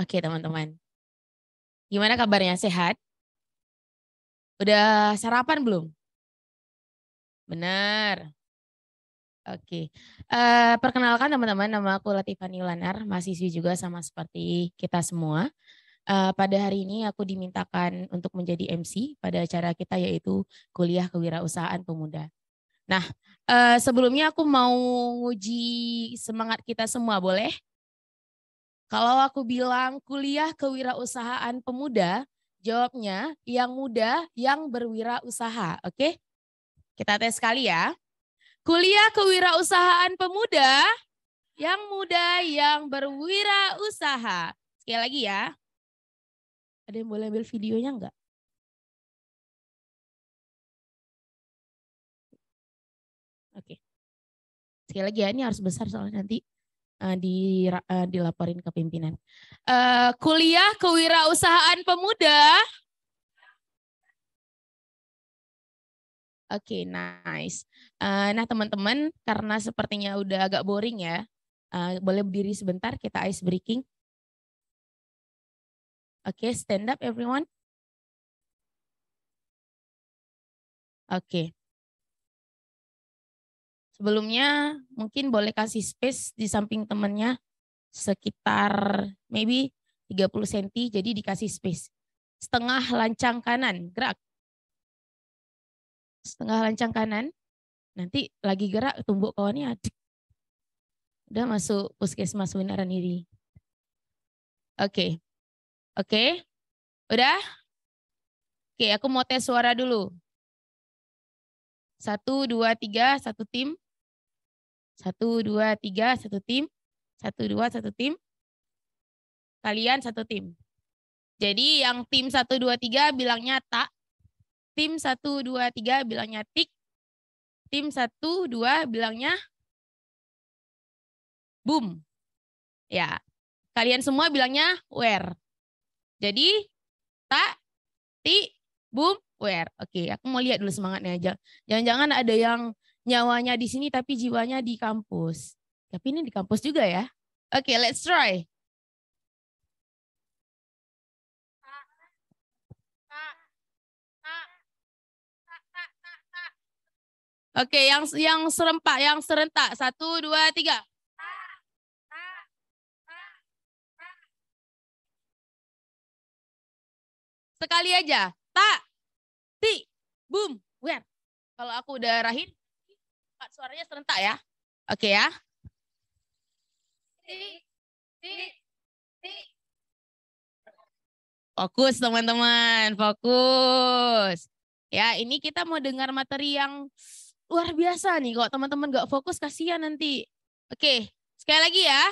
Oke teman-teman. Gimana kabarnya? Sehat? Udah sarapan belum? Benar. Oke. Uh, perkenalkan teman-teman, nama aku Latifani Lanar, mahasiswi juga sama seperti kita semua. Uh, pada hari ini aku dimintakan untuk menjadi MC pada acara kita yaitu kuliah kewirausahaan pemuda. Nah, uh, sebelumnya aku mau uji semangat kita semua, boleh? Kalau aku bilang kuliah kewirausahaan pemuda, jawabnya yang muda yang berwirausaha, oke? Kita tes sekali ya. Kuliah kewirausahaan pemuda, yang muda yang berwirausaha. Sekali lagi ya. Ada yang boleh ambil videonya enggak? Oke. Sekali lagi ya, ini harus besar soalnya nanti uh, eh, di uh, eh, dilaporin ke pimpinan. Uh, kuliah kewirausahaan pemuda. Oke, okay, nice. Uh, nah, teman-teman, karena sepertinya udah agak boring ya, uh, boleh berdiri sebentar kita ice breaking. Oke, okay, stand up everyone. Oke. Okay. Sebelumnya mungkin boleh kasih space di samping temannya sekitar maybe 30 cm, jadi dikasih space. Setengah lancang kanan, gerak. Setengah lancang kanan, nanti lagi gerak tumbuk kawannya. Adik. Udah masuk puskesmas Winaran ini. Oke. Okay. Oke. Okay. Udah? Oke, okay, aku mau tes suara dulu. Satu, dua, tiga, satu tim. Satu, dua, tiga, satu tim. Satu, dua, satu tim. Kalian satu tim. Jadi yang tim satu, dua, tiga bilangnya tak. Tim satu, dua, tiga bilangnya tik. Tim satu, dua bilangnya boom. Ya, kalian semua bilangnya where. Jadi tak, ti, boom, where. Oke, aku mau lihat dulu semangatnya aja. Jangan-jangan ada yang nyawanya di sini tapi jiwanya di kampus. Tapi ini di kampus juga ya. Oke, okay, let's try. Oke, okay, yang yang serempak, yang serentak. Satu, dua, tiga. Sekali aja. Tak, ti, boom, where. Kalau aku udah rahin, pak suaranya serentak ya. Oke okay, ya. Fokus teman-teman, fokus. Ya, ini kita mau dengar materi yang luar biasa nih. Kalau teman-teman gak fokus, kasihan nanti. Oke, okay. sekali lagi ya.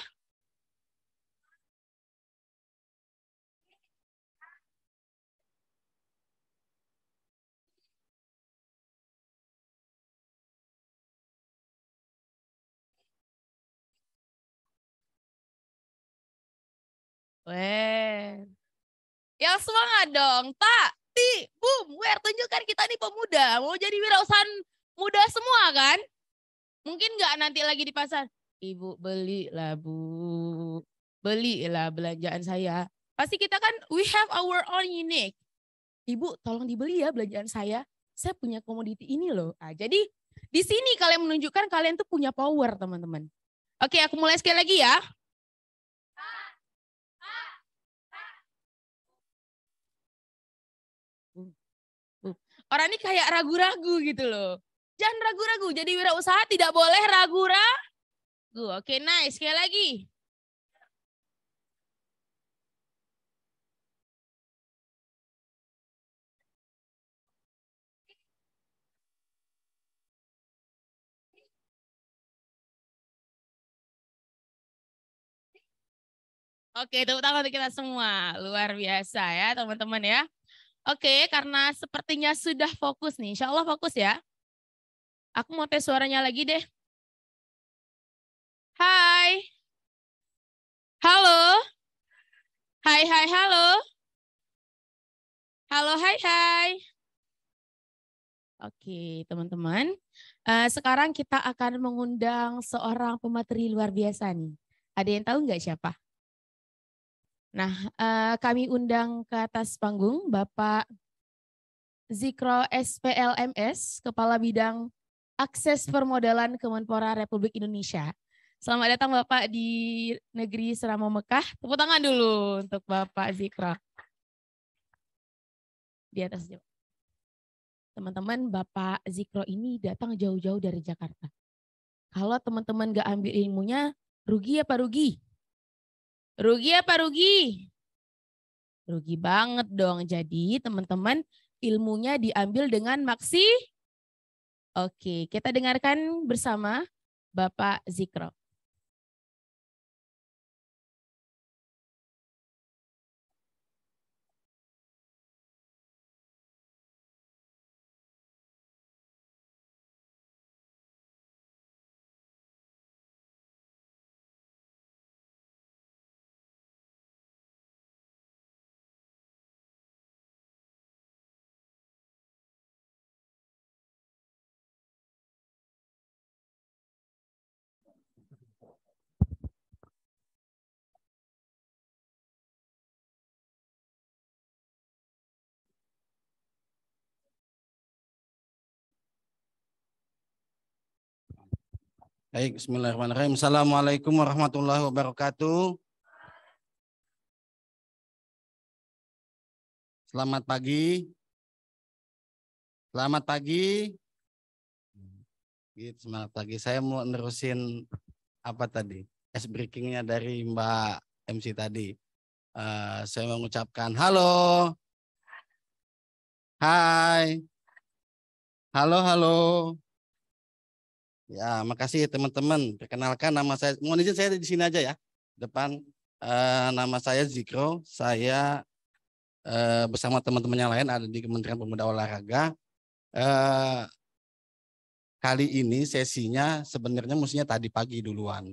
Weh. Yang semangat dong, tak, ti, boom, Weh, tunjukkan kita nih pemuda, mau jadi wirausahaan muda semua kan? Mungkin nggak nanti lagi di pasar, ibu belilah bu, belilah belanjaan saya. Pasti kita kan, we have our own unique. Ibu, tolong dibeli ya belanjaan saya. Saya punya komoditi ini loh. Ah, jadi di sini kalian menunjukkan kalian tuh punya power, teman-teman. Oke, aku mulai sekali lagi ya. orang ini kayak ragu-ragu gitu loh. Jangan ragu-ragu. Jadi wirausaha tidak boleh ragu-ragu. Oke, nice. Sekali lagi. Oke, tepuk tangan untuk kita semua. Luar biasa ya, teman-teman ya. Oke, karena sepertinya sudah fokus nih. Insya Allah fokus ya. Aku mau tes suaranya lagi deh. Hai. Halo. Hai, hai, halo. Halo, hai, hai. Oke, teman-teman. Eh, sekarang kita akan mengundang seorang pemateri luar biasa nih. Ada yang tahu nggak siapa? Nah, eh, kami undang ke atas panggung Bapak Zikro SPLMS, Kepala Bidang Akses Permodalan Kemenpora Republik Indonesia. Selamat datang Bapak di negeri Serama Mekah. Tepuk tangan dulu untuk Bapak Zikro. Di atas jawab. Teman-teman, Bapak Zikro ini datang jauh-jauh dari Jakarta. Kalau teman-teman gak ambil ilmunya, rugi apa rugi? Rugi apa rugi? Rugi banget dong. Jadi teman-teman ilmunya diambil dengan maksi. Oke, kita dengarkan bersama Bapak Zikro. Baik, bismillahirrahmanirrahim. Assalamualaikum warahmatullahi wabarakatuh. Selamat pagi. Selamat pagi. Iya, selamat pagi. Saya mau nerusin apa tadi? S breakingnya dari Mbak MC tadi. Uh, saya mengucapkan halo. Hai. Halo, halo. Ya, makasih teman-teman. Perkenalkan nama saya. Mohon izin saya di sini aja ya. Depan eh, nama saya Zikro. Saya eh, bersama teman-teman yang lain ada di Kementerian Pemuda Olahraga. Eh, kali ini sesinya sebenarnya mestinya tadi pagi duluan.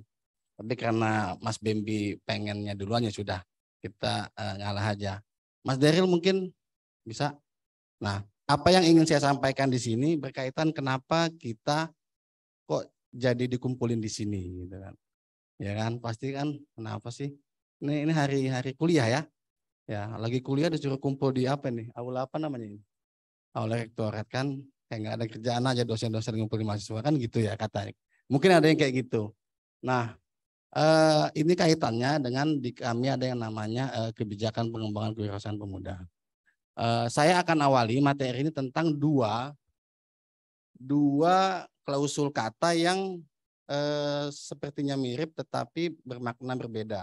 Tapi karena Mas Bembi pengennya duluan ya sudah kita eh, ngalah aja. Mas Daryl mungkin bisa. Nah, apa yang ingin saya sampaikan di sini berkaitan kenapa kita kok jadi dikumpulin di sini gitu kan. Ya kan pasti kan kenapa sih? Ini ini hari-hari kuliah ya. Ya, lagi kuliah disuruh kumpul di apa nih? Aula apa namanya ini? Aula rektorat kan kayak nggak ada kerjaan aja dosen-dosen ngumpulin mahasiswa kan gitu ya kata Mungkin ada yang kayak gitu. Nah, eh, ini kaitannya dengan di kami ada yang namanya eh, kebijakan pengembangan kewirausahaan pemuda. Eh, saya akan awali materi ini tentang dua dua klausul kata yang eh, sepertinya mirip tetapi bermakna berbeda.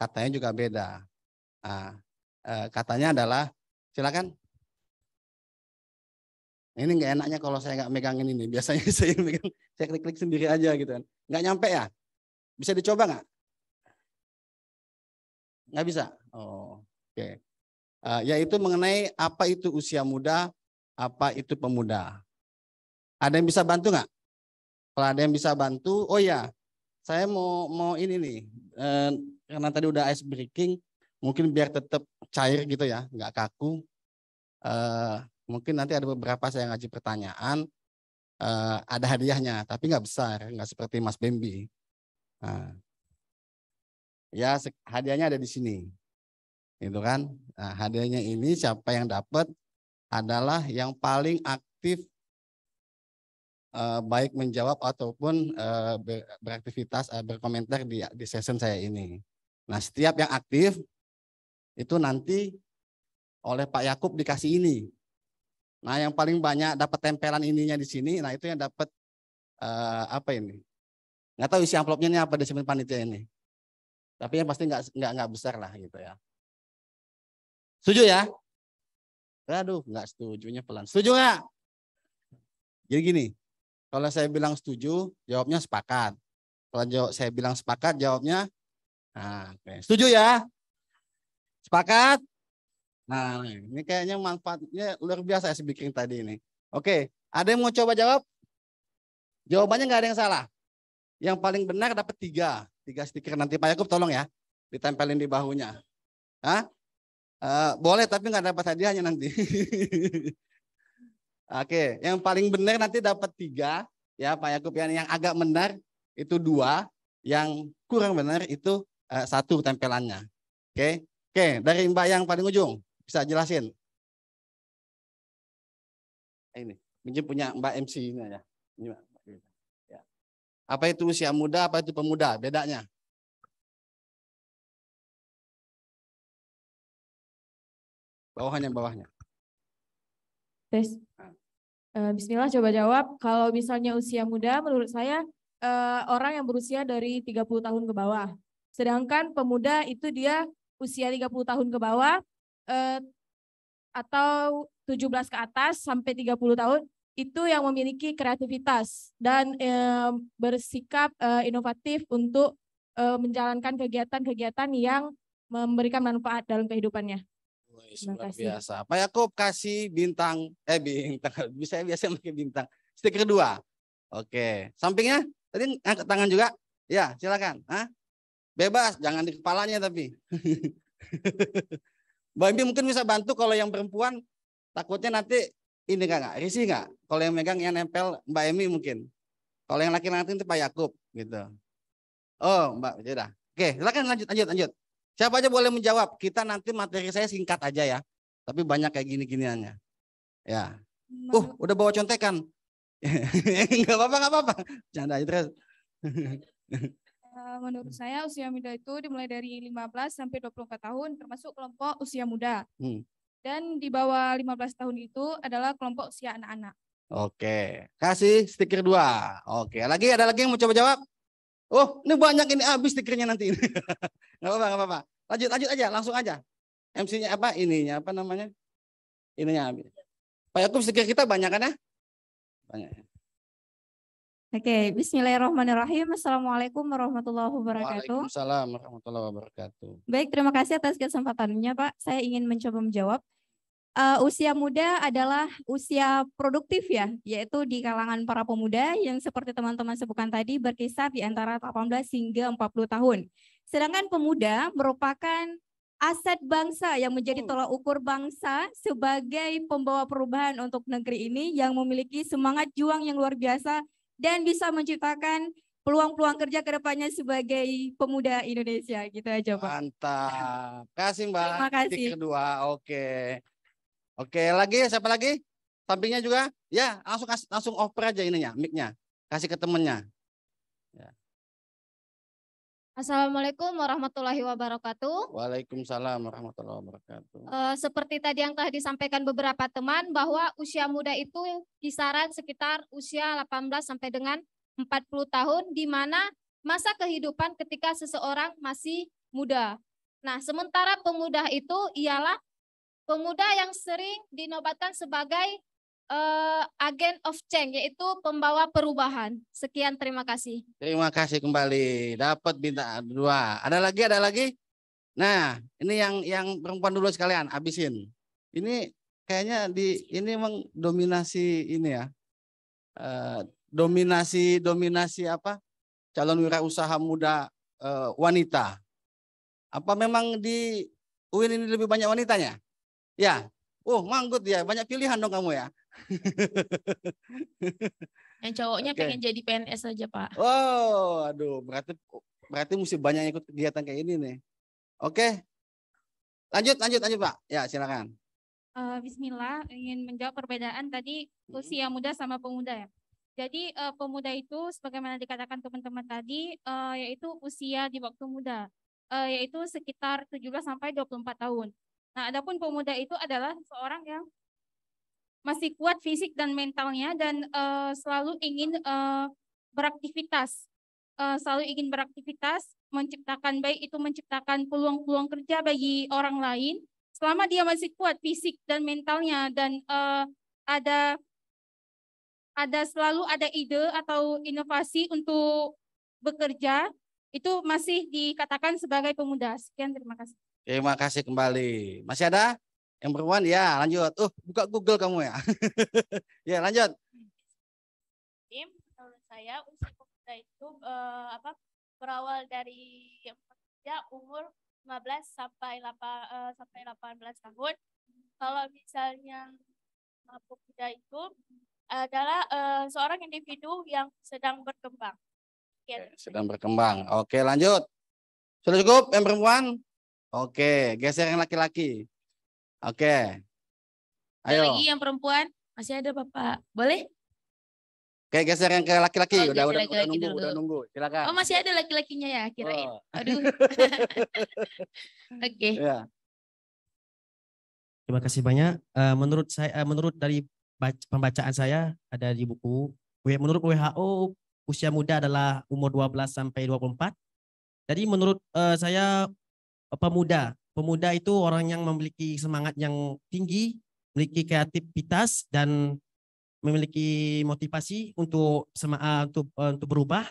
Katanya juga beda. Nah, eh, katanya adalah silakan. Ini nggak enaknya kalau saya nggak megangin ini. Biasanya saya megang, saya klik-klik sendiri aja gitu kan. Nggak nyampe ya? Bisa dicoba nggak? Nggak bisa. Oh, oke. Okay. Uh, eh, yaitu mengenai apa itu usia muda, apa itu pemuda. Ada yang bisa bantu nggak? Kalau ada yang bisa bantu, oh ya, saya mau mau ini nih, eh, karena tadi udah ice breaking, mungkin biar tetap cair gitu ya, nggak kaku. Eh, mungkin nanti ada beberapa saya ngaji pertanyaan, eh, ada hadiahnya, tapi nggak besar, nggak seperti Mas Bembi. Nah, ya hadiahnya ada di sini, itu kan? Nah, hadiahnya ini siapa yang dapat adalah yang paling aktif uh, baik menjawab ataupun uh, eh, ber, beraktivitas uh, berkomentar di di session saya ini. Nah, setiap yang aktif itu nanti oleh Pak Yakub dikasih ini. Nah, yang paling banyak dapat tempelan ininya di sini, nah itu yang dapat uh, apa ini? Nggak tahu isi amplopnya ini apa di sini panitia ini. Tapi yang pasti nggak nggak nggak besar lah gitu ya. Setuju ya? Aduh, nggak setujunya pelan. Setuju nggak? Jadi gini, kalau saya bilang setuju, jawabnya sepakat. Kalau saya bilang sepakat, jawabnya nah, setuju ya? Sepakat? Nah, ini kayaknya manfaatnya luar biasa ya bikin tadi ini. Oke, ada yang mau coba jawab? Jawabannya nggak ada yang salah. Yang paling benar dapat tiga. Tiga stiker nanti Pak Yakub tolong ya. Ditempelin di bahunya. Hah? Uh, boleh tapi nggak dapat hadiahnya nanti. Oke, yang paling benar nanti dapat tiga ya Pak Yakub. Yang, yang agak benar itu dua, yang kurang benar itu uh, satu tempelannya. Oke, oke dari Mbak yang paling ujung bisa jelasin. Eh, ini ini punya Mbak MC ya. ini ya. Apa itu usia muda, apa itu pemuda? Bedanya? Bawahnya, bawahnya. Terus eh, Bismillah coba jawab. Kalau misalnya usia muda, menurut saya eh, orang yang berusia dari 30 tahun ke bawah. Sedangkan pemuda itu dia usia 30 tahun ke bawah uh, atau 17 ke atas sampai 30 tahun itu yang memiliki kreativitas dan bersikap inovatif untuk menjalankan kegiatan-kegiatan yang memberikan manfaat dalam kehidupannya luar biasa. Pak Yakub kasih bintang eh bintang bisa biasa pakai bintang stiker dua. Oke, sampingnya tadi angkat tangan juga. Ya, silakan. Hah? Bebas, jangan di kepalanya tapi. Mbak Imbi mungkin bisa bantu kalau yang perempuan takutnya nanti ini enggak, nggak risih nggak? Kalau yang megang yang nempel Mbak Emi mungkin. Kalau yang laki-laki nanti Pak Yakub gitu. Oh Mbak, sudah. Ya Oke, silakan lanjut, lanjut, lanjut. Siapa aja boleh menjawab. Kita nanti materi saya singkat aja ya. Tapi banyak kayak gini-giniannya. Ya. Nah, uh, udah bawa contekan. Enggak apa-apa, enggak apa-apa. Canda aja terus. Eh, menurut saya usia muda itu dimulai dari 15 sampai 24 tahun termasuk kelompok usia muda. Hmm. Dan di bawah 15 tahun itu adalah kelompok usia anak-anak. Oke, kasih stiker dua. Oke, lagi ada lagi yang mau coba jawab? Oh, ini banyak ini habis stikernya nanti. nggak apa-apa, nggak apa-apa. Lanjut, lanjut aja, langsung aja. MC-nya apa? Ininya apa namanya? Ininya habis. Pak Yakub stiker kita banyak kan ya? Banyak. Ya. Oke, okay. bismillahirrahmanirrahim. Assalamualaikum warahmatullahi wabarakatuh. Waalaikumsalam warahmatullahi wabarakatuh. Baik, terima kasih atas kesempatannya Pak. Saya ingin mencoba menjawab uh, usia muda adalah usia produktif ya, yaitu di kalangan para pemuda yang seperti teman-teman sebutkan tadi berkisar di antara 18 hingga 40 tahun. Sedangkan pemuda merupakan aset bangsa yang menjadi hmm. tolak ukur bangsa sebagai pembawa perubahan untuk negeri ini yang memiliki semangat juang yang luar biasa dan bisa menciptakan peluang-peluang kerja ke depannya sebagai pemuda Indonesia gitu aja Pak. Mantap. Kasih Mbak. Terima kasih. kedua, oke. Oke, lagi siapa lagi? Sampingnya juga? Ya, langsung langsung oper aja ininya, mic-nya. Kasih ke temennya. Ya. Assalamualaikum warahmatullahi wabarakatuh. Waalaikumsalam warahmatullahi wabarakatuh. E, seperti tadi yang telah disampaikan beberapa teman bahwa usia muda itu kisaran sekitar usia 18 sampai dengan 40 tahun di mana masa kehidupan ketika seseorang masih muda. Nah, sementara pemuda itu ialah Pemuda yang sering dinobatkan sebagai uh, eh, agent of change, yaitu pembawa perubahan. Sekian, terima kasih. Terima kasih kembali. Dapat bintang dua. Ada lagi, ada lagi? Nah, ini yang yang perempuan dulu sekalian, abisin. Ini kayaknya di ini memang dominasi ini ya. Uh, dominasi dominasi apa? Calon wirausaha muda uh, wanita. Apa memang di UIN ini lebih banyak wanitanya? Ya. Oh, manggut ya. Banyak pilihan dong kamu ya. Yang cowoknya okay. pengen jadi PNS aja, Pak. Oh, aduh, berarti berarti mesti banyak ikut kegiatan kayak ini nih. Oke. Okay. Lanjut, lanjut, lanjut, Pak. Ya, silakan. Uh, Bismillah, ingin menjawab perbedaan tadi mm-hmm. usia muda sama pemuda ya. Jadi uh, pemuda itu sebagaimana dikatakan teman-teman tadi uh, yaitu usia di waktu muda uh, yaitu sekitar 17 sampai 24 tahun. Nah, adapun pemuda itu adalah seorang yang masih kuat fisik dan mentalnya dan uh, selalu ingin uh, beraktivitas, uh, selalu ingin beraktivitas, menciptakan baik itu menciptakan peluang-peluang kerja bagi orang lain. Selama dia masih kuat fisik dan mentalnya dan uh, ada ada selalu ada ide atau inovasi untuk bekerja itu masih dikatakan sebagai pemuda. Sekian terima kasih. Terima kasih kembali. Masih ada? Yang perempuan ya lanjut. Uh, buka Google kamu ya. ya lanjut. Tim, menurut saya usia pemuda itu uh, apa berawal dari ya umur 15 sampai 8 uh, eh, sampai 18 tahun. Kalau misalnya pemuda itu adalah uh, seorang individu yang sedang berkembang. Oke, sedang berkembang. Oke, lanjut. Sudah cukup yang perempuan? Oke, geser yang laki-laki. Oke. Ayo. Ada lagi yang perempuan? Masih ada Bapak. Boleh? Oke, geser yang ke laki-laki. Oh, udah, udah, laki -laki udah nunggu, dulu. udah nunggu. Silakan. Oh, masih ada laki-lakinya ya, kirain. Oh. Aduh. Oke. Okay. Ya. Terima kasih banyak. Uh, menurut saya uh, menurut dari baca, pembacaan saya ada di buku menurut WHO usia muda adalah umur 12 sampai 24. Jadi menurut uh, saya pemuda. Pemuda itu orang yang memiliki semangat yang tinggi, memiliki kreativitas dan memiliki motivasi untuk semangat eh, untuk, eh, untuk berubah.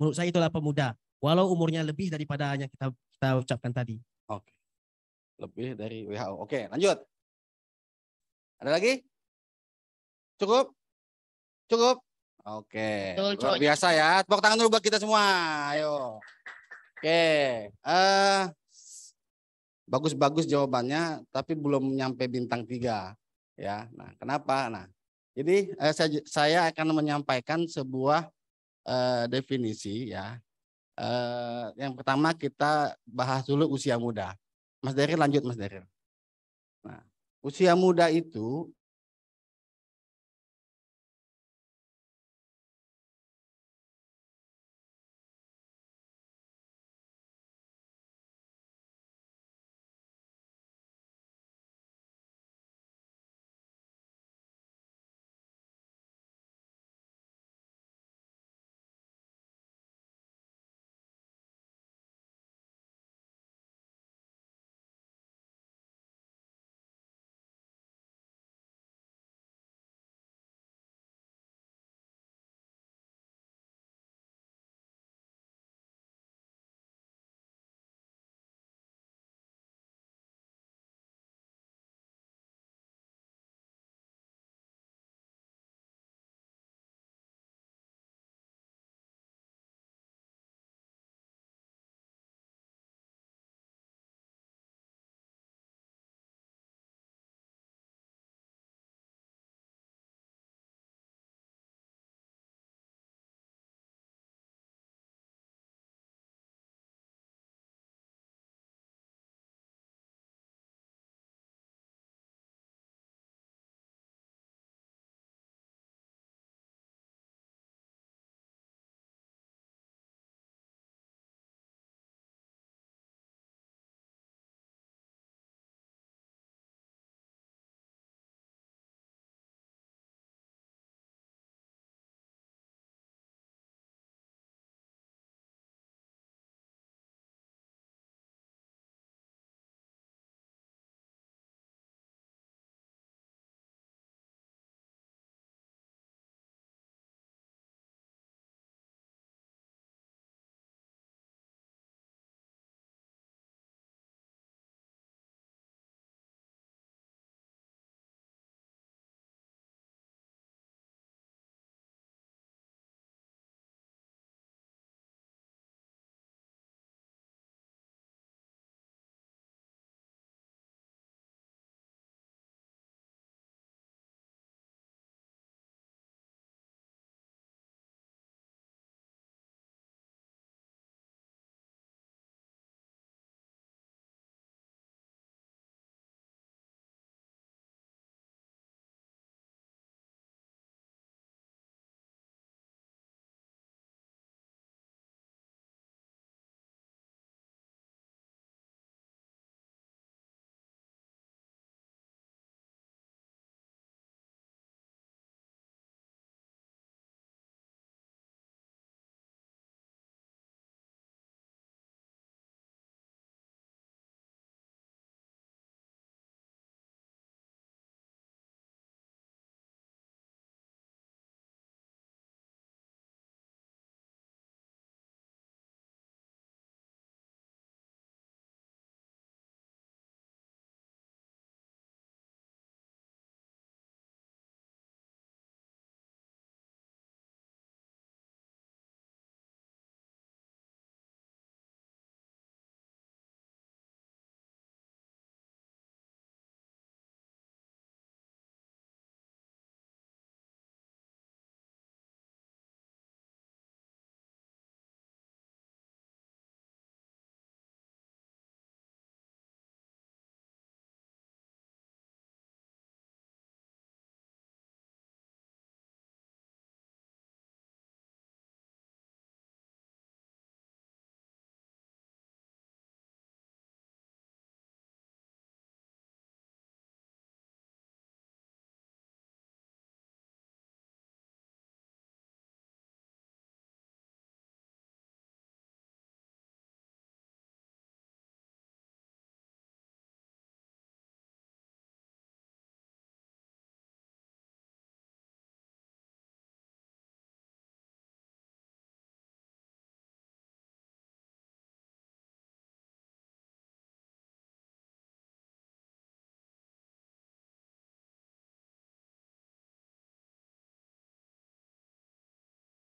Menurut saya itulah pemuda. Walau umurnya lebih daripada yang kita kita ucapkan tadi. Oke. Lebih dari WHO. Oke, lanjut. Ada lagi? Cukup? Cukup? Oke. Luar biasa ya. Tepuk tangan dulu buat kita semua. Ayo. Oke. Eh uh, bagus-bagus jawabannya tapi belum nyampe bintang tiga ya nah kenapa nah jadi eh, saya, saya akan menyampaikan sebuah eh, definisi ya eh, yang pertama kita bahas dulu usia muda Mas Deril lanjut Mas Deril nah usia muda itu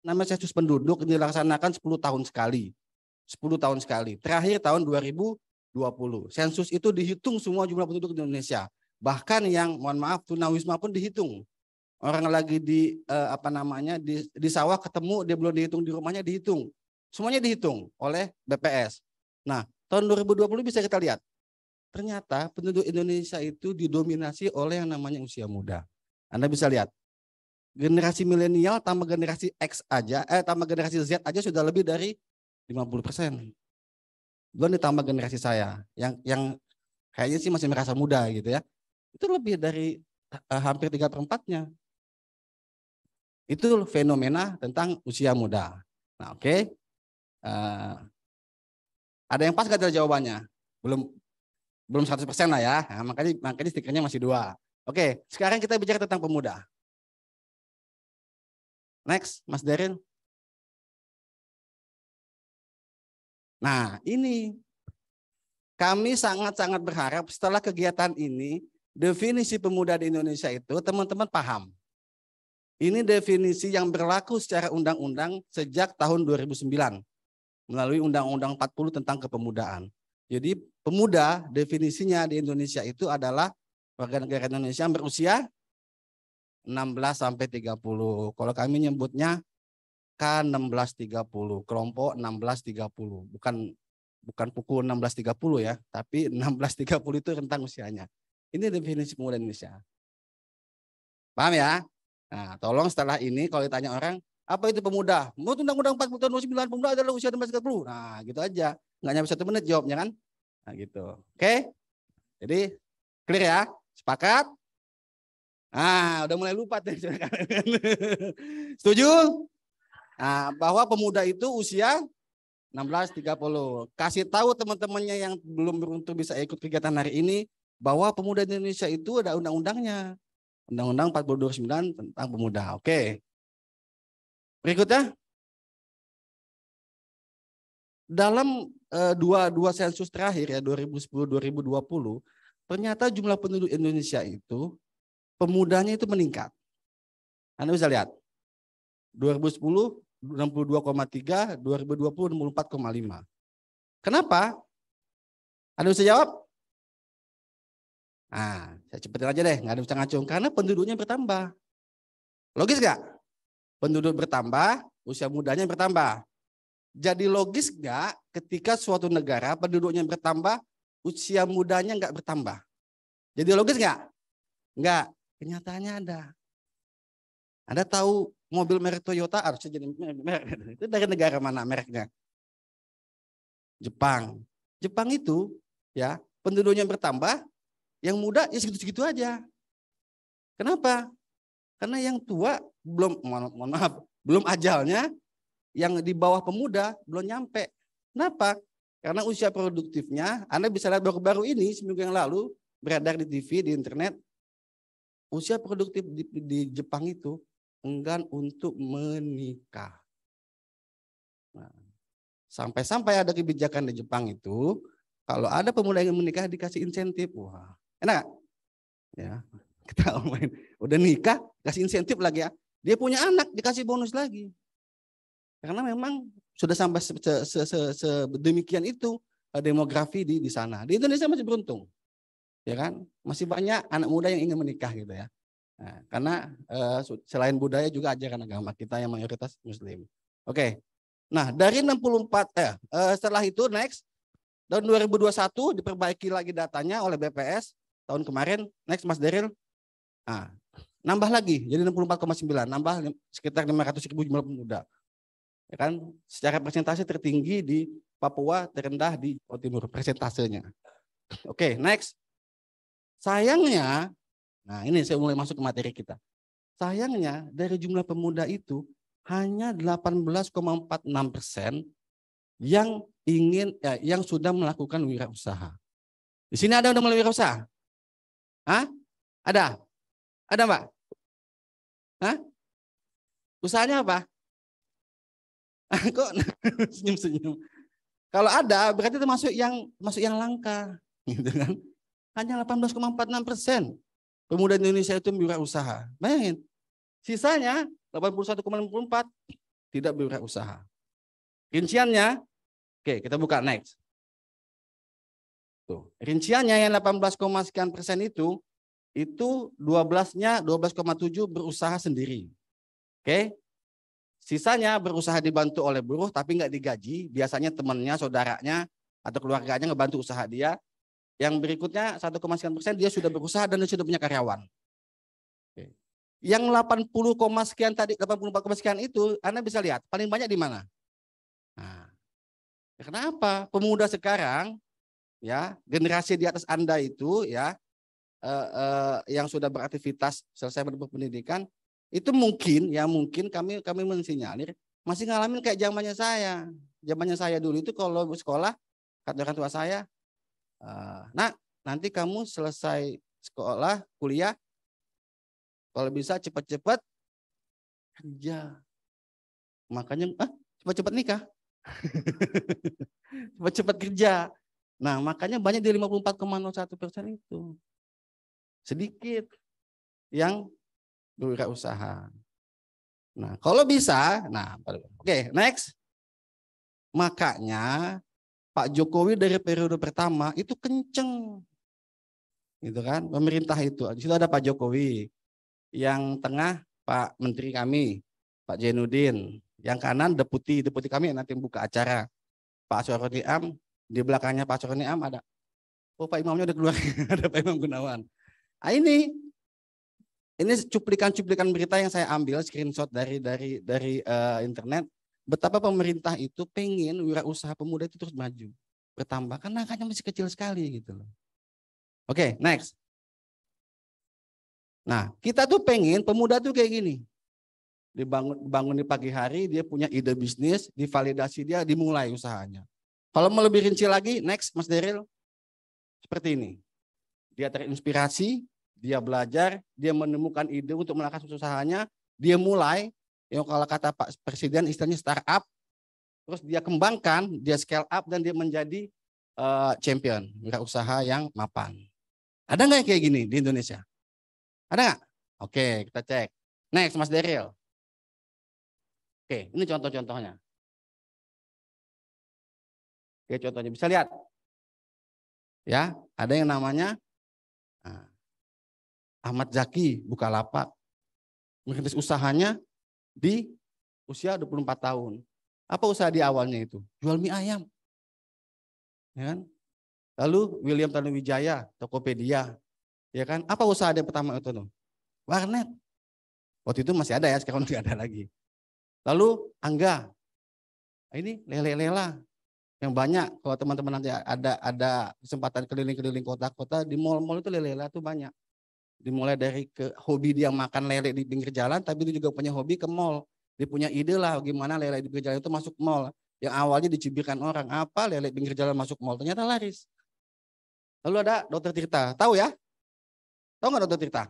namanya sensus penduduk ini dilaksanakan 10 tahun sekali. 10 tahun sekali. Terakhir tahun 2020. Sensus itu dihitung semua jumlah penduduk di Indonesia. Bahkan yang mohon maaf tunawisma pun dihitung. Orang lagi di eh, apa namanya di, di sawah ketemu dia belum dihitung di rumahnya dihitung. Semuanya dihitung oleh BPS. Nah, tahun 2020 bisa kita lihat. Ternyata penduduk Indonesia itu didominasi oleh yang namanya usia muda. Anda bisa lihat generasi milenial tambah generasi X aja, eh tambah generasi Z aja sudah lebih dari 50 persen. Belum ditambah generasi saya yang yang kayaknya sih masih merasa muda gitu ya. Itu lebih dari eh, hampir tiga perempatnya. Itu fenomena tentang usia muda. Nah, oke. Okay. Uh, eh, ada yang pas gak dari jawabannya? Belum belum 100% lah ya. Nah, makanya makanya stikernya masih dua. Oke, okay, sekarang kita bicara tentang pemuda. Next, Mas Darin. Nah, ini kami sangat-sangat berharap setelah kegiatan ini, definisi pemuda di Indonesia itu teman-teman paham. Ini definisi yang berlaku secara undang-undang sejak tahun 2009 melalui Undang-Undang 40 tentang kepemudaan. Jadi pemuda definisinya di Indonesia itu adalah warga negara Indonesia yang berusia 16 sampai 30. Kalau kami nyebutnya K1630, kelompok 1630. Bukan bukan pukul 16.30 ya, tapi 16.30 itu rentang usianya. Ini definisi pemuda Indonesia. Paham ya? Nah, tolong setelah ini kalau ditanya orang, apa itu pemuda? Menurut Undang-Undang 40 tahun 2009, pemuda adalah usia 16.30. Nah, gitu aja. Nggak nyampe satu menit jawabnya kan? Nah, gitu. Oke? Jadi, clear ya? Sepakat? Ah, udah mulai lupa tuh. Setuju? Nah, bahwa pemuda itu usia 16-30. Kasih tahu teman-temannya yang belum beruntung bisa ikut kegiatan hari ini bahwa pemuda di Indonesia itu ada undang-undangnya. Undang-undang 429 tentang pemuda. Oke. Berikutnya. Dalam eh, dua, dua sensus terakhir ya 2010 2020 ternyata jumlah penduduk Indonesia itu pemudanya itu meningkat. Anda bisa lihat. 2010 62,3, 2020 64,5. Kenapa? Anda bisa jawab? Nah, saya cepetin aja deh, nggak ada bisa ngacung. Karena penduduknya bertambah. Logis nggak? Penduduk bertambah, usia mudanya bertambah. Jadi logis nggak ketika suatu negara penduduknya bertambah, usia mudanya nggak bertambah? Jadi logis nggak? Nggak. Kenyataannya ada. Anda tahu mobil merek Toyota harusnya jadi merek. Itu dari negara mana mereknya? Jepang. Jepang itu ya penduduknya bertambah, yang muda ya segitu-segitu aja. Kenapa? Karena yang tua belum mohon maaf, belum ajalnya, yang di bawah pemuda belum nyampe. Kenapa? Karena usia produktifnya, Anda bisa lihat baru-baru ini seminggu yang lalu beredar di TV, di internet, usia produktif di, di Jepang itu enggan untuk menikah. sampai nah, sampai-sampai ada kebijakan di Jepang itu, kalau ada pemula yang menikah dikasih insentif. Wah, enak Ya, kita main. Udah nikah, kasih insentif lagi ya. Dia punya anak, dikasih bonus lagi. Karena memang sudah sampai se, se, se, se, demikian itu eh, demografi di, di sana. Di Indonesia masih beruntung ya kan? Masih banyak anak muda yang ingin menikah gitu ya. Nah, karena eh, selain budaya juga ajaran agama kita yang mayoritas muslim. Oke. Okay. Nah, dari 64 eh, eh setelah itu next tahun 2021 diperbaiki lagi datanya oleh BPS tahun kemarin next Mas Deril. Nah, nambah lagi jadi 64,9 nambah sekitar 500 ribu jumlah pemuda ya kan secara presentasi tertinggi di Papua terendah di Jawa Timur presentasenya oke okay, next Sayangnya, nah ini saya mulai masuk ke materi kita. Sayangnya dari jumlah pemuda itu hanya 18,46 persen yang ingin ya, yang sudah melakukan wirausaha. Di sini ada yang udah mulai wirausaha? Hah? Ada? Ada mbak? Hah? Usahanya apa? Ah, kok senyum-senyum? Kalau ada berarti termasuk yang masuk yang langka, gitu kan? Hanya 18,46 persen pemuda Indonesia itu berwirausaha. Bayangin. Sisanya 81,64 tidak berwirausaha. Rinciannya, oke kita buka next. Tuh, rinciannya yang 18, sekian persen itu, itu 12-nya 12,7 berusaha sendiri. Oke, sisanya berusaha dibantu oleh buruh tapi nggak digaji. Biasanya temannya, saudaranya, atau keluarganya ngebantu usaha dia. Yang berikutnya 1,9 persen dia sudah berusaha dan dia sudah punya karyawan. Yang 80, sekian tadi 84, sekian itu Anda bisa lihat paling banyak di mana? Nah, kenapa pemuda sekarang ya generasi di atas Anda itu ya eh, eh, yang sudah beraktivitas selesai pendidikan itu mungkin ya mungkin kami kami mensinyalir masih ngalamin kayak zamannya saya. Zamannya saya dulu itu kalau sekolah kata orang tua saya Ah, nah, nanti kamu selesai sekolah, kuliah, kalau bisa cepat-cepat kerja. Makanya, ah, cepat-cepat nikah. cepat-cepat kerja. Nah, makanya banyak dari 54,01 persen itu. Sedikit yang berwirausaha. Nah, kalau bisa, nah, oke, okay, next. Makanya Pak Jokowi dari periode pertama itu kenceng. Gitu kan, pemerintah itu. Di situ ada Pak Jokowi. Yang tengah Pak Menteri kami, Pak Jenudin. Yang kanan deputi, deputi kami yang nanti buka acara. Pak Soroni Am, di belakangnya Pak Soroni Am ada. Oh Pak Imamnya udah keluar, ada Pak Imam Gunawan. Nah, ini ini cuplikan-cuplikan berita yang saya ambil screenshot dari dari dari uh, internet betapa pemerintah itu pengen wirausaha pemuda itu terus maju, bertambah karena angkanya masih kecil sekali gitu loh. Oke, okay, next. Nah, kita tuh pengen pemuda tuh kayak gini. Dibangun bangun di pagi hari, dia punya ide bisnis, divalidasi dia, dimulai usahanya. Kalau mau lebih rinci lagi, next Mas Deril. Seperti ini. Dia terinspirasi, dia belajar, dia menemukan ide untuk melakukan usahanya, dia mulai, yang kalau kata Pak Presiden istilahnya startup, terus dia kembangkan, dia scale up dan dia menjadi uh, champion, nggak usaha yang mapan. Ada nggak yang kayak gini di Indonesia? Ada nggak? Oke, kita cek. Next, Mas Daryl. Oke, ini contoh-contohnya. Oke, contohnya bisa lihat. Ya, ada yang namanya ah, Ahmad Zaki lapak, Merintis usahanya di usia 24 tahun. Apa usaha di awalnya itu? Jual mie ayam. Ya kan? Lalu William Tanuwijaya, Tokopedia. Ya kan? Apa usaha yang pertama itu? Tuh? Warnet. Waktu itu masih ada ya, sekarang tidak ada lagi. Lalu Angga. Ini lele-lela yang banyak kalau teman-teman nanti ada ada kesempatan keliling-keliling kota-kota di mall-mall itu lele-lela tuh banyak dimulai dari ke hobi dia makan lele di pinggir jalan tapi dia juga punya hobi ke mall dia punya ide lah gimana lele di pinggir jalan itu masuk mall yang awalnya dicibirkan orang apa lele di pinggir jalan masuk mall ternyata laris lalu ada dokter Tirta tahu ya tahu nggak dokter Tirta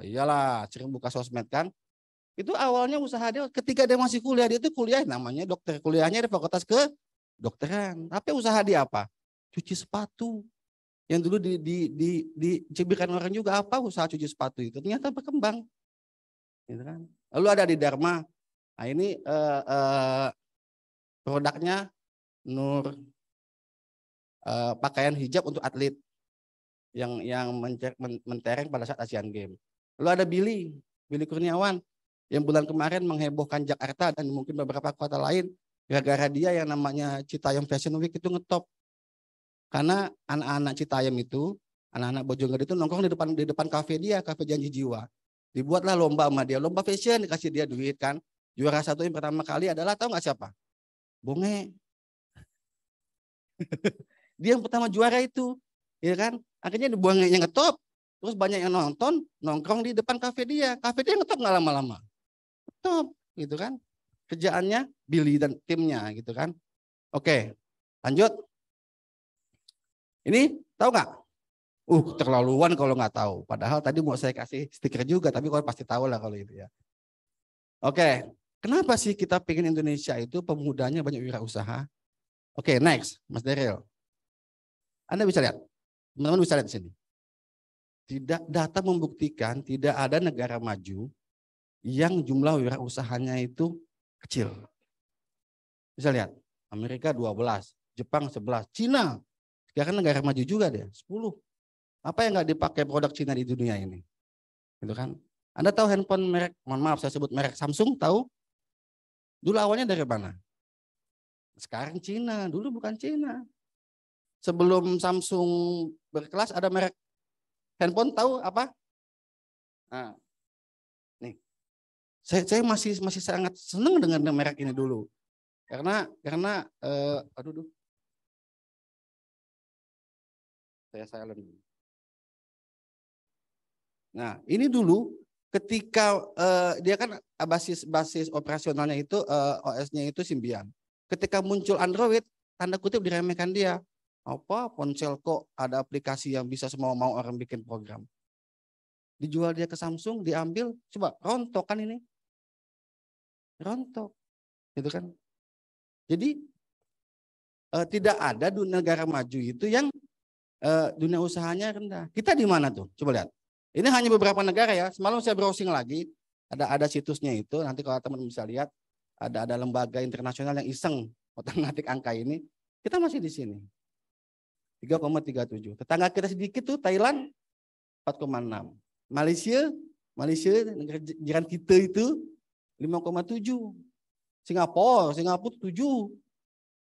iyalah sering buka sosmed kan itu awalnya usaha dia ketika dia masih kuliah dia itu kuliah namanya dokter kuliahnya di fakultas ke dokteran apa usaha dia apa cuci sepatu yang dulu di, di, di, dicibirkan orang juga apa usaha cuci sepatu itu ternyata berkembang gitu kan lalu ada di Dharma nah ini uh, uh, produknya Nur uh, pakaian hijab untuk atlet yang yang mentereng pada saat Asian Games lalu ada Billy Billy Kurniawan yang bulan kemarin menghebohkan Jakarta dan mungkin beberapa kota lain gara-gara dia yang namanya Cita yang Fashion Week itu ngetop karena anak-anak Citayam itu, anak-anak Bojonggede itu nongkrong di depan di depan kafe dia, kafe Janji Jiwa. Dibuatlah lomba sama dia, lomba fashion dikasih dia duit kan. Juara satu yang pertama kali adalah tahu nggak siapa? Bonge. dia yang pertama juara itu, ya kan? Akhirnya dibuangnya yang ngetop, terus banyak yang nonton, nongkrong di depan kafe dia. Kafe dia ngetop nggak lama-lama. Ngetop, gitu kan? Kerjaannya Billy dan timnya gitu kan. Oke, lanjut. Ini tahu nggak? Uh, terlaluan kalau nggak tahu. Padahal tadi mau saya kasih stiker juga, tapi kalian pasti tahu lah kalau itu ya. Oke, kenapa sih kita pengen Indonesia itu pemudanya banyak wirausaha? Oke, next, Mas Daryl. Anda bisa lihat, teman-teman bisa lihat di sini. Tidak data membuktikan tidak ada negara maju yang jumlah wirausahanya itu kecil. Bisa lihat, Amerika 12, Jepang 11, Cina Ya kan negara maju juga dia, 10. Apa yang nggak dipakai produk Cina di dunia ini? Gitu kan? Anda tahu handphone merek, mohon maaf saya sebut merek Samsung, tahu? Dulu awalnya dari mana? Sekarang Cina, dulu bukan Cina. Sebelum Samsung berkelas ada merek handphone tahu apa? Nah, nih, saya, saya masih masih sangat senang dengan merek ini dulu, karena karena uh, aduh, aduh Saya silent. Nah, ini dulu ketika uh, dia kan eh, basis basis operasionalnya itu uh, eh, OS-nya itu Symbian. Ketika muncul Android, tanda kutip diremehkan dia. Apa ponsel kok ada aplikasi yang bisa semua mau orang bikin program. Dijual dia ke Samsung, diambil, coba rontok kan ini. Rontok. Gitu kan. Jadi tidak ada negara maju itu yang Eh, dunia usahanya rendah. Kita di mana tuh? Coba lihat. Ini hanya beberapa negara ya. Semalam saya browsing lagi, ada ada situsnya itu. Nanti kalau teman teman bisa lihat, ada ada lembaga internasional yang iseng otak angka ini. Kita masih di sini. 3,37. Tetangga kita sedikit tuh Thailand 4,6. Malaysia, Malaysia negara jiran kita itu 5,7. Singapura, Singapura 7.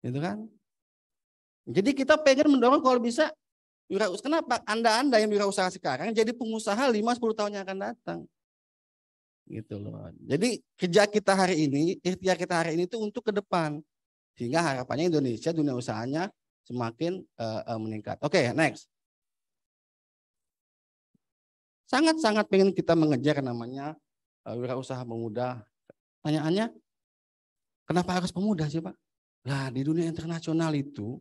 Gitu kan? Jadi kita pengen mendorong kalau bisa kenapa Anda-anda yang wirausaha sekarang jadi pengusaha 5-10 tahun yang akan datang? Gitu loh. Jadi kerja kita hari ini, ikhtiar kita hari ini itu untuk ke depan. Sehingga harapannya Indonesia dunia usahanya semakin uh, uh, meningkat. Oke, okay, next. Sangat-sangat pengen kita mengejar namanya uh, wirausaha pemuda. Pertanyaannya, kenapa harus pemuda sih Pak? nah di dunia internasional itu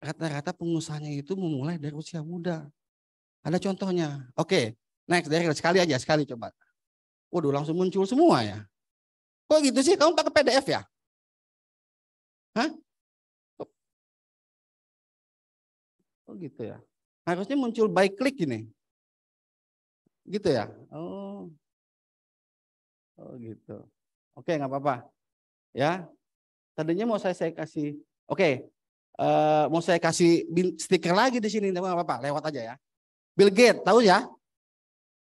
rata-rata pengusahanya itu memulai dari usia muda. Ada contohnya. Oke, next dari sekali aja, sekali coba. Waduh, langsung muncul semua ya. Kok gitu sih? Kamu pakai PDF ya? Hah? Oh gitu ya. Harusnya muncul by click ini. Gitu ya? Oh. Oh gitu. Oke, nggak apa-apa. Ya. Tadinya mau saya saya kasih. Oke, Uh, mau saya kasih stiker lagi di sini, nggak apa-apa, lewat aja ya. Bill Gates, tahu ya?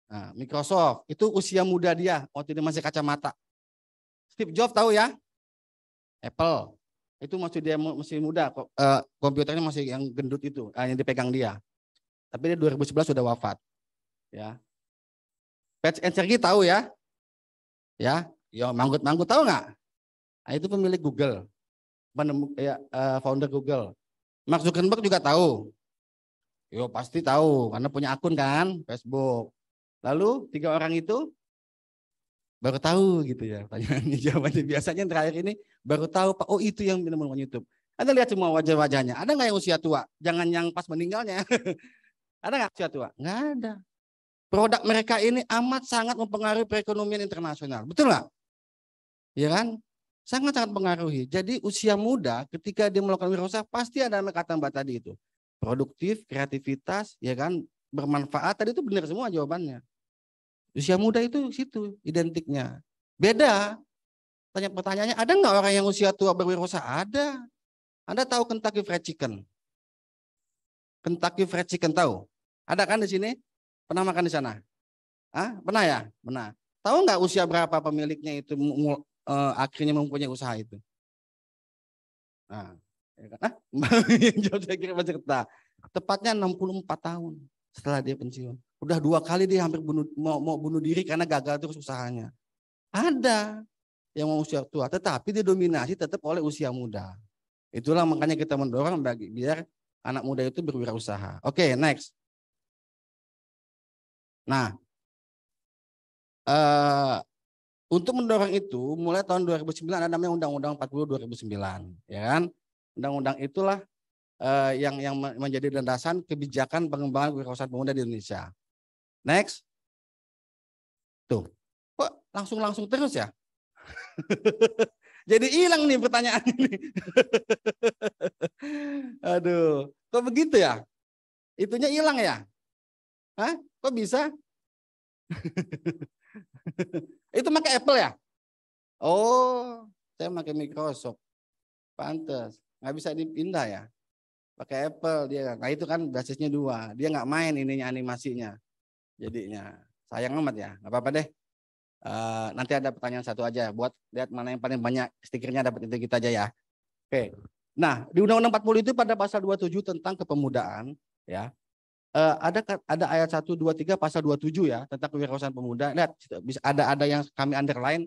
Nah, Microsoft, itu usia muda dia, waktu dia masih kacamata. Steve Jobs tahu ya? Apple, itu masih dia masih muda, uh, komputernya masih yang gendut itu, uh, yang dipegang dia. Tapi dia 2011 sudah wafat. Ya. Patch Encergi tahu ya? Ya, yo ya, manggut-manggut tahu nggak? Nah, itu pemilik Google ya, eh, founder Google. Mark Zuckerberg juga tahu. Yo pasti tahu karena punya akun kan Facebook. Lalu tiga orang itu baru tahu gitu ya tanya jawabannya biasanya terakhir ini baru tahu pak oh itu yang menemukan YouTube anda lihat semua wajah-wajahnya ada nggak yang usia tua jangan yang pas meninggalnya ada nggak usia tua nggak ada produk mereka ini amat sangat mempengaruhi perekonomian internasional betul nggak ya kan sangat-sangat pengaruhi. Jadi usia muda ketika dia melakukan wirausaha pasti ada kata Mbak tadi itu. Produktif, kreativitas, ya kan, bermanfaat. Tadi itu benar semua jawabannya. Usia muda itu situ identiknya. Beda. Tanya pertanyaannya, ada nggak orang yang usia tua berwirausaha? Ada. Anda tahu Kentucky Fried Chicken? Kentucky Fried Chicken tahu? Ada kan di sini? Pernah makan di sana? Ah, pernah ya? Pernah. Tahu nggak usia berapa pemiliknya itu uh, akhirnya mempunyai usaha itu. Nah, ya kan? saya kira cerita. Tepatnya 64 tahun setelah dia pensiun. Udah dua kali dia hampir bunuh, mau, mau bunuh diri karena gagal terus usahanya. Ada yang mau usia tua, tetapi didominasi tetap oleh usia muda. Itulah makanya kita mendorong bagi biar anak muda itu berwirausaha. Oke, okay, next. Nah, uh, untuk mendorong itu, mulai tahun 2009 ada namanya Undang-Undang 40 2009, ya kan? Undang-undang itulah eh, yang yang menjadi landasan kebijakan pengembangan kewirausahaan pemuda di Indonesia. Next. Tuh. Kok langsung-langsung terus ya? Jadi hilang nih pertanyaan ini. Aduh, kok begitu ya? Itunya hilang ya? Hah? Kok bisa? itu pakai Apple ya? Oh, saya pakai Microsoft. Pantes. Nggak bisa dipindah ya? Pakai Apple dia. Nah itu kan basisnya dua. Dia nggak main ininya animasinya. Jadinya sayang amat ya. Gak apa-apa deh. Uh, nanti ada pertanyaan satu aja buat lihat mana yang paling banyak stikernya dapat itu kita aja ya. Oke. Okay. Nah, di Undang-Undang 40 itu pada pasal 27 tentang kepemudaan ya uh, ada kan, ada ayat 1 2 3 pasal 27 ya tentang kewirausahaan pemuda. Lihat bisa ada ada yang kami underline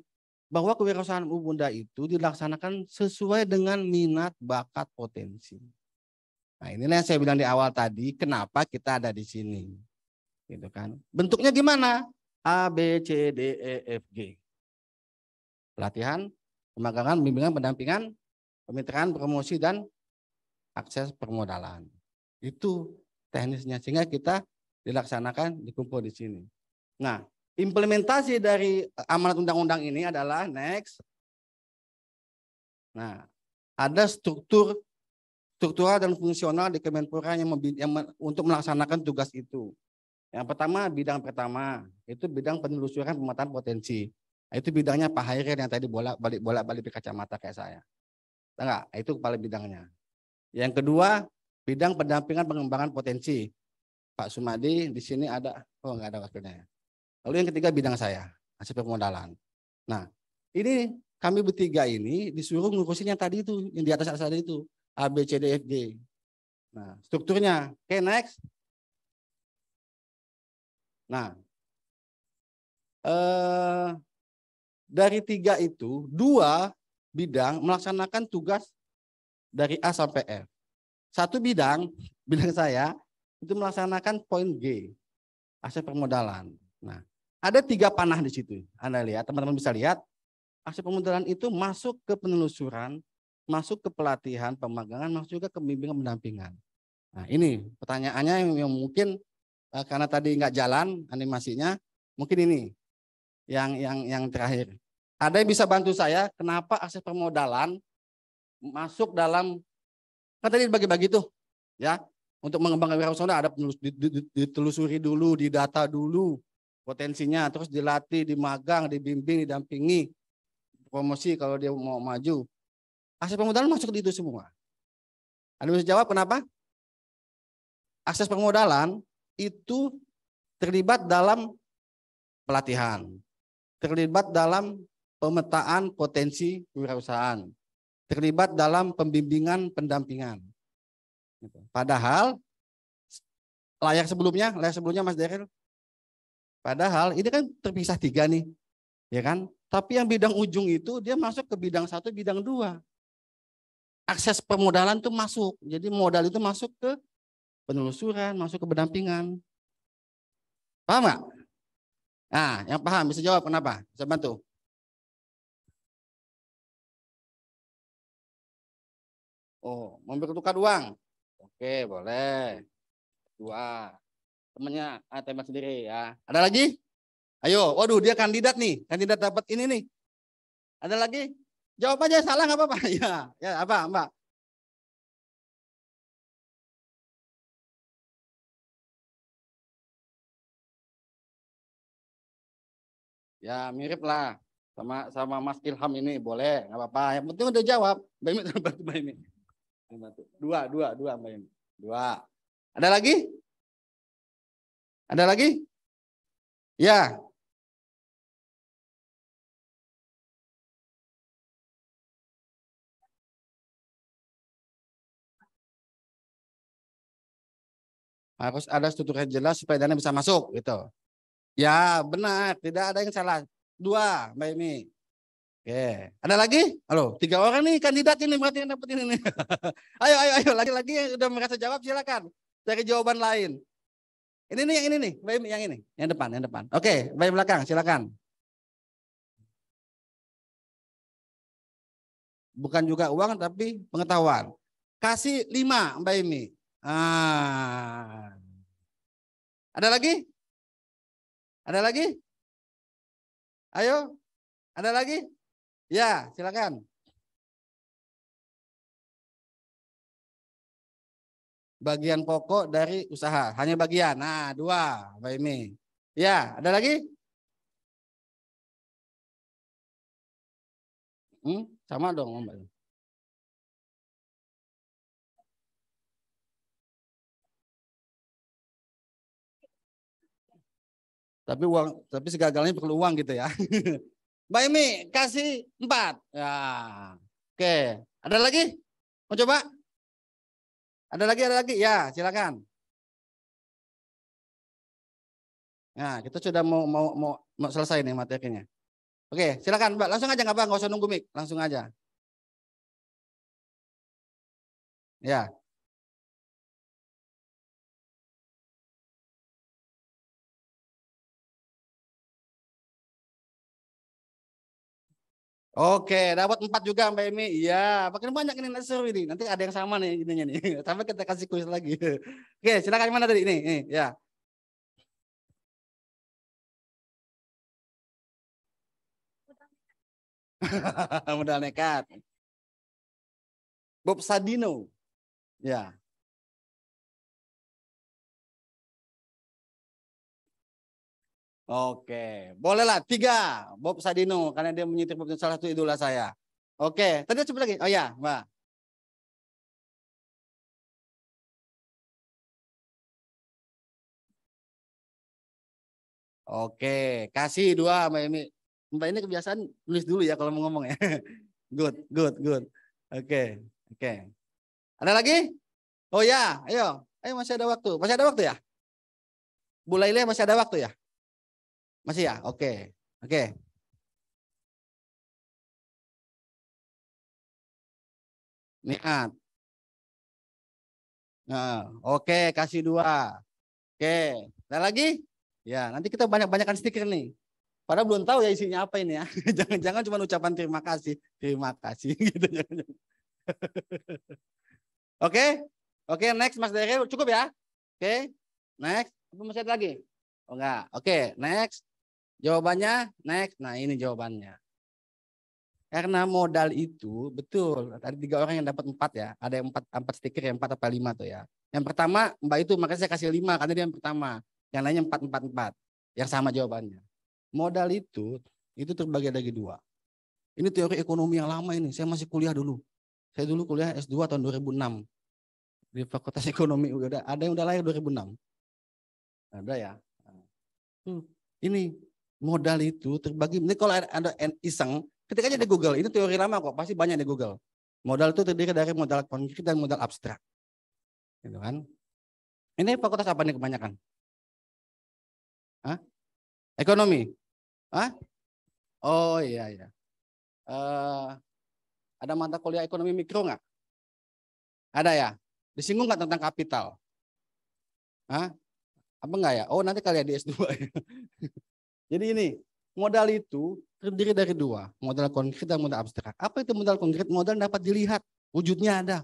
bahwa kewirausahaan pemuda itu dilaksanakan sesuai dengan minat, bakat, potensi. Nah, inilah yang saya bilang di awal tadi, kenapa kita ada di sini. Gitu kan. Bentuknya gimana? A B C D E F G. Pelatihan, pemagangan, bimbingan, pendampingan, pemitraan, promosi dan akses permodalan. Itu teknisnya sehingga kita dilaksanakan dikumpul di sini. Nah, implementasi dari amanat undang-undang ini adalah next. Nah, ada struktur struktural dan fungsional di Kemenpora yang, yang untuk melaksanakan tugas itu. Yang pertama bidang pertama itu bidang penelusuran pemetaan potensi. Nah, itu bidangnya Pak Hairil yang tadi bolak balik bolak balik di kacamata kayak saya. Enggak, nah, itu kepala bidangnya. Yang kedua Bidang pendampingan pengembangan potensi. Pak Sumadi di sini ada, oh nggak ada wakilnya. Lalu yang ketiga bidang saya, aspek pemodalan. Nah, ini kami bertiga ini disuruh ngurusin yang tadi itu, yang di atas atas tadi itu, A, B, C, D, e, F, G. Nah, strukturnya. Oke, okay, next. Nah, eh, dari tiga itu, dua bidang melaksanakan tugas dari A sampai F. Satu bidang, bidang saya, itu melaksanakan poin G, aset permodalan. Nah, ada tiga panah di situ. Anda lihat, teman-teman bisa lihat, aset permodalan itu masuk ke penelusuran, masuk ke pelatihan, pemagangan, masuk juga ke bimbingan pendampingan. Nah, ini pertanyaannya yang, mungkin eh, karena tadi nggak jalan animasinya, mungkin ini yang yang yang terakhir. Ada yang bisa bantu saya? Kenapa aset permodalan masuk dalam Kan tadi bagi-bagi tuh, ya. Untuk mengembangkan wirausaha ada ditelusuri dulu, didata dulu potensinya, terus dilatih, dimagang, dibimbing, didampingi, promosi kalau dia mau maju. akses permodalan masuk di itu semua. Anda bisa jawab kenapa? Akses permodalan itu terlibat dalam pelatihan, terlibat dalam pemetaan potensi kewirausahaan, terlibat dalam pembimbingan pendampingan. Gitu. Padahal layar sebelumnya, layar sebelumnya Mas Daryl, padahal ini kan terpisah tiga nih, ya kan? Tapi yang bidang ujung itu dia masuk ke bidang satu, bidang dua. Akses permodalan tuh masuk, jadi modal itu masuk ke penelusuran, masuk ke pendampingan. Paham nggak? Nah, yang paham bisa jawab kenapa? Bisa bantu. Oh, mau tukar uang. Oke, boleh. Dua. Temennya ah, tema sendiri ya. Ada lagi? Ayo, waduh dia kandidat nih, kandidat dapat ini nih. Ada lagi? Jawab aja salah nggak apa-apa. Ya, ya apa, Mbak? Ya mirip lah sama sama Mas Ilham ini boleh nggak apa-apa. Yang penting udah jawab. Baik, baik, baik. Dua, dua, dua Mbak Yuni. Dua. Ada lagi? Ada lagi? Ya. Harus ada struktur yang jelas supaya dana bisa masuk gitu. Ya benar, tidak ada yang salah. Dua, Mbak ini Oke, ada lagi? Halo, tiga orang nih kandidat ini berarti yang dapat ini nih. ayo, ayo, ayo, lagi-lagi yang udah merasa jawab silakan cari jawaban lain. Ini nih yang ini nih, yang ini, yang depan, yang depan. Oke, baik belakang, silakan. Bukan juga uang tapi pengetahuan. Kasih lima, Mbak Imi. Ah. Ada lagi? Ada lagi? Ayo, ada lagi? Ya, silakan. Bagian pokok dari usaha. Hanya bagian. Nah, dua. Mbak Imi. Ya, ada lagi? Hmm, sama dong, Mbak Tapi uang, tapi segagalnya perlu uang gitu ya. Mbak Imi kasih empat. Ya. Oke. Ada lagi? Mau coba? Ada lagi, ada lagi. Ya, silakan. Nah, kita sudah mau mau mau, mau selesai nih materinya. Oke, silakan Mbak. Langsung aja nggak apa, nggak usah nunggu mik. Langsung aja. Ya. Oke, dapat empat juga Mbak Emi. Iya, makin banyak ini seru ini. Nanti ada yang sama nih ininya nih. Tapi kita kasih kuis lagi. Oke, silakan mana tadi ini? Nih, ya. Modal nekat. Bob Sadino. Ya. Oke, bolehlah tiga Bob Sadino karena dia menyetir Bob salah satu idola saya. Oke, tadi coba lagi. Oh ya, Mbak. Oke, kasih dua Mbak Emi. Mbak ini kebiasaan nulis dulu ya kalau mau ngomong ya. Good, good, good. Oke, oke. Ada lagi? Oh ya, ayo. Ayo masih ada waktu. Masih ada waktu ya? Bu Laila masih ada waktu ya? Masih ya? Oke. Okay. Oke. Okay. Niat. Nah, oke, okay, kasih dua. Oke, okay. ada lagi? Ya, nanti kita banyak-banyakan stiker nih. Padahal belum tahu ya isinya apa ini ya. Jangan-jangan cuma ucapan terima kasih, terima kasih gitu. Oke, okay? oke okay, next Mas Dere cukup ya. Oke, okay. next. Apa masih ada lagi? Oh enggak. Oke, okay, next. Jawabannya naik, Nah ini jawabannya. Karena modal itu betul. Tadi tiga orang yang dapat empat ya. Ada yang empat, empat stiker yang empat apa lima tuh ya. Yang pertama mbak itu makanya saya kasih lima karena dia yang pertama. Yang lainnya empat empat empat. Yang sama jawabannya. Modal itu itu terbagi dari dua. Ini teori ekonomi yang lama ini. Saya masih kuliah dulu. Saya dulu kuliah S2 tahun 2006 di Fakultas Ekonomi udah ada yang udah lahir 2006. Ada ya. Hmm. Ini modal itu terbagi. Ini kalau ada iseng, ketika aja di Google, ini teori lama kok, pasti banyak di Google. Modal itu terdiri dari modal konkret dan modal abstrak. Gitu kan? Ini fakultas apa nih kebanyakan? Hah? Ekonomi? Hah? Oh iya iya. Uh, ada mata kuliah ekonomi mikro nggak? Ada ya? Disinggung nggak tentang kapital? Hah? Apa enggak ya? Oh nanti kalian di S2. Jadi ini, modal itu terdiri dari dua, modal konkret dan modal abstrak. Apa itu modal konkret? Modal dapat dilihat, wujudnya ada.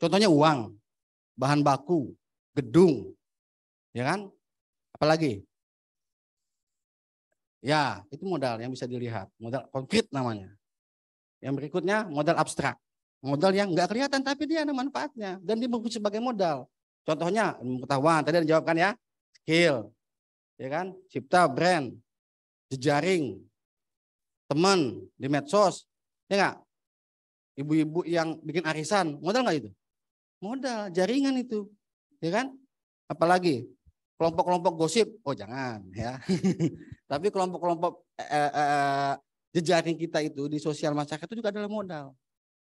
Contohnya uang, bahan baku, gedung, ya kan? Apalagi? Ya, itu modal yang bisa dilihat, modal konkret namanya. Yang berikutnya modal abstrak. Modal yang nggak kelihatan tapi dia ada manfaatnya dan dia sebagai modal. Contohnya pengetahuan, tadi dijawabkan ya, skill, ya kan? Cipta brand, jejaring, teman di medsos, ya nggak? Ibu-ibu yang bikin arisan, modal nggak itu? Modal, jaringan itu, ya kan? Apalagi kelompok-kelompok gosip, oh jangan ya. Tapi kelompok-kelompok eh, eh, eh, jejaring kita itu di sosial masyarakat itu juga adalah modal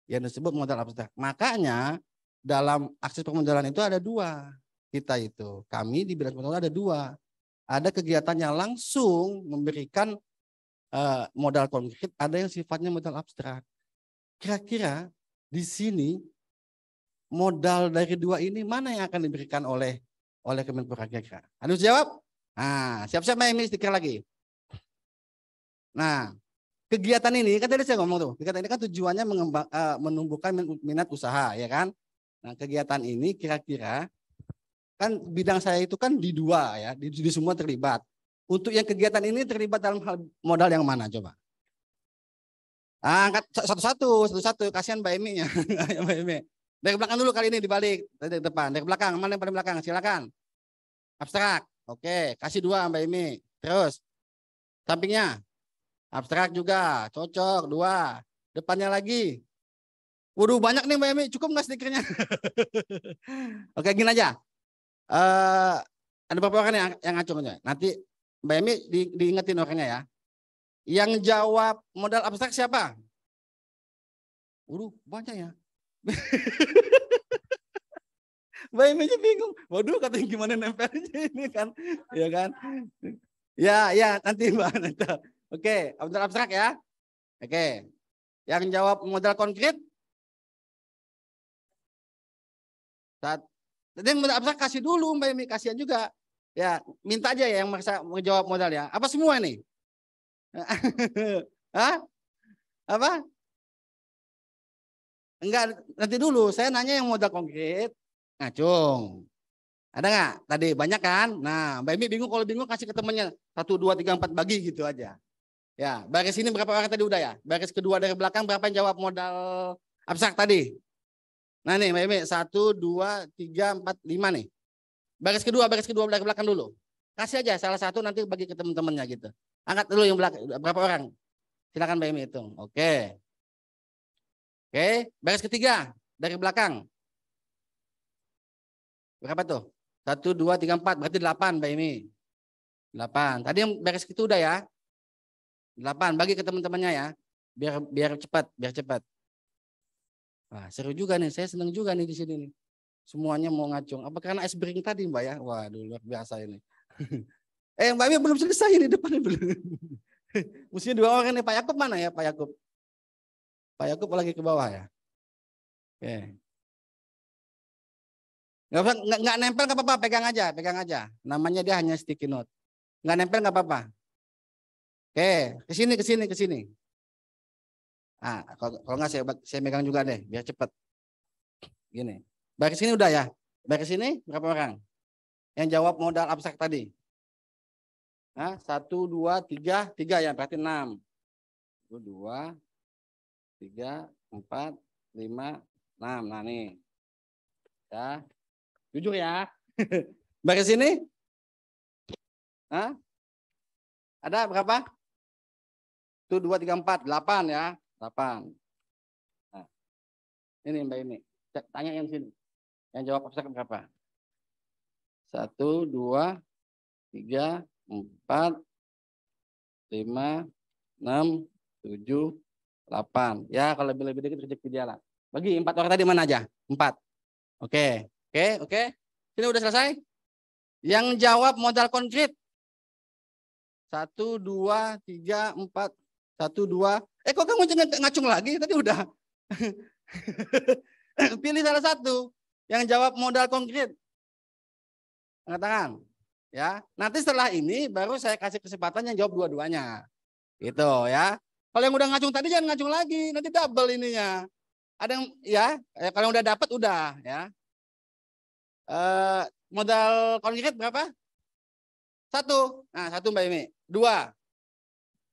yang disebut modal abstrak. Makanya dalam akses pemodalan itu ada dua kita itu. Kami di bidang pemodalan ada dua. Ada kegiatan yang langsung memberikan eh, modal konkret, ada yang sifatnya modal abstrak. Kira-kira di sini modal dari dua ini mana yang akan diberikan oleh oleh Kemenpora kira-kira? Anu jawab? Nah, siap-siap main stiker lagi. Nah, kegiatan ini kan tadi saya ngomong tuh, kegiatan ini kan tujuannya eh, menumbuhkan minat usaha ya kan. Nah, kegiatan ini kira-kira kan bidang saya itu kan di dua ya, di, di semua terlibat. Untuk yang kegiatan ini terlibat dalam hal modal yang mana coba? Ah, satu-satu, satu-satu. Kasihan Mbak Emi-nya. Mbak Emi. Dari belakang dulu kali ini dibalik, dari depan, dari belakang, mana yang paling belakang? Silakan. Abstrak. Oke, kasih dua Mbak Emi. Terus sampingnya abstrak juga, cocok dua. Depannya lagi. Waduh banyak nih Mbak Emi, cukup nggak stikernya? Oke, gini aja. Uh, ada beberapa orang yang, yang ngacungnya. Nanti Mbak Emi di, diingetin orangnya ya. Yang jawab modal abstrak siapa? Waduh, banyak ya. Mbak Emi aja bingung. Waduh, katanya gimana nempelnya ini kan. Ya kan? Ya, ya, nanti Mbak nanti. Oke, modal abstrak ya. Oke. Yang jawab modal konkret? Satu, jadi yang abstrak kasih dulu Mbak Yumi, kasihan juga. Ya, minta aja ya yang merasa menjawab modal ya. Apa semua ini? Hah? Apa? Enggak, nanti dulu. Saya nanya yang modal konkret. Ngacung. Ada nggak? Tadi banyak kan? Nah, Mbak Yumi bingung kalau bingung kasih ke temennya. Satu, dua, tiga, empat bagi gitu aja. Ya, baris ini berapa orang tadi udah ya? Baris kedua dari belakang berapa yang jawab modal abstrak tadi? Nah nih Mbak Eme, satu, dua, tiga, empat, lima nih. Baris kedua, baris kedua belakang belakang dulu. Kasih aja salah satu nanti bagi ke teman-temannya gitu. Angkat dulu yang belakang, berapa orang. Silakan Mbak Eme hitung. Oke. Oke, baris ketiga dari belakang. Berapa tuh? Satu, dua, tiga, empat. Berarti delapan Mbak Emi. Delapan. Tadi yang baris itu udah ya. Delapan. Bagi ke teman-temannya ya. Biar biar cepat, biar cepat. Wah, seru juga nih. Saya seneng juga nih di sini nih. Semuanya mau ngacung. Apa karena es bering tadi, Mbak ya? Waduh, luar biasa ini. eh, Mbak Mia belum selesai ini depannya belum. Mestinya dua orang nih. Pak Yakub mana ya, Pak Yakub? Pak Yakub lagi ke bawah ya. Oke. Okay. Nggak, nggak, nempel nggak apa-apa, pegang aja, pegang aja. Namanya dia hanya sticky note. Nggak nempel nggak apa-apa. Oke, okay. ke sini, ke sini, ke sini. Nah, kalau, kalau nggak saya, saya megang juga deh, biar cepat. Gini. Baris sini udah ya? Baris sini berapa orang? Yang jawab modal abstrak tadi. Nah, satu, dua, tiga, tiga ya, berarti enam. Satu, dua, tiga, empat, lima, enam. Nah, nih. Ya. Jujur ya. Baris sini? Hah? Ada berapa? Satu, dua, tiga, empat, delapan ya. 8. Nah, ini Mbak ini. Tanya yang sini. Yang jawab abstrak berapa? 1, 2, 3, 4, 5, 6, 7, 8. Ya, kalau lebih-lebih dikit rezeki jalan. Bagi empat orang tadi mana aja? Empat. Oke, oke, oke. Ini udah selesai? Yang jawab modal konkret. Satu, dua, tiga, empat, satu, dua. Eh kok kamu jangan ngacung lagi? Tadi udah. Pilih salah satu. Yang jawab modal konkret. Angkat tangan. Ya, nanti setelah ini baru saya kasih kesempatan yang jawab dua-duanya. Gitu ya. Kalau yang udah ngacung tadi jangan ngacung lagi, nanti double ininya. Ada yang ya, eh, kalau yang udah dapat udah ya. E, modal konkret berapa? Satu. Nah, satu Mbak Imi. Dua.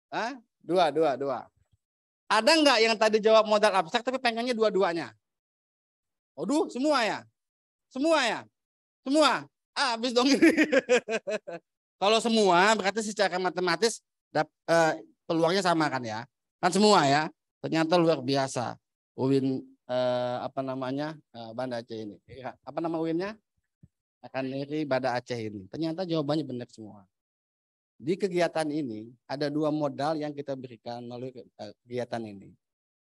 Hah? Dua, dua, dua. Ada nggak yang tadi jawab modal abstrak tapi pengennya dua-duanya? Aduh, semua ya? Semua ya? Semua? Ah, habis dong. Kalau semua berarti secara matematis eh, peluangnya sama kan ya? Kan semua ya? Ternyata luar biasa. Uwin eh, apa namanya? Eh, Banda Aceh ini. Iya, apa nama Uwinnya? Akan iri Banda Aceh ini. Ternyata jawabannya benar semua. Di kegiatan ini ada dua modal yang kita berikan melalui eh, kegiatan ini,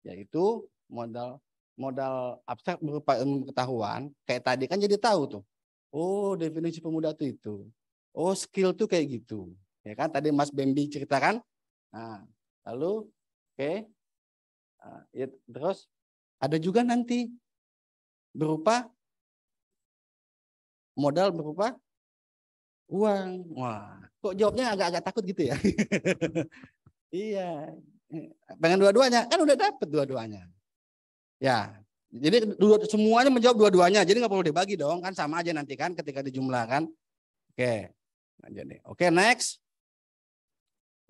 yaitu modal modal abstrak berupa ilmu pengetahuan. Kayak tadi kan jadi tahu tuh. Oh, definisi pemuda tuh itu. Oh, skill tuh kayak gitu. Ya kan tadi Mas Bembi ceritakan. Nah, lalu oke. Okay. Ah, ya, terus ada juga nanti berupa modal berupa uang. Wah, Kok jawabnya agak-agak takut gitu ya? iya. Pengen dua-duanya, kan udah dapet dua-duanya. Ya, jadi dua, semuanya menjawab dua-duanya. Jadi nggak perlu dibagi dong, kan sama aja nanti kan ketika dijumlah kan. Oke. jadi oke next.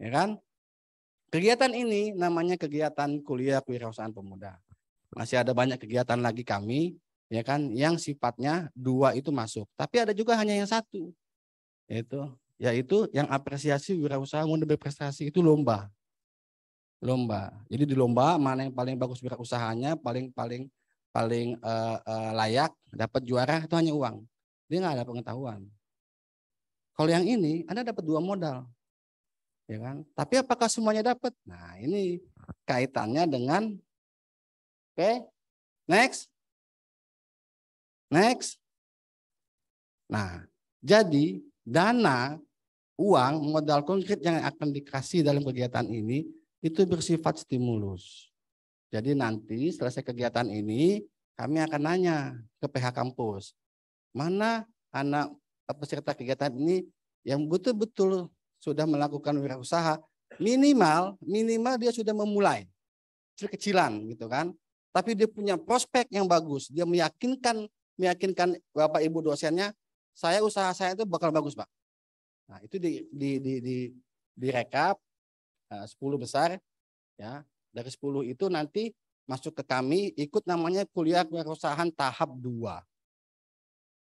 Ya kan? Kegiatan ini namanya kegiatan kuliah kewirausahaan pemuda. Masih ada banyak kegiatan lagi kami ya kan yang sifatnya dua itu masuk, tapi ada juga hanya yang satu. Yaitu yaitu yang apresiasi wirausaha mau berprestasi itu lomba. Lomba. Jadi di lomba mana yang paling bagus wirausahanya, paling paling paling uh, uh, layak dapat juara itu hanya uang. Dia nggak ada pengetahuan. Kalau yang ini Anda dapat dua modal. Ya kan? Tapi apakah semuanya dapat? Nah, ini kaitannya dengan Oke. Okay. Next. Next. Nah, jadi dana uang, modal konkret yang akan dikasih dalam kegiatan ini itu bersifat stimulus. Jadi nanti selesai kegiatan ini kami akan nanya ke PH kampus, mana anak peserta kegiatan ini yang betul-betul sudah melakukan wirausaha minimal minimal dia sudah memulai kecilan gitu kan tapi dia punya prospek yang bagus dia meyakinkan meyakinkan bapak ibu dosennya saya usaha saya itu bakal bagus pak Nah, itu di di di di direkap eh, uh, 10 besar ya. Dari 10 itu nanti masuk ke kami ikut namanya kuliah kewirausahaan tahap 2.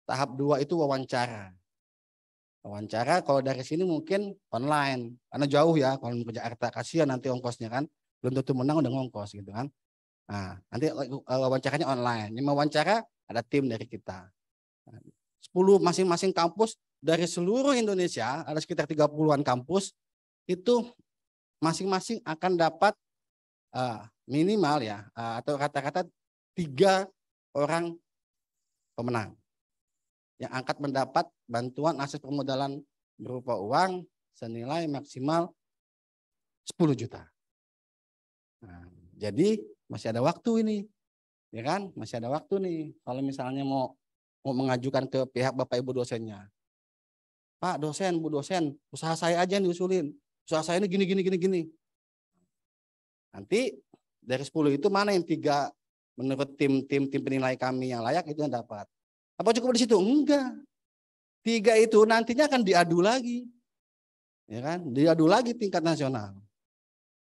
Tahap 2 itu wawancara. Wawancara kalau dari sini mungkin online karena jauh ya kalau ke Jakarta kasihan nanti ongkosnya kan belum tentu menang udah ngongkos gitu kan. Nah, nanti eh, eh, wawancaranya online. ini wawancara ada tim dari kita. 10 nah, masing-masing kampus dari seluruh Indonesia, ada sekitar 30-an kampus, itu masing-masing akan dapat uh, minimal ya, uh, atau kata-kata tiga orang pemenang yang angkat mendapat bantuan akses permodalan berupa uang senilai maksimal 10 juta. Nah, jadi masih ada waktu ini. Ya kan? Masih ada waktu nih kalau misalnya mau mau mengajukan ke pihak Bapak Ibu dosennya. Pak dosen, Bu dosen, usaha saya aja yang diusulin. Usaha saya ini gini, gini, gini, gini. Nanti dari 10 itu mana yang tiga menurut tim tim tim penilai kami yang layak itu yang dapat. Apa cukup di situ? Enggak. Tiga itu nantinya akan diadu lagi. Ya kan? Diadu lagi tingkat nasional.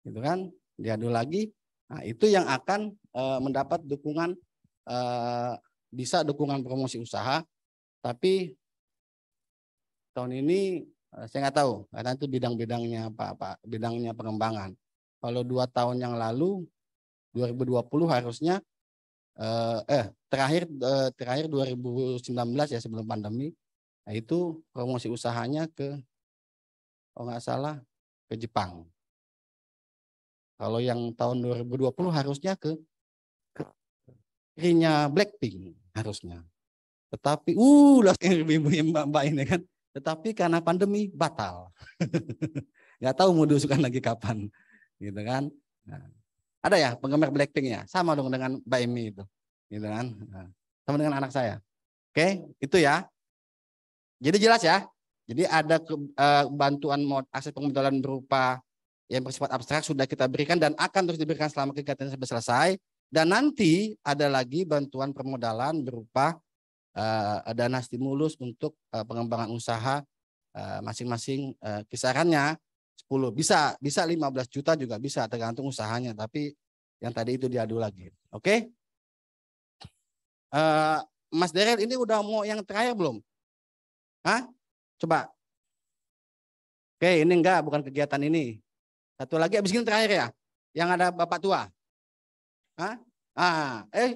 Gitu kan? Diadu lagi. Nah, itu yang akan e, mendapat dukungan e, bisa dukungan promosi usaha tapi tahun ini eh, saya nggak tahu karena itu bidang-bidangnya apa apa bidangnya pengembangan. Kalau dua tahun yang lalu 2020 harusnya eh, eh terakhir eh, terakhir 2019 ya sebelum pandemi nah itu promosi usahanya ke kalau nggak salah ke Jepang. Kalau yang tahun 2020 harusnya ke kirinya Blackpink harusnya. Tetapi uh lah mbak-mbak ini kan tetapi karena pandemi batal. Nggak tahu mau diusulkan lagi kapan. Gitu kan. Nah, ada ya penggemar Blackpink ya? Sama dong dengan Mbak Emi itu. Gitu kan. Nah, sama dengan anak saya. Oke, itu ya. Jadi jelas ya. Jadi ada ke, eh, bantuan mod aset pemodalan berupa yang bersifat abstrak sudah kita berikan dan akan terus diberikan selama kegiatan sampai selesai. Dan nanti ada lagi bantuan permodalan berupa uh, dana stimulus untuk uh, pengembangan usaha eh, masing-masing uh, uh, kisarannya 10 bisa bisa 15 juta juga bisa tergantung usahanya tapi yang tadi itu diadu lagi oke okay? uh, Mas Deret ini udah mau yang terakhir belum Hah? coba oke okay, ini enggak bukan kegiatan ini satu lagi abis ini terakhir ya yang ada bapak tua Hah? ah eh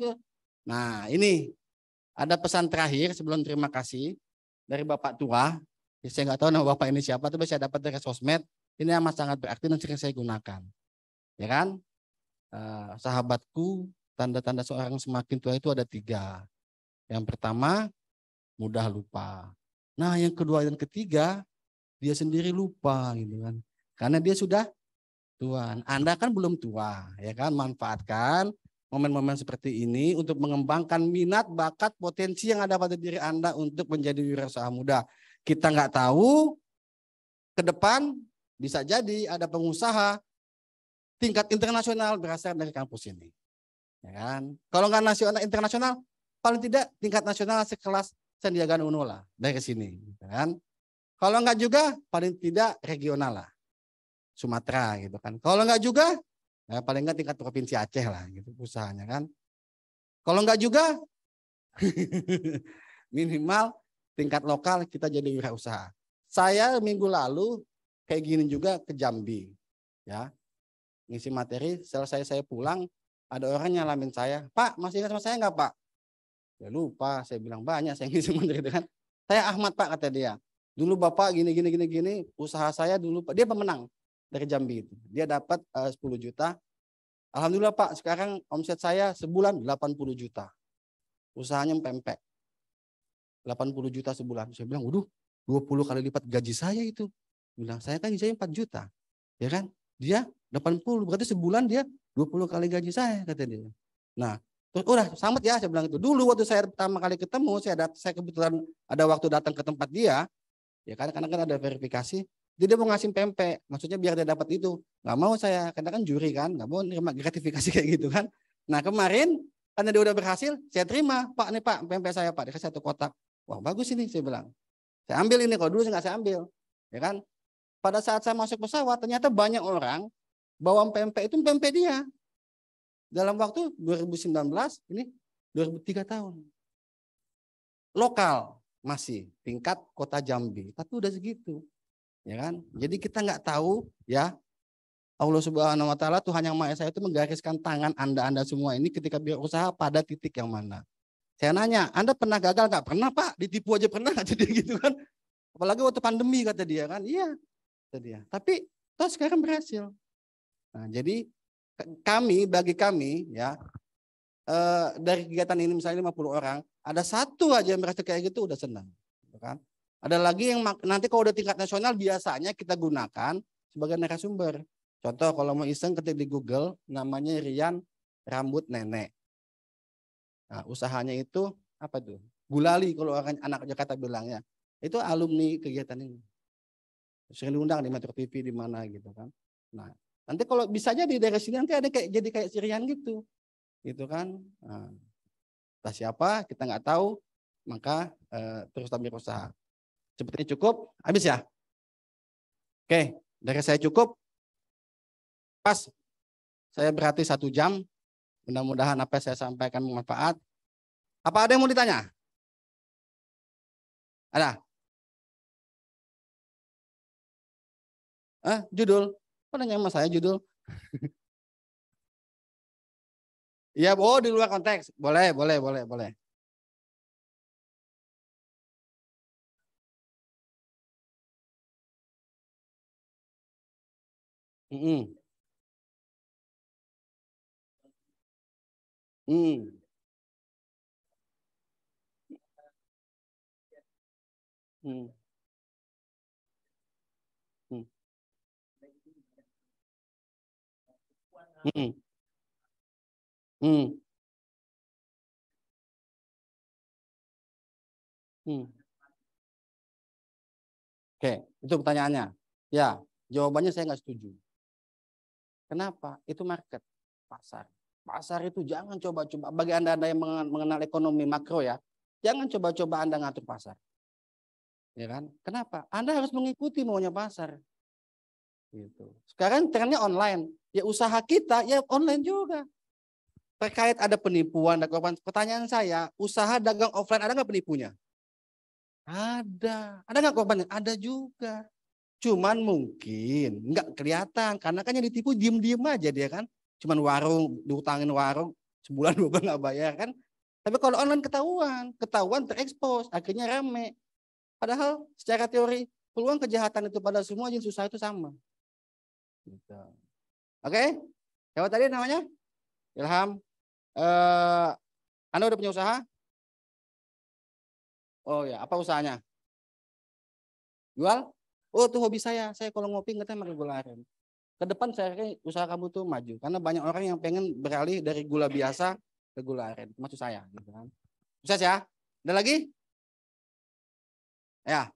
nah ini ada pesan terakhir sebelum terima kasih dari Bapak Tua. Ya, saya nggak tahu nama Bapak ini siapa, tapi saya dapat dari sosmed. Ini amat sangat berarti dan sering saya gunakan. Ya kan? Eh, sahabatku, tanda-tanda seorang semakin tua itu ada tiga. Yang pertama, mudah lupa. Nah, yang kedua dan ketiga, dia sendiri lupa gitu kan. Karena dia sudah Tuhan. Anda kan belum tua, ya kan? Manfaatkan momen-momen seperti ini untuk mengembangkan minat, bakat, potensi yang ada pada diri Anda untuk menjadi wirausaha muda. Kita nggak tahu ke depan bisa jadi ada pengusaha tingkat internasional berasal dari kampus ini. Ya kan? Kalau nggak nasional internasional, paling tidak tingkat nasional sekelas Sandiaga Uno lah dari sini. Ya kan? Kalau nggak juga paling tidak regional lah. Sumatera gitu kan. Kalau nggak juga Nah, paling nggak tingkat provinsi Aceh lah gitu usahanya kan. Kalau enggak juga minimal tingkat lokal kita jadi usaha Saya minggu lalu kayak gini juga ke Jambi ya. Ngisi materi, selesai saya pulang ada orang nyalamin saya, "Pak, masih ingat sama saya enggak, Pak?" Ya lupa, saya bilang banyak saya ngisi materi kan. Saya Ahmad, Pak kata dia. Dulu Bapak gini gini gini gini, usaha saya dulu Pak. Dia pemenang dari Jambi itu. Dia dapat eh, uh, 10 juta. Alhamdulillah Pak, sekarang omset saya sebulan 80 juta. Usahanya pempek. 80 juta sebulan. Saya bilang, waduh 20 kali lipat gaji saya itu. Bilang, saya kan gajinya 4 juta. Ya kan? Dia 80, berarti sebulan dia 20 kali gaji saya, kata dia. Nah, terus udah selamat ya, saya bilang itu. Dulu waktu saya pertama kali ketemu, saya ada, saya kebetulan ada waktu datang ke tempat dia, ya kan karena kan ada verifikasi. Jadi dia mau ngasih pempek, maksudnya biar dia dapat itu. Gak mau saya, karena kan juri kan, gak mau nerima gratifikasi kayak gitu kan. Nah kemarin karena dia udah berhasil, saya terima, Pak nih Pak, pempek saya Pak, dikasih satu kotak. Wah bagus ini, saya bilang. Saya ambil ini, kalau dulu saya nggak saya ambil. Ya kan? Pada saat saya masuk pesawat, ternyata banyak orang bawa pempek itu pempek dia. Dalam waktu 2019, ini 2003 tahun. Lokal masih tingkat kota Jambi, tapi udah segitu ya kan? Jadi kita nggak tahu ya Allah Subhanahu wa taala Tuhan yang Maha Esa itu menggariskan tangan Anda-anda semua ini ketika berusaha pada titik yang mana. Saya nanya, Anda pernah gagal nggak? Pernah, Pak. Ditipu aja pernah jadi gitu kan. Apalagi waktu pandemi kata dia kan. Iya, kata dia. Tapi toh sekarang berhasil. Nah, jadi kami bagi kami ya eh, dari kegiatan ini misalnya 50 orang, ada satu aja yang merasa kayak gitu udah senang, gitu kan? Ada lagi yang nanti kalau udah tingkat nasional biasanya kita gunakan sebagai narasumber. Contoh kalau mau iseng ketik di Google namanya Rian Rambut Nenek. Nah, usahanya itu apa tuh? Gulali kalau orang anak Jakarta bilangnya. Itu alumni kegiatan ini. Sering diundang di Metro TV di mana gitu kan. Nah, nanti kalau bisanya di daerah sini nanti ada kayak jadi kayak Sirian gitu. Gitu kan. Nah, siapa kita nggak tahu, maka eh, terus tampil usaha. Sepertinya cukup. Habis ya? Oke, dari saya cukup. Pas saya berarti satu jam. Mudah-mudahan apa saya sampaikan bermanfaat. Apa ada yang mau ditanya? Ada? Eh, judul. Kok nanya sama saya judul? Iya, oh di luar konteks. Boleh, boleh, boleh, boleh. Mm -mm. Mm. Hmm. Hmm. Hmm. Hmm. Hmm. Oke, itu pertanyaannya. Ya, jawabannya saya nggak setuju. Kenapa? Itu market, pasar. Pasar itu jangan coba-coba. Bagi Anda-Anda yang mengenal ekonomi makro ya, jangan coba-coba Anda ngatur pasar. Ya kan? Kenapa? Anda harus mengikuti maunya pasar. Gitu. Sekarang trennya online. Ya usaha kita ya online juga. Terkait ada penipuan, dan korban. Pertanyaan saya, usaha dagang offline ada nggak penipunya? Ada. Ada nggak korban? Ada juga. Cuman mungkin nggak kelihatan karena kan yang ditipu diem-diem aja dia kan. Cuman warung, diutangin warung sebulan dua bulan nggak bayar kan. Tapi kalau online ketahuan, ketahuan terekspos, akhirnya rame. Padahal secara teori peluang kejahatan itu pada semua jenis usaha itu sama. Gitu. Oke, okay? siapa tadi namanya? Ilham. Uh, anda udah punya usaha? Oh ya, apa usahanya? Jual? oh itu hobi saya saya kalau ngopi ngeteh pakai gula aren ke depan saya kira usaha kamu tuh maju karena banyak orang yang pengen beralih dari gula biasa ke gula aren maksud saya gitu kan bisa ya ada lagi ya,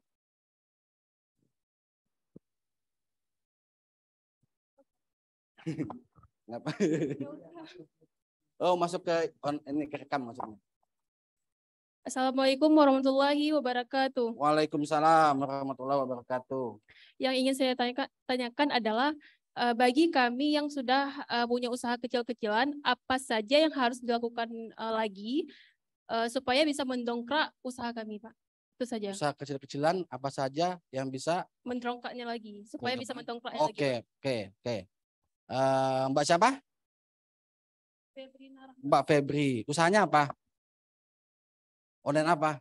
ya oh masuk ke on, ini kerekam maksudnya Assalamualaikum warahmatullahi wabarakatuh. Waalaikumsalam warahmatullahi wabarakatuh. Yang ingin saya tanyakan, adalah eh, bagi kami yang sudah eh, punya usaha kecil-kecilan, apa saja yang harus dilakukan eh, lagi supaya bisa mendongkrak usaha kami, Pak? Itu saja. Usaha kecil-kecilan apa saja yang bisa mendongkraknya lagi supaya bisa mendongkrak oke, lagi. Oke, oke, oke. Mbak siapa? Febri Mbak Febri, usahanya apa? Online apa?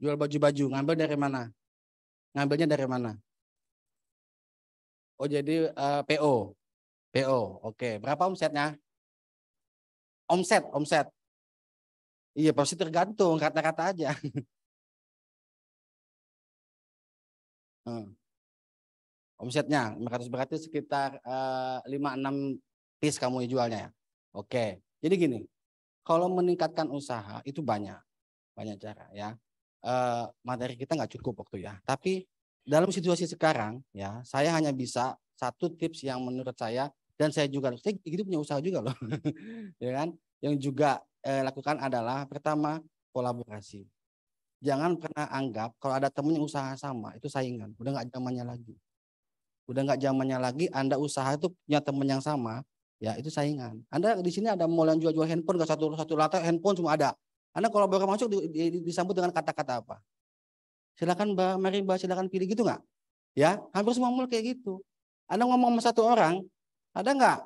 Jual baju-baju. Ngambil dari mana? Ngambilnya dari mana? Oh jadi uh, eh, PO. PO. Oke. Berapa omsetnya? Omset, omset. Iya pasti tergantung kata-kata aja. hmm. Omsetnya berarti berarti sekitar uh, 5 6 piece kamu jualnya ya. Oke. Jadi gini, kalau meningkatkan usaha itu banyak, banyak cara ya. E, materi kita nggak cukup waktu ya. Tapi dalam situasi sekarang ya, saya hanya bisa satu tips yang menurut saya dan saya juga saya eh, gitu punya usaha juga loh, ya kan? Yang juga e, lakukan adalah pertama kolaborasi. Jangan pernah anggap kalau ada temen yang usaha sama itu saingan. Udah nggak zamannya lagi. Udah nggak zamannya lagi. Anda usaha itu punya temen yang sama, Ya, itu saingan. Anda di sini ada mall yang jual-jual handphone, gak satu satu latar handphone semua ada. Anda kalau baru masuk di, di, disambut dengan kata-kata apa? Silakan Mbak, mari Mbak, silakan pilih gitu nggak? Ya, hampir semua mall kayak gitu. Anda ngomong sama satu orang, ada nggak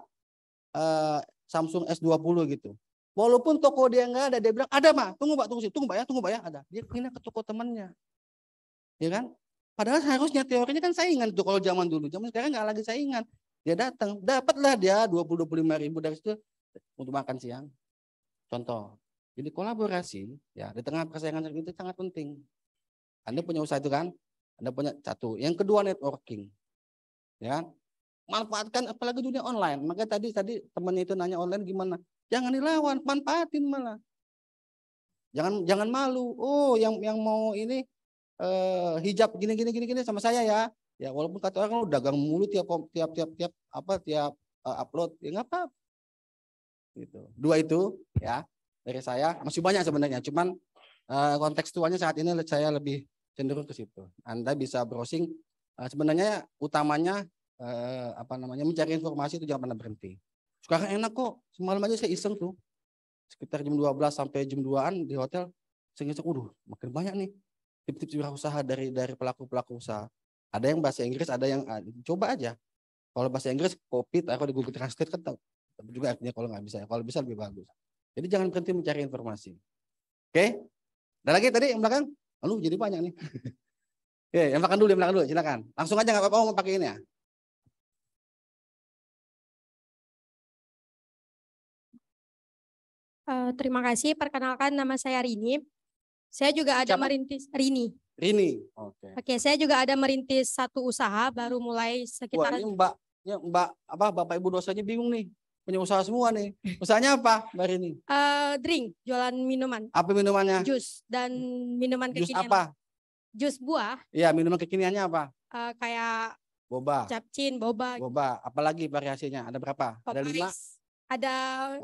uh, Samsung S20 gitu? Walaupun toko dia nggak ada, dia bilang ada mbak, tunggu mbak, tunggu sih, tunggu mbak ya, tunggu mbak ya, ada. Dia pindah ke toko temannya, ya kan? Padahal harusnya teorinya kan saingan itu kalau zaman dulu, zaman sekarang nggak lagi saingan. Dia datang, dapatlah dia 20-25 ribu dari situ untuk makan siang. Contoh. Jadi kolaborasi ya di tengah persaingan itu sangat penting. Anda punya usaha itu kan? Anda punya satu. Yang kedua networking. Ya Manfaatkan apalagi dunia online. Maka tadi tadi temannya itu nanya online gimana? Jangan dilawan, manfaatin malah. Jangan jangan malu. Oh, yang yang mau ini eh, hijab gini gini gini gini sama saya ya ya walaupun kata orang lu dagang mulu tiap tiap tiap tiap apa tiap uh, upload ya nggak apa gitu dua itu ya dari saya masih banyak sebenarnya cuman uh, kontekstualnya saat ini saya lebih cenderung ke situ anda bisa browsing uh, sebenarnya utamanya uh, apa namanya mencari informasi itu jangan pernah berhenti sekarang enak kok semalam aja saya iseng tuh sekitar jam 12 sampai jam 2-an di hotel saya ngisik, waduh makin banyak nih tips-tips usaha dari dari pelaku-pelaku usaha ada yang bahasa Inggris, ada yang ah, coba aja. Kalau bahasa Inggris copy taruh di Google Translate kan Tapi juga artinya kalau nggak bisa, ya, kalau bisa lebih bagus. Jadi jangan berhenti mencari informasi. Oke? Okay? Dan lagi tadi yang belakang? Lalu jadi banyak nih. Oke, yang makan dulu, yang makan dulu, silakan. Langsung aja nggak apa-apa, mau pakai ini ya. Uh, terima kasih. Perkenalkan nama saya Rini. Saya juga ada Siapa? merintis Rini. Rini. Oke. Okay. Oke, saya juga ada merintis satu usaha baru hmm. mulai sekitar. Wah, ini Mbak, ya Mbak apa Bapak Ibu dosanya bingung nih. Punya usaha semua nih. Usahanya apa, Mbak Rini? Uh, drink, jualan minuman. Apa minumannya? Jus dan minuman kekinian. Jus apa? Jus buah. Iya, minuman kekiniannya apa? Uh, kayak boba. Capcin, boba. Boba. Apalagi variasinya? Ada berapa? Pop ada lima. Ada.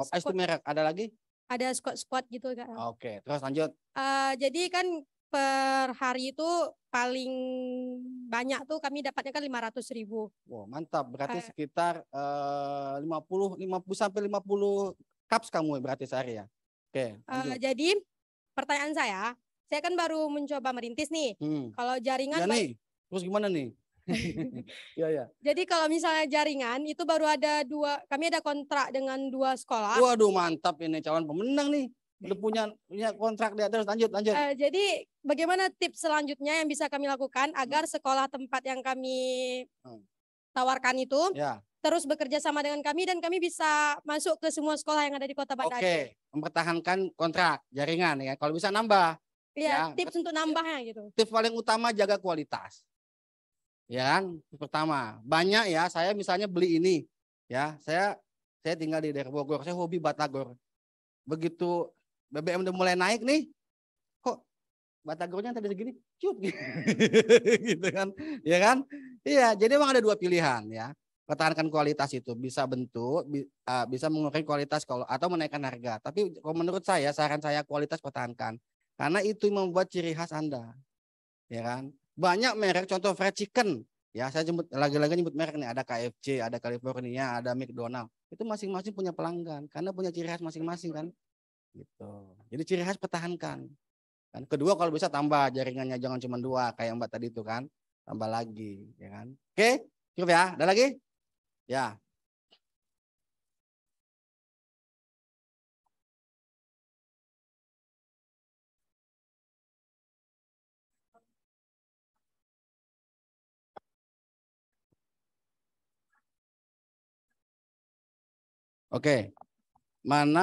Pop ice itu merek. Ada lagi? Ada squat squat gitu kan. Oke, okay. terus lanjut. Uh, jadi kan per hari itu paling banyak tuh kami dapatnya kan 500 ribu. Wow, mantap. Berarti uh, sekitar uh, 50, 50 sampai 50 cups kamu ya berarti sehari ya? Oke, okay, uh, eh, Jadi pertanyaan saya, saya kan baru mencoba merintis nih. Hmm. Kalau jaringan... Ya nih, terus gimana nih? ya, ya. Jadi kalau misalnya jaringan itu baru ada dua, kami ada kontrak dengan dua sekolah. Waduh mantap ini calon pemenang nih udah punya punya kontrak dia terus lanjut lanjut. Uh, jadi bagaimana tips selanjutnya yang bisa kami lakukan agar sekolah tempat yang kami hmm. tawarkan itu ya. terus bekerja sama dengan kami dan kami bisa masuk ke semua sekolah yang ada di Kota Bandung Oke, okay. mempertahankan kontrak jaringan ya. Kalau bisa nambah. Iya, ya. tips untuk nambahnya gitu. Tips paling utama jaga kualitas. Ya kan? Pertama, banyak ya saya misalnya beli ini ya, saya saya tinggal di daerah Bogor, saya hobi Batagor. Begitu BBM udah mulai naik nih, kok batagornya tadi segini, cut gitu kan, ya kan? Iya, jadi emang ada dua pilihan ya. Pertahankan kualitas itu bisa bentuk, bisa mengurangi kualitas kalau atau menaikkan harga. Tapi kalau menurut saya, saran saya kualitas pertahankan. Karena itu membuat ciri khas Anda. Ya kan? Banyak merek contoh fried chicken Ya, saya jemput lagi-lagi nyebut merek nih, ada KFC, ada California, ada McDonald. Itu masing-masing punya pelanggan karena punya ciri khas masing-masing kan. Gitu. Jadi ciri khas pertahankan. Kan kedua kalau bisa tambah jaringannya jangan cuma dua kayak Mbak tadi itu kan. Tambah lagi, ya kan? Oke, cukup ya. Ada lagi? Ya. Oke. Mana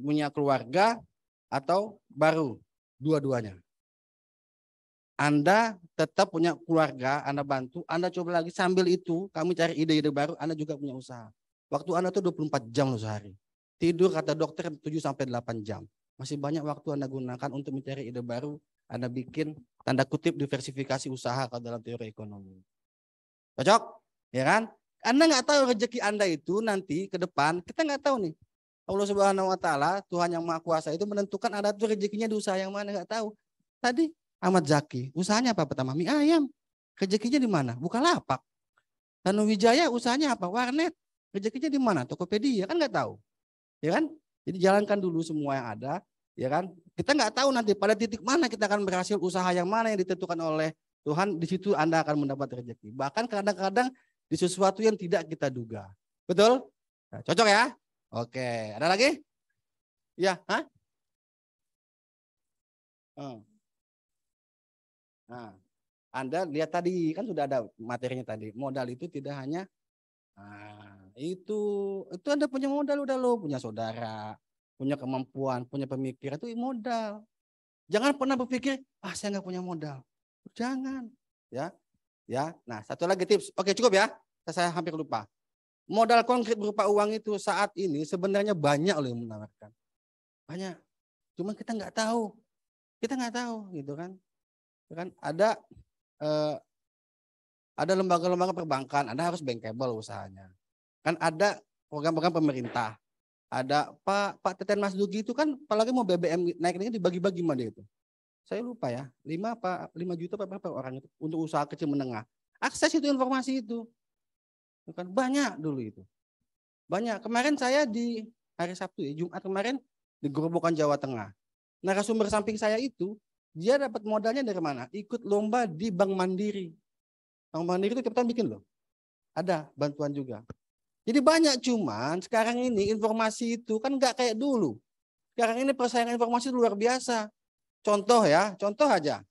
punya keluarga atau baru, dua-duanya. Anda tetap punya keluarga, Anda bantu, Anda coba lagi sambil itu kamu cari ide-ide baru, Anda juga punya usaha. Waktu Anda tuh 24 jam loh sehari. Tidur kata dokter 7 sampai 8 jam. Masih banyak waktu Anda gunakan untuk mencari ide baru, Anda bikin tanda kutip diversifikasi usaha kalau dalam teori ekonomi. Cocok? Ya kan? Anda nggak tahu rezeki Anda itu nanti ke depan, kita nggak tahu nih. Allah Subhanahu wa taala, Tuhan yang Maha Kuasa itu menentukan ada tuh rezekinya di usaha yang mana nggak tahu. Tadi Ahmad Zaki, usahanya apa pertama? Mie ayam. Rezekinya di mana? lapak Tanu Wijaya usahanya apa? Warnet. Rezekinya di mana? Tokopedia kan nggak tahu. Ya kan? Jadi jalankan dulu semua yang ada, ya kan? Kita nggak tahu nanti pada titik mana kita akan berhasil usaha yang mana yang ditentukan oleh Tuhan, di situ Anda akan mendapat rezeki. Bahkan kadang-kadang di sesuatu yang tidak kita duga. Betul? Nah, cocok ya? Oke, ada lagi? Ya, hah? Hmm. Nah, Anda lihat tadi kan sudah ada materinya tadi. Modal itu tidak hanya nah, itu itu Anda punya modal udah lo punya saudara, punya kemampuan, punya pemikiran itu modal. Jangan pernah berpikir ah saya nggak punya modal. Jangan, ya, ya. Nah satu lagi tips. Oke cukup ya. Saya hampir lupa modal konkret berupa uang itu saat ini sebenarnya banyak loh yang menawarkan. Banyak. Cuma kita nggak tahu. Kita nggak tahu gitu kan. Ya kan ada eh, ada lembaga-lembaga perbankan, ada harus bankable usahanya. Kan ada program-program pemerintah. Ada Pak Pak Teten Mas Dugi itu kan apalagi mau BBM naik ini dibagi-bagi mana itu. Saya lupa ya, lima apa 5 juta apa apa orang itu untuk usaha kecil menengah. Akses itu informasi itu banyak dulu itu. Banyak. Kemarin saya di hari Sabtu ya, Jumat kemarin di Gerobokan Jawa Tengah. Narasumber samping saya itu, dia dapat modalnya dari mana? Ikut lomba di Bank Mandiri. Bank Mandiri itu kita bikin loh. Ada bantuan juga. Jadi banyak cuman sekarang ini informasi itu kan nggak kayak dulu. Sekarang ini persaingan informasi luar biasa. Contoh ya, contoh aja.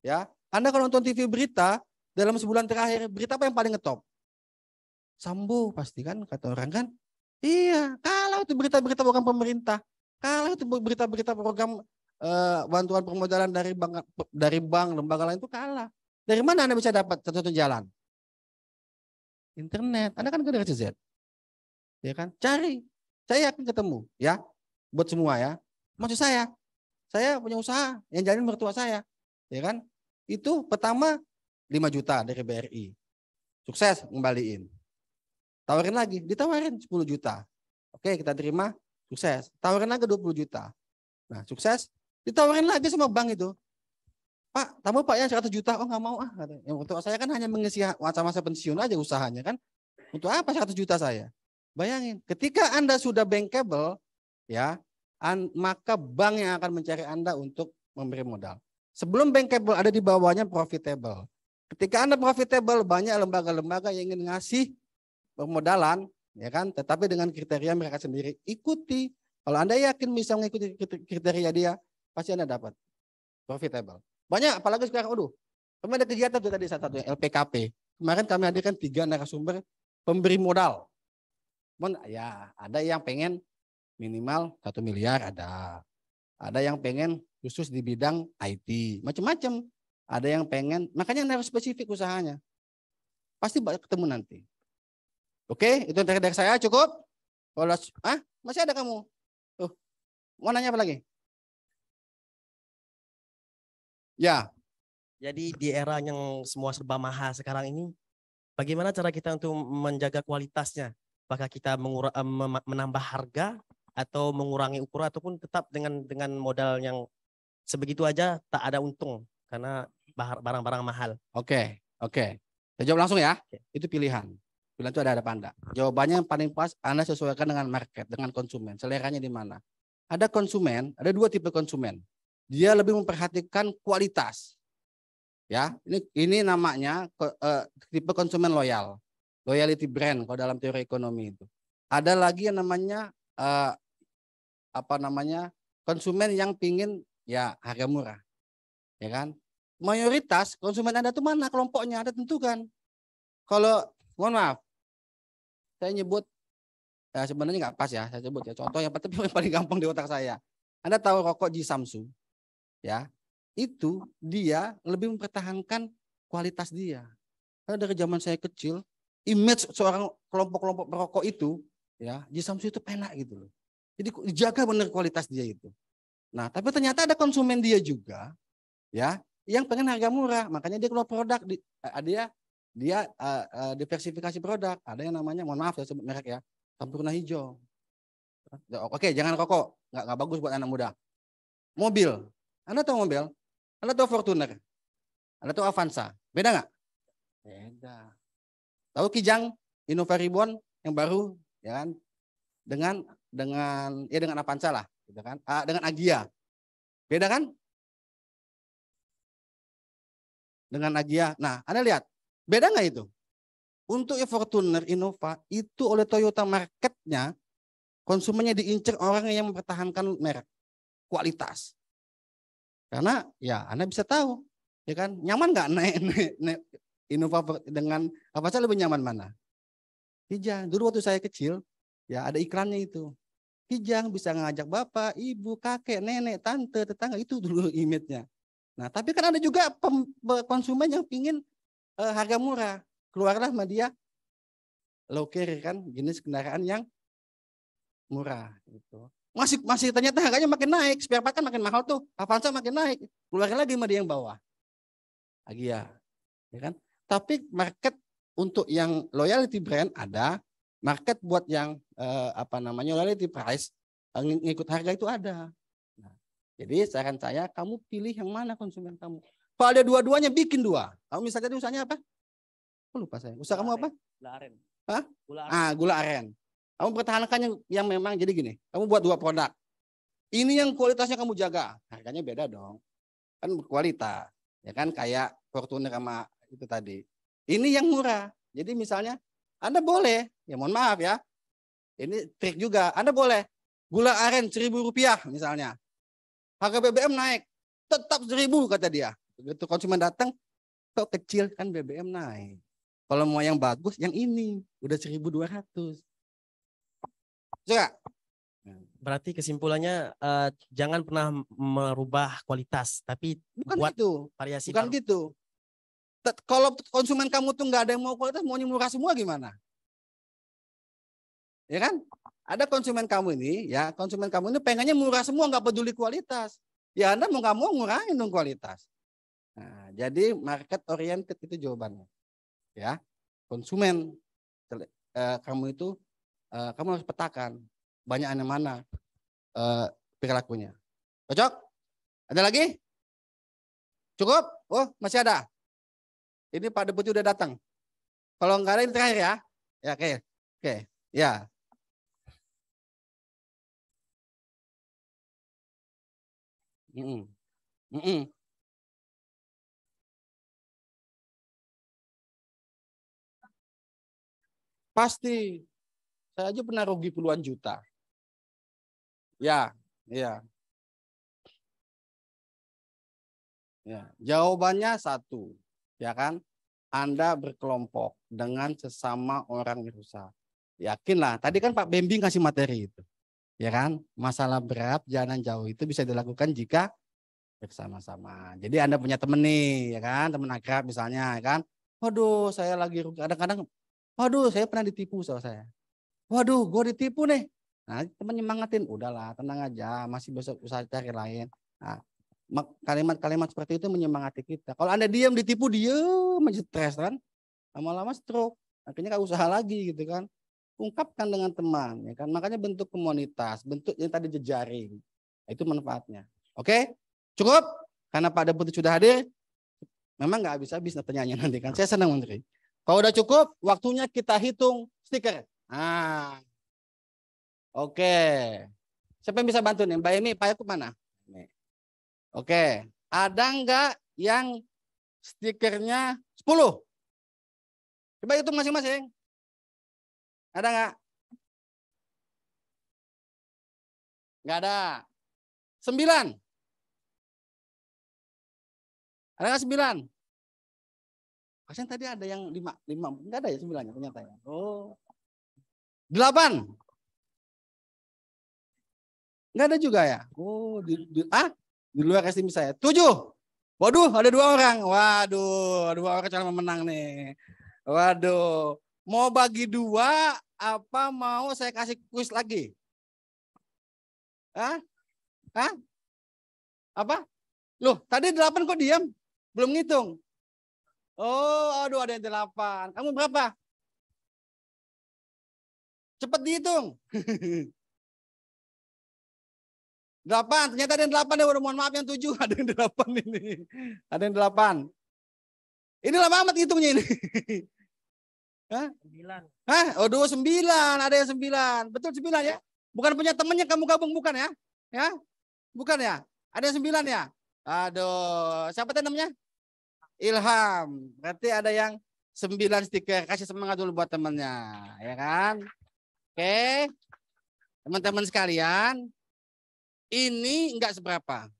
Ya, Anda kalau nonton TV berita dalam sebulan terakhir, berita apa yang paling ngetop? Sambo pasti kan kata orang kan. Iya, kalau itu berita-berita program pemerintah, kalau itu berita-berita program eh, bantuan permodalan dari bank dari bank lembaga lain itu kalah. Dari mana Anda bisa dapat satu-satu jalan? Internet. Anda kan ke Z. Ya kan? Cari. Saya yakin ketemu, ya. Buat semua ya. Maksud saya, saya punya usaha yang jalanin mertua saya, ya kan? Itu pertama 5 juta dari BRI. Sukses kembaliin. Tawarin lagi, ditawarin 10 juta. Oke, kita terima, sukses. Tawarin lagi 20 juta. Nah, sukses, ditawarin lagi sama bank itu. Pak, tamu Pak ya 100 juta. Oh, nggak mau ah. Yang untuk saya kan hanya mengisi masa-masa pensiun aja usahanya kan. Untuk apa 100 juta saya? Bayangin, ketika Anda sudah bankable, ya, an, maka bank yang akan mencari Anda untuk memberi modal. Sebelum bankable ada di bawahnya profitable. Ketika Anda profitable, banyak lembaga-lembaga yang ingin ngasih permodalan ya kan? Tetapi dengan kriteria mereka sendiri. Ikuti. Kalau Anda yakin bisa mengikuti kriteria dia, pasti Anda dapat profitable. Banyak, apalagi sekarang, aduh, kemarin ada kegiatan tuh tadi salah satu LPKP. Kemarin kami hadirkan tiga narasumber pemberi modal. Cuman ya ada yang pengen minimal satu miliar ada. Ada yang pengen khusus di bidang IT, macam-macam. Ada yang pengen, makanya naraspecific harus spesifik usahanya. Pasti ketemu nanti. Oke, itu dari, dari saya cukup. Kalau ah masih ada kamu. Tuh. Mau nanya apa lagi? Ya. Jadi di era yang semua serba mahal sekarang ini, bagaimana cara kita untuk menjaga kualitasnya? Apakah kita mengura, menambah harga atau mengurangi ukuran ataupun tetap dengan dengan modal yang sebegitu aja tak ada untung karena barang-barang mahal. Oke, oke. Saya jawab langsung ya. Okay. Itu pilihan bilang itu ada ada Anda. Jawabannya yang paling pas Anda sesuaikan dengan market, dengan konsumen. Seleranya di mana? Ada konsumen, ada dua tipe konsumen. Dia lebih memperhatikan kualitas. Ya, ini ini namanya uh, tipe konsumen loyal. Loyalty brand kalau dalam teori ekonomi itu. Ada lagi yang namanya uh, apa namanya? konsumen yang pingin ya harga murah. Ya kan? Mayoritas konsumen Anda itu mana kelompoknya? tentu tentukan. Kalau mohon maaf, saya nyebut ya sebenarnya nggak pas ya saya sebut ya contoh yang tapi yang paling gampang di otak saya anda tahu rokok Ji Samsu ya itu dia lebih mempertahankan kualitas dia karena dari zaman saya kecil image seorang kelompok-kelompok perokok itu ya Ji Samsu itu penak gitu loh jadi dijaga benar kualitas dia itu nah tapi ternyata ada konsumen dia juga ya yang pengen harga murah makanya dia keluar produk di, eh, dia dia uh, uh, diversifikasi produk. Ada yang namanya, mohon maaf ya sebut merek ya, Sampurna Hijau. Ya, oke, jangan rokok, nggak nggak bagus buat anak muda. Mobil, Anda tahu mobil? Anda tahu Fortuner? Anda tahu Avanza? Beda nggak? Beda. Tahu Kijang, Innova Ribbon yang baru, ya kan? Dengan dengan ya dengan Avanza lah, gitu kan? Ah, dengan Agia, beda kan? Dengan Agia. Nah, Anda lihat Beda nggak itu? Untuk Fortuner Innova itu oleh Toyota marketnya konsumennya diincar orang yang mempertahankan merek kualitas. Karena ya Anda bisa tahu ya kan nyaman nggak naik, naik, naik Innova dengan apa saja lebih nyaman mana? Kijang. Dulu waktu saya kecil ya ada iklannya itu. Kijang bisa ngajak bapak, ibu, kakek, nenek, tante, tetangga itu dulu imitnya Nah, tapi kan ada juga konsumen yang ingin uh, harga murah. Keluarlah sama dia low carrier kan, jenis kendaraan yang murah gitu. Masih masih ternyata harganya makin naik, spare part kan makin mahal tuh. Avanza makin naik, keluar lagi sama dia yang bawah. lagi Ya kan? Tapi market untuk yang loyalty brand ada, market buat yang eh, apa namanya loyalty price eh, ngikut harga itu ada. Nah, jadi saran saya kamu pilih yang mana konsumen kamu. Kalau ada dua-duanya bikin dua. Kamu misalnya tadi usahanya apa? Aku lupa saya. Usaha kamu apa? Gula aren. Hah? Gula ah, aren. Ah, gula aren. Kamu pertahankan yang, yang memang jadi gini. Kamu buat dua produk. Ini yang kualitasnya kamu jaga. Harganya beda dong. Kan berkualitas. Ya kan kayak Fortuner sama itu tadi. Ini yang murah. Jadi misalnya Anda boleh, ya mohon maaf ya. Ini trik juga. Anda boleh gula aren seribu rupiah misalnya. Harga BBM naik. Tetap seribu kata dia begitu konsumen datang kok kecil kan BBM naik kalau mau yang bagus yang ini udah 1200 suka nah, berarti kesimpulannya uh, jangan pernah merubah kualitas tapi bukan buat gitu. variasi bukan gitu T- kalau konsumen kamu tuh nggak ada yang mau kualitas mau murah semua gimana ya kan ada konsumen kamu ini ya konsumen kamu ini pengennya murah semua nggak peduli kualitas ya anda mau nggak mau ngurangin dong kualitas Nah, jadi market oriented itu jawabannya. Ya. Konsumen eh, kamu itu eh, kamu harus petakan banyak yang mana eh, perilakunya. Cocok? Ada lagi? Cukup? Oh, masih ada? Ini Pak Deputi udah datang. Kalau enggak ada ini terakhir ya. Ya, oke. Oke. Ya. Mm -mm. Mm -mm. Pasti. Saya aja pernah rugi puluhan juta. Ya, ya. Ya, jawabannya satu, ya kan? Anda berkelompok dengan sesama orang rusak. Yakinlah, tadi kan Pak Bembing kasih materi itu. Ya kan? Masalah berat, jalan jauh itu bisa dilakukan jika bersama-sama. Jadi Anda punya temen nih, ya kan? Temen akrab misalnya, ya kan? Waduh, saya lagi kadang-kadang Waduh, saya pernah ditipu sama saya. Waduh, gue ditipu nih. Nah, teman nyemangatin, udahlah, tenang aja, masih besok usaha cari lain. Nah, kalimat-kalimat seperti itu menyemangati kita. Kalau Anda diam ditipu, diam aja stres kan. Lama-lama stroke. Akhirnya nggak usaha lagi gitu kan. Ungkapkan dengan teman, ya kan. Makanya bentuk komunitas, bentuk yang tadi jejaring. Itu manfaatnya. Oke? Cukup? Karena Pak Deputi sudah hadir. Memang nggak habis-habis nanya-nanya nanti kan. Saya senang menteri. Kalau udah cukup, waktunya kita hitung stiker. Ah, oke. Okay. Siapa yang bisa bantu nih? Mbak Emi, Pak Yakub mana? Oke. Okay. Ada nggak yang stikernya 10? Coba hitung masing-masing. Ada nggak? Nggak ada. 9. Ada nggak 9? Pasien tadi ada yang lima, lima, enggak ada ya sembilannya ternyata ya. Oh, delapan. Enggak ada juga ya. Oh, di, di, ah, di luar estimasi saya. Tujuh. Waduh, ada dua orang. Waduh, dua orang calon memenang nih. Waduh, mau bagi dua apa mau saya kasih kuis lagi? Hah? Hah? Apa? Loh, tadi delapan kok diam? Belum ngitung. Oh, aduh ada yang delapan. Kamu berapa? Cepat dihitung. Delapan, ternyata ada yang delapan ya. Mohon maaf yang tujuh, ada yang delapan ini. Ada yang delapan. Ini lama amat hitungnya ini. Hah? Sembilan. Hah? Aduh, oh, sembilan. Ada yang sembilan. Betul sembilan ya? Bukan punya temennya kamu gabung, bukan ya? Ya? Bukan ya? Ada yang sembilan ya? Aduh, siapa temennya? namanya? ilham. Berarti ada yang sembilan stiker. Kasih semangat dulu buat temannya. Ya kan? Oke. Teman-teman sekalian. Ini enggak seberapa.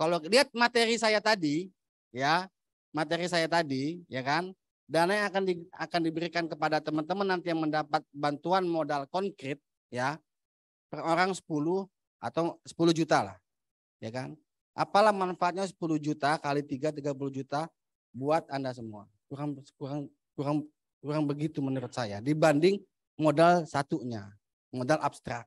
Kalau lihat materi saya tadi. ya Materi saya tadi. Ya kan? Dana yang akan, di, akan diberikan kepada teman-teman nanti yang mendapat bantuan modal konkret. ya Per orang sepuluh atau sepuluh juta lah. Ya kan? Apalah manfaatnya 10 juta kali 3 30 juta buat Anda semua. Kurang kurang kurang kurang begitu menurut saya dibanding modal satunya, modal abstrak.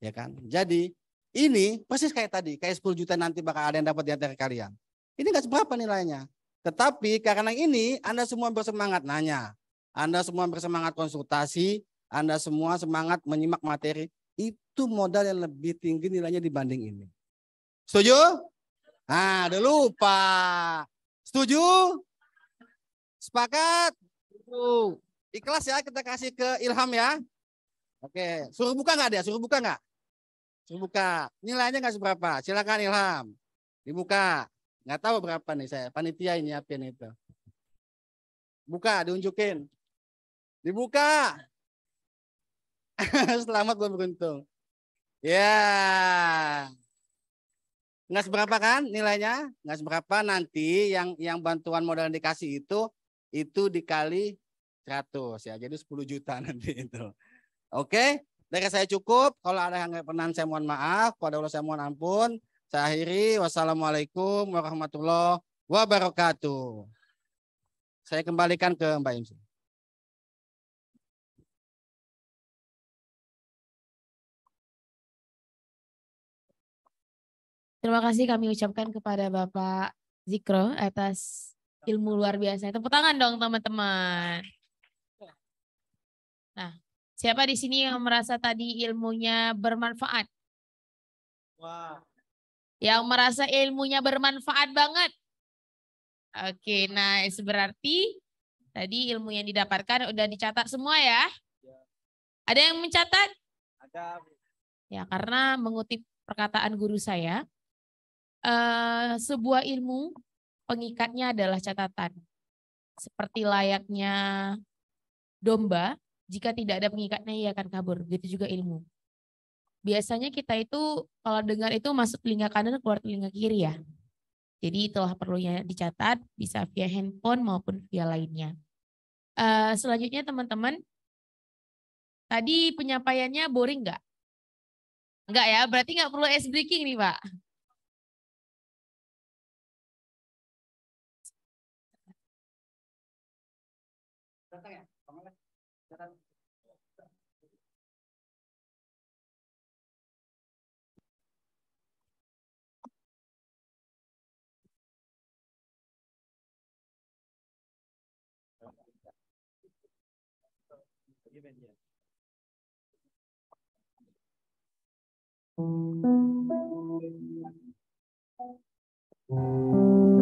Ya kan? Jadi ini persis kayak tadi, kayak 10 juta nanti bakal ada yang dapat di antara kalian. Ini enggak seberapa nilainya. Tetapi karena ini Anda semua bersemangat nanya. Anda semua bersemangat konsultasi, Anda semua semangat menyimak materi. Itu modal yang lebih tinggi nilainya dibanding ini. Setuju? Nah, udah lupa. Setuju? Sepakat? Setuju. Ikhlas ya, kita kasih ke Ilham ya. Oke, suruh buka nggak dia? Suruh buka nggak? Suruh buka. Nilainya nggak seberapa. Silakan Ilham. Dibuka. Nggak tahu berapa nih saya. Panitia ini ini itu. Buka, diunjukin. Dibuka. Selamat lo beruntung. Ya. Yeah nggak seberapa kan nilainya nggak seberapa nanti yang yang bantuan modal yang dikasih itu itu dikali 100 ya jadi 10 juta nanti itu oke dari saya cukup kalau ada yang nggak pernah saya mohon maaf pada Allah saya mohon ampun saya akhiri wassalamualaikum warahmatullahi wabarakatuh saya kembalikan ke Mbak Imsi. Terima kasih kami ucapkan kepada Bapak Zikro atas ilmu luar biasa. Tepuk tangan dong teman-teman. Nah, siapa di sini yang merasa tadi ilmunya bermanfaat? Wah. Yang merasa ilmunya bermanfaat banget? Oke, nice. Nah, berarti tadi ilmu yang didapatkan udah dicatat semua ya? ya. Ada yang mencatat? Ada. Ya, karena mengutip perkataan guru saya, Eh, sebuah ilmu pengikatnya adalah catatan. Seperti layaknya domba, jika tidak ada pengikatnya ia akan kabur. Begitu juga ilmu. Biasanya kita itu kalau dengar itu masuk telinga kanan keluar telinga kiri ya. Jadi itulah perlunya dicatat bisa via handphone maupun via lainnya. Uh, selanjutnya teman-teman, tadi penyampaiannya boring nggak? Nggak ya, berarti nggak perlu ice breaking nih Pak. Thank you.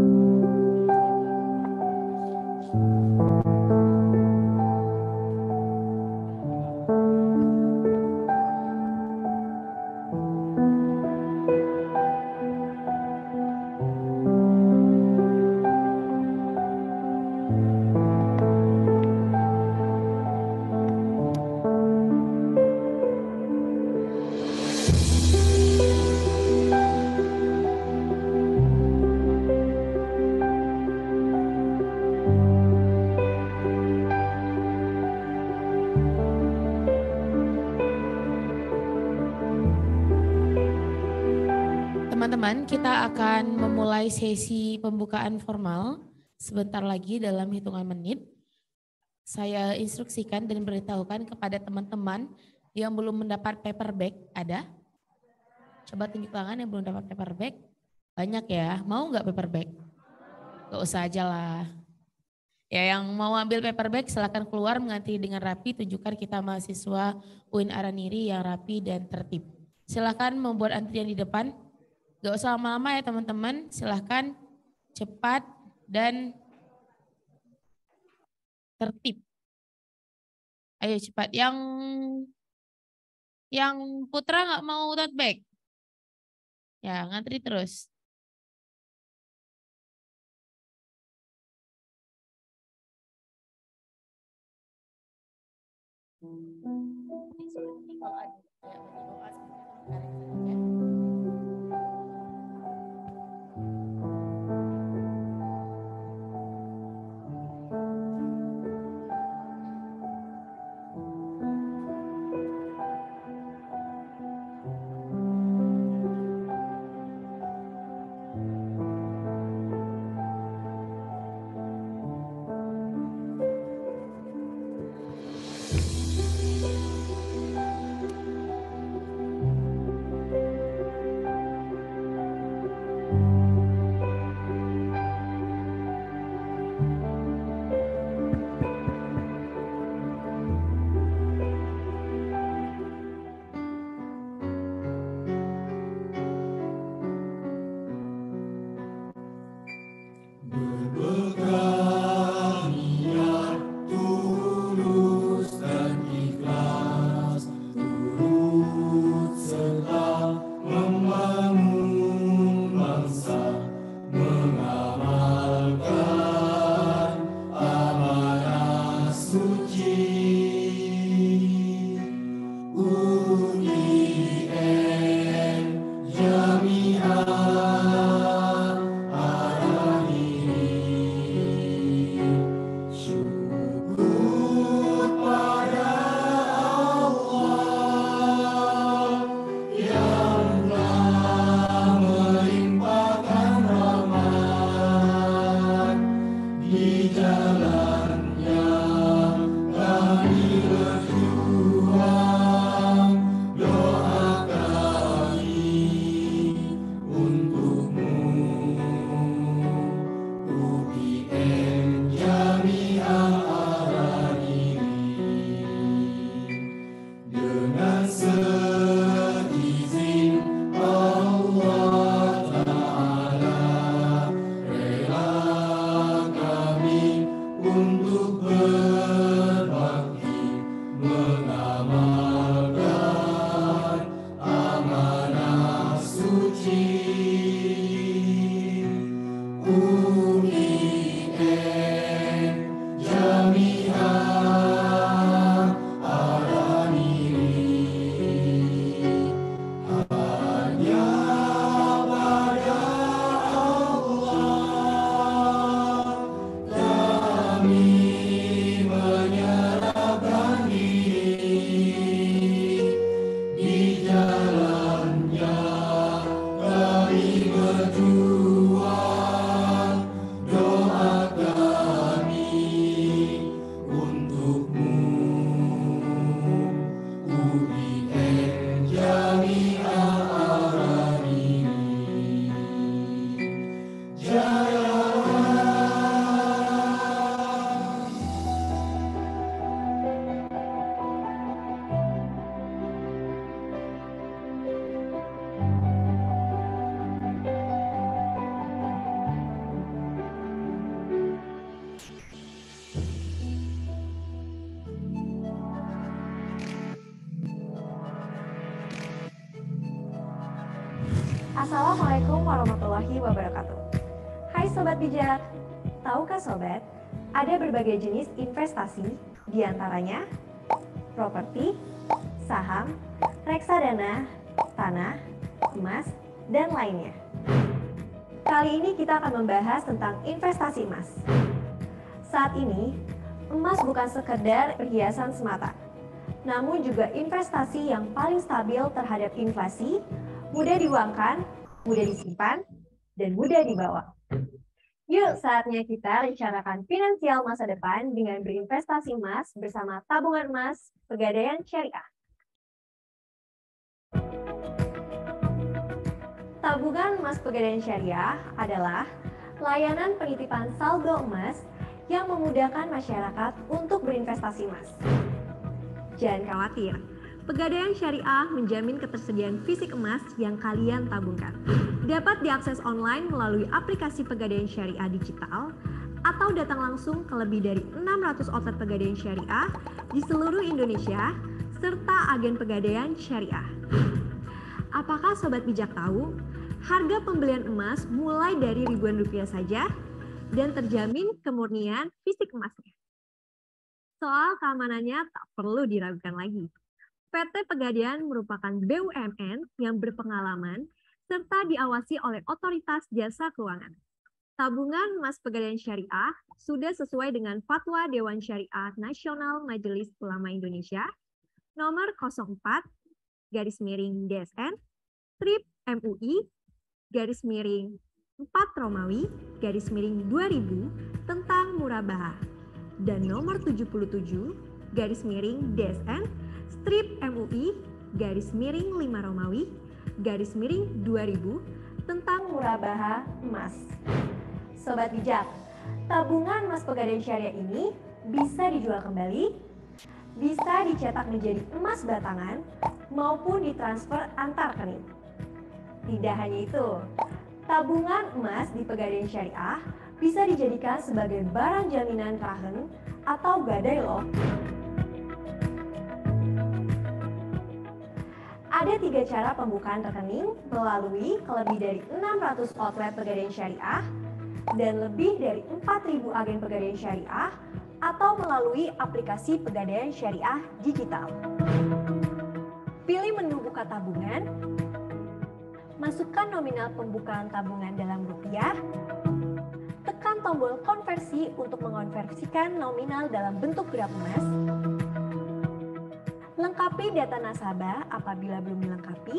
kita akan memulai sesi pembukaan formal sebentar lagi dalam hitungan menit. Saya instruksikan dan beritahukan kepada teman-teman yang belum mendapat paper bag, ada? Coba tunjuk tangan yang belum dapat paper bag. Banyak ya, mau nggak paper bag? Gak usah aja lah. Ya yang mau ambil paper bag silahkan keluar mengganti dengan rapi, tunjukkan kita mahasiswa UIN Araniri yang rapi dan tertib. Silahkan membuat antrian di depan Gak usah lama-lama ya teman-teman, silahkan cepat dan tertib. Ayo cepat. Yang yang Putra nggak mau tote bag. Ya, ngantri terus. Assalamualaikum warahmatullahi wabarakatuh. Hai Sobat Bijak, tahukah Sobat, ada berbagai jenis investasi, diantaranya properti, saham, reksadana, tanah, emas, dan lainnya. Kali ini kita akan membahas tentang investasi emas. Saat ini, emas bukan sekedar perhiasan semata, namun juga investasi yang paling stabil terhadap inflasi, mudah diuangkan, mudah disimpan, dan mudah dibawa. Yuk, saatnya kita rencanakan finansial masa depan dengan berinvestasi emas bersama tabungan emas pegadaian syariah. Tabungan emas pegadaian syariah adalah layanan penitipan saldo emas yang memudahkan masyarakat untuk berinvestasi emas. Jangan khawatir, Pegadaian Syariah menjamin ketersediaan fisik emas yang kalian tabungkan. Dapat diakses online melalui aplikasi Pegadaian Syariah Digital atau datang langsung ke lebih dari 600 outlet pegadaian syariah di seluruh Indonesia serta agen pegadaian syariah. Apakah sobat bijak tahu harga pembelian emas mulai dari ribuan rupiah saja dan terjamin kemurnian fisik emasnya? Soal keamanannya tak perlu diragukan lagi. PT Pegadaian merupakan BUMN yang berpengalaman serta diawasi oleh otoritas jasa keuangan. Tabungan emas Pegadaian Syariah sudah sesuai dengan Fatwa Dewan Syariah Nasional Majelis Ulama Indonesia nomor 04 garis miring DSN strip MUI garis miring 4 Romawi garis miring 2000 tentang murabahah dan nomor 77 garis miring DSN strip MUI garis miring 5 Romawi garis miring 2000 tentang murabaha emas. Sobat bijak, tabungan emas pegadaian syariah ini bisa dijual kembali, bisa dicetak menjadi emas batangan maupun ditransfer antar rekening. Tidak hanya itu, tabungan emas di pegadaian syariah bisa dijadikan sebagai barang jaminan rahen atau gadai loh. Ada tiga cara pembukaan rekening melalui lebih dari 600 outlet pegadaian syariah dan lebih dari 4.000 agen pegadaian syariah atau melalui aplikasi pegadaian syariah digital. Pilih menu buka tabungan, masukkan nominal pembukaan tabungan dalam rupiah, tekan tombol konversi untuk mengonversikan nominal dalam bentuk gram emas, Lengkapi data nasabah apabila belum dilengkapi.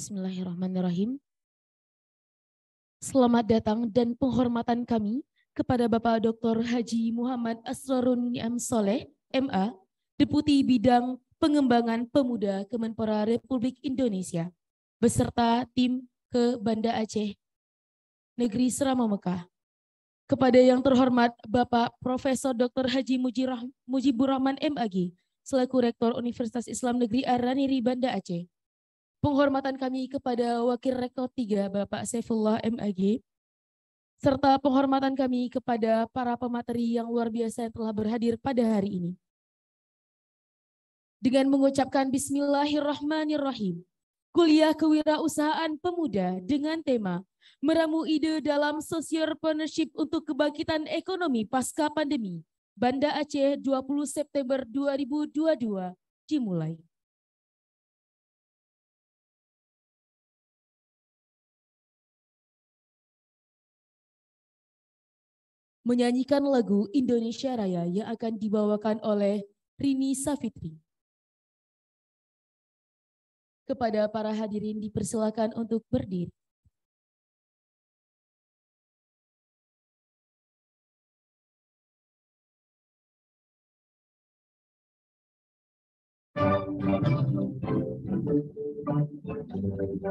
Bismillahirrahmanirrahim. Selamat datang dan penghormatan kami kepada Bapak Dr. Haji Muhammad Asrarun Niam Soleh, MA, Deputi Bidang Pengembangan Pemuda Kemenpora Republik Indonesia, beserta tim ke Banda Aceh, Negeri Serama Mekah. Kepada yang terhormat Bapak Profesor Dr. Haji Mujibur Rahman MAG, selaku Rektor Universitas Islam Negeri Araniri Banda Aceh, penghormatan kami kepada Wakil Rektor 3 Bapak Saifullah MAG, serta penghormatan kami kepada para pemateri yang luar biasa yang telah berhadir pada hari ini. Dengan mengucapkan Bismillahirrahmanirrahim, kuliah kewirausahaan pemuda dengan tema Meramu Ide dalam Social Partnership untuk Kebangkitan Ekonomi Pasca Pandemi, Banda Aceh 20 September 2022, dimulai. menyanyikan lagu Indonesia Raya yang akan dibawakan oleh Rini Safitri. Kepada para hadirin dipersilakan untuk berdiri. Thank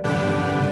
you.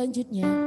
selanjutnya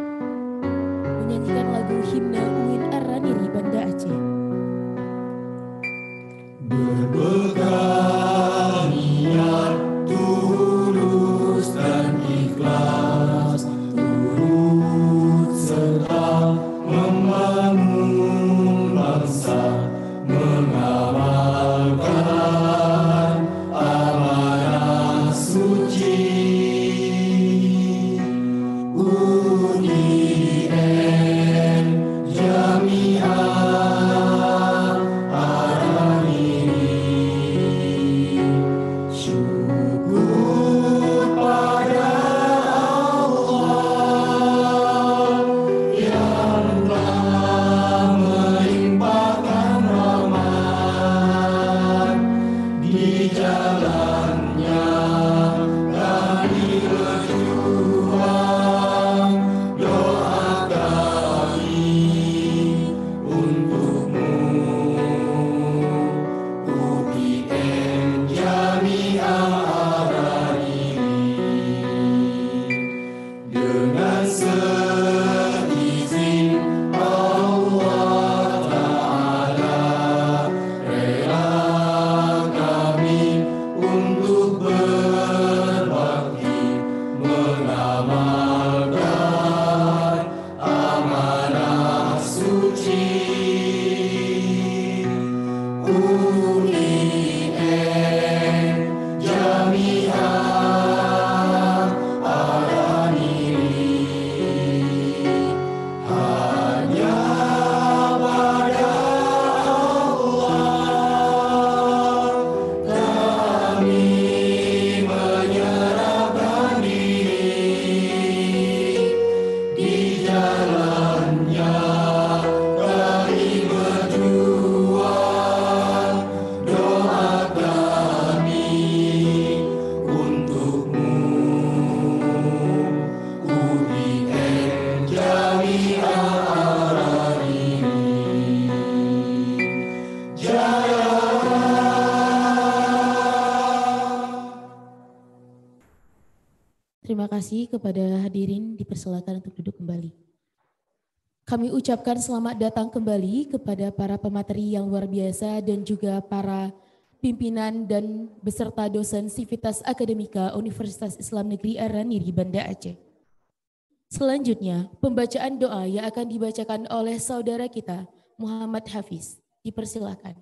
kasih kepada hadirin dipersilakan untuk duduk kembali. Kami ucapkan selamat datang kembali kepada para pemateri yang luar biasa dan juga para pimpinan dan beserta dosen Sivitas Akademika Universitas Islam Negeri Araniri Banda Aceh. Selanjutnya, pembacaan doa yang akan dibacakan oleh saudara kita, Muhammad Hafiz. Dipersilakan.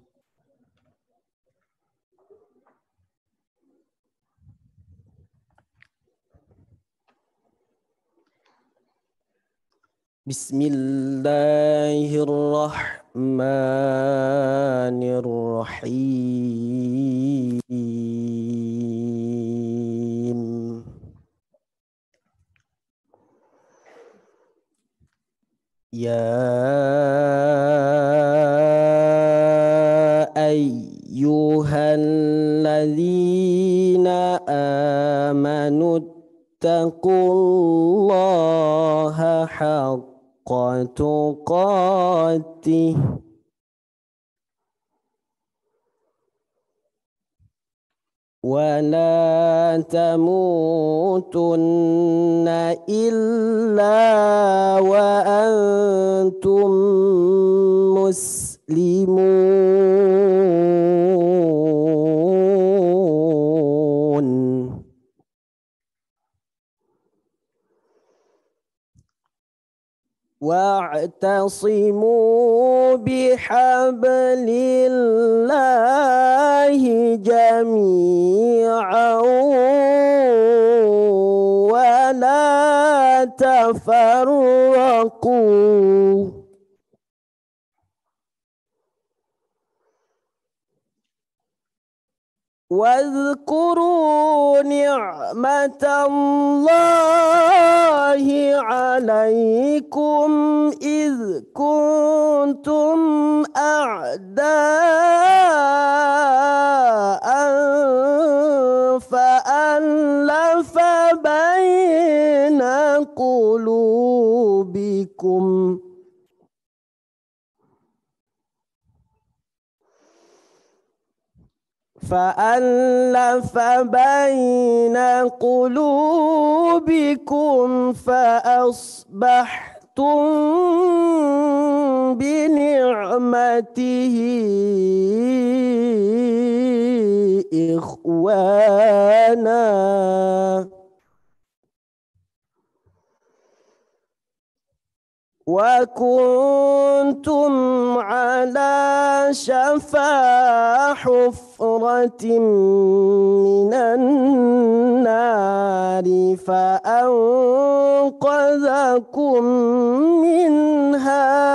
بسم الله الرحمن الرحيم يا أيها الذين آمنوا اتقوا الله حق حق تقاته ولا تموتن إلا وأنتم مسلمون واعتصموا بحبل الله جميعا ولا تفرقوا واذكروا نعمة الله عليكم إذ كنتم أعداء فألف بين قلوبكم فألف بين قلوبكم فأصبحتم بنعمته إخوانا وكنتم على شفا حفرة من النار فأنقذكم منها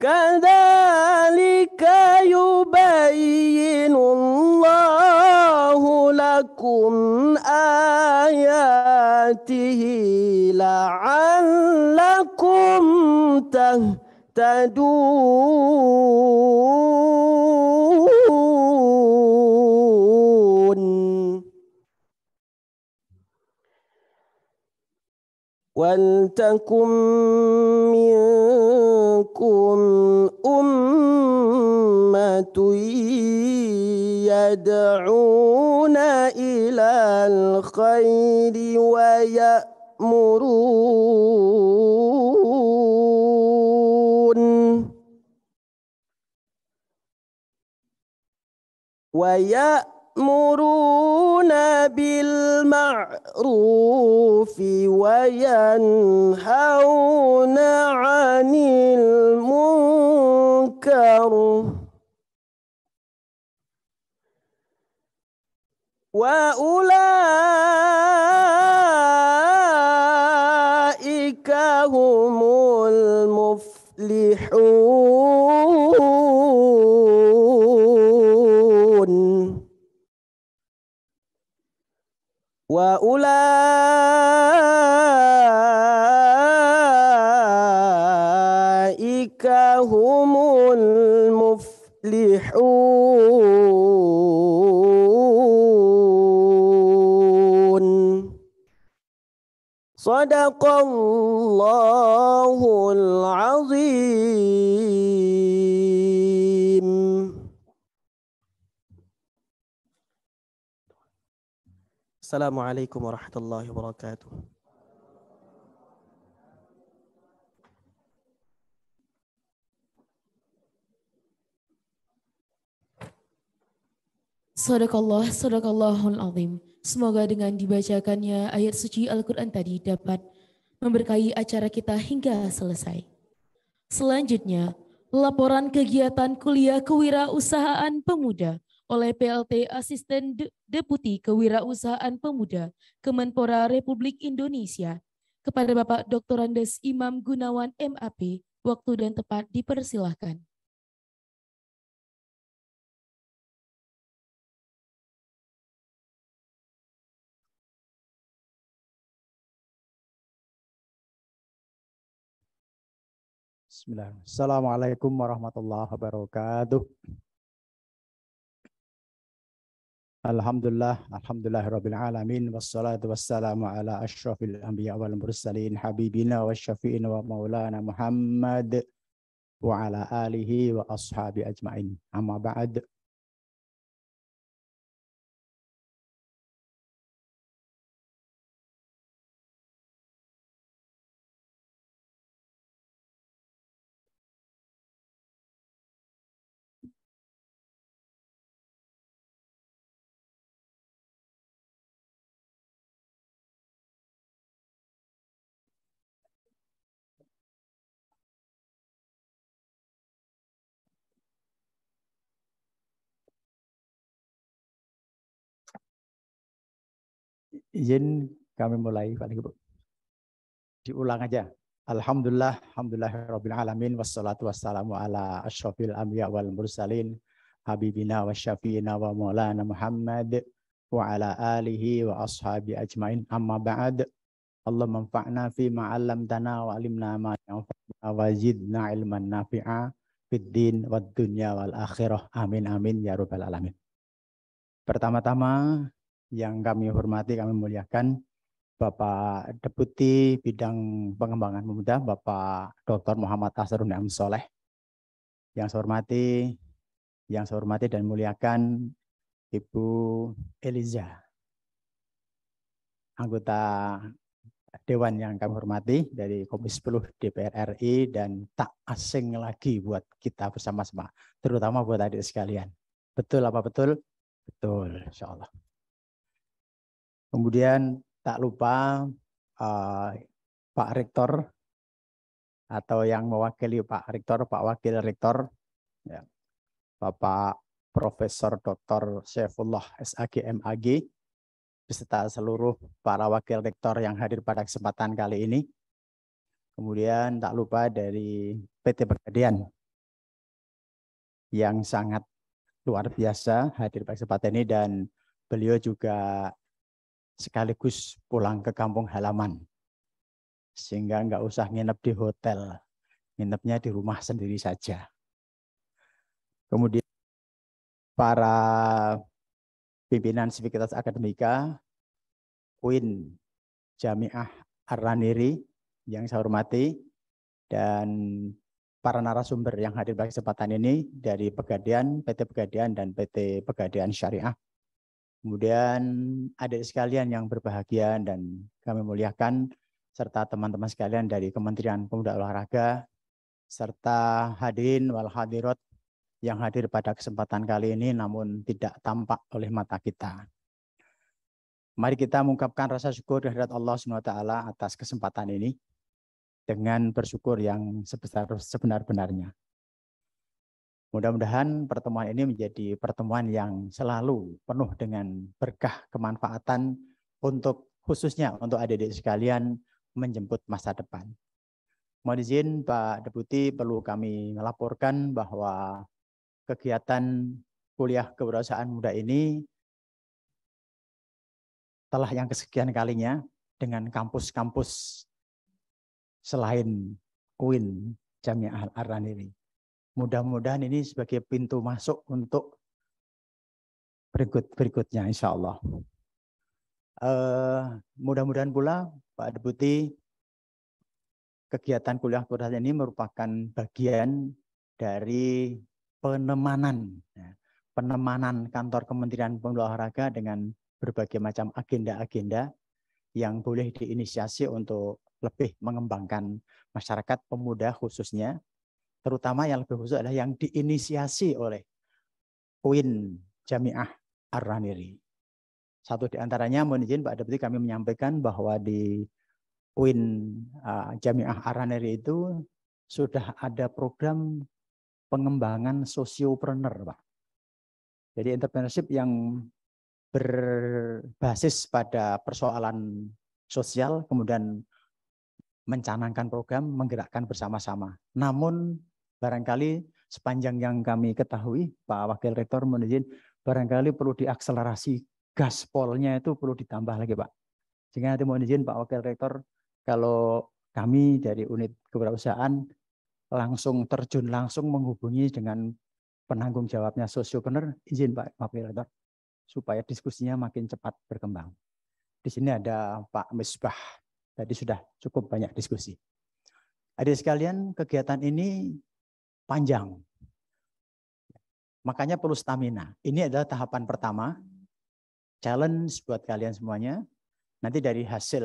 كذلك يبين الله لكم آياته لعلكم تهتدون ولتكن منكم أمة يدعون إلى الخير ويأمرون ويأمرون يأمرون بالمعروف وينهون عن المنكر وأولئك هم المفلحون وأولئك هم المفلحون صدق الله العظيم Assalamualaikum warahmatullahi wabarakatuh. Sadaqallah, sadaqallahul azim. Semoga dengan dibacakannya ayat suci Al-Quran tadi dapat memberkahi acara kita hingga selesai. Selanjutnya, laporan kegiatan kuliah kewirausahaan pemuda oleh PLT Asisten Deputi Kewirausahaan Pemuda Kemenpora Republik Indonesia kepada Bapak Dr. Andes Imam Gunawan MAP, waktu dan tepat dipersilahkan. Bismillahirrahmanirrahim. Assalamualaikum warahmatullahi wabarakatuh. الحمد لله الحمد لله رب العالمين والصلاة والسلام على أشرف الأنبياء والمرسلين حبيبنا والشفيعنا ومولانا محمد وعلى آله وأصحابه أجمعين أما بعد Izin kami mulai Pak Diulang aja. Alhamdulillah, rabbil alamin wassalatu wassalamu ala asyrafil anbiya wal mursalin habibina wa syafiina wa maulana Muhammad wa ala alihi wa ashabi ajmain amma ba'd. Allah manfa'na fi ma 'allamtana wa 'alimna ma yanfa'una wa zidna ilman nafi'a fid din wad dunya wal akhirah. Amin amin ya rabbal alamin. Pertama-tama yang kami hormati, kami muliakan, Bapak Deputi Bidang Pengembangan Pemuda, Bapak Dr. Muhammad Asrun Am Soleh. Yang saya hormati, yang saya hormati dan muliakan Ibu Eliza, anggota Dewan yang kami hormati dari Komisi 10 DPR RI dan tak asing lagi buat kita bersama-sama, terutama buat adik sekalian. Betul apa betul? Betul, insya Allah. Kemudian tak lupa uh, Pak Rektor atau yang mewakili Pak Rektor, Pak Wakil Rektor, ya, Bapak Profesor Dr. Syafullah SAG MAG, beserta seluruh para wakil rektor yang hadir pada kesempatan kali ini. Kemudian tak lupa dari PT Pegadian yang sangat luar biasa hadir pada kesempatan ini dan beliau juga sekaligus pulang ke kampung halaman. Sehingga nggak usah nginep di hotel, nginepnya di rumah sendiri saja. Kemudian para pimpinan sivikitas akademika, UIN Jamiah Arraniri yang saya hormati, dan para narasumber yang hadir pada kesempatan ini dari Pegadian PT Pegadian dan PT Pegadian Syariah. Kemudian adik sekalian yang berbahagia dan kami muliakan, serta teman-teman sekalian dari Kementerian Pemuda Olahraga, serta hadirin wal hadirat yang hadir pada kesempatan kali ini namun tidak tampak oleh mata kita. Mari kita mengungkapkan rasa syukur kehadirat Allah SWT atas kesempatan ini dengan bersyukur yang sebesar sebenar-benarnya. Mudah-mudahan pertemuan ini menjadi pertemuan yang selalu penuh dengan berkah kemanfaatan untuk khususnya untuk adik-adik sekalian menjemput masa depan. Mohon izin Pak Deputi perlu kami melaporkan bahwa kegiatan kuliah kewirausahaan muda ini telah yang kesekian kalinya dengan kampus-kampus selain UIN Jamiah al ini mudah-mudahan ini sebagai pintu masuk untuk berikut berikutnya insya Allah. Uh, mudah-mudahan pula Pak Deputi kegiatan kuliah perdata ini merupakan bagian dari penemanan ya, penemanan kantor Kementerian Pemuda Olahraga dengan berbagai macam agenda-agenda yang boleh diinisiasi untuk lebih mengembangkan masyarakat pemuda khususnya terutama yang lebih khusus adalah yang diinisiasi oleh UIN Jamiah Ar-Raniri. Satu di antaranya mohon izin Pak Deputi kami menyampaikan bahwa di UIN uh, Jamiah Ar-Raniri itu sudah ada program pengembangan sosiopreneur, Pak. Jadi entrepreneurship yang berbasis pada persoalan sosial kemudian mencanangkan program, menggerakkan bersama-sama. Namun Barangkali sepanjang yang kami ketahui, Pak Wakil Rektor mohon izin, barangkali perlu diakselerasi gaspolnya itu perlu ditambah lagi Pak. Sehingga nanti mohon izin Pak Wakil Rektor, kalau kami dari unit kewirausahaan langsung terjun langsung menghubungi dengan penanggung jawabnya sosiopreneur, izin Pak Wakil Rektor, supaya diskusinya makin cepat berkembang. Di sini ada Pak Misbah, tadi sudah cukup banyak diskusi. ada sekalian, kegiatan ini panjang. Makanya perlu stamina. Ini adalah tahapan pertama. Challenge buat kalian semuanya. Nanti dari hasil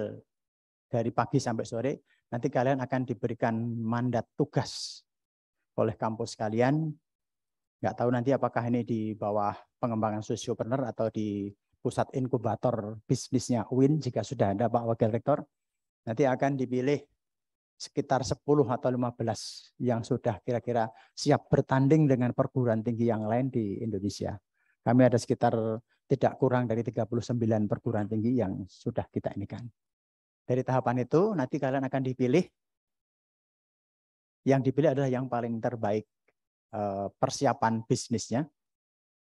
dari pagi sampai sore, nanti kalian akan diberikan mandat tugas oleh kampus kalian. Nggak tahu nanti apakah ini di bawah pengembangan sosiopreneur atau di pusat inkubator bisnisnya UIN jika sudah ada Pak Wakil Rektor. Nanti akan dipilih sekitar 10 atau 15 yang sudah kira-kira siap bertanding dengan perguruan tinggi yang lain di Indonesia. Kami ada sekitar tidak kurang dari 39 perguruan tinggi yang sudah kita inikan. Dari tahapan itu nanti kalian akan dipilih. Yang dipilih adalah yang paling terbaik eh, persiapan bisnisnya,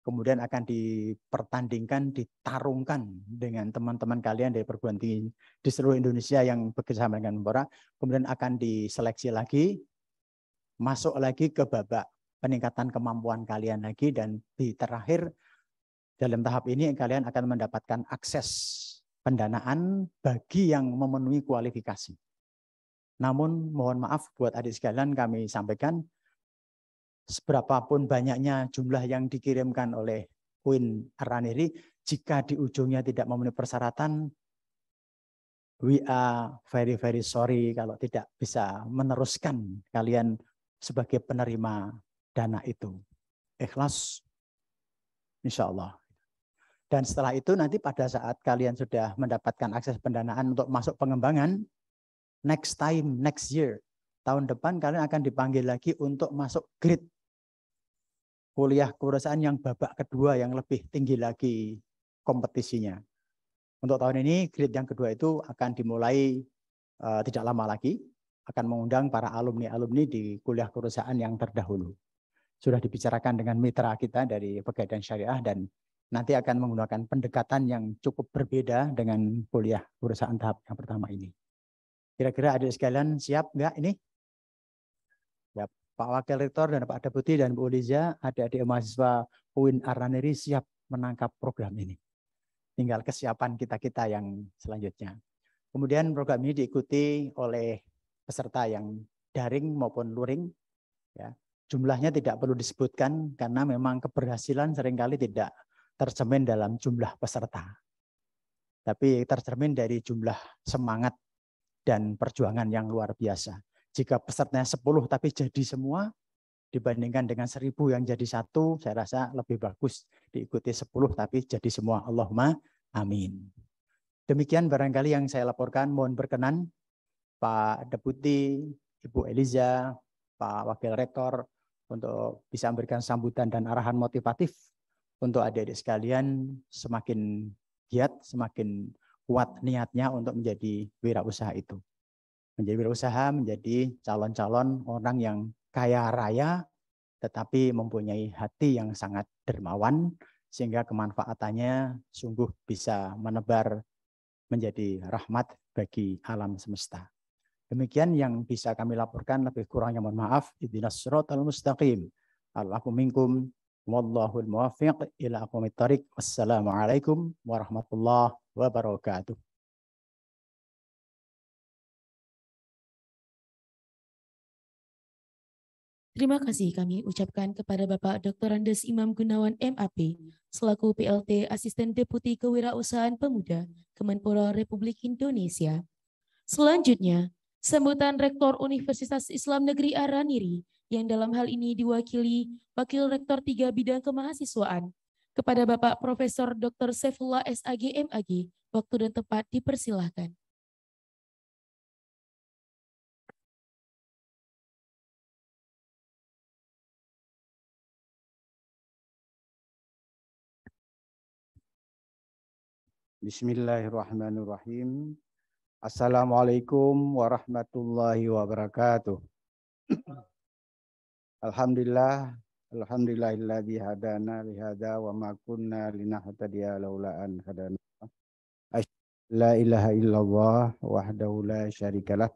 kemudian akan dipertandingkan, ditarungkan dengan teman-teman kalian dari perguruan tinggi di seluruh Indonesia yang bekerjasama dengan Menpora, kemudian akan diseleksi lagi, masuk lagi ke babak peningkatan kemampuan kalian lagi, dan di terakhir dalam tahap ini kalian akan mendapatkan akses pendanaan bagi yang memenuhi kualifikasi. Namun mohon maaf buat adik sekalian kami sampaikan seberapapun banyaknya jumlah yang dikirimkan oleh Queen Raniri, jika di ujungnya tidak memenuhi persyaratan, we are very very sorry kalau tidak bisa meneruskan kalian sebagai penerima dana itu. Ikhlas, insya Allah. Dan setelah itu nanti pada saat kalian sudah mendapatkan akses pendanaan untuk masuk pengembangan, next time, next year, tahun depan kalian akan dipanggil lagi untuk masuk grid kuliah kewirausahaan yang babak kedua yang lebih tinggi lagi kompetisinya. Untuk tahun ini grade yang kedua itu akan dimulai uh, tidak lama lagi, akan mengundang para alumni-alumni di kuliah kewirausahaan yang terdahulu. Sudah dibicarakan dengan mitra kita dari Pegadaian Syariah dan nanti akan menggunakan pendekatan yang cukup berbeda dengan kuliah kewirausahaan tahap yang pertama ini. Kira-kira ada sekalian siap nggak ini? Pak Wakil Rektor dan Pak Deputi dan Bu Liza, adik-adik mahasiswa UIN Arnaneri siap menangkap program ini. Tinggal kesiapan kita-kita yang selanjutnya. Kemudian program ini diikuti oleh peserta yang daring maupun luring. Ya. Jumlahnya tidak perlu disebutkan karena memang keberhasilan seringkali tidak tercermin dalam jumlah peserta. Tapi tercermin dari jumlah semangat dan perjuangan yang luar biasa jika pesertanya 10 tapi jadi semua, dibandingkan dengan 1000 yang jadi satu, saya rasa lebih bagus diikuti 10 tapi jadi semua. Allahumma amin. Demikian barangkali yang saya laporkan. Mohon berkenan Pak Deputi, Ibu Eliza, Pak Wakil Rektor untuk bisa memberikan sambutan dan arahan motivatif untuk adik-adik sekalian semakin giat, semakin kuat niatnya untuk menjadi wirausaha itu menjadi wirausaha, menjadi calon-calon orang yang kaya raya, tetapi mempunyai hati yang sangat dermawan, sehingga kemanfaatannya sungguh bisa menebar menjadi rahmat bagi alam semesta. Demikian yang bisa kami laporkan, lebih kurangnya mohon maaf. Idinas suratul mustaqim. Al-aku minkum. muwafiq ila aqwamit tariq. Wassalamualaikum warahmatullahi wabarakatuh. Terima kasih kami ucapkan kepada Bapak Dr. Andes Imam Gunawan MAP, selaku PLT Asisten Deputi Kewirausahaan Pemuda Kemenpora Republik Indonesia. Selanjutnya, sambutan Rektor Universitas Islam Negeri Araniri yang dalam hal ini diwakili Wakil Rektor tiga Bidang Kemahasiswaan kepada Bapak Profesor Dr. Saifullah SAG MAG, waktu dan tempat dipersilahkan. Bismillahirrahmanirrahim. Assalamualaikum warahmatullahi wabarakatuh. Alhamdulillah, alhamdulillahilladzi hadana li hada wa ma kunna linahtadiya laula an hadana. La ilaha illallah wahdahu la syarikalah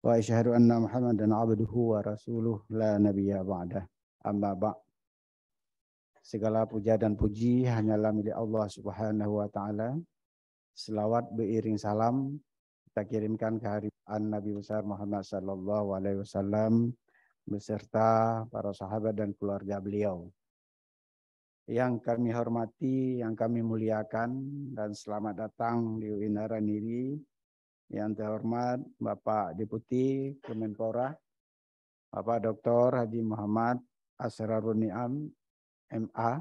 wa asyhadu anna Muhammadan abduhu wa rasuluh la nabiyya ba'dah. Amma ba'd. Segala puja dan puji hanyalah milik Allah Subhanahu wa taala. Selawat beriring salam kita kirimkan ke kehadiran Nabi besar Muhammad sallallahu alaihi wasallam beserta para sahabat dan keluarga beliau. Yang kami hormati, yang kami muliakan dan selamat datang di Winara Niri. Yang terhormat Bapak Deputi Kemenpora, Bapak Dr. Haji Muhammad Asrarun Niam, MA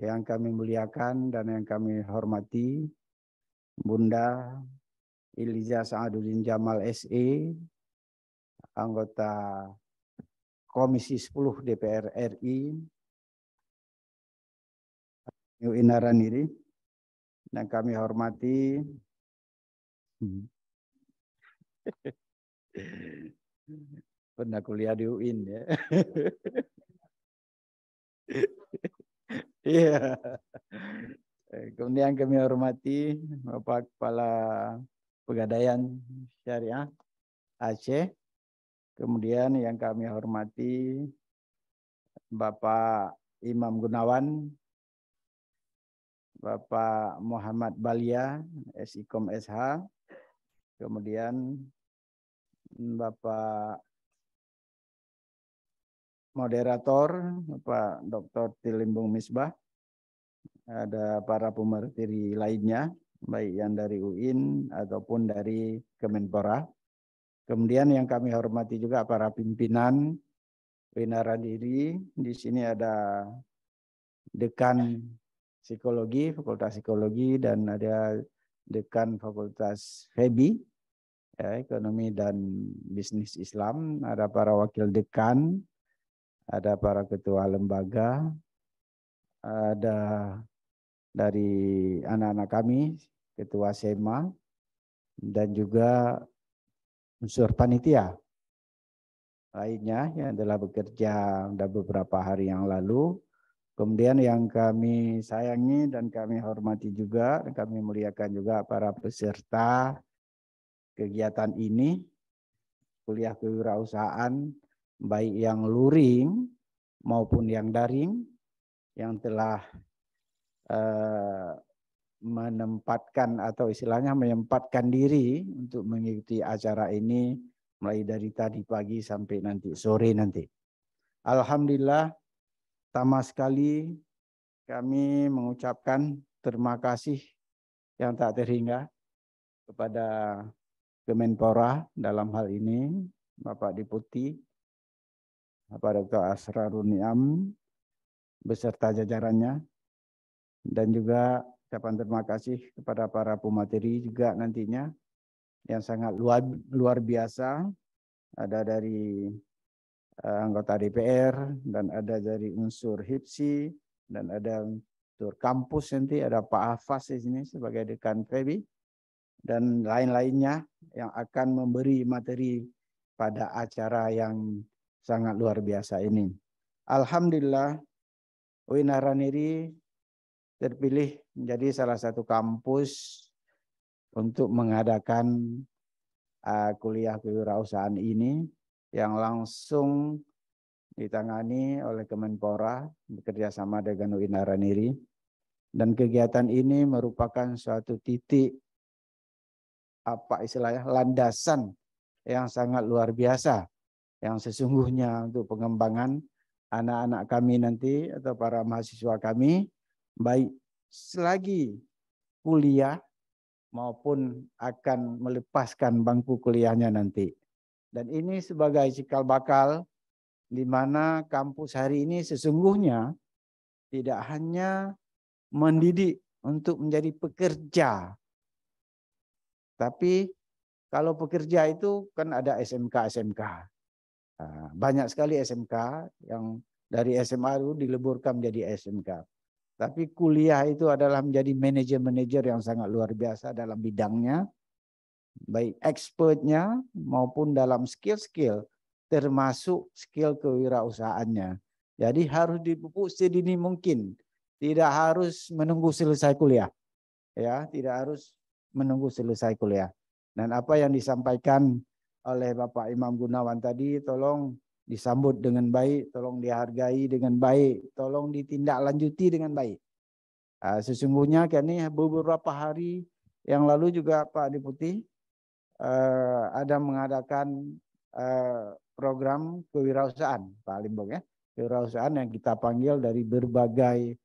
yang kami muliakan dan yang kami hormati, Bunda Iliza Sa'aduddin Jamal SE, anggota Komisi 10 DPR RI, New ini yang kami hormati pernah kuliah di UIN ya. Iya. Eh, kemudian kami hormati Bapak Kepala Pegadaian Syariah Aceh. Kemudian yang kami hormati Bapak Imam Gunawan, Bapak Muhammad Balia, SIKOM SH, kemudian Bapak moderator Pak Dr. Tilimbung Misbah, ada para pemertiri lainnya, baik yang dari UIN ataupun dari Kemenpora. Kemudian yang kami hormati juga para pimpinan diri di sini ada Dekan Psikologi, Fakultas Psikologi, dan ada Dekan Fakultas Febi, ya, Ekonomi dan Bisnis Islam, ada para wakil dekan, ada para ketua lembaga, ada dari anak-anak kami, ketua SEMA, dan juga unsur panitia lainnya yang telah bekerja sudah beberapa hari yang lalu. Kemudian yang kami sayangi dan kami hormati juga, kami muliakan juga para peserta kegiatan ini, kuliah kewirausahaan baik yang luring maupun yang daring yang telah eh, menempatkan atau istilahnya menyempatkan diri untuk mengikuti acara ini mulai dari tadi pagi sampai nanti sore nanti. Alhamdulillah pertama sekali kami mengucapkan terima kasih yang tak terhingga kepada Kemenpora dalam hal ini Bapak Deputi Barokah Asrarun Niam beserta jajarannya dan juga ucapan terima kasih kepada para pemateri juga nantinya yang sangat luar luar biasa ada dari eh, anggota DPR dan ada dari unsur HIPSI dan ada unsur kampus nanti ada Pak Afas di sini sebagai dekan Febi dan lain-lainnya yang akan memberi materi pada acara yang sangat luar biasa ini. Alhamdulillah Winaraniri terpilih menjadi salah satu kampus untuk mengadakan uh, kuliah kewirausahaan ini yang langsung ditangani oleh Kemenpora bekerjasama dengan Winaraniri. Dan kegiatan ini merupakan suatu titik apa istilahnya landasan yang sangat luar biasa yang sesungguhnya untuk pengembangan anak-anak kami nanti atau para mahasiswa kami baik selagi kuliah maupun akan melepaskan bangku kuliahnya nanti. Dan ini sebagai cikal bakal di mana kampus hari ini sesungguhnya tidak hanya mendidik untuk menjadi pekerja. Tapi kalau pekerja itu kan ada SMK-SMK. Nah, banyak sekali SMK yang dari SMA itu dileburkan menjadi SMK. Tapi kuliah itu adalah menjadi manajer-manajer yang sangat luar biasa dalam bidangnya, baik expertnya maupun dalam skill-skill, termasuk skill kewirausahaannya. Jadi harus dipupuk sedini mungkin, tidak harus menunggu selesai kuliah, ya, tidak harus menunggu selesai kuliah. Dan apa yang disampaikan oleh Bapak Imam Gunawan tadi, tolong disambut dengan baik, tolong dihargai dengan baik, tolong ditindaklanjuti dengan baik. sesungguhnya kini beberapa hari yang lalu juga Pak Deputi eh, ada mengadakan eh, program kewirausahaan Pak Limbong ya, kewirausahaan yang kita panggil dari berbagai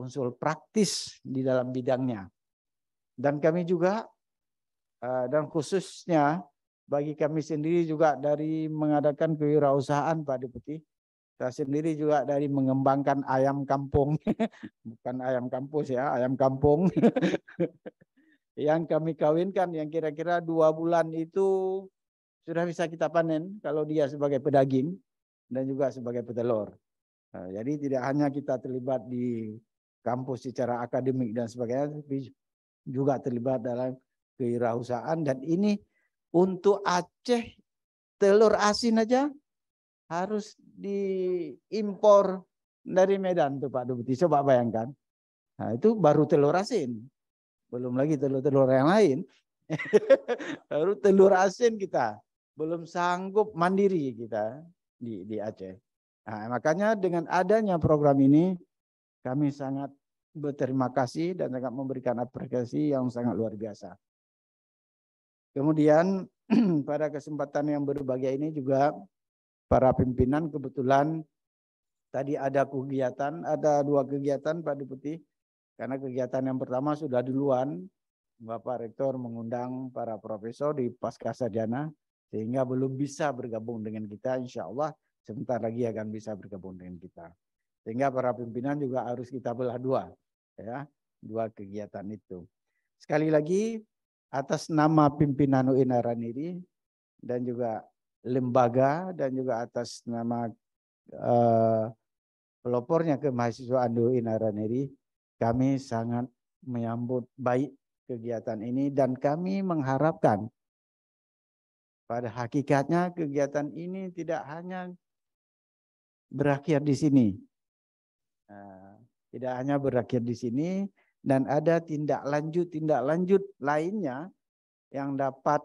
unsur praktis di dalam bidangnya. Dan kami juga eh, dan khususnya bagi kami sendiri juga dari mengadakan kewirausahaan Pak Deputi. Saya sendiri juga dari mengembangkan ayam kampung. Bukan ayam kampus ya, ayam kampung. yang kami kawinkan yang kira-kira dua bulan itu sudah bisa kita panen kalau dia sebagai pedaging dan juga sebagai petelur. Nah, jadi tidak hanya kita terlibat di kampus secara akademik dan sebagainya, tapi juga terlibat dalam kewirausahaan dan ini untuk Aceh telur asin aja harus diimpor dari Medan tuh Pak Dubti. Coba bayangkan. Nah, itu baru telur asin. Belum lagi telur-telur yang lain. baru telur asin kita. Belum sanggup mandiri kita di, di Aceh. Nah, makanya dengan adanya program ini kami sangat berterima kasih dan sangat memberikan apresiasi yang sangat luar biasa. Kemudian pada kesempatan yang berbahagia ini juga para pimpinan kebetulan tadi ada kegiatan, ada dua kegiatan Pak Deputi. Karena kegiatan yang pertama sudah duluan, Bapak Rektor mengundang para profesor di Pasca Sarjana, sehingga belum bisa bergabung dengan kita. Insya Allah sebentar lagi akan bisa bergabung dengan kita. Sehingga para pimpinan juga harus kita belah dua, ya, dua kegiatan itu. Sekali lagi, atas nama pimpinan UIN Araniri dan juga lembaga dan juga atas nama uh, pelopornya kemahasiswaan UIN Araniri kami sangat menyambut baik kegiatan ini dan kami mengharapkan pada hakikatnya kegiatan ini tidak hanya berakhir di sini. Eh, tidak hanya berakhir di sini, dan ada tindak lanjut tindak lanjut lainnya yang dapat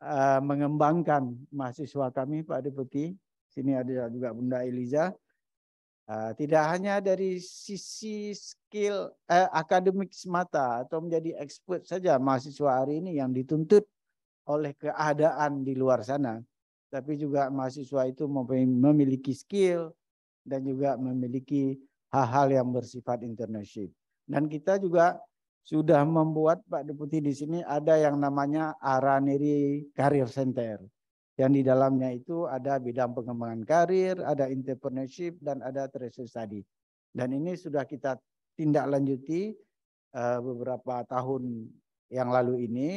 uh, mengembangkan mahasiswa kami Pak Deputi. Sini ada juga Bunda Eliza. Uh, tidak hanya dari sisi skill uh, akademik semata atau menjadi expert saja mahasiswa hari ini yang dituntut oleh keadaan di luar sana, tapi juga mahasiswa itu memiliki skill dan juga memiliki hal-hal yang bersifat internship. Dan kita juga sudah membuat Pak Deputi di sini ada yang namanya Araniri Career Center. Yang di dalamnya itu ada bidang pengembangan karir, ada entrepreneurship, dan ada tracer study. Dan ini sudah kita tindak lanjuti eh, beberapa tahun yang lalu ini.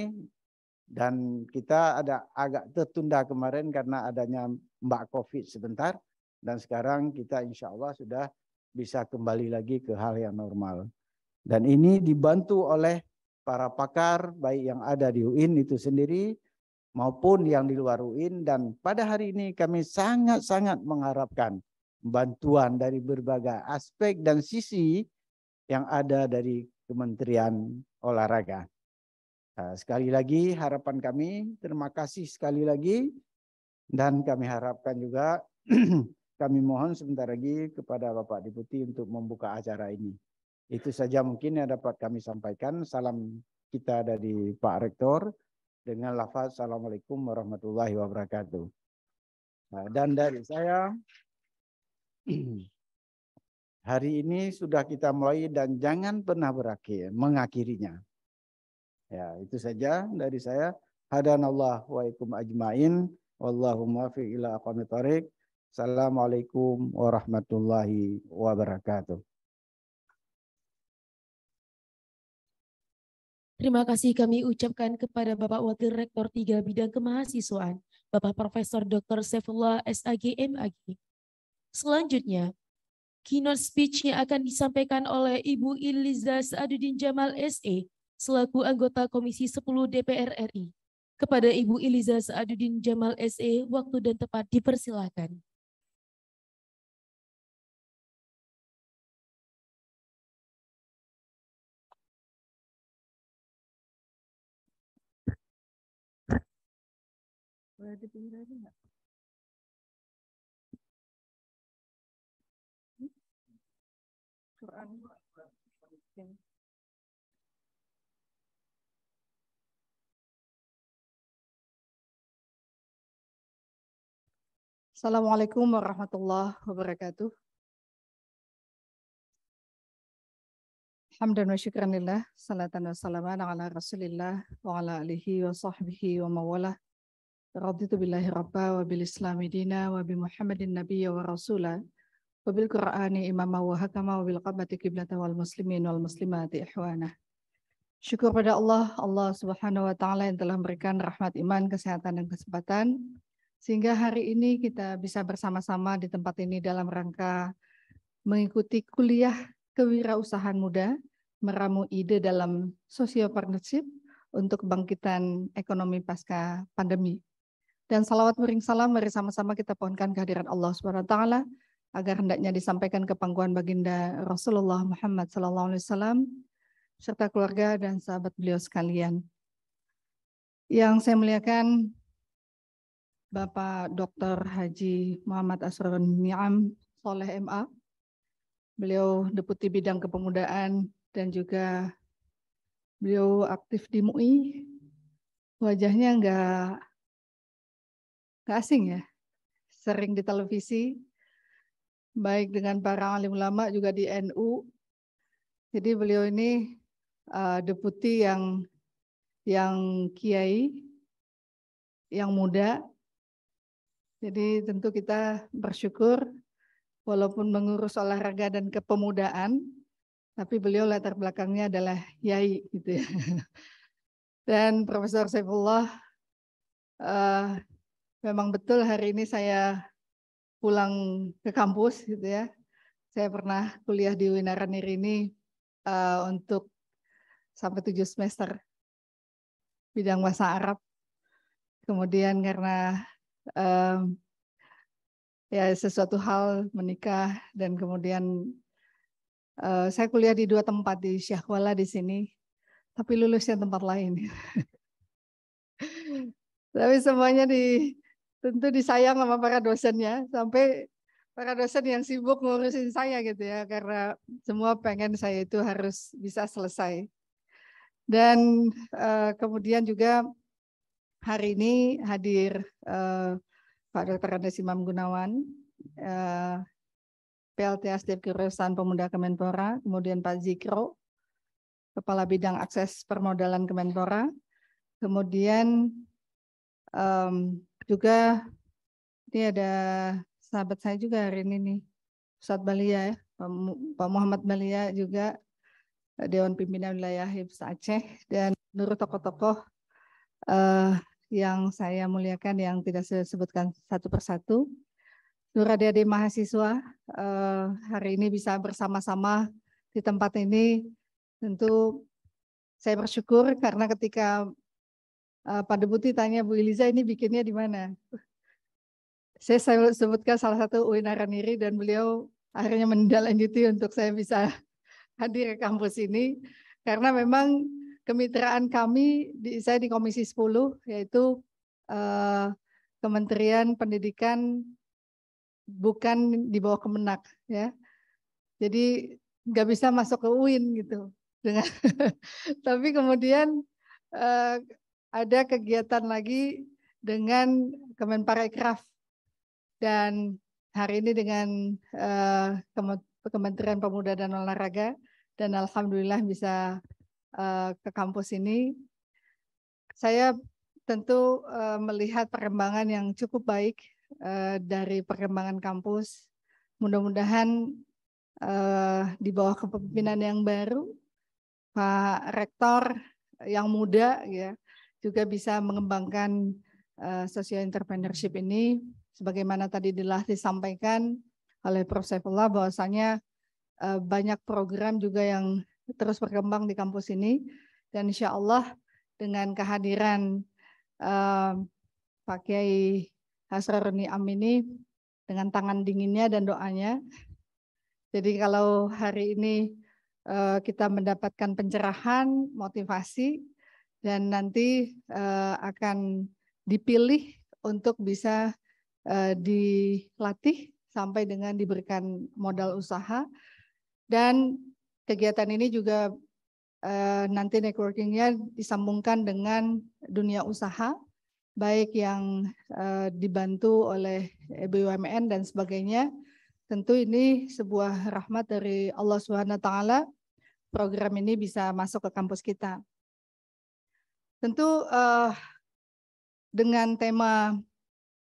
Dan kita ada agak tertunda kemarin karena adanya mbak COVID sebentar. Dan sekarang kita insya Allah sudah bisa kembali lagi ke hal yang normal. Dan ini dibantu oleh para pakar baik yang ada di UIN itu sendiri maupun yang di luar UIN dan pada hari ini kami sangat-sangat mengharapkan bantuan dari berbagai aspek dan sisi yang ada dari Kementerian Olahraga. Nah, sekali lagi harapan kami, terima kasih sekali lagi dan kami harapkan juga kami mohon sebentar lagi kepada Bapak Deputi untuk membuka acara ini. Itu saja mungkin yang dapat kami sampaikan. Salam kita dari Pak Rektor dengan lafaz Assalamualaikum warahmatullahi wabarakatuh. Nah, dan dari saya, hari ini sudah kita mulai dan jangan pernah berakhir, mengakhirinya. Ya, itu saja dari saya. Hadanallah waikum ajmain. Wallahu muwafiq ila Assalamualaikum warahmatullahi wabarakatuh. Terima kasih kami ucapkan kepada Bapak Wakil Rektor tiga Bidang Kemahasiswaan, Bapak Profesor Dr. Sefullah SAG MAG. Selanjutnya, keynote speech-nya akan disampaikan oleh Ibu Iliza Saadudin Jamal SE, selaku anggota Komisi 10 DPR RI. Kepada Ibu Iliza Saadudin Jamal SE, waktu dan tempat dipersilahkan. boleh dipinggir aja nggak Quran yang Assalamualaikum warahmatullahi wabarakatuh. Hamdan wa syukran lillah, salatan wa salaman ala rasulillah wa ala alihi wa sahbihi wa mawalah dina nabiyya Syukur pada Allah, Allah subhanahu wa ta'ala yang telah memberikan rahmat iman, kesehatan, dan kesempatan. Sehingga hari ini kita bisa bersama-sama di tempat ini dalam rangka mengikuti kuliah kewirausahaan muda, meramu ide dalam sosio partnership untuk kebangkitan ekonomi pasca pandemi dan salawat muring salam mari sama-sama kita pohonkan kehadiran Allah Subhanahu wa taala agar hendaknya disampaikan ke pangkuan baginda Rasulullah Muhammad sallallahu alaihi wasallam serta keluarga dan sahabat beliau sekalian. Yang saya muliakan Bapak Dr. Haji Muhammad Asrarun Niam Soleh MA. Beliau Deputi Bidang Kepemudaan dan juga beliau aktif di MUI. Wajahnya enggak nggak asing ya, sering di televisi, baik dengan para alim ulama juga di NU. Jadi beliau ini uh, deputi yang yang kiai, yang muda. Jadi tentu kita bersyukur walaupun mengurus olahraga dan kepemudaan, tapi beliau latar belakangnya adalah kiai gitu ya. Dan Profesor Saifullah uh, memang betul hari ini saya pulang ke kampus gitu ya. Saya pernah kuliah di Winaran ini uh, untuk sampai tujuh semester bidang bahasa Arab. Kemudian karena um, ya sesuatu hal menikah dan kemudian uh, saya kuliah di dua tempat di Syahwala di sini, tapi lulusnya tempat lain. tapi semuanya di tentu disayang sama para dosennya sampai para dosen yang sibuk ngurusin saya gitu ya karena semua pengen saya itu harus bisa selesai dan uh, kemudian juga hari ini hadir uh, Pak Dr. Andes Imam Gunawan uh, eh, PLT Asdep Kerusan Pemuda Kemenpora kemudian Pak Zikro Kepala Bidang Akses Permodalan Kemenpora kemudian um, juga ini ada sahabat saya juga hari ini nih Ustadz Balia ya Pak Muhammad Balia juga eh, Dewan Pimpinan Wilayah Hibs Aceh dan menurut tokoh-tokoh uh, yang saya muliakan yang tidak saya sebutkan satu persatu Nur adik-adik mahasiswa uh, hari ini bisa bersama-sama di tempat ini tentu saya bersyukur karena ketika Eh, Pak Deputi tanya Bu Iliza ini bikinnya di mana? Saya, saya sebutkan salah satu UIN Araniri dan beliau akhirnya menindaklanjuti untuk saya bisa hadir ke kampus ini karena memang kemitraan kami di, saya di Komisi 10 yaitu eh, Kementerian Pendidikan bukan di bawah Kemenak ya. Jadi nggak bisa masuk ke UIN gitu dengan tapi kemudian eh, ada kegiatan lagi dengan Kemenparekraf dan hari ini dengan uh, Kementerian Pemuda dan Olahraga dan alhamdulillah bisa uh, ke kampus ini. Saya tentu uh, melihat perkembangan yang cukup baik uh, dari perkembangan kampus. Mudah-mudahan uh, di bawah kepemimpinan yang baru, Pak Rektor yang muda, ya, juga bisa mengembangkan uh, social entrepreneurship ini sebagaimana tadi telah disampaikan oleh Prof. Saifullah bahwasanya uh, banyak program juga yang terus berkembang di kampus ini dan insya Allah dengan kehadiran uh, Pak Kiai Hasrani Am ini dengan tangan dinginnya dan doanya. Jadi kalau hari ini kita mendapatkan pencerahan, motivasi, dan nanti eh, akan dipilih untuk bisa eh, dilatih sampai dengan diberikan modal usaha dan kegiatan ini juga uh, nanti networkingnya disambungkan dengan dunia usaha baik yang dibantu oleh BUMN dan sebagainya tentu ini sebuah rahmat dari Allah Swt. program ini bisa masuk ke kampus kita. Tentu uh, dengan tema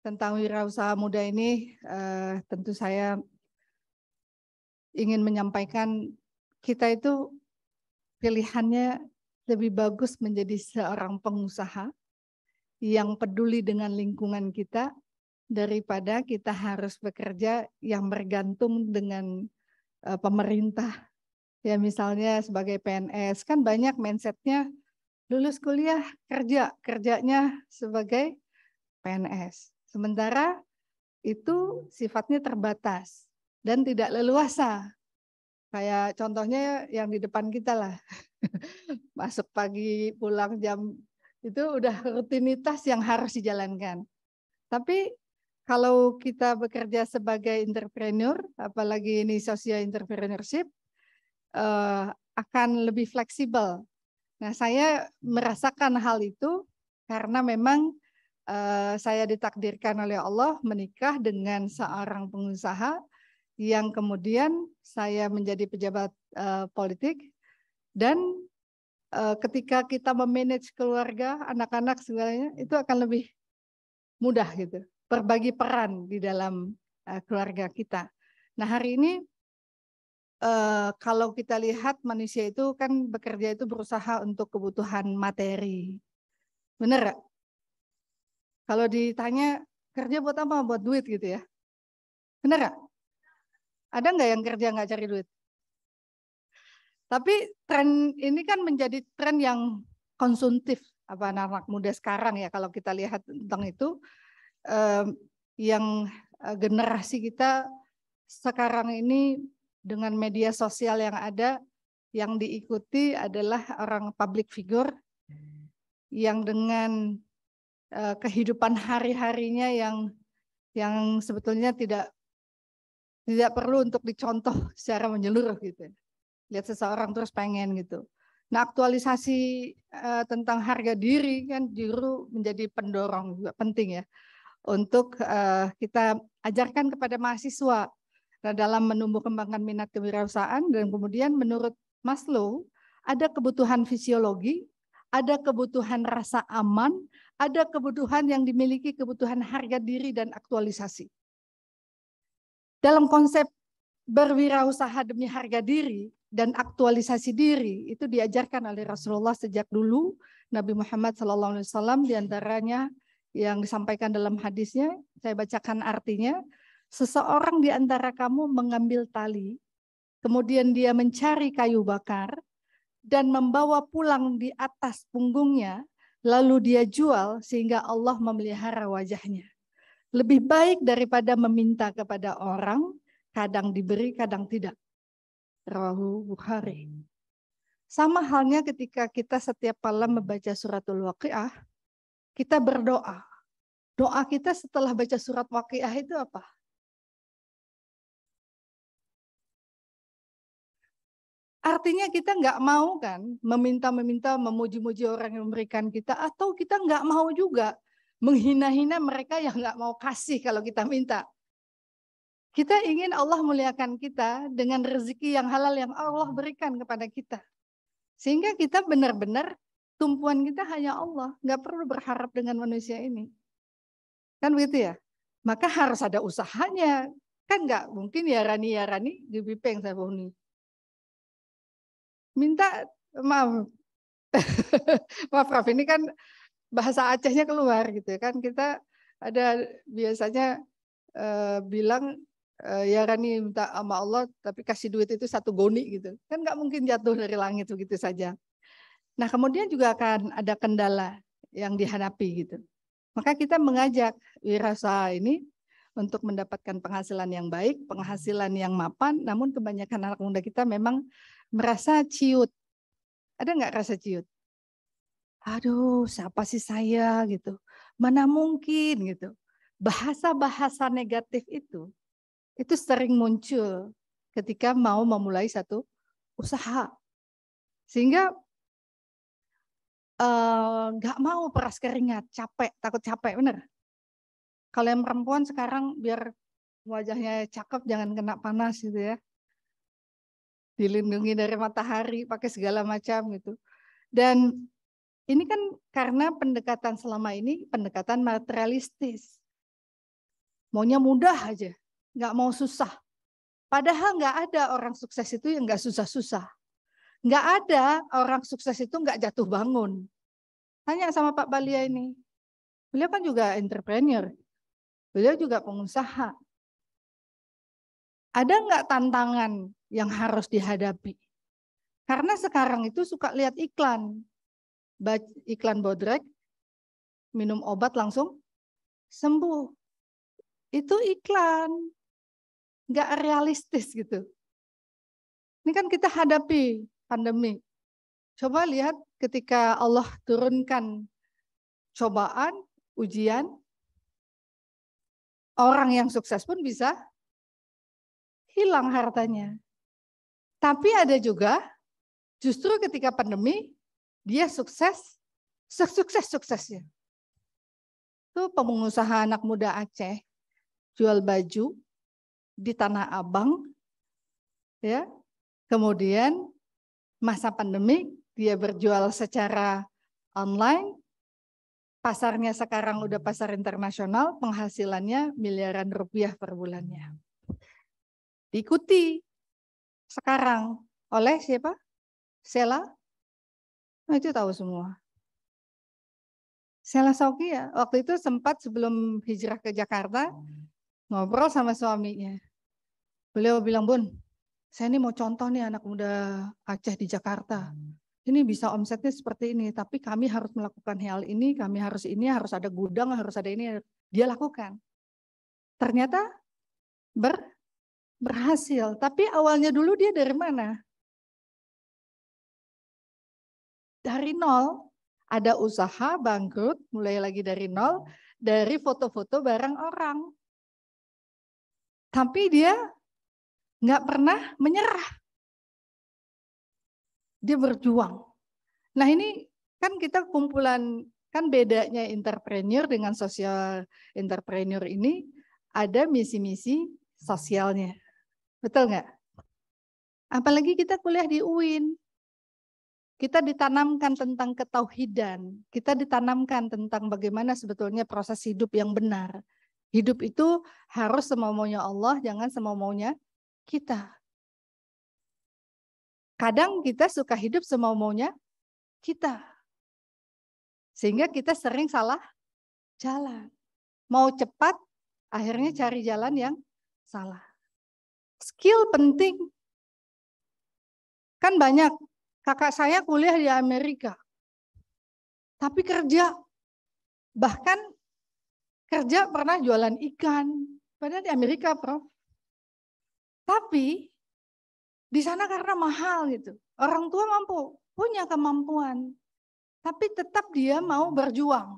tentang wirausaha muda ini, uh, tentu saya ingin menyampaikan kita itu pilihannya lebih bagus menjadi seorang pengusaha yang peduli dengan lingkungan kita daripada kita harus bekerja yang bergantung dengan uh, pemerintah. Ya misalnya sebagai PNS kan banyak mindsetnya lulus kuliah kerja, kerjanya sebagai PNS. Sementara itu sifatnya terbatas dan tidak leluasa. Kayak contohnya yang di depan kita lah. Masuk pagi, pulang jam itu udah rutinitas yang harus dijalankan. Tapi kalau kita bekerja sebagai entrepreneur, apalagi ini social entrepreneurship, eh, akan lebih fleksibel Nah, saya merasakan hal itu karena memang uh, saya ditakdirkan oleh Allah menikah dengan seorang pengusaha yang kemudian saya menjadi pejabat uh, politik dan uh, ketika kita memanage keluarga, anak-anak segalanya itu akan lebih mudah gitu. Berbagi peran di dalam keluarga kita. Nah, hari ini uh, kalau kita lihat manusia itu kan bekerja itu berusaha untuk kebutuhan materi. benar? gak? Kalau ditanya kerja buat apa? Buat duit gitu ya. benar gak? Ada nggak yang kerja nggak cari duit? Tapi tren ini kan menjadi tren yang konsumtif apa anak-anak muda sekarang ya kalau kita lihat tentang itu eh, yang generasi kita sekarang ini dengan media sosial yang ada yang diikuti adalah orang public figure yang dengan uh, kehidupan hari-harinya yang yang sebetulnya tidak tidak perlu untuk dicontoh secara menyeluruh gitu. Lihat seseorang terus pengen gitu. Nah, aktualisasi uh, tentang harga diri kan juru menjadi pendorong juga penting ya untuk uh, kita ajarkan kepada mahasiswa Nah, dalam menumbuh kembangkan minat kewirausahaan dan kemudian menurut Maslow ada kebutuhan fisiologi, ada kebutuhan rasa aman, ada kebutuhan yang dimiliki kebutuhan harga diri dan aktualisasi. Dalam konsep berwirausaha demi harga diri dan aktualisasi diri itu diajarkan oleh Rasulullah sejak dulu Nabi Muhammad SAW diantaranya yang disampaikan dalam hadisnya saya bacakan artinya seseorang di antara kamu mengambil tali, kemudian dia mencari kayu bakar, dan membawa pulang di atas punggungnya, lalu dia jual sehingga Allah memelihara wajahnya. Lebih baik daripada meminta kepada orang, kadang diberi, kadang tidak. Rahu Bukhari. Sama halnya ketika kita setiap malam membaca suratul waqiah, kita berdoa. Doa kita setelah baca surat waqiah itu apa? Artinya kita nggak mau kan meminta-meminta memuji-muji orang yang memberikan kita atau kita nggak mau juga menghina-hina mereka yang nggak mau kasih kalau kita minta. Kita ingin Allah muliakan kita dengan rezeki yang halal yang Allah hmm. berikan kepada kita. Sehingga kita benar-benar tumpuan kita hanya Allah. Nggak perlu berharap dengan manusia ini. Kan begitu ya? Maka harus ada usahanya. Kan nggak mungkin ya Rani, ya Rani, di Bipeng saya bohongi minta maaf maaf Raff ini kan bahasa Acehnya keluar gitu kan kita ada biasanya uh, bilang uh, ya Rani minta sama Allah tapi kasih duit itu satu goni gitu kan nggak mungkin jatuh dari langit begitu saja nah kemudian juga akan ada kendala yang dihadapi gitu maka kita mengajak wirausaha ini untuk mendapatkan penghasilan yang baik, penghasilan yang mapan, namun kebanyakan anak muda kita memang merasa ciut. Ada nggak rasa ciut? Aduh, siapa sih saya gitu? Mana mungkin gitu? Bahasa-bahasa negatif itu itu sering muncul ketika mau memulai satu usaha. Sehingga eh, nggak uh, mau peras keringat, capek, takut capek, bener. Kalau yang perempuan sekarang biar wajahnya cakep, jangan kena panas gitu ya dilindungi dari matahari, pakai segala macam gitu. Dan ini kan karena pendekatan selama ini pendekatan materialistis. Maunya mudah aja, nggak mau susah. Padahal nggak ada orang sukses itu yang nggak susah-susah. Nggak ada orang sukses itu nggak jatuh bangun. Tanya sama Pak Balia ini. Beliau kan juga entrepreneur. Beliau juga pengusaha. Ada nggak tantangan yang harus dihadapi. Karena sekarang itu suka lihat iklan. Iklan bodrek, minum obat langsung sembuh. Itu iklan. Nggak realistis gitu. Ini kan kita hadapi pandemi. Coba lihat ketika Allah turunkan cobaan, ujian, orang yang sukses pun bisa hilang hartanya. Tapi ada juga justru ketika pandemi dia sukses, sukses suksesnya. Itu pengusaha anak muda Aceh jual baju di Tanah Abang, ya. Kemudian masa pandemi dia berjual secara online. Pasarnya sekarang udah pasar internasional, penghasilannya miliaran rupiah per bulannya. Diikuti sekarang oleh siapa? Sela? Nah, itu tahu semua. Sela Sauki ya, waktu itu sempat sebelum hijrah ke Jakarta ngobrol sama suaminya. Beliau bilang, Bun, saya ini mau contoh nih anak muda Aceh di Jakarta. Ini bisa omsetnya seperti ini, tapi kami harus melakukan hal ini, kami harus ini, harus ada gudang, harus ada ini. Dia lakukan. Ternyata ber berhasil. Tapi awalnya dulu dia dari mana? Dari nol. Ada usaha bangkrut, mulai lagi dari nol, dari foto-foto barang orang. Tapi dia nggak pernah menyerah. Dia berjuang. Nah ini kan kita kumpulan, kan bedanya entrepreneur dengan sosial entrepreneur ini, ada misi-misi sosialnya. Betul nggak? Apalagi kita kuliah di UIN. Kita ditanamkan tentang ketauhidan. Kita ditanamkan tentang bagaimana sebetulnya proses hidup yang benar. Hidup itu harus semaunya Allah, jangan semaunya kita. Kadang kita suka hidup semaunya kita. Sehingga kita sering salah jalan. Mau cepat, akhirnya cari jalan yang salah skill penting. Kan banyak kakak saya kuliah di Amerika. Tapi kerja bahkan kerja pernah jualan ikan, padahal di Amerika, Prof. Tapi di sana karena mahal gitu. Orang tua mampu, punya kemampuan, tapi tetap dia mau berjuang.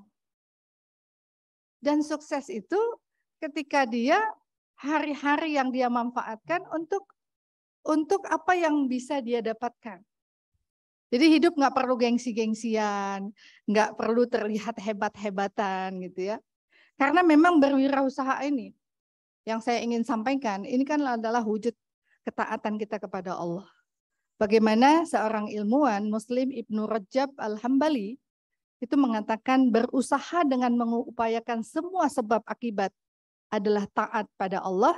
Dan sukses itu ketika dia hari-hari yang dia manfaatkan untuk untuk apa yang bisa dia dapatkan. Jadi hidup nggak perlu gengsi-gengsian, nggak perlu terlihat hebat-hebatan gitu ya. Karena memang berwirausaha ini yang saya ingin sampaikan, ini kan adalah wujud ketaatan kita kepada Allah. Bagaimana seorang ilmuwan Muslim Ibnu Rajab Al-Hambali itu mengatakan berusaha dengan mengupayakan semua sebab akibat adalah taat pada Allah,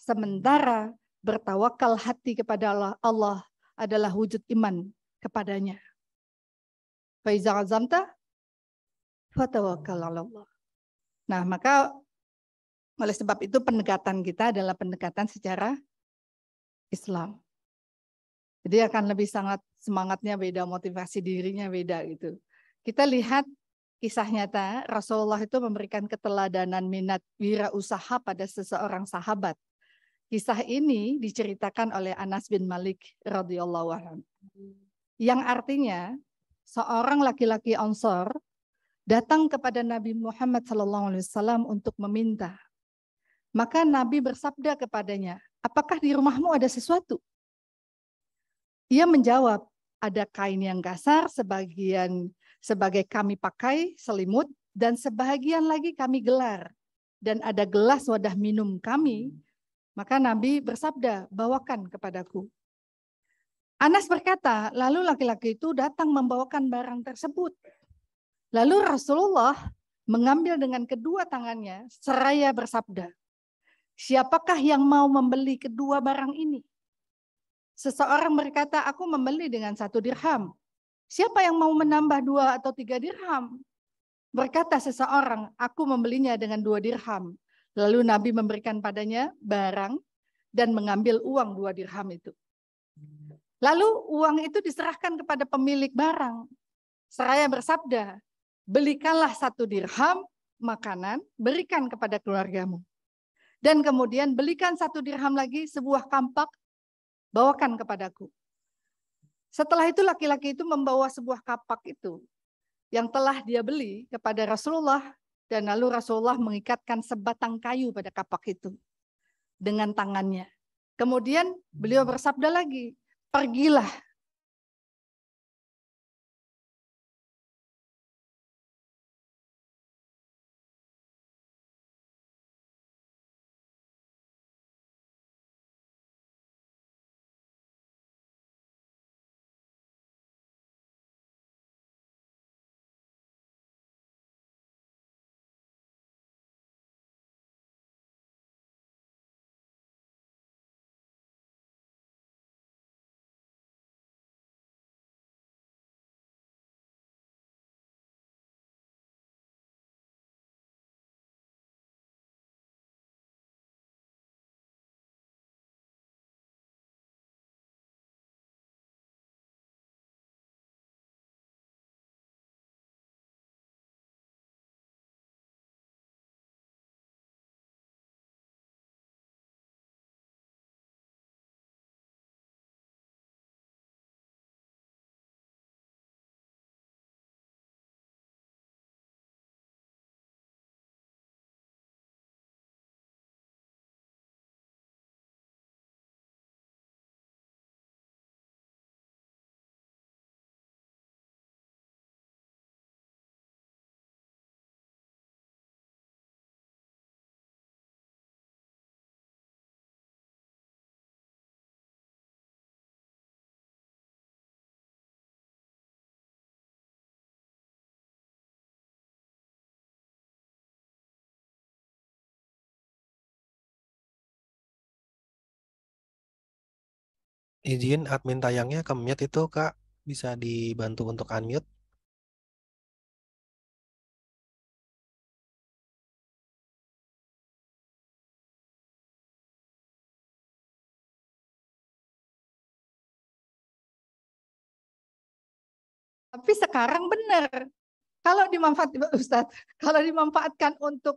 sementara bertawakal hati kepada Allah, Allah adalah wujud iman kepadanya. Faizah azamta fatawakal Allah. Nah, maka oleh sebab itu pendekatan kita adalah pendekatan secara Islam. Jadi akan lebih sangat semangatnya beda, motivasi dirinya beda gitu. Kita lihat Kisah nyata, Rasulullah itu memberikan keteladanan minat wira usaha pada seseorang sahabat. Kisah ini diceritakan oleh Anas bin Malik radhiyallahu anhu. Yang artinya seorang laki-laki Ansor datang kepada Nabi Muhammad alaihi wasallam untuk meminta. Maka Nabi bersabda kepadanya, apakah di rumahmu ada sesuatu? Ia menjawab, ada kain yang kasar, sebagian sebagai kami pakai selimut, dan sebahagian lagi kami gelar. Dan ada gelas wadah minum kami, maka Nabi bersabda, bawakan kepadaku. Anas berkata, lalu laki-laki itu datang membawakan barang tersebut. Lalu Rasulullah mengambil dengan kedua tangannya seraya bersabda, siapakah yang mau membeli kedua barang ini? Seseorang berkata, aku membeli dengan satu dirham. Siapa yang mau menambah dua atau tiga dirham? Berkata seseorang, aku membelinya dengan dua dirham. Lalu Nabi memberikan padanya barang dan mengambil uang dua dirham itu. Lalu uang itu diserahkan kepada pemilik barang. Seraya bersabda, belikanlah satu dirham makanan, berikan kepada keluargamu. Dan kemudian belikan satu dirham lagi sebuah kampak, bawakan kepadaku. Setelah itu laki-laki itu membawa sebuah kapak itu yang telah dia beli kepada Rasulullah dan lalu Rasulullah mengikatkan sebatang kayu pada kapak itu dengan tangannya. Kemudian beliau hmm. bersabda lagi, "Pergilah izin admin tayangnya ke mute itu Kak, bisa dibantu untuk unmute? Tapi sekarang benar. Kalau dimanfaatkan Ustadz, kalau dimanfaatkan untuk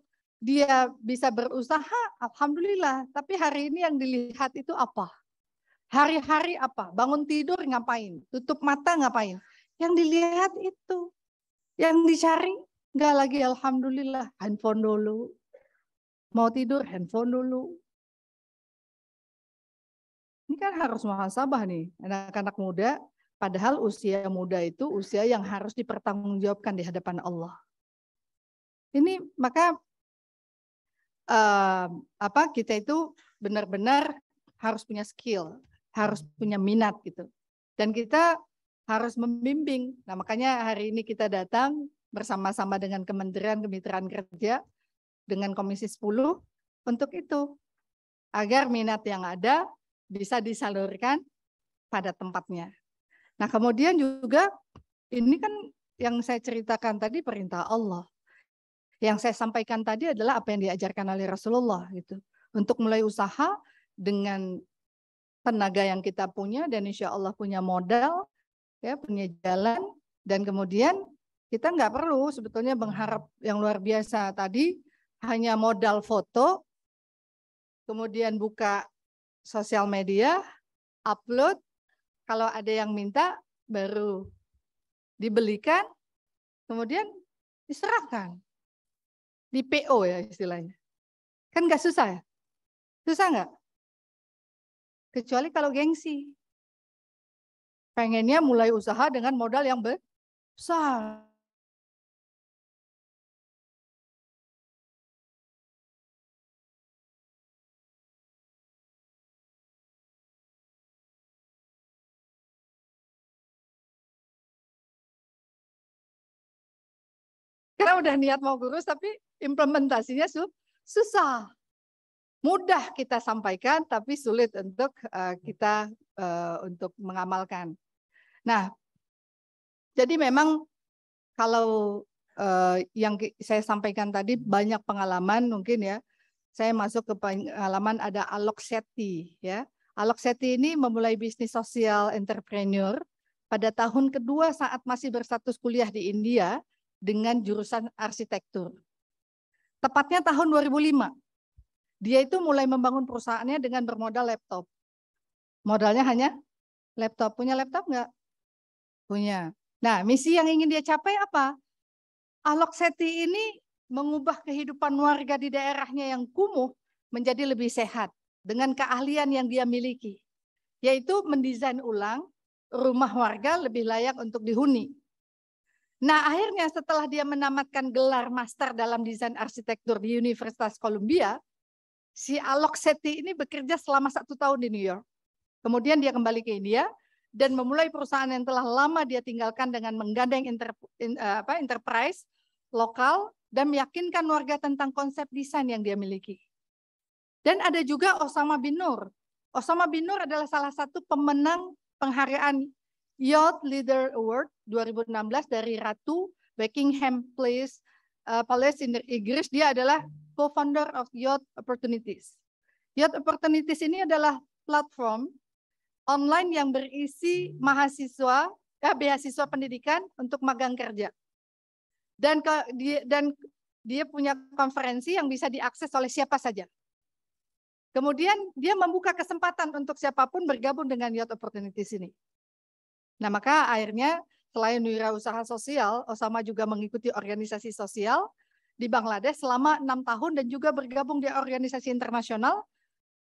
dia bisa berusaha, alhamdulillah. Tapi hari ini yang dilihat itu apa? Hari-hari apa? Bangun tidur ngapain? Tutup mata ngapain? Yang dilihat itu. Yang dicari nggak lagi alhamdulillah handphone dulu. Mau tidur handphone dulu. Ini kan harus muhasabah nih anak-anak muda. Padahal usia muda itu usia yang harus dipertanggungjawabkan di hadapan Allah. Ini maka uh, apa kita itu benar-benar harus punya skill harus punya minat gitu. Dan kita harus membimbing. Nah, makanya hari ini kita datang bersama-sama dengan Kementerian Kemitraan Kerja dengan Komisi 10 untuk itu agar minat yang ada bisa disalurkan pada tempatnya. Nah, kemudian juga ini kan yang saya ceritakan tadi perintah Allah. Yang saya sampaikan tadi adalah apa yang diajarkan oleh Rasulullah gitu. Untuk mulai usaha dengan tenaga yang kita punya dan insya Allah punya modal, ya punya jalan dan kemudian kita nggak perlu sebetulnya mengharap yang luar biasa tadi hanya modal foto, kemudian buka sosial media, upload, kalau ada yang minta baru dibelikan, kemudian diserahkan. Di PO ya istilahnya. Kan nggak susah ya? Susah nggak? Kecuali kalau gengsi. Pengennya mulai usaha dengan modal yang besar. Karena udah niat mau kurus tapi implementasinya susah mudah kita sampaikan tapi sulit untuk eh, kita eh, untuk mengamalkan. Nah, jadi memang kalau eh, yang saya sampaikan tadi banyak pengalaman mungkin ya. Saya masuk ke pengalaman ada Alok Seti ya. Alok Seti ini memulai bisnis sosial entrepreneur pada tahun kedua saat masih berstatus kuliah di India dengan jurusan arsitektur. Tepatnya tahun 2005 dia itu mulai membangun perusahaannya dengan bermodal laptop. Modalnya hanya laptop. Punya laptop enggak? Punya. Nah, misi yang ingin dia capai apa? Alok Seti ini mengubah kehidupan warga di daerahnya yang kumuh menjadi lebih sehat dengan keahlian yang dia miliki, yaitu mendesain ulang rumah warga lebih layak untuk dihuni. Nah, akhirnya setelah dia menamatkan gelar master dalam desain arsitektur di Universitas Columbia, Si Alok Seti ini bekerja selama satu tahun di New York. Kemudian dia kembali ke India dan memulai perusahaan yang telah lama dia tinggalkan dengan menggandeng inter, in, eh, apa, enterprise lokal dan meyakinkan warga tentang konsep desain yang dia miliki. Dan ada juga Osama bin Nur. Osama bin Nur adalah salah satu pemenang penghargaan Youth Leader Award 2016 dari Ratu Buckingham Place Palestine eh, Palestina Inggris dia adalah co-founder of Youth Opportunities. Youth Opportunities ini adalah platform online yang berisi mahasiswa eh, beasiswa pendidikan untuk magang kerja. Dan ke, dia, dan dia punya konferensi yang bisa diakses oleh siapa saja. Kemudian dia membuka kesempatan untuk siapapun bergabung dengan Youth Opportunities ini. Nah, maka akhirnya Selain usaha sosial, Osama juga mengikuti organisasi sosial di Bangladesh selama enam tahun dan juga bergabung di organisasi internasional.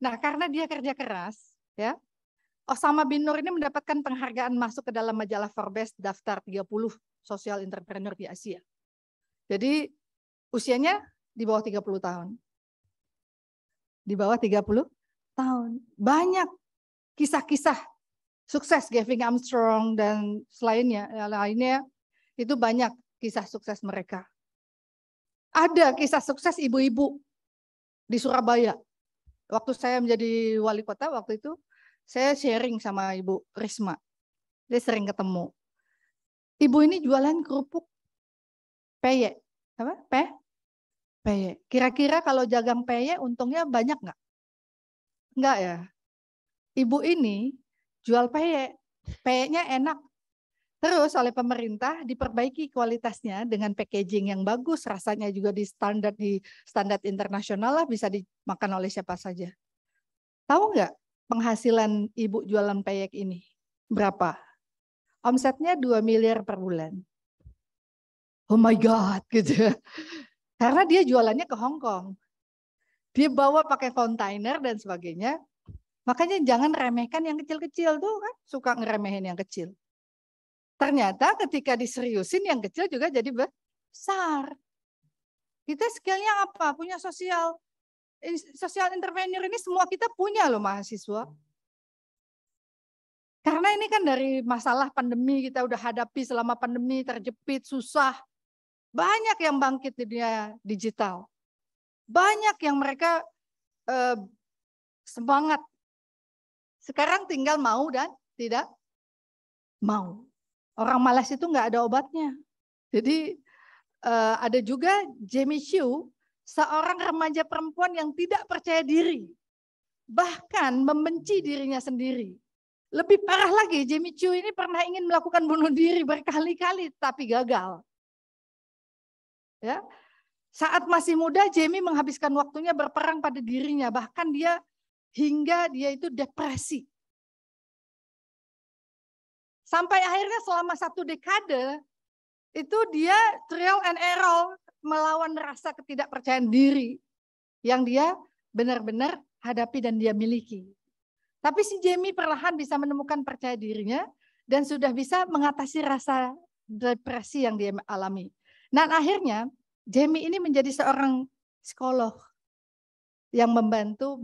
Nah, karena dia kerja keras, ya, Osama bin Nur ini mendapatkan penghargaan masuk ke dalam majalah Forbes daftar 30 sosial entrepreneur di Asia. Jadi usianya di bawah 30 tahun. Di bawah 30 tahun. Banyak kisah-kisah sukses Gavin Armstrong dan selainnya eh, lainnya itu banyak kisah sukses mereka. Ada kisah sukses ibu-ibu di Surabaya. Waktu saya menjadi wali kota waktu itu saya sharing sama Ibu Risma. Dia sering ketemu. Ibu ini jualan kerupuk peyek Apa? Pe? Peye. Kira-kira kalau jagang peyek untungnya banyak nggak? Enggak ya. Ibu ini jual peyek, Peyeknya enak. Terus oleh pemerintah diperbaiki kualitasnya dengan packaging yang bagus, rasanya juga di standar di standar internasional lah bisa dimakan oleh siapa saja. Tahu nggak penghasilan ibu jualan peyek ini berapa? Omsetnya 2 miliar per bulan. Oh my god gitu. Karena dia jualannya ke Hong Kong. Dia bawa pakai kontainer dan sebagainya. Makanya jangan remehkan yang kecil-kecil tuh kan suka ngeremehin yang kecil. Ternyata ketika diseriusin yang kecil juga jadi besar. Kita skillnya apa? Punya sosial sosial entrepreneur ini semua kita punya loh mahasiswa. Karena ini kan dari masalah pandemi kita udah hadapi selama pandemi terjepit susah. Banyak yang bangkit di dunia digital. Banyak yang mereka eh, semangat sekarang tinggal mau dan tidak mau. Orang malas itu nggak ada obatnya. Jadi eh, ada juga Jamie Chu seorang remaja perempuan yang tidak percaya diri. Bahkan membenci dirinya sendiri. Lebih parah lagi, Jamie Chu ini pernah ingin melakukan bunuh diri berkali-kali tapi gagal. Ya. Saat masih muda, Jamie menghabiskan waktunya berperang pada dirinya. Bahkan dia hingga dia itu depresi. Sampai akhirnya selama satu dekade, itu dia trial and error melawan rasa ketidakpercayaan diri yang dia benar-benar hadapi dan dia miliki. Tapi si Jamie perlahan bisa menemukan percaya dirinya dan sudah bisa mengatasi rasa depresi yang dia alami. Dan akhirnya Jamie ini menjadi seorang psikolog yang membantu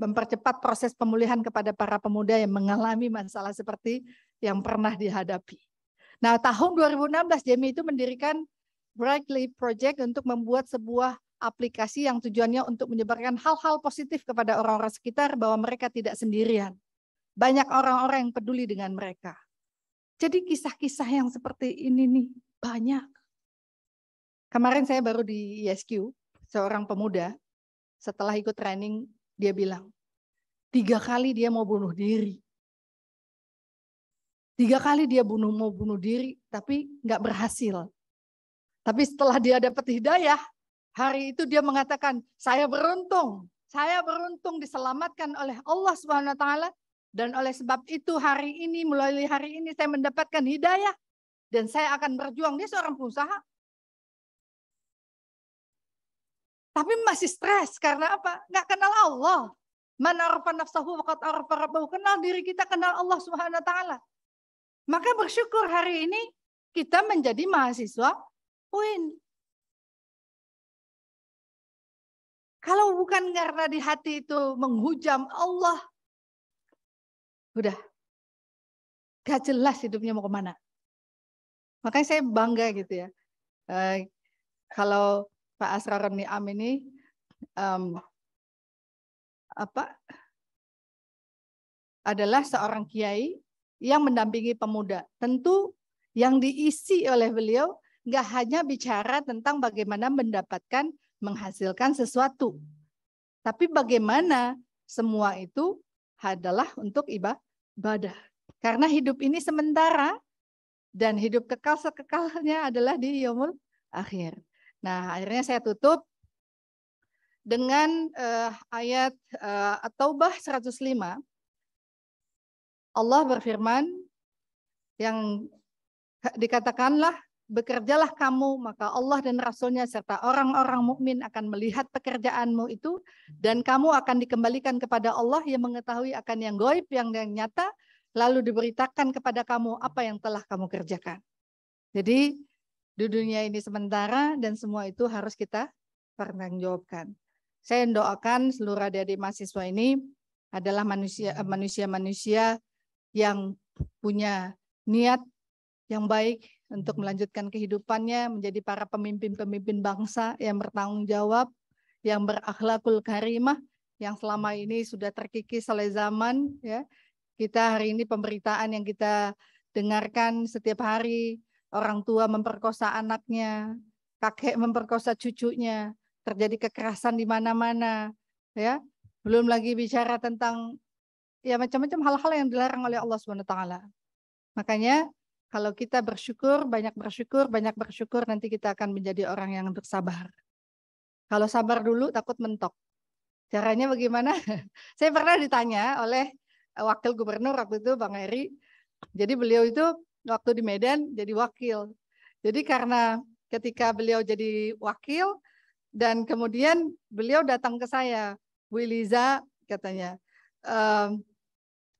mempercepat proses pemulihan kepada para pemuda yang mengalami masalah seperti yang pernah dihadapi. Nah, tahun 2016 Jamie itu mendirikan Brightly Project untuk membuat sebuah aplikasi yang tujuannya untuk menyebarkan hal-hal positif kepada orang-orang sekitar bahwa mereka tidak sendirian. Banyak orang-orang yang peduli dengan mereka. Jadi kisah-kisah yang seperti ini nih banyak. Kemarin saya baru di ISQ, seorang pemuda, setelah ikut training dia bilang. Tiga kali dia mau bunuh diri. Tiga kali dia bunuh mau bunuh diri, tapi nggak berhasil. Tapi setelah dia dapat hidayah, hari itu dia mengatakan, saya beruntung. Saya beruntung diselamatkan oleh Allah Subhanahu taala dan oleh sebab itu hari ini melalui hari ini saya mendapatkan hidayah dan saya akan berjuang. Dia seorang pengusaha, Tapi masih stres karena apa? Nggak kenal Allah. Man arafa nafsahu rabbahu. Kenal diri kita, kenal Allah Subhanahu wa taala. Maka bersyukur hari ini kita menjadi mahasiswa UIN. Kalau bukan karena di hati itu menghujam Allah, udah gak jelas hidupnya mau kemana. Makanya saya bangga gitu ya. Eh, kalau Pak Asrar Niam ini um, apa adalah seorang kiai yang mendampingi pemuda. Tentu yang diisi oleh beliau nggak hanya bicara tentang bagaimana mendapatkan menghasilkan sesuatu, tapi bagaimana semua itu adalah untuk ibadah. Karena hidup ini sementara dan hidup kekal sekekalnya adalah di yomul akhir. Nah, akhirnya saya tutup dengan uh, ayat uh, At-Taubah 105. Allah berfirman yang dikatakanlah bekerjalah kamu maka Allah dan Rasulnya serta orang-orang mukmin akan melihat pekerjaanmu itu dan kamu akan dikembalikan kepada Allah yang mengetahui akan yang goib yang yang nyata lalu diberitakan kepada kamu apa yang telah kamu kerjakan. Jadi di dunia ini sementara dan semua itu harus kita pertanggungjawabkan. Saya doakan seluruh adik-adik mahasiswa ini adalah manusia eh, manusia-manusia yang punya niat yang baik untuk hmm. melanjutkan kehidupannya menjadi para pemimpin-pemimpin bangsa yang bertanggung jawab, yang berakhlakul karimah, yang selama hmm. ini sudah terkikis oleh zaman. Ya, kita hari ini pemberitaan yang kita dengarkan setiap hari orang tua memperkosa anaknya, kakek memperkosa cucunya, terjadi kekerasan di mana-mana, ya. Belum lagi bicara tentang ya macam-macam hal-hal yang dilarang oleh Allah Subhanahu taala. Makanya kalau kita bersyukur, banyak bersyukur, banyak bersyukur, nanti kita akan menjadi orang yang bersabar. Kalau sabar dulu takut mentok. Caranya bagaimana? Saya pernah ditanya oleh eh, wakil gubernur waktu itu Bang Eri. Jadi beliau itu waktu di Medan jadi wakil. Jadi karena ketika beliau jadi wakil dan kemudian beliau datang ke saya, Bu Liza katanya, ehm,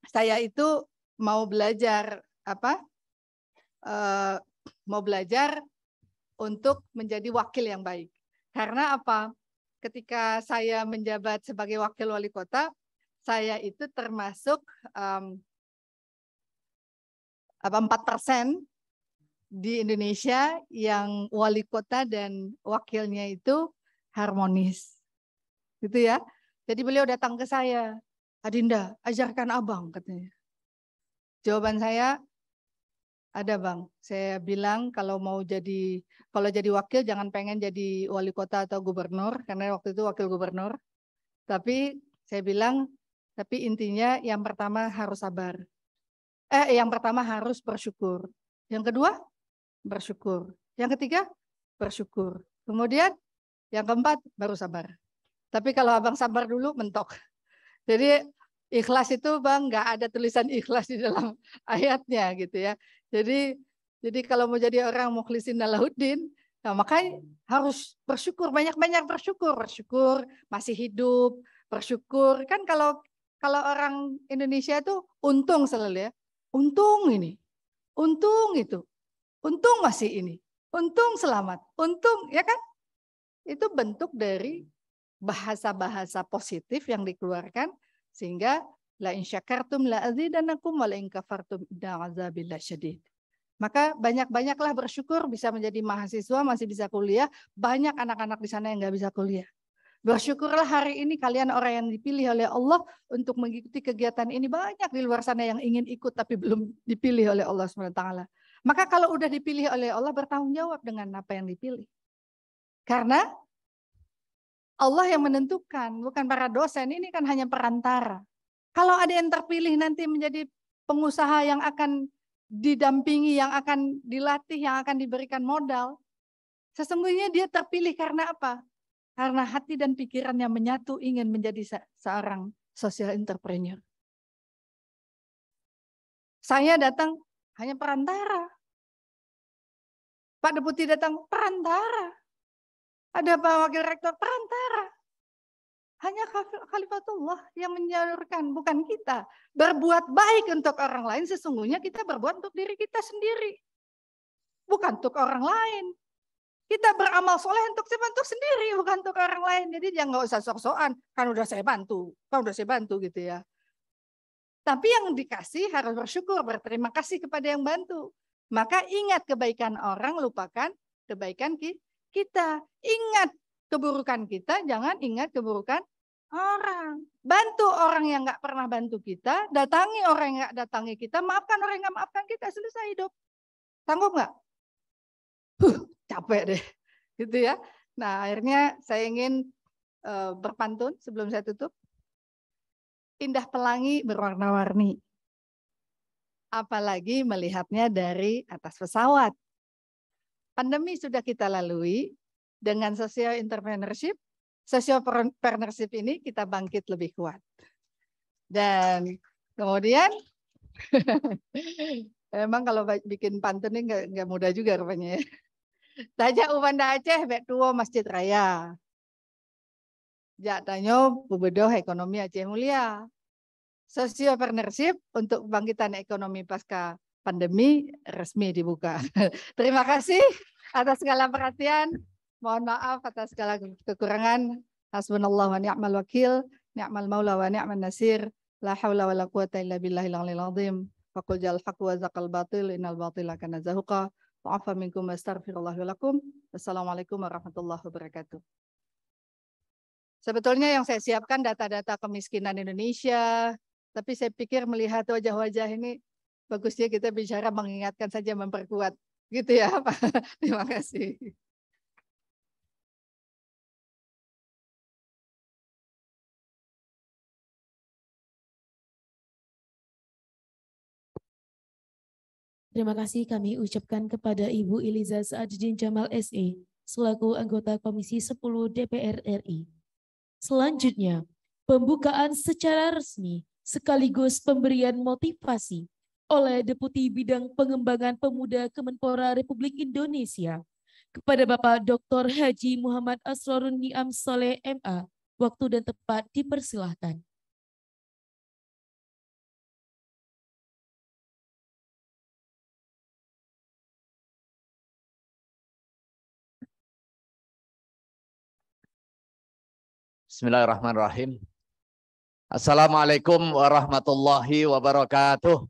saya itu mau belajar apa? Ehm, mau belajar untuk menjadi wakil yang baik. Karena apa? Ketika saya menjabat sebagai wakil wali kota, saya itu termasuk um, apa empat persen di Indonesia yang wali kota dan wakilnya itu harmonis. Gitu ya. Jadi beliau datang ke saya, Adinda, ajarkan abang katanya. Jawaban saya, ada bang. Saya bilang kalau mau jadi kalau jadi wakil jangan pengen jadi wali kota atau gubernur karena waktu itu wakil gubernur. Tapi saya bilang, tapi intinya yang pertama harus sabar eh yang pertama harus bersyukur. Yang kedua bersyukur. Yang ketiga bersyukur. Kemudian yang keempat baru sabar. Tapi kalau abang sabar dulu mentok. Jadi ikhlas itu bang nggak ada tulisan ikhlas di dalam ayatnya gitu ya. Jadi jadi kalau mau jadi orang mukhlisin dalahuddin, nah makanya harus bersyukur banyak-banyak bersyukur, bersyukur masih hidup, bersyukur kan kalau kalau orang Indonesia itu untung selalu ya untung ini, untung itu, untung masih ini, untung selamat, untung ya kan? Itu bentuk dari bahasa-bahasa positif yang dikeluarkan sehingga la in syakartum la azidanakum wa la inkafartum kafartum azabillah syadid. Maka banyak-banyaklah bersyukur bisa menjadi mahasiswa, masih bisa kuliah. Banyak anak-anak di sana yang nggak bisa kuliah. Bersyukurlah hari ini kalian orang yang dipilih oleh Allah untuk mengikuti kegiatan ini. Banyak di luar sana yang ingin ikut tapi belum dipilih oleh Allah SWT. Maka kalau udah dipilih oleh Allah bertanggung jawab dengan apa yang dipilih. Karena Allah yang menentukan, bukan para dosen. Ini kan hanya perantara. Kalau ada yang terpilih nanti menjadi pengusaha yang akan didampingi, yang akan dilatih, yang akan diberikan modal, sesungguhnya dia terpilih karena apa? Karena hati dan pikirannya menyatu ingin menjadi seorang social entrepreneur. Saya datang hanya perantara. Pak Deputi datang perantara. Ada Pak Wakil Rektor perantara. Hanya Khalifatullah yang menyalurkan, bukan kita. Berbuat baik untuk orang lain, sesungguhnya kita berbuat untuk diri kita sendiri. Bukan untuk orang lain. Kita beramal soleh untuk siapa untuk sendiri, bukan untuk orang lain. Jadi jangan nggak usah sok-sokan, kan udah saya bantu, kan udah saya bantu gitu ya. Tapi yang dikasih harus bersyukur, berterima kasih kepada yang bantu. Maka ingat kebaikan orang, lupakan kebaikan kita. Ingat keburukan kita, jangan ingat keburukan orang. Bantu orang yang nggak pernah bantu kita, datangi orang yang nggak datangi kita, maafkan orang yang nggak maafkan kita, selesai hidup. tanggung nggak? capek deh gitu ya nah akhirnya saya ingin uh, berpantun sebelum saya tutup indah pelangi berwarna-warni apalagi melihatnya dari atas pesawat pandemi sudah kita lalui dengan social entrepreneurship social partnership ini kita bangkit lebih kuat dan kemudian Emang kalau bikin pantun ini nggak mudah juga rupanya ya. Tajak Ubanda Aceh bek tua masjid raya. Jak tanyo bebedoh ekonomi Aceh mulia. Sosio partnership untuk kebangkitan ekonomi pasca pandemi resmi dibuka. Terima kasih atas segala perhatian. Mohon maaf atas segala kekurangan. Hasbunallah wa ni'mal wakil, ni'mal maula wa ni'mal nasir. La haula wa la quwata illa billahi lalil azim. Faqul jal haq wa zaqal batil, innal batil akan zahuqa. Wa'afa minkum wa astaghfirullahaladzim. Wassalamualaikum warahmatullahi wabarakatuh. Sebetulnya yang saya siapkan data-data kemiskinan Indonesia, tapi saya pikir melihat wajah-wajah ini, bagusnya kita bicara mengingatkan saja memperkuat. Gitu ya Pak. Terima kasih. Terima kasih kami ucapkan kepada Ibu Iliza Sa'adjin Jamal SE, selaku anggota Komisi 10 DPR RI. Selanjutnya, pembukaan secara resmi sekaligus pemberian motivasi oleh Deputi Bidang Pengembangan Pemuda Kemenpora Republik Indonesia kepada Bapak Dr. Haji Muhammad Asrorun Niam Soleh MA. Waktu dan tepat dipersilahkan. Bismillahirrahmanirrahim. Assalamualaikum warahmatullahi wabarakatuh.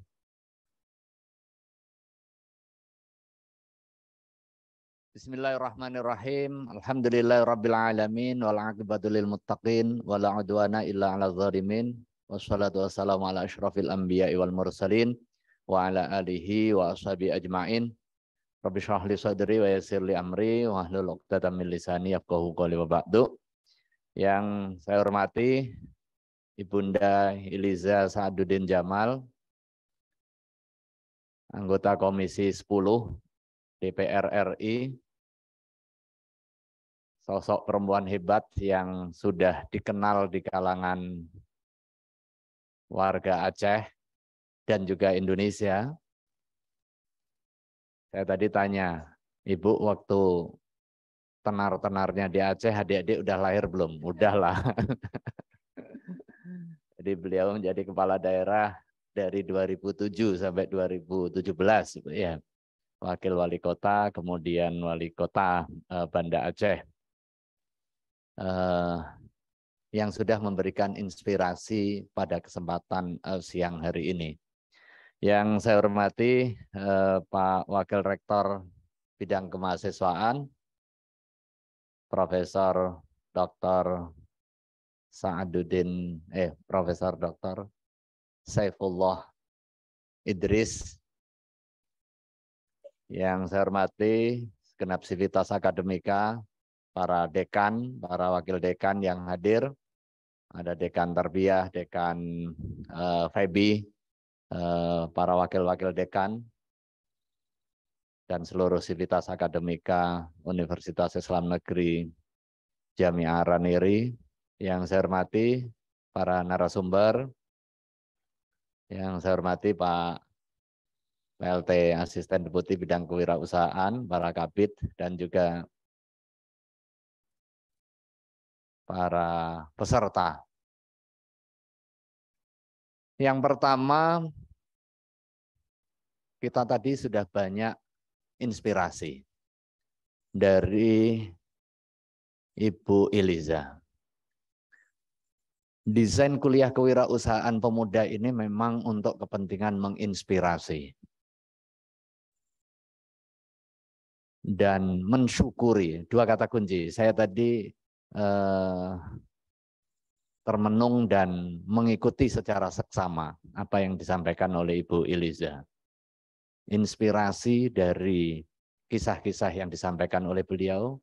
Bismillahirrahmanirrahim. Alhamdulillahirabbil alamin wal aqibatu lil muttaqin udwana illa ala zalimin. Wassalatu wassalamu ala asyrafil anbiya'i wal mursalin wa ala alihi wa ashabi ajmain. Rabbi syrah sadri wa yassir amri wa hlul 'uqdatam min lisani yafqahu qawli wa ba'du yang saya hormati Ibunda Iliza Sadudin Jamal, anggota Komisi 10 DPR RI, sosok perempuan hebat yang sudah dikenal di kalangan warga Aceh dan juga Indonesia. Saya tadi tanya, Ibu waktu tenar-tenarnya di Aceh, adik-adik udah lahir belum? Iya. lah. Jadi beliau menjadi kepala daerah dari 2007 sampai 2017 ya. Wakil wali kota, kemudian wali kota eh, Banda Aceh. Eh, yang sudah memberikan inspirasi pada kesempatan eh, siang hari ini. Yang saya hormati Pak Wakil Rektor Bidang Kemahasiswaan, Profesor Dr. Sa'aduddin, eh Profesor Dr. Saifullah Idris yang saya hormati segenap sivitas akademika, para dekan, para wakil dekan yang hadir, ada dekan Tarbiah, dekan uh, eh, Febi, uh, eh, para wakil-wakil dekan, dan seluruh sivitas akademika Universitas Islam Negeri Jami'ah Raniri yang saya hormati para narasumber, yang saya hormati Pak PLT Asisten Deputi Bidang Kewirausahaan, para Kabit, dan juga para peserta. Yang pertama, kita tadi sudah banyak inspirasi dari Ibu Eliza. Desain kuliah kewirausahaan pemuda ini memang untuk kepentingan menginspirasi dan mensyukuri. Dua kata kunci. Saya tadi eh, termenung dan mengikuti secara seksama apa yang disampaikan oleh Ibu Eliza inspirasi dari kisah-kisah yang disampaikan oleh beliau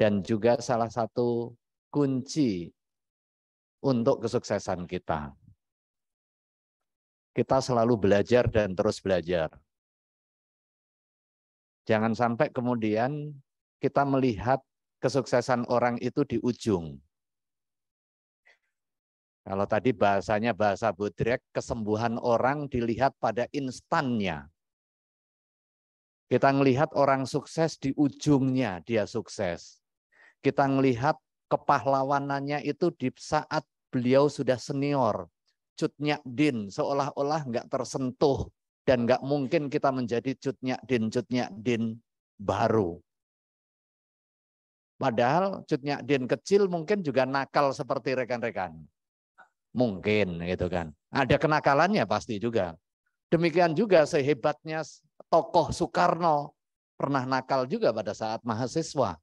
dan juga salah satu kunci untuk kesuksesan kita. Kita selalu belajar dan terus belajar. Jangan sampai kemudian kita melihat kesuksesan orang itu di ujung. Kalau tadi bahasanya bahasa Budrek, kesembuhan orang dilihat pada instannya. Kita melihat orang sukses di ujungnya dia sukses. Kita melihat kepahlawanannya itu di saat beliau sudah senior. Cutnyak din, seolah-olah nggak tersentuh. Dan nggak mungkin kita menjadi cutnyak din, cutnyak din baru. Padahal cutnya din kecil mungkin juga nakal seperti rekan-rekan. Mungkin gitu kan. Ada kenakalannya pasti juga. Demikian juga sehebatnya tokoh Soekarno pernah nakal juga pada saat mahasiswa.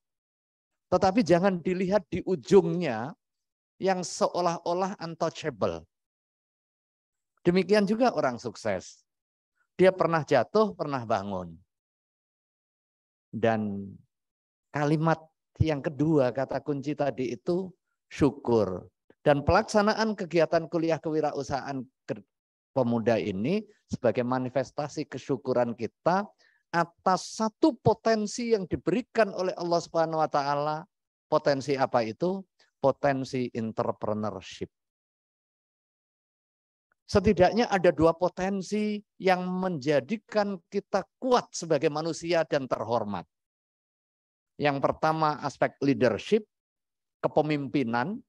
Tetapi jangan dilihat di ujungnya yang seolah-olah untouchable. Demikian juga orang sukses. Dia pernah jatuh, pernah bangun. Dan kalimat yang kedua, kata kunci tadi itu syukur. Dan pelaksanaan kegiatan kuliah kewirausahaan pemuda ini sebagai manifestasi kesyukuran kita atas satu potensi yang diberikan oleh Allah Subhanahu wa taala. Potensi apa itu? Potensi entrepreneurship. Setidaknya ada dua potensi yang menjadikan kita kuat sebagai manusia dan terhormat. Yang pertama aspek leadership, kepemimpinan,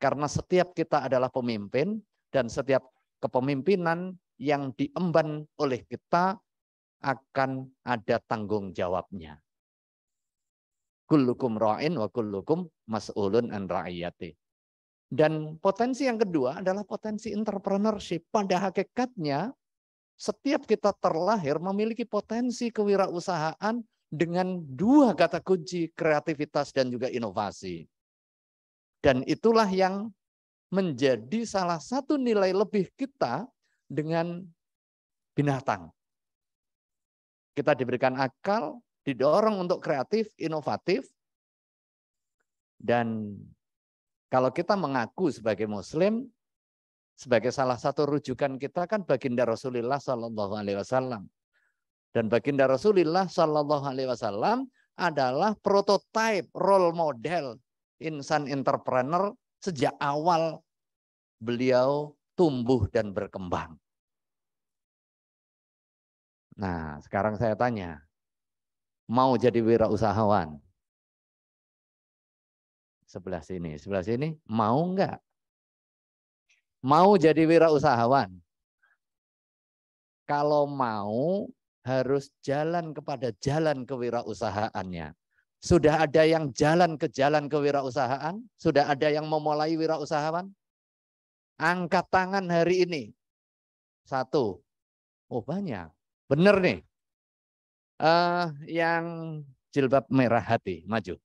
karena setiap kita adalah pemimpin dan setiap kepemimpinan yang diemban oleh kita akan ada tanggung jawabnya. Kullukum ra'in wa kullukum mas'ulun an ra'iyati. Dan potensi yang kedua adalah potensi entrepreneurship. Pada hakikatnya, setiap kita terlahir memiliki potensi kewirausahaan dengan dua kata kunci, kreativitas dan juga inovasi. Dan itulah yang menjadi salah satu nilai lebih kita dengan binatang. Kita diberikan akal, didorong untuk kreatif, inovatif, dan kalau kita mengaku sebagai Muslim, sebagai salah satu rujukan kita kan baginda Rasulullah Shallallahu Alaihi Wasallam. Dan baginda Rasulullah Shallallahu Alaihi Wasallam adalah prototipe, role model insan entrepreneur sejak awal beliau tumbuh dan berkembang. Nah, sekarang saya tanya, mau jadi wirausahawan? Sebelah sini, sebelah sini, mau enggak? Mau jadi wirausahawan? Kalau mau, harus jalan kepada jalan kewirausahaannya. Sudah ada yang jalan ke jalan kewirausahaan? Sudah ada yang memulai wirausahawan? Angkat tangan hari ini. Satu. Oh banyak. Benar nih. Uh, yang jilbab merah hati, maju.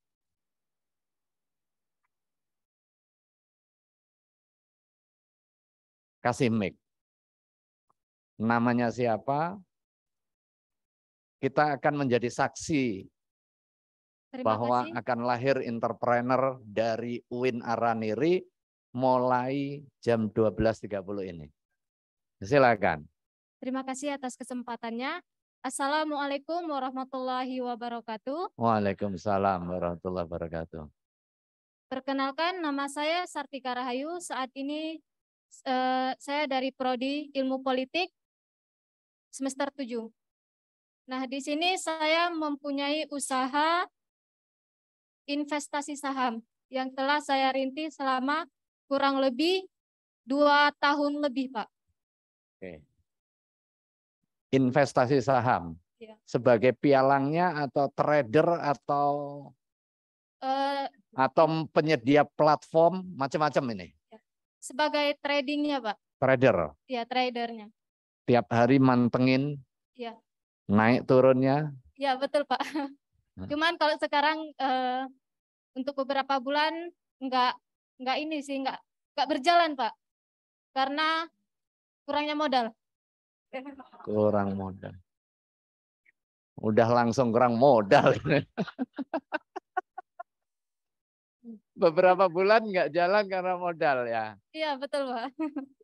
Kasih mic. Namanya siapa? Kita akan menjadi saksi Terima bahwa kasih. akan lahir entrepreneur dari Win Araniri mulai jam 12.30 ini. Silakan. Terima kasih atas kesempatannya. Assalamualaikum warahmatullahi wabarakatuh. Waalaikumsalam warahmatullahi wabarakatuh. Perkenalkan, nama saya Sartika Rahayu. Saat ini eh, saya dari Prodi Ilmu Politik semester 7. Nah, di sini saya mempunyai usaha investasi saham yang telah saya rintis selama kurang lebih dua tahun lebih, Pak. Oke investasi saham ya. sebagai pialangnya atau trader atau uh, atau penyedia platform macam-macam ini iya. sebagai tradingnya pak trader ya tradernya tiap hari mantengin ya. naik turunnya ya betul pak nah. cuman kalau sekarang uh, untuk beberapa bulan nggak nggak ini sih nggak nggak berjalan pak karena kurangnya modal Kurang modal. Udah langsung kurang modal. Beberapa bulan nggak jalan karena modal ya. Iya betul pak.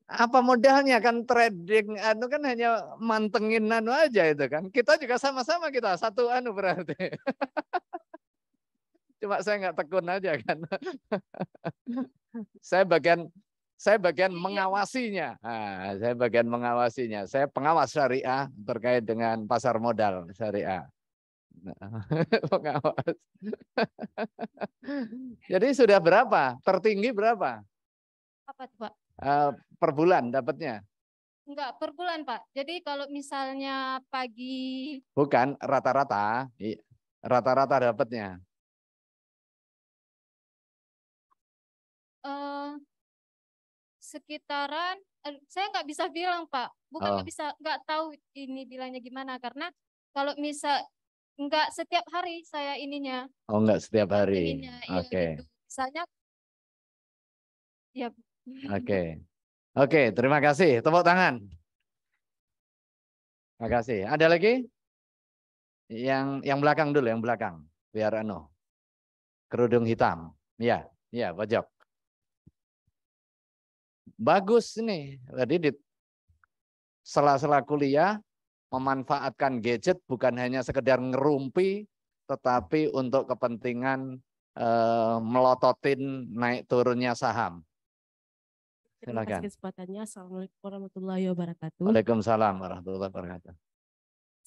Apa modalnya kan trading anu kan hanya mantengin anu aja itu kan. Kita juga sama-sama kita satu anu berarti. Cuma saya nggak tekun aja kan. saya bagian saya bagian iya. mengawasinya. Nah, saya bagian mengawasinya. Saya pengawas syariah terkait dengan pasar modal syariah. Nah, pengawas. Jadi sudah berapa? Tertinggi berapa? Apa tuh, Pak? Uh, per bulan dapatnya? Enggak, per bulan, Pak. Jadi kalau misalnya pagi... Bukan, rata-rata. Rata-rata dapatnya. Eh, sekitaran eh, saya nggak bisa bilang pak bukan nggak oh. bisa nggak tahu ini bilangnya gimana karena kalau misal nggak setiap hari saya ininya oh nggak setiap hari iya, oke gitu. misalnya ya oke oke terima kasih tepuk tangan terima kasih ada lagi yang yang belakang dulu yang belakang biar ano kerudung hitam ya ya pojok Bagus nih. Jadi di sela-sela kuliah memanfaatkan gadget bukan hanya sekedar ngerumpi tetapi untuk kepentingan e, melototin naik turunnya saham. Terima kasih kesempatannya. Assalamualaikum warahmatullahi wabarakatuh. Waalaikumsalam warahmatullahi wabarakatuh.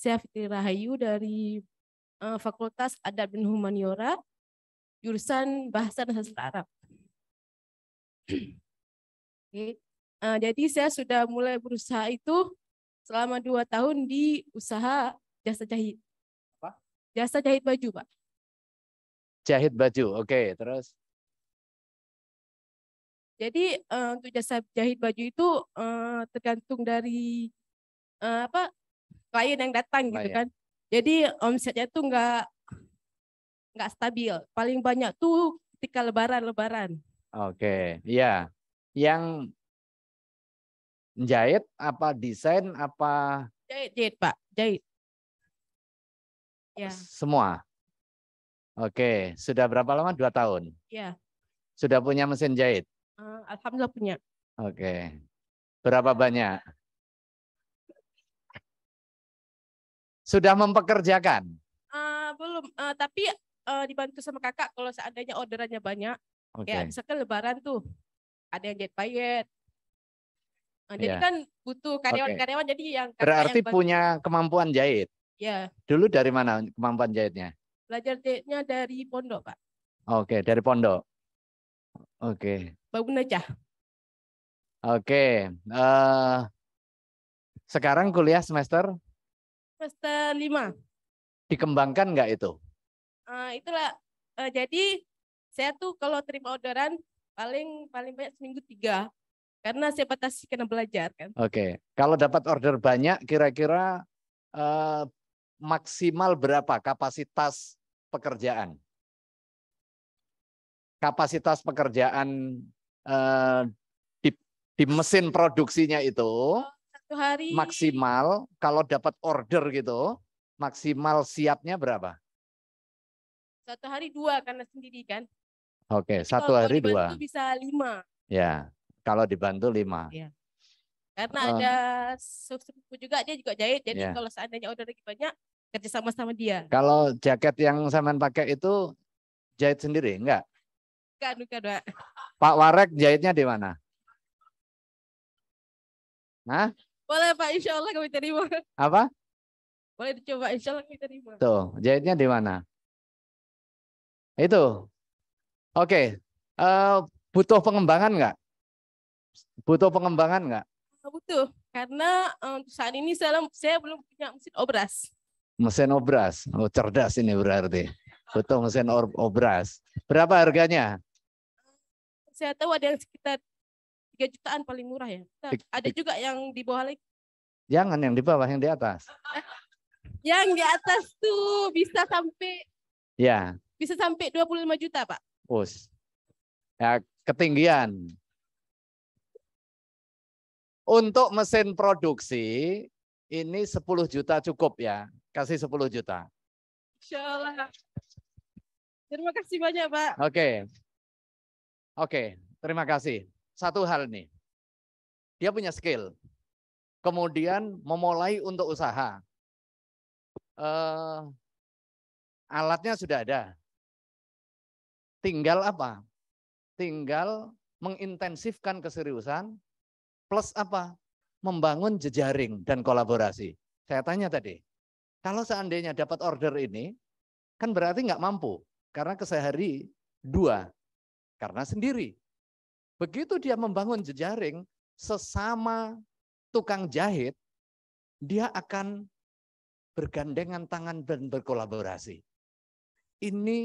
Saya Fitri Rahayu dari eh, Fakultas Adab dan Humaniora, jurusan Bahasa dan Sastra Arab. Uh, jadi saya sudah mulai berusaha itu selama dua tahun di usaha jasa jahit. Apa? Jasa jahit baju, Pak. Jahit baju, oke. Okay, terus? Jadi uh, untuk jasa jahit baju itu uh, tergantung dari uh, apa klien yang datang gitu kan. Jadi omsetnya tuh nggak nggak stabil. Paling banyak tuh ketika lebaran lebaran. Oke, okay. iya yang jahit apa desain apa jahit jahit pak jahit ya semua oke sudah berapa lama dua tahun ya sudah punya mesin jahit eh, alhamdulillah punya oke berapa banyak sudah mempekerjakan uh, belum uh, tapi uh, dibantu sama kakak kalau seandainya orderannya banyak okay. ya misalkan lebaran tuh ada yang get bayet. Nah, jadi yeah. kan butuh karyawan-karyawan okay. jadi yang berarti yang punya kemampuan jahit. Ya. Yeah. Dulu dari mana kemampuan jahitnya? Belajar jahitnya dari pondok, Pak. Oke, okay, dari pondok. Oke. Okay. Bangun aja. Oke. Okay. Uh, eh, sekarang kuliah semester? Semester lima. Dikembangkan nggak itu? Uh, itulah. Uh, jadi saya tuh kalau terima orderan paling paling banyak seminggu tiga karena saya batasi karena belajar kan oke okay. kalau dapat order banyak kira-kira uh, maksimal berapa kapasitas pekerjaan kapasitas pekerjaan uh, di, di mesin produksinya itu oh, satu hari maksimal kalau dapat order gitu maksimal siapnya berapa satu hari dua karena sendiri kan Oke, okay, satu kalau hari dibantu dua. bisa lima. Ya, kalau dibantu lima. Ya. Karena uh, ada sepupu juga dia juga jahit, jadi ya. kalau seandainya order lagi banyak kerja sama sama dia. Kalau jaket yang saman pakai itu jahit sendiri enggak? Enggak, enggak, enggak. Pak Warek jahitnya di mana? Nah Boleh Pak, insya Allah kami terima. Apa? Boleh dicoba, insya Allah kami terima. Tuh, jahitnya di mana? Itu, Oke, okay. uh, eh, butuh pengembangan nggak? Butuh pengembangan nggak? Butuh, karena um, saat ini saya, saya belum punya mesin obras. Mesin obras, oh, cerdas ini berarti. Butuh mesin obras. Berapa harganya? Saya tahu ada yang sekitar 3 jutaan paling murah ya. Ada juga yang di bawah lagi. Jangan yang di bawah, yang di atas. Eh, yang di atas tuh bisa sampai Ya. Bisa sampai 25 juta, Pak. Us. Ya, ketinggian. Untuk mesin produksi ini 10 juta cukup ya. Kasih 10 juta. Insya Terima kasih banyak, Pak. Oke. Okay. Oke, okay. terima kasih. Satu hal nih. Dia punya skill. Kemudian memulai untuk usaha. Uh, alatnya sudah ada. Tinggal apa? Tinggal mengintensifkan keseriusan plus apa? Membangun jejaring dan kolaborasi. Saya tanya tadi, kalau seandainya dapat order ini, kan berarti nggak mampu. Karena kesehari dua. Karena sendiri. Begitu dia membangun jejaring, sesama tukang jahit, dia akan bergandengan tangan dan berkolaborasi. Ini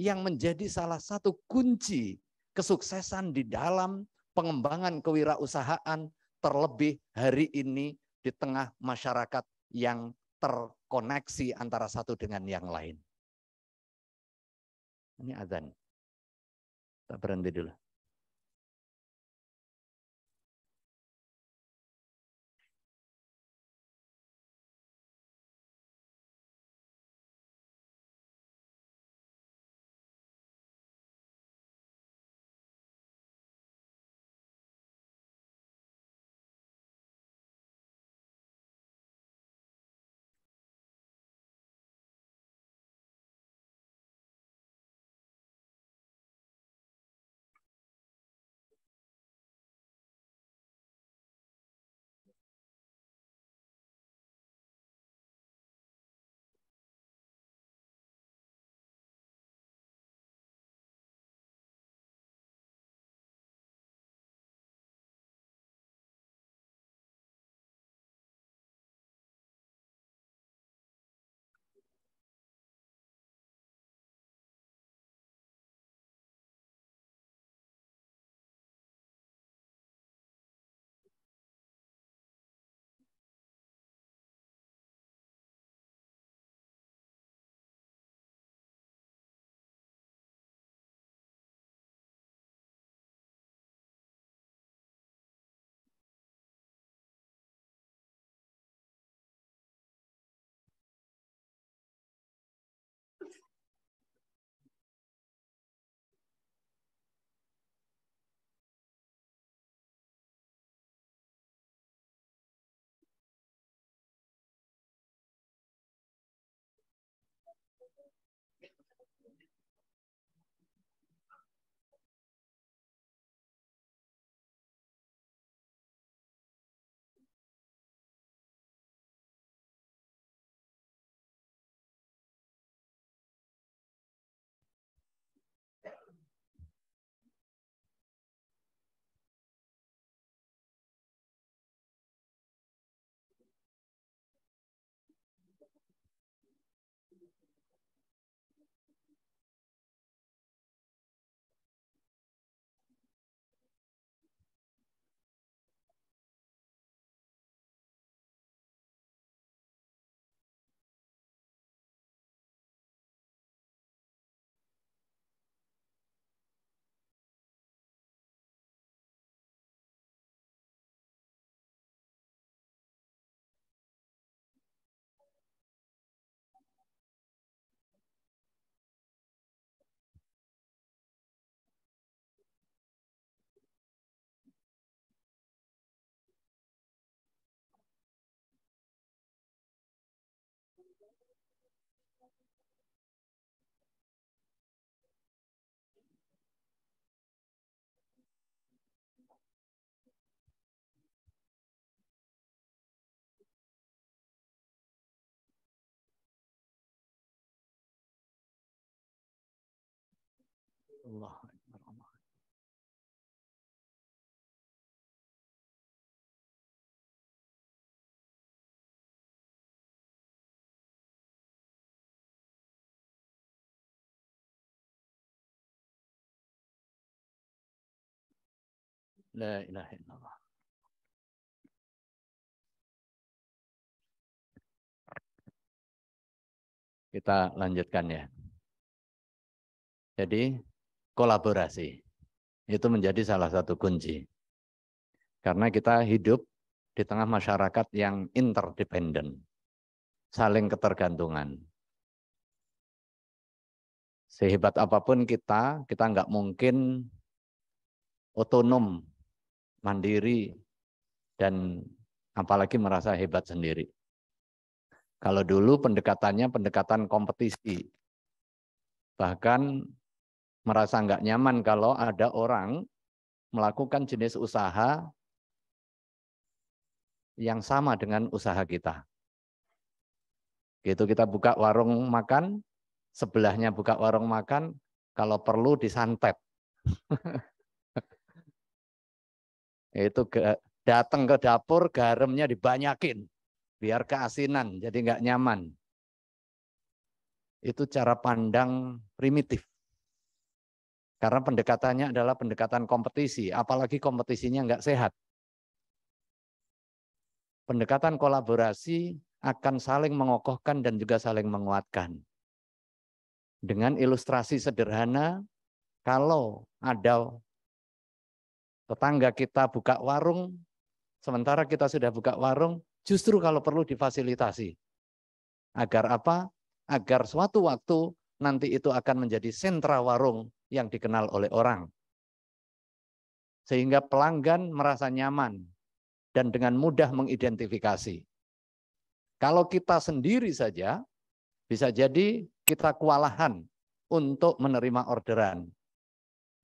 yang menjadi salah satu kunci kesuksesan di dalam pengembangan kewirausahaan terlebih hari ini di tengah masyarakat yang terkoneksi antara satu dengan yang lain. Ini azan. Tak berhenti dulu. Allah Akbar Allah. La ilaha illallah. Kita lanjutkan ya. Jadi kolaborasi. Itu menjadi salah satu kunci. Karena kita hidup di tengah masyarakat yang interdependen, saling ketergantungan. Sehebat apapun kita, kita nggak mungkin otonom, mandiri, dan apalagi merasa hebat sendiri. Kalau dulu pendekatannya pendekatan kompetisi. Bahkan merasa nggak nyaman kalau ada orang melakukan jenis usaha yang sama dengan usaha kita. Gitu kita buka warung makan, sebelahnya buka warung makan, kalau perlu disantet. Itu datang ke dapur garamnya dibanyakin biar keasinan jadi nggak nyaman. Itu cara pandang primitif. Karena pendekatannya adalah pendekatan kompetisi, apalagi kompetisinya nggak sehat. Pendekatan kolaborasi akan saling mengokohkan dan juga saling menguatkan. Dengan ilustrasi sederhana, kalau ada tetangga kita buka warung, sementara kita sudah buka warung, justru kalau perlu difasilitasi. Agar apa? Agar suatu waktu nanti itu akan menjadi sentra warung yang dikenal oleh orang. Sehingga pelanggan merasa nyaman dan dengan mudah mengidentifikasi. Kalau kita sendiri saja, bisa jadi kita kewalahan untuk menerima orderan.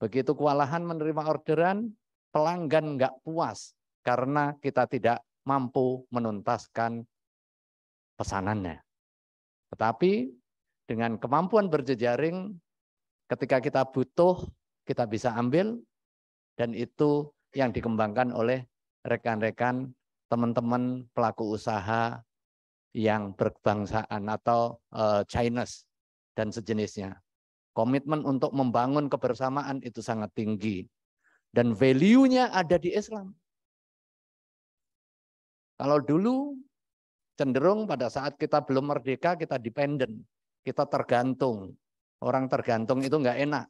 Begitu kewalahan menerima orderan, pelanggan nggak puas karena kita tidak mampu menuntaskan pesanannya. Tetapi dengan kemampuan berjejaring, Ketika kita butuh, kita bisa ambil dan itu yang dikembangkan oleh rekan-rekan teman-teman pelaku usaha yang berkebangsaan atau uh, Chinese dan sejenisnya. Komitmen untuk membangun kebersamaan itu sangat tinggi. Dan value-nya ada di Islam. Kalau dulu cenderung pada saat kita belum merdeka, kita dependent, kita tergantung. Orang tergantung itu nggak enak.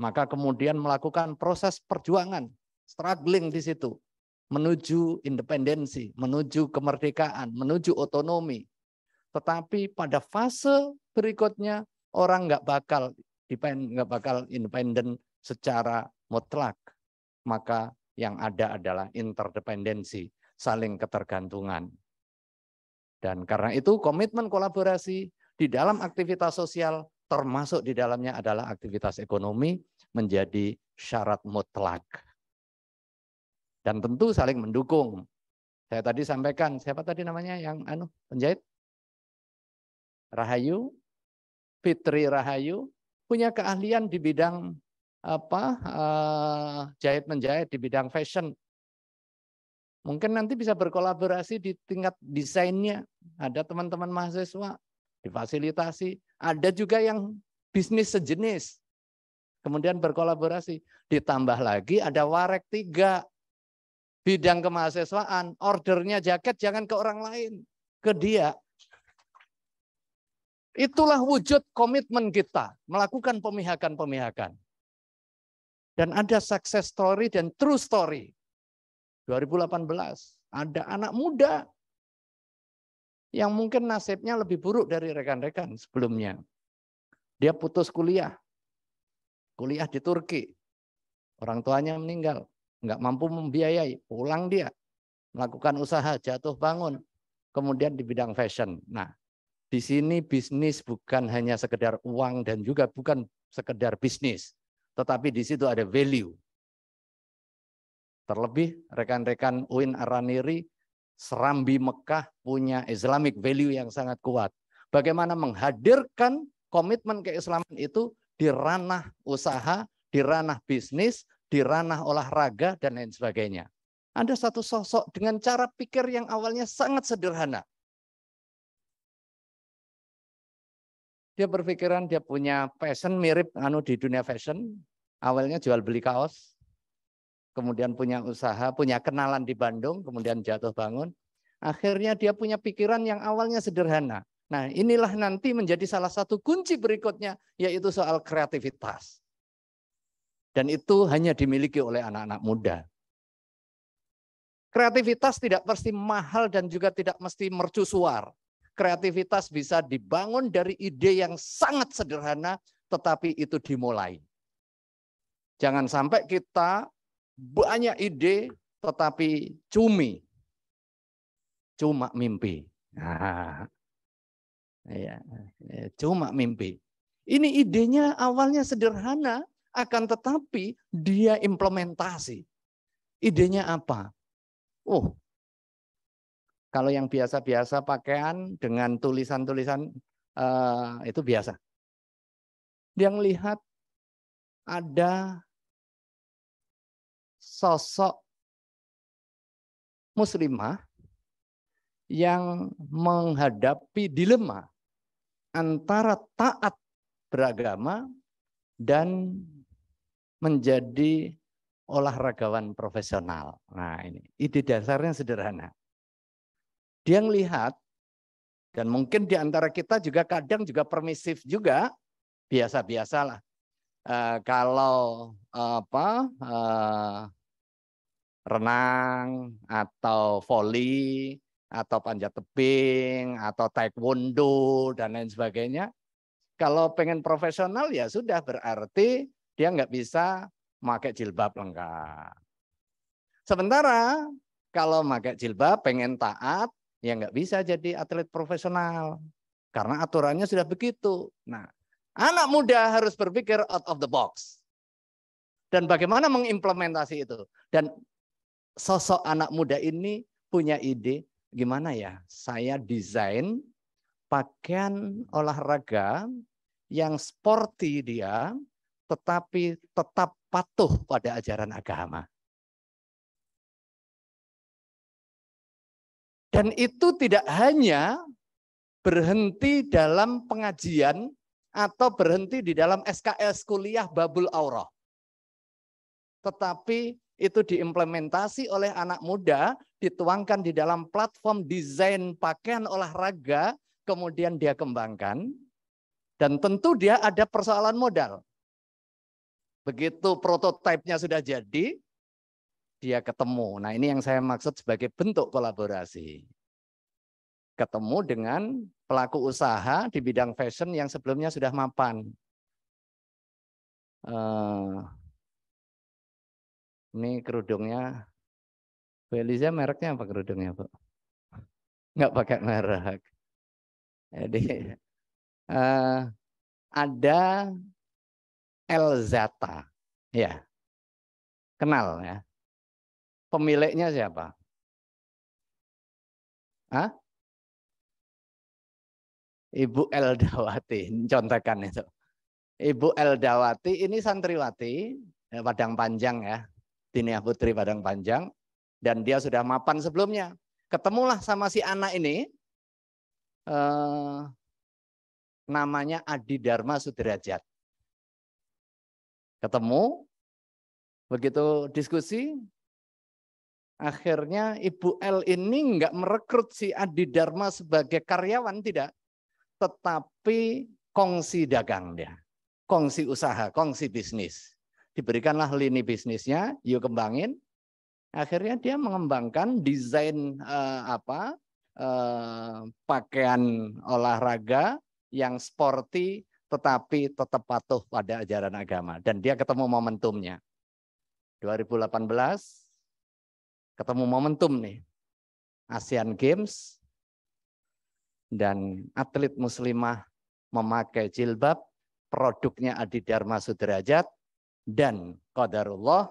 Maka kemudian melakukan proses perjuangan, struggling di situ, menuju independensi, menuju kemerdekaan, menuju otonomi. Tetapi pada fase berikutnya orang nggak bakal nggak bakal independen secara mutlak. Maka yang ada adalah interdependensi, saling ketergantungan. Dan karena itu komitmen kolaborasi di dalam aktivitas sosial termasuk di dalamnya adalah aktivitas ekonomi menjadi syarat mutlak. Dan tentu saling mendukung. Saya tadi sampaikan, siapa tadi namanya yang anu penjahit? Rahayu, Fitri Rahayu punya keahlian di bidang apa uh, eh, jahit menjahit di bidang fashion. Mungkin nanti bisa berkolaborasi di tingkat desainnya. Ada teman-teman mahasiswa difasilitasi. Ada juga yang bisnis sejenis. Kemudian berkolaborasi. Ditambah lagi ada warek tiga. Bidang kemahasiswaan. Ordernya jaket jangan ke orang lain. Ke dia. Itulah wujud komitmen kita melakukan pemihakan-pemihakan. Dan ada success story dan true story. 2018 ada anak muda yang mungkin nasibnya lebih buruk dari rekan-rekan sebelumnya. Dia putus kuliah. Kuliah di Turki. Orang tuanya meninggal. Nggak mampu membiayai. Pulang dia. Melakukan usaha, jatuh bangun. Kemudian di bidang fashion. Nah, di sini bisnis bukan hanya sekedar uang dan juga bukan sekedar bisnis. Tetapi di situ ada value. Terlebih rekan-rekan Uin Araniri Serambi Mekah punya Islamic value yang sangat kuat. Bagaimana menghadirkan komitmen keislaman itu di ranah usaha, di ranah bisnis, di ranah olahraga, dan lain sebagainya. Ada satu sosok dengan cara pikir yang awalnya sangat sederhana. Dia berpikiran dia punya fashion mirip anu di dunia fashion. Awalnya jual beli kaos, kemudian punya usaha, punya kenalan di Bandung, kemudian jatuh bangun. Akhirnya dia punya pikiran yang awalnya sederhana. Nah inilah nanti menjadi salah satu kunci berikutnya, yaitu soal kreativitas. Dan itu hanya dimiliki oleh anak-anak muda. Kreativitas tidak pasti mahal dan juga tidak mesti mercusuar. Kreativitas bisa dibangun dari ide yang sangat sederhana, tetapi itu dimulai. Jangan sampai kita banyak ide tetapi cumi. Cuma mimpi. ya, cuma mimpi. Ini idenya awalnya sederhana, akan tetapi dia implementasi. Idenya apa? Oh, kalau yang biasa-biasa pakaian dengan tulisan-tulisan uh, itu biasa. Dia melihat ada sosok muslimah yang menghadapi dilema antara taat beragama dan menjadi olahragawan profesional. Nah, ini ide dasarnya sederhana. Dia melihat dan mungkin di antara kita juga kadang juga permisif juga biasa-biasalah. Eh, kalau eh, apa uh, renang atau volley atau panjat tebing atau taekwondo dan lain sebagainya kalau pengen profesional ya sudah berarti dia nggak bisa pakai jilbab lengkap sementara kalau pakai jilbab pengen taat ya nggak bisa jadi atlet profesional karena aturannya sudah begitu nah Anak muda harus berpikir out of the box. Dan bagaimana mengimplementasi itu. Dan sosok anak muda ini punya ide, gimana ya saya desain pakaian olahraga yang sporty dia, tetapi tetap patuh pada ajaran agama. Dan itu tidak hanya berhenti dalam pengajian atau berhenti di dalam SKS kuliah babul aurah. Tetapi itu diimplementasi oleh anak muda, dituangkan di dalam platform desain pakaian olahraga, kemudian dia kembangkan. Dan tentu dia ada persoalan modal. Begitu prototipenya sudah jadi, dia ketemu. Nah ini yang saya maksud sebagai bentuk kolaborasi ketemu dengan pelaku usaha di bidang fashion yang sebelumnya sudah mapan. Uh, ini kerudungnya, Beliza mereknya apa kerudungnya, Bu? Nggak pakai merek. Jadi uh, ada Elzata, ya, kenal ya. Pemiliknya siapa? Hah? Ibu Eldawati, contekan itu. Ibu Eldawati ini santriwati eh, Padang Panjang ya, Dinia Putri Padang Panjang dan dia sudah mapan sebelumnya. Ketemulah sama si anak ini eh, namanya Adi Dharma Sudrajat. Ketemu begitu diskusi akhirnya Ibu L ini nggak merekrut si Adi Dharma sebagai karyawan tidak tetapi kongsi dagangnya, kongsi usaha, kongsi bisnis. Diberikanlah lini bisnisnya, yuk kembangin. Akhirnya dia mengembangkan desain eh, apa eh, pakaian olahraga yang sporty tetapi tetap patuh pada ajaran agama. Dan dia ketemu momentumnya. 2018 ketemu momentum nih. ASEAN Games dan atlet muslimah memakai jilbab, produknya Adi Dharma Sudrajat, dan Qadarullah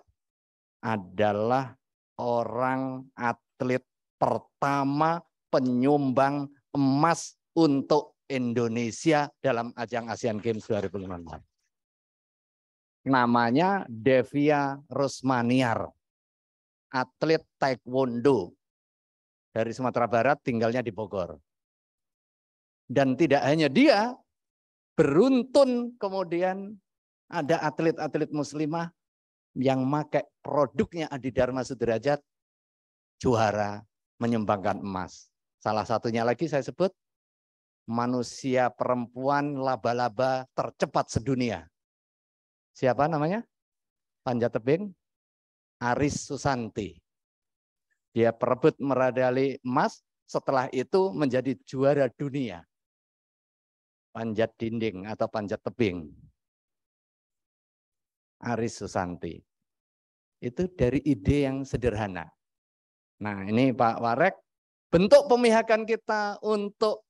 adalah orang atlet pertama penyumbang emas untuk Indonesia dalam ajang Asian Games 2016. Namanya Devia Rusmaniar, atlet taekwondo dari Sumatera Barat tinggalnya di Bogor. Dan tidak hanya dia, beruntun kemudian ada atlet-atlet muslimah yang pakai produknya Adi Dharma Sudrajat juara menyumbangkan emas. Salah satunya lagi saya sebut manusia perempuan laba-laba tercepat sedunia. Siapa namanya? Panjat Tebing Aris Susanti. Dia perebut meradali emas, setelah itu menjadi juara dunia panjat dinding atau panjat tebing. Aris Susanti. Itu dari ide yang sederhana. Nah ini Pak Warek, bentuk pemihakan kita untuk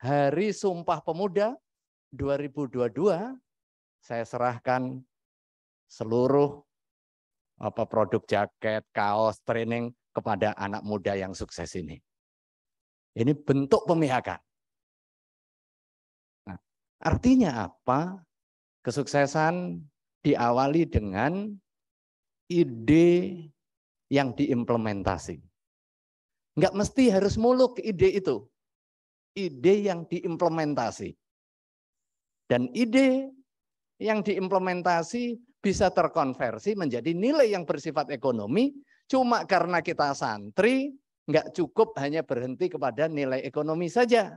Hari Sumpah Pemuda 2022, saya serahkan seluruh apa produk jaket, kaos, training kepada anak muda yang sukses ini. Ini bentuk pemihakan. Artinya apa? Kesuksesan diawali dengan ide yang diimplementasi. Enggak mesti harus muluk ide itu. Ide yang diimplementasi. Dan ide yang diimplementasi bisa terkonversi menjadi nilai yang bersifat ekonomi cuma karena kita santri enggak cukup hanya berhenti kepada nilai ekonomi saja.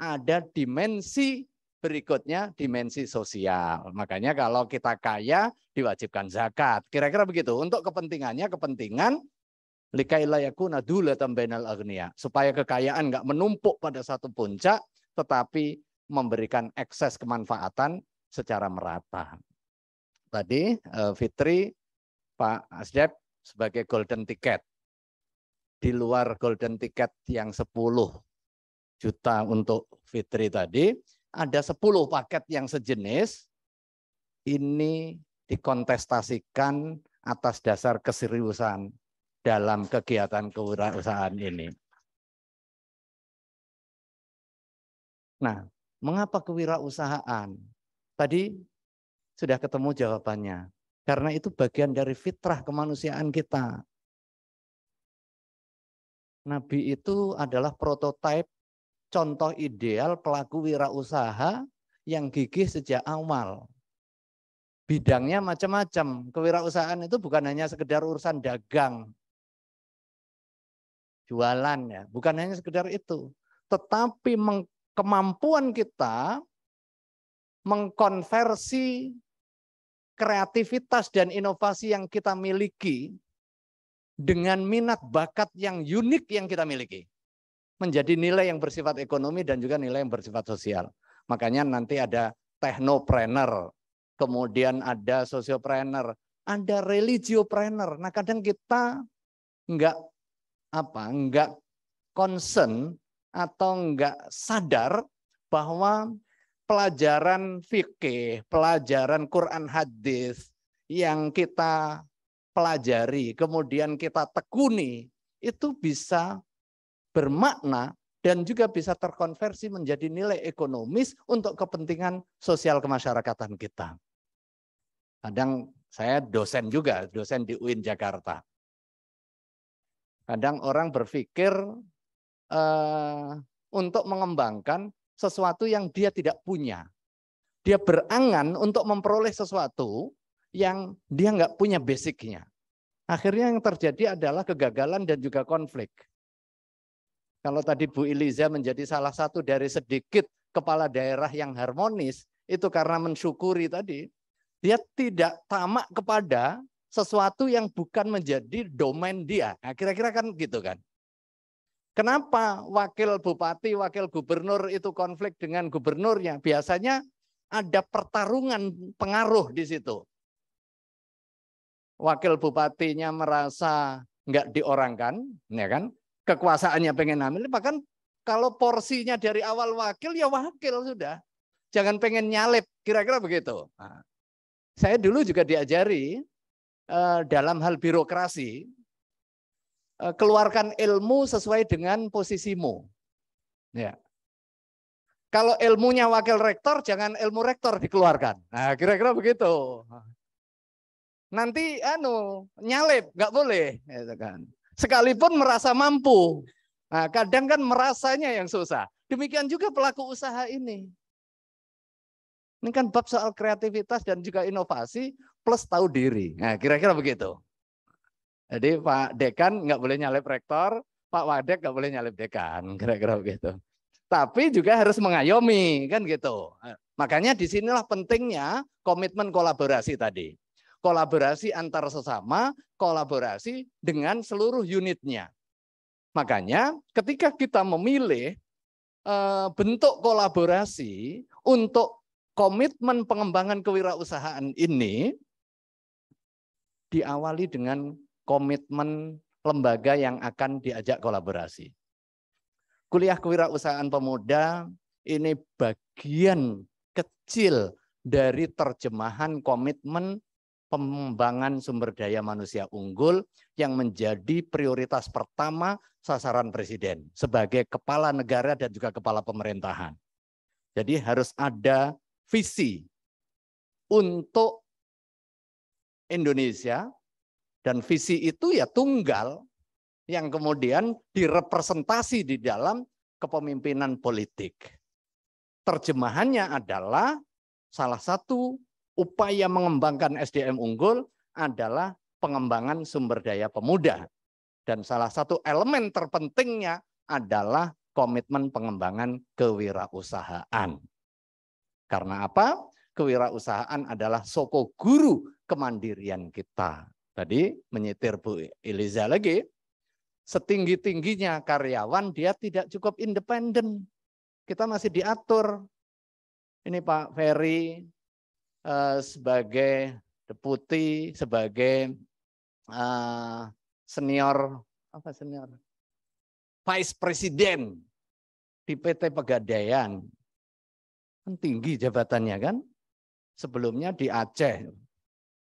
Ada dimensi berikutnya dimensi sosial. Makanya kalau kita kaya diwajibkan zakat. Kira-kira begitu. Untuk kepentingannya kepentingan Supaya kekayaan nggak menumpuk pada satu puncak tetapi memberikan ekses kemanfaatan secara merata. Tadi eh, Fitri Pak Asdep sebagai golden ticket. Di luar golden ticket yang 10 juta untuk Fitri tadi, ada 10 paket yang sejenis, ini dikontestasikan atas dasar keseriusan dalam kegiatan kewirausahaan ini. Nah, mengapa kewirausahaan? Tadi sudah ketemu jawabannya. Karena itu bagian dari fitrah kemanusiaan kita. Nabi itu adalah prototipe contoh ideal pelaku wirausaha yang gigih sejak awal. Bidangnya macam-macam. Kewirausahaan itu bukan hanya sekedar urusan dagang. Jualan ya, bukan hanya sekedar itu. Tetapi kemampuan kita mengkonversi kreativitas dan inovasi yang kita miliki dengan minat bakat yang unik yang kita miliki menjadi nilai yang bersifat ekonomi dan juga nilai yang bersifat sosial. Makanya nanti ada technopreneur, kemudian ada sosiopreneur, ada religiopreneur. Nah kadang kita nggak apa, nggak concern atau nggak sadar bahwa pelajaran fikih, pelajaran Quran hadis yang kita pelajari, kemudian kita tekuni, itu bisa bermakna dan juga bisa terkonversi menjadi nilai ekonomis untuk kepentingan sosial kemasyarakatan kita. Kadang saya dosen juga, dosen di UIN Jakarta. Kadang orang berpikir eh, untuk mengembangkan sesuatu yang dia tidak punya. Dia berangan untuk memperoleh sesuatu yang dia nggak punya basicnya. Akhirnya yang terjadi adalah kegagalan dan juga konflik. Kalau tadi Bu Iliza menjadi salah satu dari sedikit kepala daerah yang harmonis, itu karena mensyukuri tadi, dia tidak tamak kepada sesuatu yang bukan menjadi domain dia. Nah, kira-kira kan gitu kan. Kenapa wakil bupati, wakil gubernur itu konflik dengan gubernurnya? Biasanya ada pertarungan pengaruh di situ. Wakil bupatinya merasa nggak diorangkan, ya kan? kekuasaannya pengen ambil, bahkan kalau porsinya dari awal wakil ya wakil sudah. Jangan pengen nyalip, kira-kira begitu. Nah, saya dulu juga diajari eh, dalam hal birokrasi, eh, keluarkan ilmu sesuai dengan posisimu. Ya. Kalau ilmunya wakil rektor, jangan ilmu rektor dikeluarkan. Nah, kira-kira begitu nanti anu nyalip nggak boleh gitu kan sekalipun merasa mampu. Nah, kadang kan merasanya yang susah. Demikian juga pelaku usaha ini. Ini kan bab soal kreativitas dan juga inovasi plus tahu diri. Nah, kira-kira begitu. Jadi Pak Dekan nggak boleh nyalip rektor, Pak Wadek nggak boleh nyalip dekan, kira-kira begitu. Tapi juga harus mengayomi, kan gitu. Nah, makanya disinilah pentingnya komitmen kolaborasi tadi kolaborasi antar sesama, kolaborasi dengan seluruh unitnya. Makanya ketika kita memilih eh, bentuk kolaborasi untuk komitmen pengembangan kewirausahaan ini diawali dengan komitmen lembaga yang akan diajak kolaborasi. Kuliah kewirausahaan pemuda ini bagian kecil dari terjemahan komitmen pengembangan sumber daya manusia unggul yang menjadi prioritas pertama sasaran presiden sebagai kepala negara dan juga kepala pemerintahan. Jadi harus ada visi untuk Indonesia dan visi itu ya tunggal yang kemudian direpresentasi di dalam kepemimpinan politik. Terjemahannya adalah salah satu upaya mengembangkan SDM unggul adalah pengembangan sumber daya pemuda. Dan salah satu elemen terpentingnya adalah komitmen pengembangan kewirausahaan. Karena apa? Kewirausahaan adalah soko guru kemandirian kita. Tadi menyetir Bu Eliza lagi, setinggi-tingginya karyawan dia tidak cukup independen. Kita masih diatur. Ini Pak Ferry, Eh, sebagai deputi, sebagai uh, senior apa senior vice president di PT Pegadaian. Kan tinggi jabatannya kan? Sebelumnya di Aceh.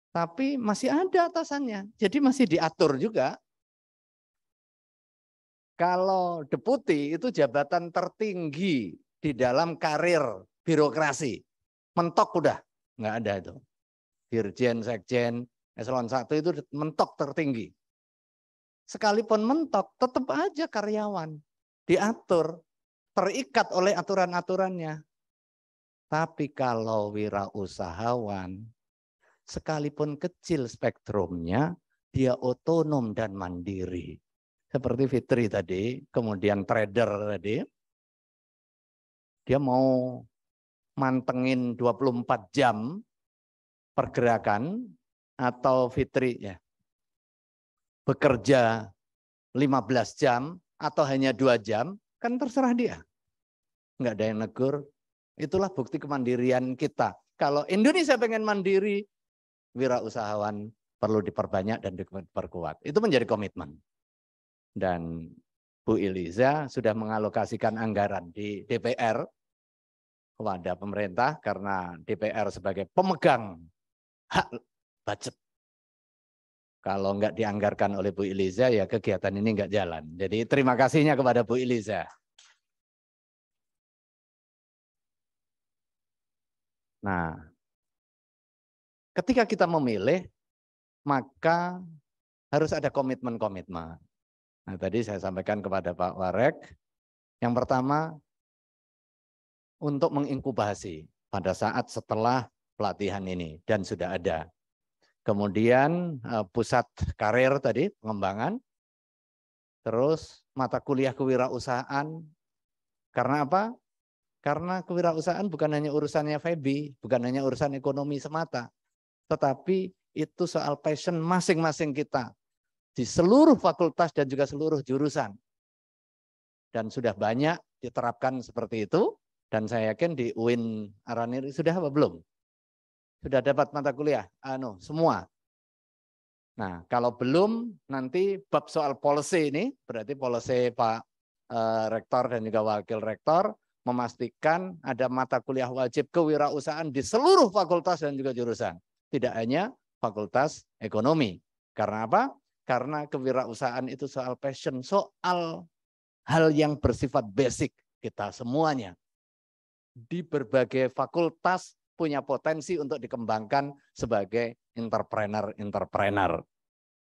Tapi masih ada atasannya. Jadi masih diatur juga. Kalau deputi itu jabatan tertinggi di dalam karir birokrasi. Mentok udah. Nggak ada itu. Dirjen, sekjen, eselon satu itu mentok tertinggi. Sekalipun mentok, tetap aja karyawan. Diatur, terikat oleh aturan-aturannya. Tapi kalau wirausahawan, sekalipun kecil spektrumnya, dia otonom dan mandiri. Seperti Fitri tadi, kemudian trader tadi, dia mau mantengin 24 jam pergerakan atau fitri ya. Bekerja 15 jam atau hanya dua jam, kan terserah dia. nggak ada yang negur. Itulah bukti kemandirian kita. Kalau Indonesia pengen mandiri, wirausahawan perlu diperbanyak dan diperkuat. Itu menjadi komitmen. Dan Bu Iliza sudah mengalokasikan anggaran di DPR kepada pemerintah karena DPR sebagai pemegang hak budget. Kalau nggak dianggarkan oleh Bu Iliza ya kegiatan ini nggak jalan. Jadi terima kasihnya kepada Bu Iliza. Nah, ketika kita memilih maka harus ada komitmen-komitmen. Nah, tadi saya sampaikan kepada Pak Warek, yang pertama untuk menginkubasi pada saat setelah pelatihan ini dan sudah ada. Kemudian eh, pusat karir tadi pengembangan, terus mata kuliah kewirausahaan. Karena apa? Karena kewirausahaan bukan hanya urusannya Febi, bukan hanya urusan ekonomi semata, tetapi itu soal passion masing-masing kita di seluruh fakultas dan juga seluruh jurusan. Dan sudah banyak diterapkan seperti itu. Dan saya yakin di UIN Araniri sudah apa belum? Sudah dapat mata kuliah? Anu, semua. Nah, kalau belum nanti bab soal policy ini, berarti policy Pak eh, Rektor dan juga Wakil Rektor memastikan ada mata kuliah wajib kewirausahaan di seluruh fakultas dan juga jurusan. Tidak hanya fakultas ekonomi. Karena apa? Karena kewirausahaan itu soal passion, soal hal yang bersifat basic kita semuanya di berbagai fakultas punya potensi untuk dikembangkan sebagai entrepreneur-entrepreneur.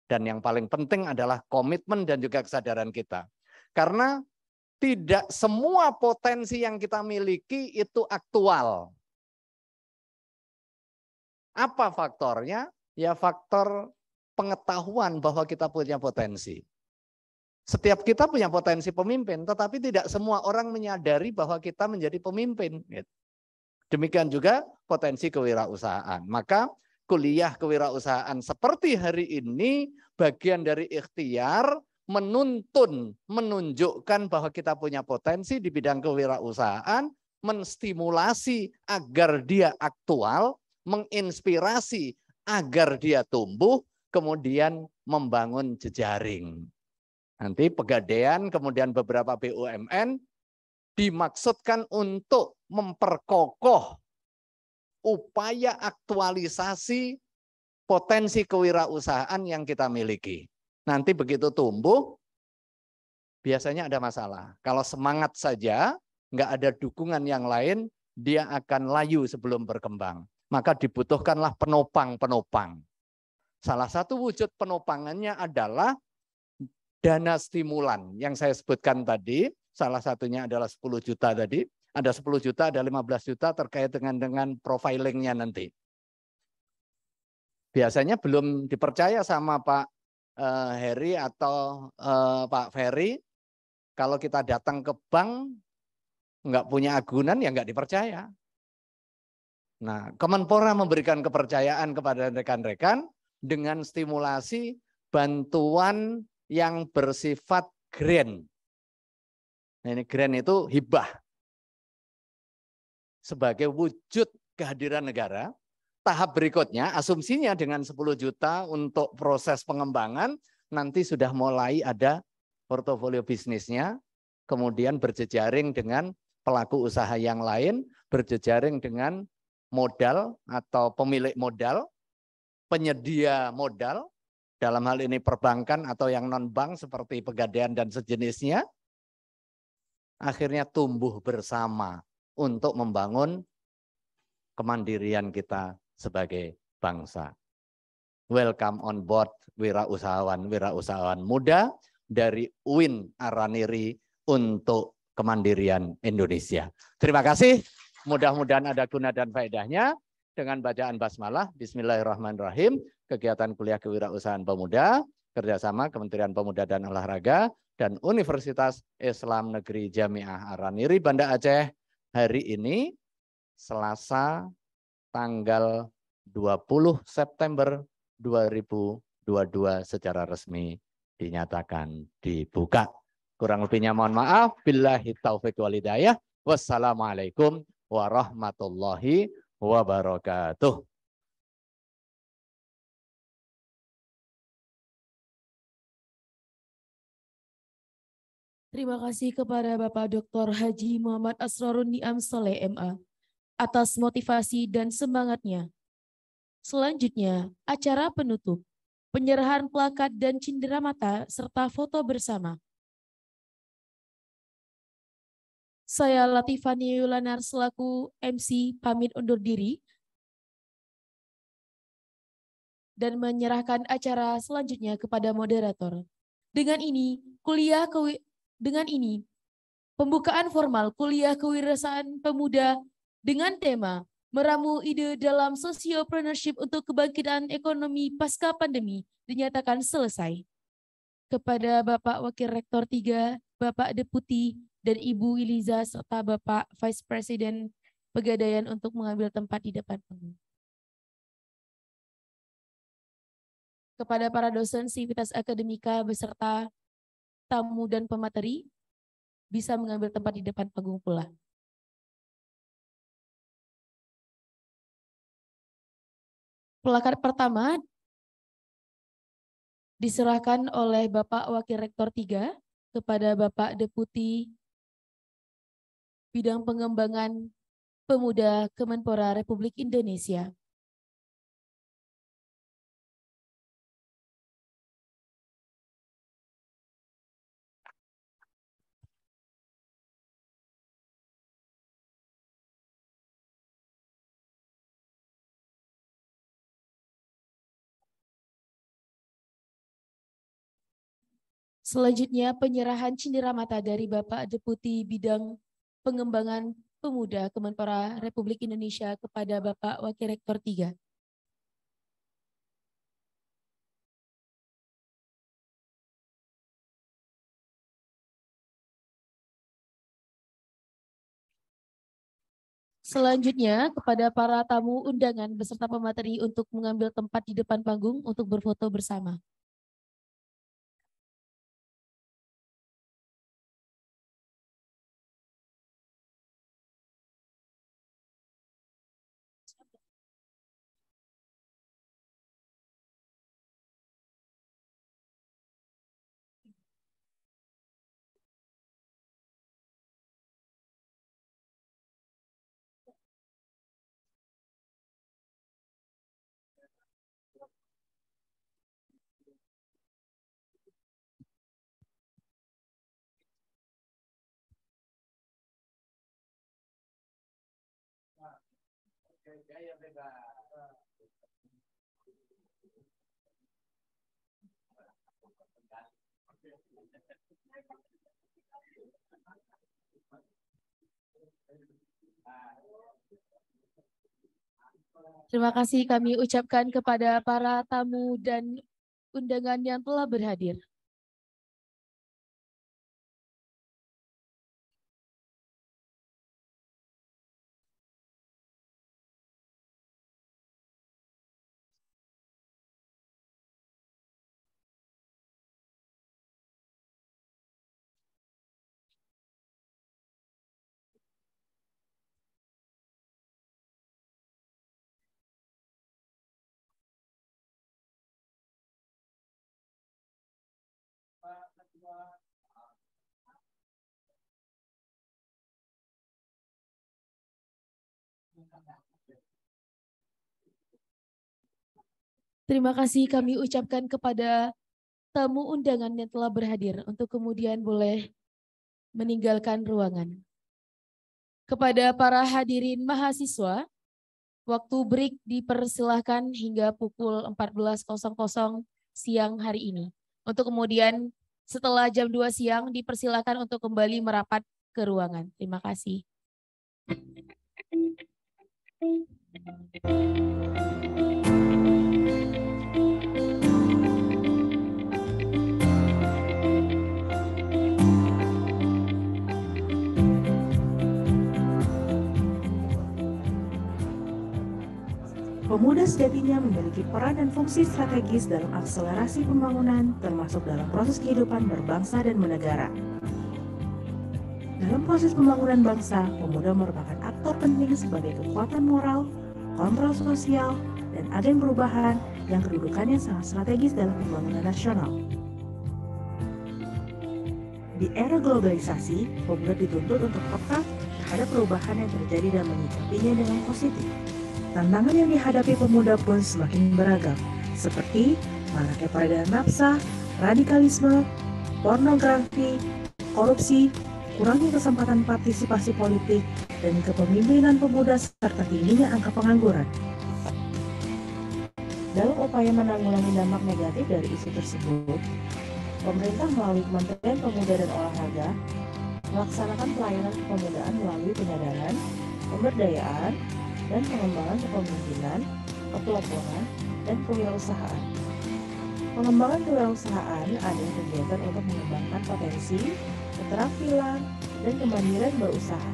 Dan yang paling penting adalah komitmen dan juga kesadaran kita. Karena tidak semua potensi yang kita miliki itu aktual. Apa faktornya? Ya faktor pengetahuan bahwa kita punya potensi. Setiap kita punya potensi pemimpin, tetapi tidak semua orang menyadari bahwa kita menjadi pemimpin. Gitu. Demikian juga potensi kewirausahaan. Maka kuliah kewirausahaan seperti hari ini bagian dari ikhtiar menuntun, menunjukkan bahwa kita punya potensi di bidang kewirausahaan, menstimulasi agar dia aktual, menginspirasi agar dia tumbuh, kemudian membangun jejaring. Nanti pegadaian kemudian beberapa BUMN dimaksudkan untuk memperkokoh upaya aktualisasi potensi kewirausahaan yang kita miliki. Nanti begitu tumbuh, biasanya ada masalah. Kalau semangat saja, nggak ada dukungan yang lain, dia akan layu sebelum berkembang. Maka dibutuhkanlah penopang-penopang. Salah satu wujud penopangannya adalah dana stimulan yang saya sebutkan tadi, salah satunya adalah 10 juta tadi, ada 10 juta, ada 15 juta terkait dengan dengan profilingnya nanti. Biasanya belum dipercaya sama Pak eh, Heri atau eh, Pak Ferry, kalau kita datang ke bank nggak punya agunan ya nggak dipercaya. Nah, Kemenpora memberikan kepercayaan kepada rekan-rekan dengan stimulasi bantuan yang bersifat grand. Nah, ini grand itu hibah. Sebagai wujud kehadiran negara, tahap berikutnya asumsinya dengan 10 juta untuk proses pengembangan nanti sudah mulai ada portofolio bisnisnya, kemudian berjejaring dengan pelaku usaha yang lain, berjejaring dengan modal atau pemilik modal, penyedia modal, dalam hal ini perbankan atau yang non-bank seperti pegadaian dan sejenisnya, akhirnya tumbuh bersama untuk membangun kemandirian kita sebagai bangsa. Welcome on board wirausahawan, wirausahawan muda dari UIN Araniri untuk kemandirian Indonesia. Terima kasih. Mudah-mudahan ada guna dan faedahnya dengan bacaan basmalah. Bismillahirrahmanirrahim kegiatan kuliah kewirausahaan pemuda, kerjasama Kementerian Pemuda dan Olahraga, dan Universitas Islam Negeri Jamiah Araniri Banda Aceh hari ini, Selasa tanggal 20 September 2022 secara resmi dinyatakan dibuka. Kurang lebihnya mohon maaf. Billahi taufiq walidayah. Wassalamualaikum warahmatullahi wabarakatuh. Terima kasih kepada Bapak Dr. Haji Muhammad Asrarun Niam Saleh MA atas motivasi dan semangatnya. Selanjutnya, acara penutup, penyerahan plakat dan cindera mata serta foto bersama. Saya Latifani Yulanar selaku MC pamit undur diri dan menyerahkan acara selanjutnya kepada moderator. Dengan ini, kuliah ke dengan ini, pembukaan formal kuliah kewirausahaan pemuda dengan tema meramu ide dalam sosiopreneurship untuk kebangkitan ekonomi pasca pandemi dinyatakan selesai. Kepada Bapak Wakil Rektor 3, Bapak Deputi, dan Ibu Iliza serta Bapak Vice President Pegadaian untuk mengambil tempat di depan panggung. kepada para dosen Sivitas Akademika beserta tamu dan pemateri bisa mengambil tempat di depan panggung pula. Pelakar pertama diserahkan oleh Bapak Wakil Rektor 3 kepada Bapak Deputi Bidang Pengembangan Pemuda Kemenpora Republik Indonesia. Selanjutnya penyerahan cindera mata dari Bapak Deputi Bidang Pengembangan Pemuda Kemenpora Republik Indonesia kepada Bapak Wakil Rektor 3. Selanjutnya, kepada para tamu undangan beserta pemateri untuk mengambil tempat di depan panggung untuk berfoto bersama. Terima kasih kami ucapkan kepada para tamu dan undangan yang telah berhadir. Terima kasih kami ucapkan kepada tamu undangan yang telah berhadir untuk kemudian boleh meninggalkan ruangan. Kepada para hadirin mahasiswa, waktu break dipersilahkan hingga pukul 14.00 siang hari ini. Untuk kemudian setelah jam 2 siang dipersilahkan untuk kembali merapat ke ruangan. Terima kasih. Thank you. Pemuda sejatinya memiliki peran dan fungsi strategis dalam akselerasi pembangunan, termasuk dalam proses kehidupan berbangsa dan bernegara. Dalam proses pembangunan bangsa, pemuda merupakan aktor penting sebagai kekuatan moral, kontrol sosial, dan agen perubahan yang kedudukannya sangat strategis dalam pembangunan nasional. Di era globalisasi, pemuda dituntut untuk peka terhadap perubahan yang terjadi dan menyikapinya dengan positif. Tantangan yang dihadapi pemuda pun semakin beragam, seperti maraknya peredaran nafsa, radikalisme, pornografi, korupsi, kurangnya kesempatan partisipasi politik, dan kepemimpinan pemuda serta tingginya angka pengangguran. Dalam upaya menanggulangi dampak negatif dari isu tersebut, pemerintah melalui Kementerian Pemuda dan Olahraga melaksanakan pelayanan kepemudaan melalui penyadaran, pemberdayaan, dan pengembangan kepemimpinan, kepelaporan, dan kewirausahaan. Pengembangan kewirausahaan adalah kegiatan untuk mengembangkan potensi, keterampilan, dan kemandirian berusaha.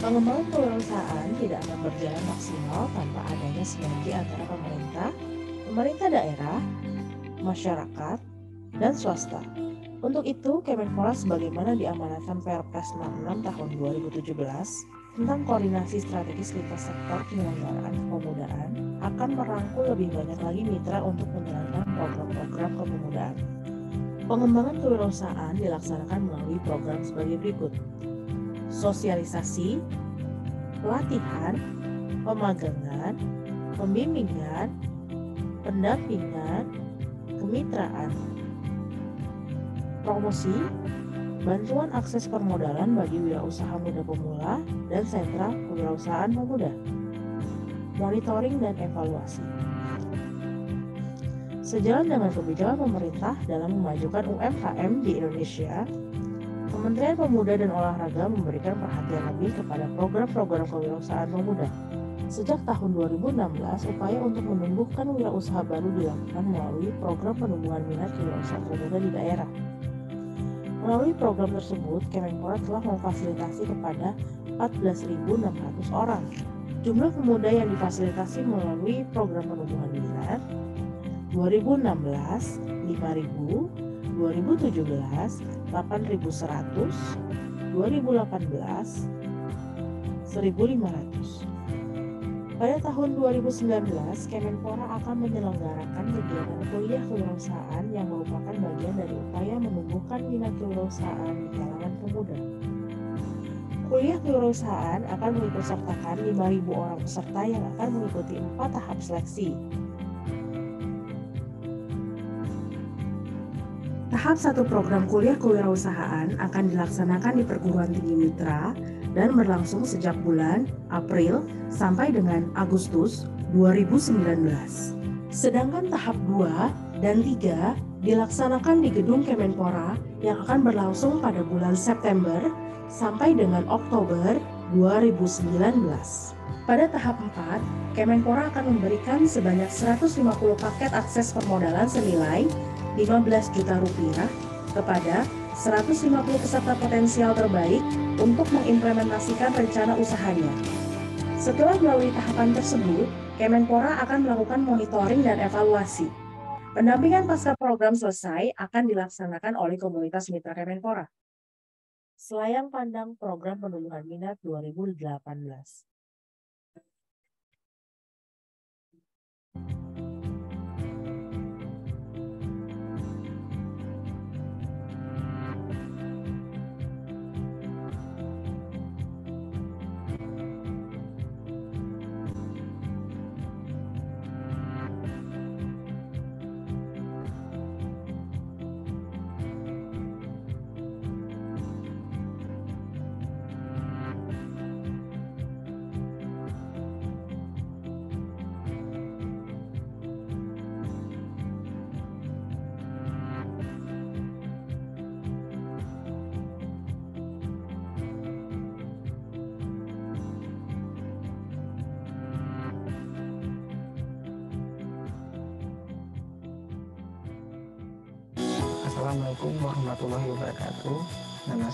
Pengembangan kewirausahaan tidak akan berjalan maksimal tanpa adanya sinergi antara pemerintah, pemerintah daerah, masyarakat, dan swasta. Untuk itu, Kemenpora sebagaimana diamanatkan Perpres 66 tahun 2017 tentang koordinasi strategis lintas sektor penyelenggaraan kepemudaan akan merangkul lebih banyak lagi mitra untuk menjalankan program-program kepemudaan. Pengembangan kewirausahaan dilaksanakan melalui program sebagai berikut. Sosialisasi, pelatihan, pemagangan, pembimbingan, pendampingan, kemitraan, promosi, bantuan akses permodalan bagi wirausaha muda pemula dan sentra kewirausahaan pemuda, monitoring dan evaluasi. Sejalan dengan kebijakan pemerintah dalam memajukan UMKM di Indonesia, Kementerian Pemuda dan Olahraga memberikan perhatian lebih kepada program-program kewirausahaan pemuda. Sejak tahun 2016, upaya untuk menumbuhkan wirausaha baru dilakukan melalui program penumbuhan minat wirausaha pemuda di daerah Melalui program tersebut, Kemenpora telah memfasilitasi kepada 14.600 orang. Jumlah pemuda yang difasilitasi melalui program penumbuhan minat 2016 5000, 2017 8100, 2018 1500. Pada tahun 2019, Kemenpora akan menyelenggarakan kegiatan kuliah kewirausahaan yang merupakan bagian dari upaya menumbuhkan minat kewirausahaan di kalangan pemuda. Kuliah kewirausahaan akan mengikutsertakan 5.000 orang peserta yang akan mengikuti empat tahap seleksi. Tahap satu program kuliah kewirausahaan akan dilaksanakan di perguruan tinggi mitra dan berlangsung sejak bulan April sampai dengan Agustus 2019. Sedangkan tahap 2 dan 3 dilaksanakan di gedung Kemenpora yang akan berlangsung pada bulan September sampai dengan Oktober 2019. Pada tahap 4, Kemenpora akan memberikan sebanyak 150 paket akses permodalan senilai 15 juta rupiah kepada 150 peserta potensial terbaik untuk mengimplementasikan rencana usahanya. Setelah melalui tahapan tersebut, Kemenpora akan melakukan monitoring dan evaluasi. Pendampingan pasca program selesai akan dilaksanakan oleh komunitas mitra Kemenpora. Selayang Pandang Program Penumbuhan Minat 2018.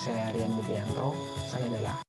saya Rian Budianto. saya adalah.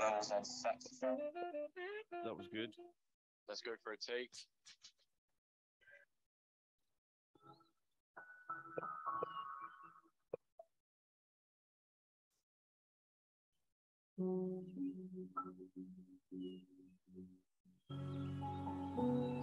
that was on saxophone. That was good. Let's go for a take. Mm-hmm.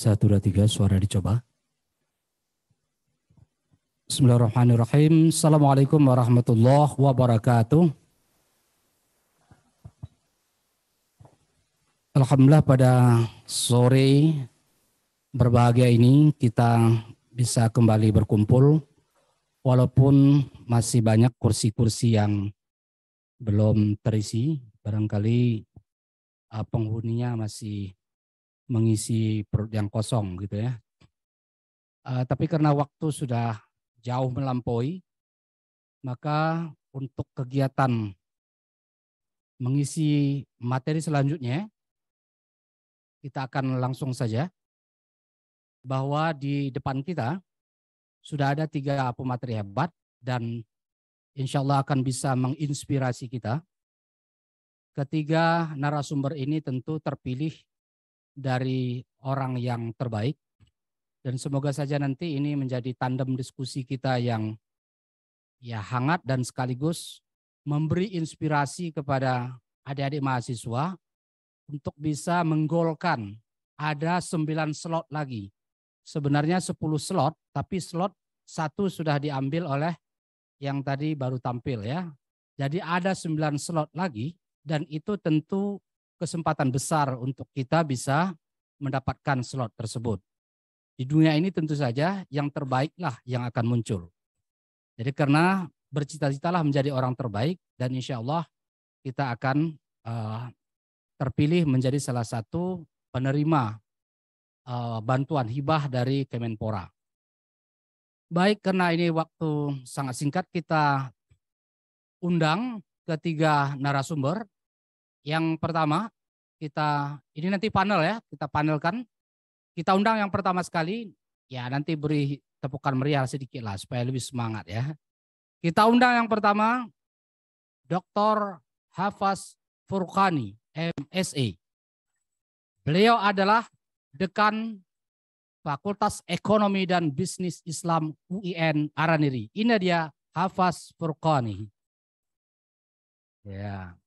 Satu, dua, tiga, suara dicoba. Bismillahirrahmanirrahim. Assalamualaikum warahmatullahi wabarakatuh. Alhamdulillah pada sore berbahagia ini kita bisa kembali berkumpul walaupun masih banyak kursi-kursi yang belum terisi barangkali uh, penghuninya masih mengisi perut yang kosong gitu ya. Uh, tapi karena waktu sudah jauh melampaui, maka untuk kegiatan mengisi materi selanjutnya, kita akan langsung saja bahwa di depan kita sudah ada tiga pemateri hebat dan insya Allah akan bisa menginspirasi kita. Ketiga narasumber ini tentu terpilih dari orang yang terbaik. Dan semoga saja nanti ini menjadi tandem diskusi kita yang ya hangat dan sekaligus memberi inspirasi kepada adik-adik mahasiswa untuk bisa menggolkan ada sembilan slot lagi. Sebenarnya sepuluh slot, tapi slot satu sudah diambil oleh yang tadi baru tampil ya. Jadi ada sembilan slot lagi dan itu tentu kesempatan besar untuk kita bisa mendapatkan slot tersebut. Di dunia ini tentu saja yang terbaiklah yang akan muncul. Jadi karena bercita-citalah menjadi orang terbaik dan insya Allah kita akan uh, terpilih menjadi salah satu penerima uh, bantuan hibah dari Kemenpora. Baik karena ini waktu sangat singkat kita undang ketiga narasumber yang pertama, kita ini nanti panel ya, kita panelkan. Kita undang yang pertama sekali, ya nanti beri tepukan meriah sedikit lah supaya lebih semangat ya. Kita undang yang pertama Dr. Hafaz Furqani, MSA. Beliau adalah dekan Fakultas Ekonomi dan Bisnis Islam UIN Araniri. Ini dia Hafaz Furqani. Ya.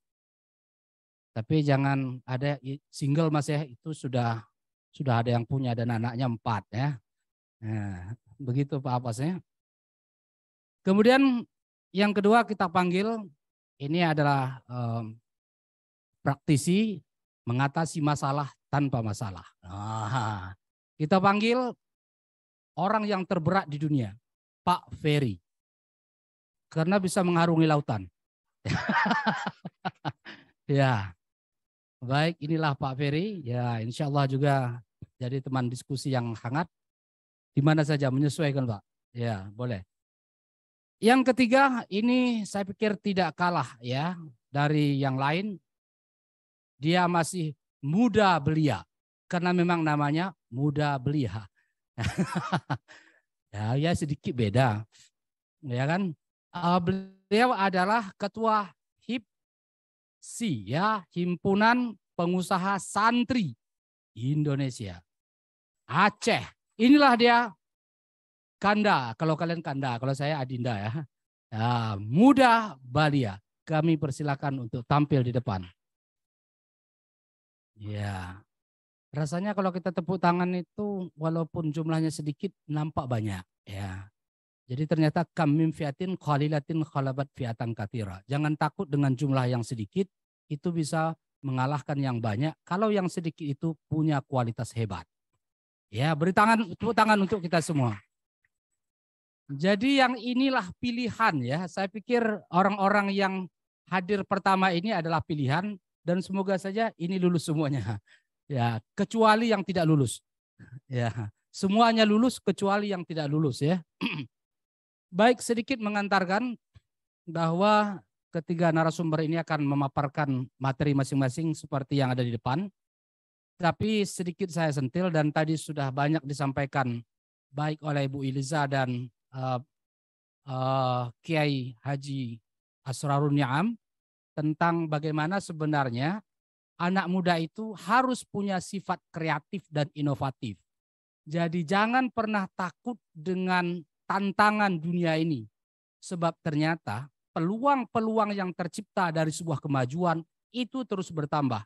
Tapi jangan ada single mas ya, itu sudah sudah ada yang punya dan anaknya empat ya. Nah, begitu Pak Apasnya. Kemudian yang kedua kita panggil ini adalah um, praktisi mengatasi masalah tanpa masalah. Aha. kita panggil orang yang terberat di dunia, Pak Ferry. Karena bisa mengarungi lautan. ya, Baik, inilah Pak Ferry. Ya, insya Allah juga jadi teman diskusi yang hangat. Di mana saja menyesuaikan, Pak. Ya, boleh. Yang ketiga, ini saya pikir tidak kalah ya dari yang lain. Dia masih muda belia. Karena memang namanya muda belia. ya, ya sedikit beda. Ya kan? Eh, beliau adalah ketua HPSI ya, Himpunan Pengusaha Santri Indonesia. Aceh. Inilah dia Kanda, kalau kalian Kanda, kalau saya Adinda ya. ya muda Balia. Kami persilakan untuk tampil di depan. Ya. Rasanya kalau kita tepuk tangan itu walaupun jumlahnya sedikit nampak banyak ya. Jadi ternyata kamim fiatin khalilatin khalabat fiatan katira. Jangan takut dengan jumlah yang sedikit, itu bisa mengalahkan yang banyak. Kalau yang sedikit itu punya kualitas hebat. Ya, beri tangan, tepuk tangan untuk kita semua. Jadi yang inilah pilihan ya. Saya pikir orang-orang yang hadir pertama ini adalah pilihan dan semoga saja ini lulus semuanya. Ya, kecuali yang tidak lulus. Ya, semuanya lulus kecuali yang tidak lulus ya. Baik, sedikit mengantarkan bahwa ketiga narasumber ini akan memaparkan materi masing-masing seperti yang ada di depan. Tapi sedikit saya sentil dan tadi sudah banyak disampaikan baik oleh Bu Iliza dan uh, uh, Kiai Haji Asrarun Niam tentang bagaimana sebenarnya anak muda itu harus punya sifat kreatif dan inovatif. Jadi jangan pernah takut dengan tantangan dunia ini. Sebab ternyata peluang-peluang yang tercipta dari sebuah kemajuan itu terus bertambah.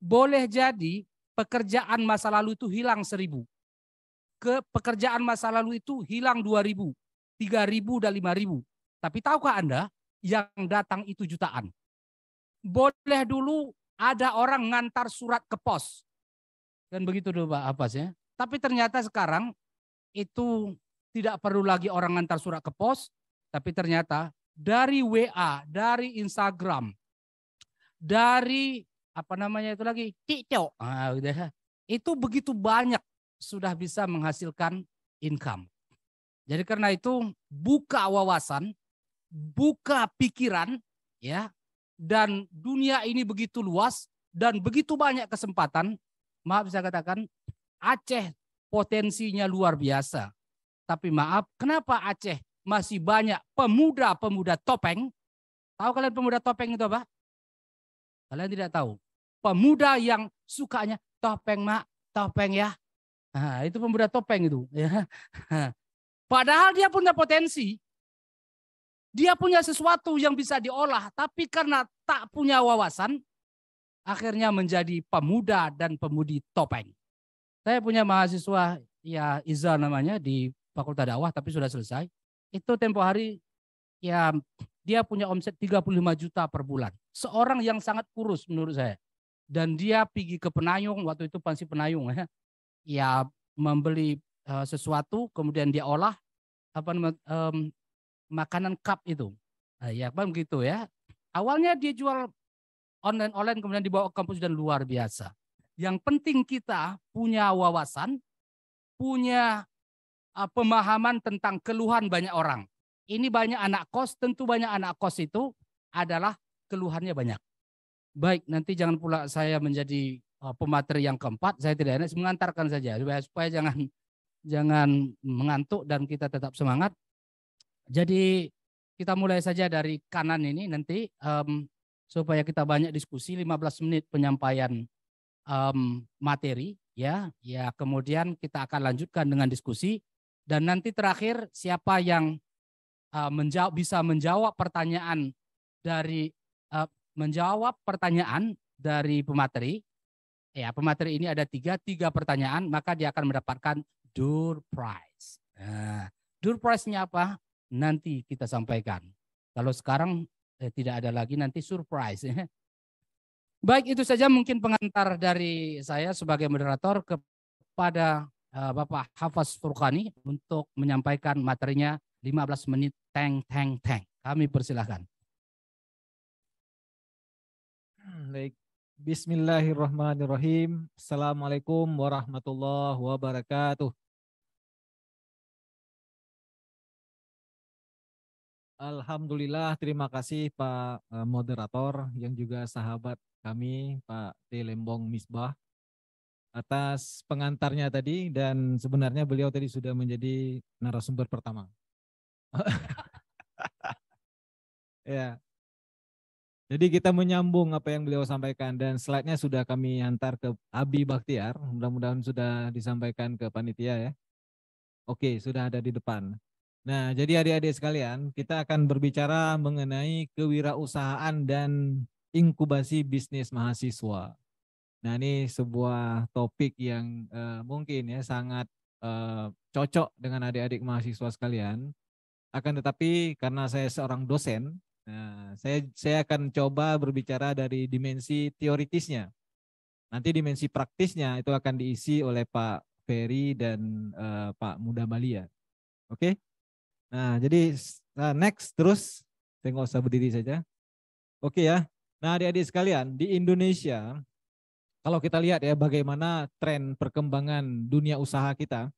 Boleh jadi pekerjaan masa lalu itu hilang seribu. Ke pekerjaan masa lalu itu hilang dua ribu, tiga ribu, dan lima ribu. Tapi tahukah Anda yang datang itu jutaan? Boleh dulu ada orang ngantar surat ke pos. Dan begitu dulu Pak Apas ya. Tapi ternyata sekarang itu tidak perlu lagi orang ngantar surat ke pos, tapi ternyata dari WA, dari Instagram, dari apa namanya itu lagi TikTok, ah, gitu ya. itu begitu banyak sudah bisa menghasilkan income. Jadi karena itu buka wawasan, buka pikiran, ya, dan dunia ini begitu luas dan begitu banyak kesempatan. Maaf saya katakan Aceh potensinya luar biasa. Tapi maaf, kenapa Aceh masih banyak pemuda-pemuda topeng? Tahu kalian pemuda topeng itu apa? Kalian tidak tahu. Pemuda yang sukanya topeng mak, topeng ya. Nah, itu pemuda topeng itu. Ya. Padahal dia punya potensi. Dia punya sesuatu yang bisa diolah, tapi karena tak punya wawasan, akhirnya menjadi pemuda dan pemudi topeng. Saya punya mahasiswa, ya Iza namanya, di fakultas dakwah tapi sudah selesai. Itu tempo hari ya dia punya omset 35 juta per bulan. Seorang yang sangat kurus menurut saya. Dan dia pergi ke Penayung, waktu itu Pansi Penayung ya. Ya membeli uh, sesuatu kemudian dia olah apa um, makanan cup itu. Uh, ya kan begitu ya. Awalnya dia jual online online kemudian dibawa ke kampus dan luar biasa. Yang penting kita punya wawasan, punya Ah, pemahaman tentang keluhan banyak orang. Ini banyak anak kos, tentu banyak anak kos itu adalah keluhannya banyak. Baik, nanti jangan pula saya menjadi ah, pemateri yang keempat, saya tidak enak mengantarkan saja supaya, supaya jangan jangan mengantuk dan kita tetap semangat. Jadi kita mulai saja dari kanan ini nanti um, supaya kita banyak diskusi 15 menit penyampaian um, materi ya. Ya, kemudian kita akan lanjutkan dengan diskusi. Dan nanti terakhir siapa yang uh, eh, menjawab, bisa menjawab pertanyaan dari uh, menjawab pertanyaan dari pemateri. Ya, pemateri ini ada tiga, tiga pertanyaan, maka dia akan mendapatkan door prize. Nah, door prize-nya apa? Nanti kita sampaikan. Kalau sekarang eh, tidak ada lagi, nanti surprise. Baik, itu saja mungkin pengantar dari saya sebagai moderator kepada Eh, Bapak Hafaz Furqani untuk menyampaikan materinya 15 menit teng teng teng. Kami persilahkan. Baik. Bismillahirrahmanirrahim. Assalamualaikum warahmatullahi wabarakatuh. Alhamdulillah, terima kasih Pak eh, Moderator yang juga sahabat kami Pak Telembong Misbah atas pengantarnya tadi dan sebenarnya beliau tadi sudah menjadi narasumber pertama. ya. Jadi kita menyambung apa yang beliau sampaikan dan slide-nya sudah kami hantar ke Abi Baktiar. Mudah-mudahan sudah disampaikan ke panitia ya. Oke, sudah ada di depan. Nah, jadi adik-adik sekalian, kita akan berbicara mengenai kewirausahaan dan inkubasi bisnis mahasiswa. Nah ini sebuah topik yang uh, mungkin ya sangat uh, cocok dengan adik-adik mahasiswa sekalian. Akan tetapi karena saya seorang dosen, nah, saya saya akan coba berbicara dari dimensi teoritisnya. Nanti dimensi praktisnya itu akan diisi oleh Pak Ferry dan uh, Pak Muda Balia. Oke? Okay? Nah jadi nah next terus, saya nggak usah berdiri saja. Oke okay ya. Nah adik-adik sekalian di Indonesia kalau kita lihat ya bagaimana tren perkembangan dunia usaha kita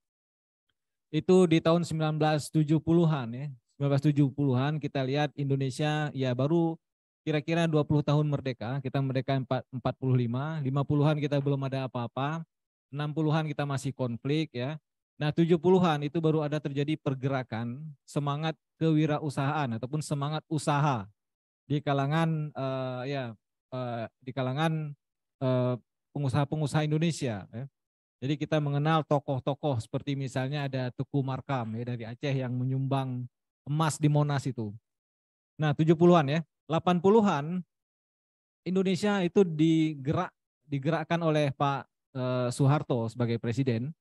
itu di tahun 1970-an ya 1970-an kita lihat Indonesia ya baru kira-kira 20 tahun merdeka kita merdeka 45 50-an kita belum ada apa-apa 60-an kita masih konflik ya Nah, 70-an itu baru ada terjadi pergerakan semangat kewirausahaan ataupun semangat usaha di kalangan uh, ya uh, di kalangan uh, pengusaha-pengusaha Indonesia. Ya. Jadi kita mengenal tokoh-tokoh seperti misalnya ada Tuku Markam ya, dari Aceh yang menyumbang emas di Monas itu. Nah 70-an ya, 80-an Indonesia itu digerak digerakkan oleh Pak eh, Soeharto sebagai presiden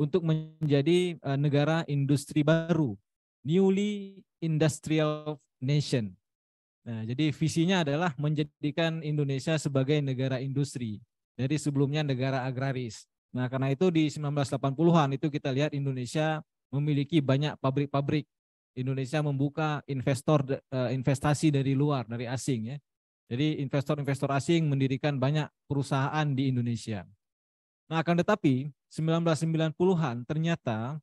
untuk menjadi eh, negara industri baru, newly industrial nation. Nah, jadi visinya adalah menjadikan Indonesia sebagai negara industri. Jadi sebelumnya negara agraris. Nah, karena itu di 1980-an itu kita lihat Indonesia memiliki banyak pabrik-pabrik. Indonesia membuka investor eh, investasi dari luar, dari asing ya. Jadi investor-investor asing mendirikan banyak perusahaan di Indonesia. Nah, akan tetapi 1990-an ternyata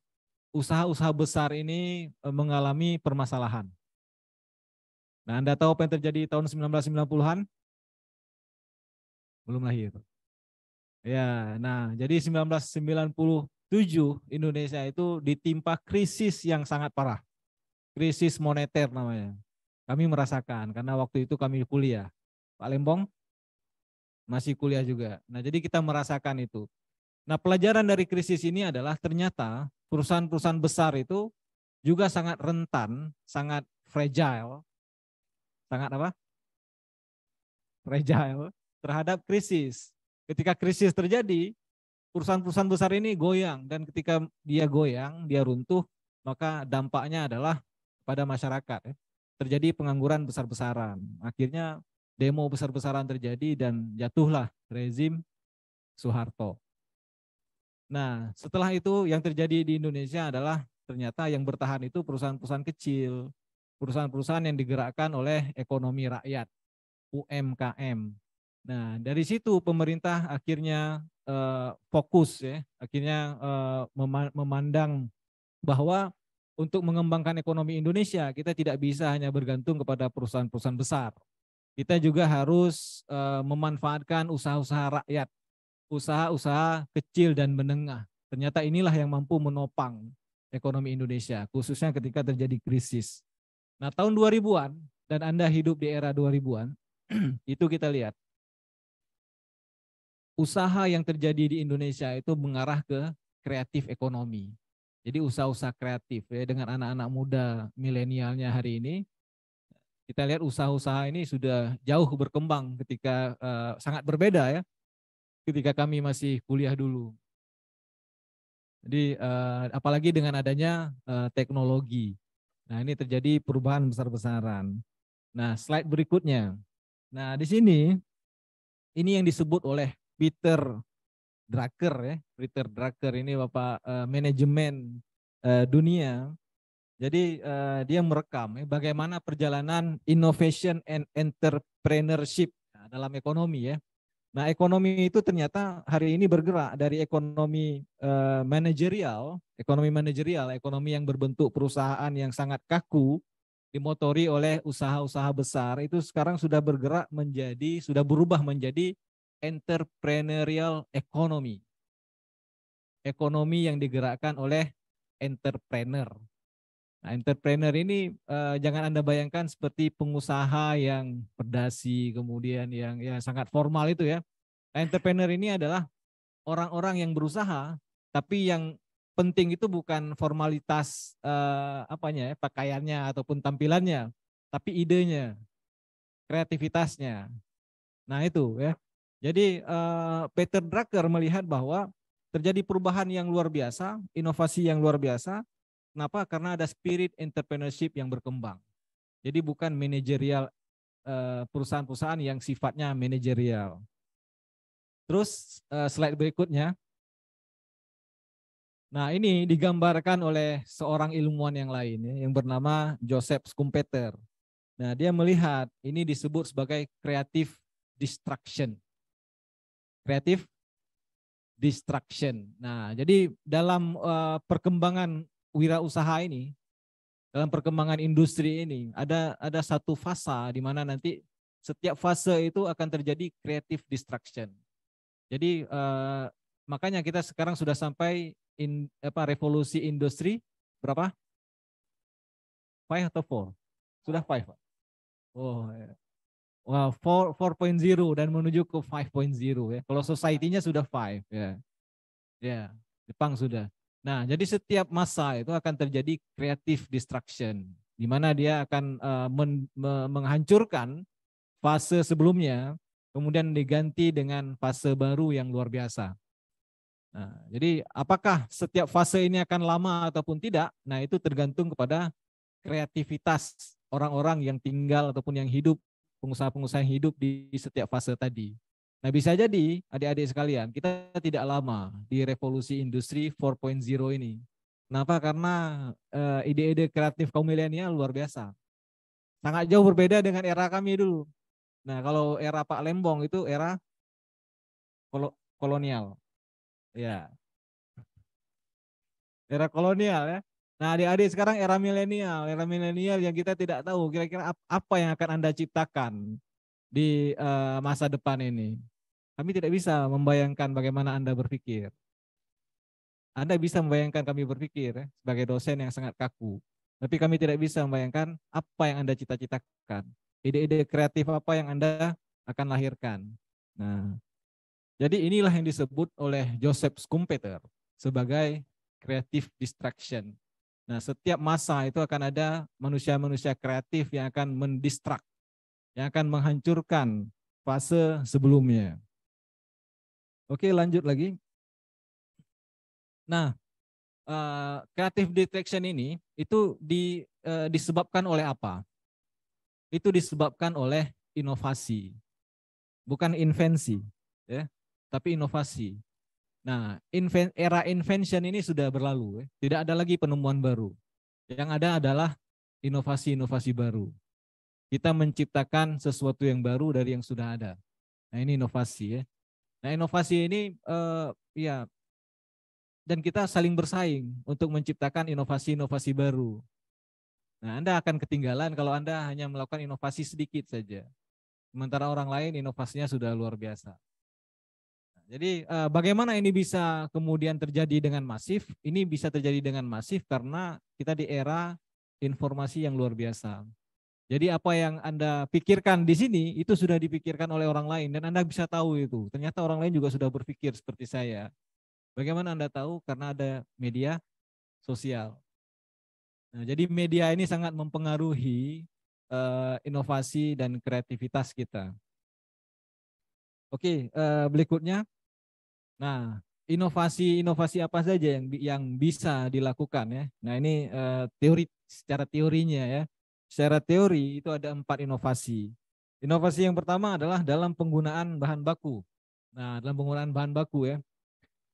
usaha-usaha besar ini eh, mengalami permasalahan. Nah, Anda tahu apa yang terjadi tahun 1990-an? Belum lahir. Ya, nah jadi 1997 Indonesia itu ditimpa krisis yang sangat parah. Krisis moneter namanya. Kami merasakan karena waktu itu kami kuliah. Pak Lembong masih kuliah juga. Nah, jadi kita merasakan itu. Nah, pelajaran dari krisis ini adalah ternyata perusahaan-perusahaan besar itu juga sangat rentan, sangat fragile, sangat apa? Fragile terhadap krisis. Ketika krisis terjadi, perusahaan-perusahaan besar ini goyang dan ketika dia goyang, dia runtuh, maka dampaknya adalah pada masyarakat. Ya. Terjadi pengangguran besar-besaran. Akhirnya demo besar-besaran terjadi dan jatuhlah rezim Soeharto. Nah, setelah itu yang terjadi di Indonesia adalah ternyata yang bertahan itu perusahaan-perusahaan kecil, perusahaan-perusahaan yang digerakkan oleh ekonomi rakyat, UMKM. Nah, dari situ pemerintah akhirnya uh, fokus ya, akhirnya uh, memandang bahwa untuk mengembangkan ekonomi Indonesia kita tidak bisa hanya bergantung kepada perusahaan-perusahaan besar. Kita juga harus uh, memanfaatkan usaha-usaha rakyat, usaha-usaha kecil dan menengah. Ternyata inilah yang mampu menopang ekonomi Indonesia, khususnya ketika terjadi krisis. Nah, tahun 2000-an dan Anda hidup di era 2000-an, itu kita lihat usaha yang terjadi di Indonesia itu mengarah ke kreatif ekonomi. Jadi usaha-usaha kreatif ya dengan anak-anak muda milenialnya hari ini kita lihat usaha-usaha ini sudah jauh berkembang ketika uh, sangat berbeda ya ketika kami masih kuliah dulu. Jadi uh, apalagi dengan adanya uh, teknologi. Nah, ini terjadi perubahan besar-besaran. Nah, slide berikutnya. Nah, di sini ini yang disebut oleh Peter Drucker ya, Peter Drucker ini bapak uh, manajemen uh, dunia. Jadi uh, dia merekam ya, bagaimana perjalanan innovation and entrepreneurship nah, dalam ekonomi ya. Nah ekonomi itu ternyata hari ini bergerak dari ekonomi uh, manajerial, ekonomi manajerial, ekonomi yang berbentuk perusahaan yang sangat kaku, dimotori oleh usaha-usaha besar itu sekarang sudah bergerak menjadi sudah berubah menjadi entrepreneurial economy. Ekonomi yang digerakkan oleh entrepreneur. Nah, entrepreneur ini eh, jangan Anda bayangkan seperti pengusaha yang berdasi kemudian yang ya sangat formal itu ya. Nah, Entrepreneur ini adalah orang-orang yang berusaha tapi yang penting itu bukan formalitas eh, apanya ya, pakaiannya ataupun tampilannya, tapi idenya, kreativitasnya. Nah, itu ya. Jadi uh, Peter Drucker melihat bahwa terjadi perubahan yang luar biasa, inovasi yang luar biasa. Kenapa? Karena ada spirit entrepreneurship yang berkembang. Jadi bukan manajerial eh, perusahaan-perusahaan yang sifatnya manajerial. Terus eh, slide berikutnya. Nah, ini digambarkan oleh seorang ilmuwan yang lain ya, yang bernama Joseph Schumpeter. Nah, dia melihat ini disebut sebagai creative destruction creative destruction. Nah, jadi dalam uh, perkembangan wirausaha ini, dalam perkembangan industri ini, ada ada satu fase di mana nanti setiap fase itu akan terjadi creative destruction. Jadi uh, makanya kita sekarang sudah sampai in apa revolusi industri berapa? Five atau four? Sudah five. Oh, ya. 4.0 dan menuju ke 5.0 ya. Kalau society-nya sudah 5 ya. Ya, Jepang sudah. Nah, jadi setiap masa itu akan terjadi creative destruction di mana dia akan uh, men, me, menghancurkan fase sebelumnya kemudian diganti dengan fase baru yang luar biasa. Nah, jadi apakah setiap fase ini akan lama ataupun tidak? Nah, itu tergantung kepada kreativitas orang-orang yang tinggal ataupun yang hidup pengusaha-pengusaha yang hidup di setiap fase tadi. Nah bisa jadi adik-adik sekalian kita tidak lama di revolusi industri 4.0 ini. Kenapa? Karena eh, ide-ide uh, kreatif kaum milenial luar biasa. Sangat jauh berbeda dengan era kami dulu. Nah kalau era Pak Lembong itu era kol kolonial. Ya. Era kolonial ya. Nah, adik-adik sekarang era milenial, era milenial yang kita tidak tahu kira-kira apa yang akan Anda ciptakan di eh, masa depan ini. Kami tidak bisa membayangkan bagaimana Anda berpikir. Anda bisa membayangkan kami berpikir eh, sebagai dosen yang sangat kaku. Tapi kami tidak bisa membayangkan apa yang Anda cita-citakan. Ide-ide kreatif apa yang Anda akan lahirkan. Nah, jadi inilah yang disebut oleh Joseph Schumpeter sebagai creative distraction Nah, setiap masa itu akan ada manusia-manusia kreatif yang akan mendistrak, yang akan menghancurkan fase sebelumnya. Oke, lanjut lagi. Nah, uh, eh, detection ini itu di, uh, disebabkan oleh apa? Itu disebabkan oleh inovasi, bukan invensi, ya, tapi inovasi. Nah, inven era invention ini sudah berlalu, ya. tidak ada lagi penemuan baru. Yang ada adalah inovasi-inovasi baru. Kita menciptakan sesuatu yang baru dari yang sudah ada. Nah, ini inovasi ya. Nah, inovasi ini eh, ya dan kita saling bersaing untuk menciptakan inovasi-inovasi baru. Nah, Anda akan ketinggalan kalau Anda hanya melakukan inovasi sedikit saja. Sementara orang lain inovasinya sudah luar biasa. Jadi uh, bagaimana ini bisa kemudian terjadi dengan masif? Ini bisa terjadi dengan masif karena kita di era informasi yang luar biasa. Jadi apa yang Anda pikirkan di sini itu sudah dipikirkan oleh orang lain dan Anda bisa tahu itu. Ternyata orang lain juga sudah berpikir seperti saya. Bagaimana Anda tahu? Karena ada media sosial. Nah, jadi media ini sangat mempengaruhi uh, inovasi dan kreativitas kita. Oke, okay, uh, eh, berikutnya Nah, inovasi-inovasi apa saja yang yang bisa dilakukan ya? Nah, ini uh, teori secara teorinya ya. Secara teori itu ada empat inovasi. Inovasi yang pertama adalah dalam penggunaan bahan baku. Nah, dalam penggunaan bahan baku ya,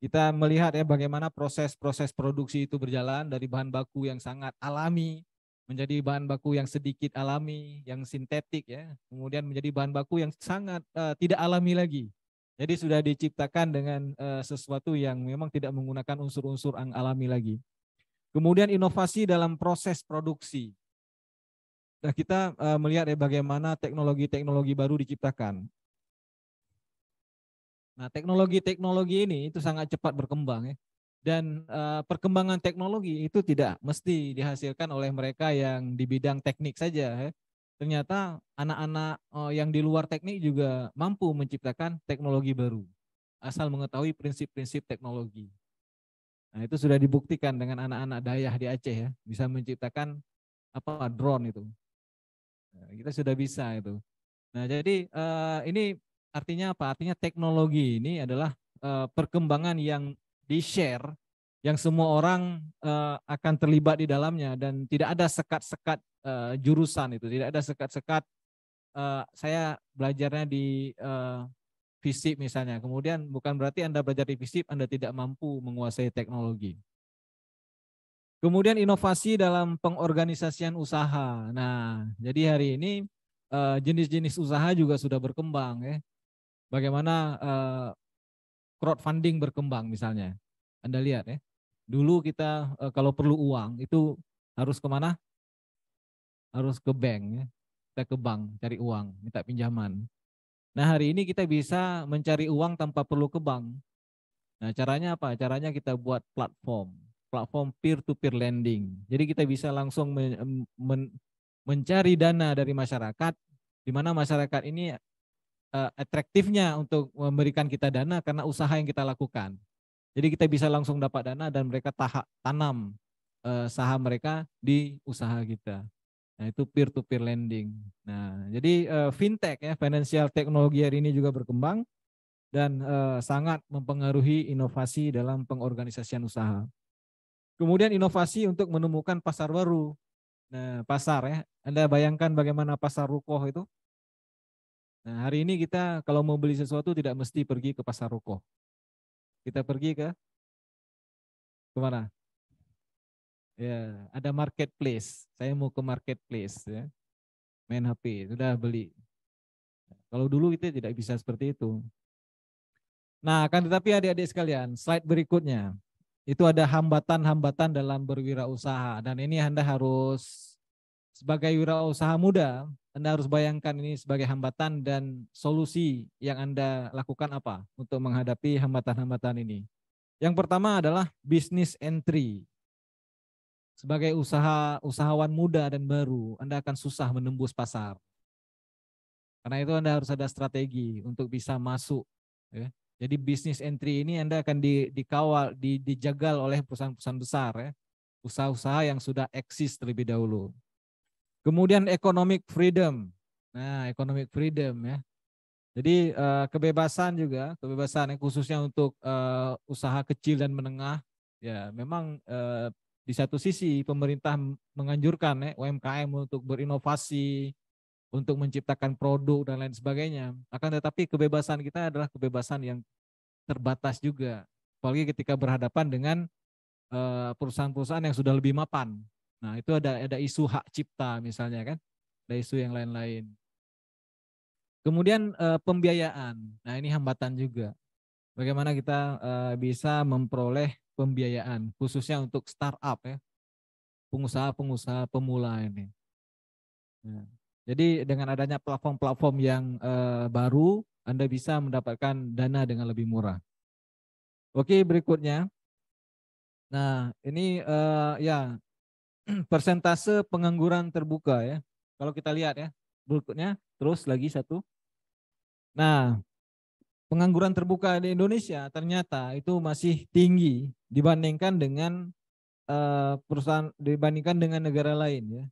kita melihat ya bagaimana proses-proses produksi itu berjalan dari bahan baku yang sangat alami menjadi bahan baku yang sedikit alami, yang sintetik ya, kemudian menjadi bahan baku yang sangat uh, tidak alami lagi. Jadi sudah diciptakan dengan uh, sesuatu yang memang tidak menggunakan unsur-unsur yang alami lagi. Kemudian inovasi dalam proses produksi. Nah, kita uh, melihat ya bagaimana teknologi-teknologi baru diciptakan. Nah, teknologi-teknologi ini itu sangat cepat berkembang ya. Dan uh, perkembangan teknologi itu tidak mesti dihasilkan oleh mereka yang di bidang teknik saja ya ternyata anak-anak eh, yang di luar teknik juga mampu menciptakan teknologi baru asal mengetahui prinsip-prinsip teknologi. Nah, itu sudah dibuktikan dengan anak-anak dayah di Aceh ya, bisa menciptakan apa drone itu. Nah, kita sudah bisa itu. Nah, jadi eh, ini artinya apa? Artinya teknologi ini adalah eh, perkembangan yang di-share yang semua orang uh, akan terlibat di dalamnya dan tidak ada sekat-sekat uh, jurusan itu, tidak ada sekat-sekat uh, saya belajarnya di uh, fisip misalnya. Kemudian bukan berarti Anda belajar di fisip Anda tidak mampu menguasai teknologi. Kemudian inovasi dalam pengorganisasian usaha. Nah, jadi hari ini jenis-jenis uh, usaha juga sudah berkembang ya. Bagaimana uh, crowdfunding berkembang misalnya. Anda lihat ya Dulu kita uh, kalau perlu uang itu harus kemana? Harus ke bank ya. Kita ke bank cari uang, minta pinjaman. Nah hari ini kita bisa mencari uang tanpa perlu ke bank. Nah caranya apa? Caranya kita buat platform, platform peer-to-peer -peer lending. Jadi kita bisa langsung men, men, mencari dana dari masyarakat, di mana masyarakat ini eh, atraktifnya untuk memberikan kita dana karena usaha yang kita lakukan. Jadi kita bisa langsung dapat dana dan mereka tahap tanam eh, saham mereka di usaha kita. Nah, itu peer to peer lending. Nah, jadi eh, fintech ya, financial technology hari ini juga berkembang dan eh, sangat mempengaruhi inovasi dalam pengorganisasian usaha. Kemudian inovasi untuk menemukan pasar baru. Nah, pasar ya. Anda bayangkan bagaimana pasar rukoh itu? Nah, hari ini kita kalau mau beli sesuatu tidak mesti pergi ke pasar rukoh. Kita pergi ke kemana? Ya, ada marketplace. Saya mau ke marketplace ya. Main HP, sudah beli. Kalau dulu kita tidak bisa seperti itu. Nah, akan tetapi adik-adik sekalian, slide berikutnya. Itu ada hambatan-hambatan dalam berwirausaha dan ini Anda harus sebagai wirausaha muda anda harus bayangkan ini sebagai hambatan dan solusi yang Anda lakukan apa untuk menghadapi hambatan-hambatan ini. Yang pertama adalah bisnis entry. Sebagai usaha usahawan muda dan baru, Anda akan susah menembus pasar. Karena itu Anda harus ada strategi untuk bisa masuk. Ya. Jadi bisnis entry ini Anda akan di, dikawal, di, dijagal oleh perusahaan-perusahaan besar, ya. usaha-usaha yang sudah eksis terlebih dahulu. Kemudian economic freedom. Nah, economic freedom ya. Jadi eh, kebebasan juga, kebebasan yang khususnya untuk eh, usaha kecil dan menengah. Ya, memang eh, di satu sisi pemerintah menganjurkan ya, UMKM untuk berinovasi, untuk menciptakan produk dan lain sebagainya. Akan tetapi kebebasan kita adalah kebebasan yang terbatas juga, apalagi ketika berhadapan dengan perusahaan-perusahaan yang sudah lebih mapan. Nah, itu ada ada isu hak cipta misalnya kan. Ada isu yang lain-lain. Kemudian eh, pembiayaan. Nah, ini hambatan juga. Bagaimana kita eh, bisa memperoleh pembiayaan khususnya untuk startup ya. Pengusaha-pengusaha pemula ini. Ya. jadi dengan adanya platform-platform yang eh, baru, Anda bisa mendapatkan dana dengan lebih murah. Oke, berikutnya. Nah, ini ya persentase pengangguran terbuka ya. Kalau kita lihat ya, berikutnya terus lagi satu. Nah, pengangguran terbuka di Indonesia ternyata itu masih tinggi dibandingkan dengan eh, perusahaan dibandingkan dengan negara lain ya.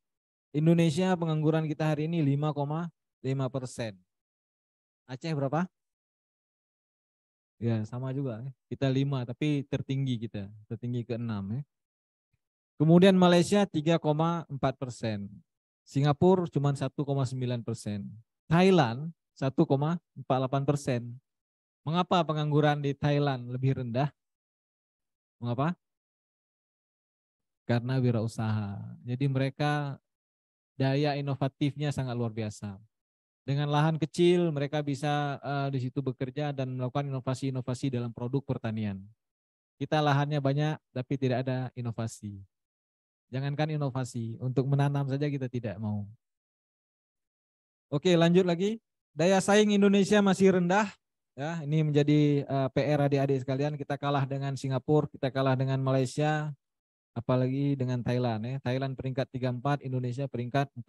Indonesia pengangguran kita hari ini 5,5 persen. Aceh berapa? Ya sama juga. Ya. Kita lima tapi tertinggi kita. Tertinggi ke 6 ya. Kemudian Malaysia 3,4 persen. Singapura cuma 1,9 persen. Thailand 1,48 persen. Mengapa pengangguran di Thailand lebih rendah? Mengapa? Karena wirausaha. Jadi mereka daya inovatifnya sangat luar biasa. Dengan lahan kecil mereka bisa uh, di situ bekerja dan melakukan inovasi-inovasi dalam produk pertanian. Kita lahannya banyak tapi tidak ada inovasi. Jangankan inovasi, untuk menanam saja kita tidak mau. Oke, lanjut lagi. Daya saing Indonesia masih rendah. Ya, ini menjadi uh, eh, PR adik-adik sekalian. Kita kalah dengan Singapura, kita kalah dengan Malaysia, apalagi dengan Thailand ya. Thailand peringkat 34, Indonesia peringkat 41.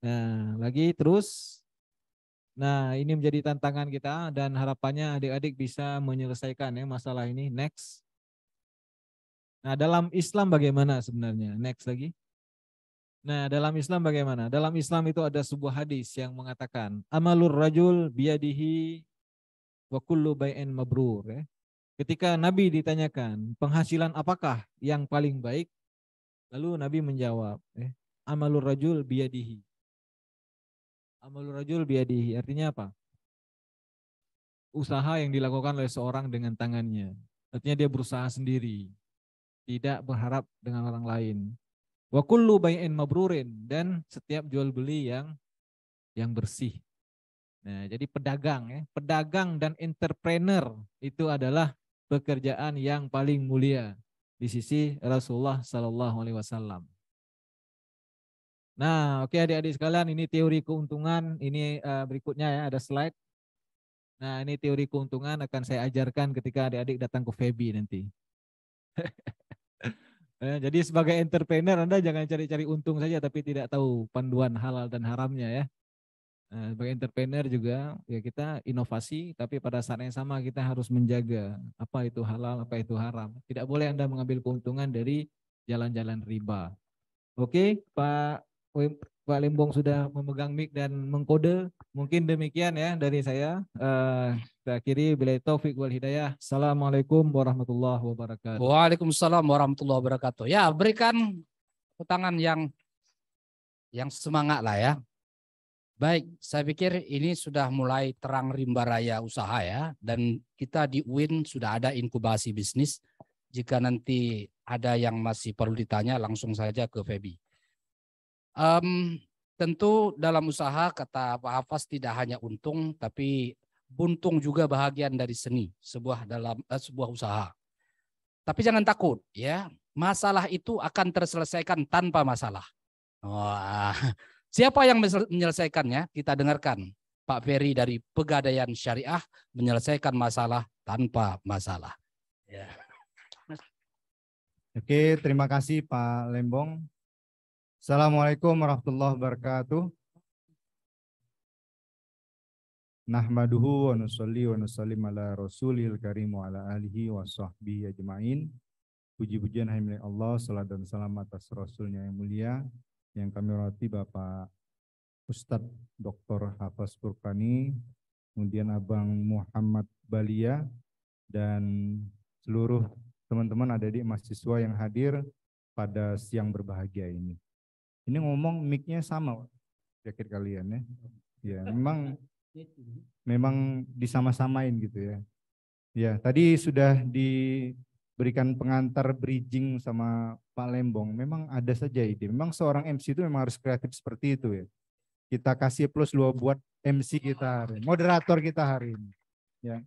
Nah, lagi terus Nah, ini menjadi tantangan kita dan harapannya adik-adik bisa menyelesaikan ya masalah ini. Next. Nah, dalam Islam bagaimana sebenarnya? Next lagi. Nah, dalam Islam bagaimana? Dalam Islam itu ada sebuah hadis yang mengatakan, amalur rajul biadihi wa kullu bai'in mabrur. Ya. Ketika Nabi ditanyakan, penghasilan apakah yang paling baik? Lalu Nabi menjawab, ya, amalur rajul biadihi. Amalur rajul biadihi, artinya apa? Usaha yang dilakukan oleh seorang dengan tangannya. Artinya dia berusaha sendiri tidak berharap dengan orang lain. Wa kullu bai'in mabrurin dan setiap jual beli yang yang bersih. Nah, jadi pedagang ya, pedagang dan entrepreneur itu adalah pekerjaan yang paling mulia di sisi Rasulullah Shallallahu alaihi wasallam. Nah, oke okay, adik-adik sekalian, ini teori keuntungan, ini uh, berikutnya ya ada slide. Nah, ini teori keuntungan akan saya ajarkan ketika adik-adik datang ke Febi nanti. Eh, jadi sebagai entrepreneur Anda jangan cari-cari untung saja tapi tidak tahu panduan halal dan haramnya ya. Nah, sebagai entrepreneur juga ya kita inovasi tapi pada saat yang sama kita harus menjaga apa itu halal, apa itu haram. Tidak boleh Anda mengambil keuntungan dari jalan-jalan riba. Oke, Pak Pak Limbong sudah memegang mic dan mengkode. Mungkin demikian ya dari saya. Uh, kita akhiri bila taufik wal hidayah. Assalamualaikum warahmatullahi wabarakatuh. Waalaikumsalam warahmatullahi wabarakatuh. Ya, berikan tangan yang yang semangat lah ya. Baik, saya pikir ini sudah mulai terang rimba raya usaha ya. Dan kita di UIN sudah ada inkubasi bisnis. Jika nanti ada yang masih perlu ditanya, langsung saja ke Febi. Um, tentu dalam usaha kata Pak Hafaz tidak hanya untung tapi buntung juga bahagian dari seni sebuah dalam uh, sebuah usaha. Tapi jangan takut ya, masalah itu akan terselesaikan tanpa masalah. Wah. Siapa yang menyelesaikannya? Kita dengarkan Pak Ferry dari Pegadaian Syariah menyelesaikan masalah tanpa masalah. Ya. Oke, terima kasih Pak Lembong. Assalamualaikum warahmatullahi wabarakatuh. Nahmaduhu wa nusalli wa nusallim ala rasulil karim wa ala alihi wa sahbihi ajma'in. Puji-pujian hanya milik Allah, salat dan salam atas Rasulnya yang mulia, yang kami hormati Bapak Ustadz Dr. Hafaz Purkani, kemudian Abang Muhammad Balia, dan seluruh teman-teman ada di mahasiswa yang hadir pada siang berbahagia ini. Ini ngomong mic-nya sama, jaket kalian ya. Ya, memang memang disama-samain gitu ya. Ya, tadi sudah diberikan pengantar bridging sama Pak Lembong. Memang ada saja ide. Memang seorang MC itu memang harus kreatif seperti itu ya. Kita kasih plus dua buat MC kita hari, ini. moderator kita hari ini. Ya.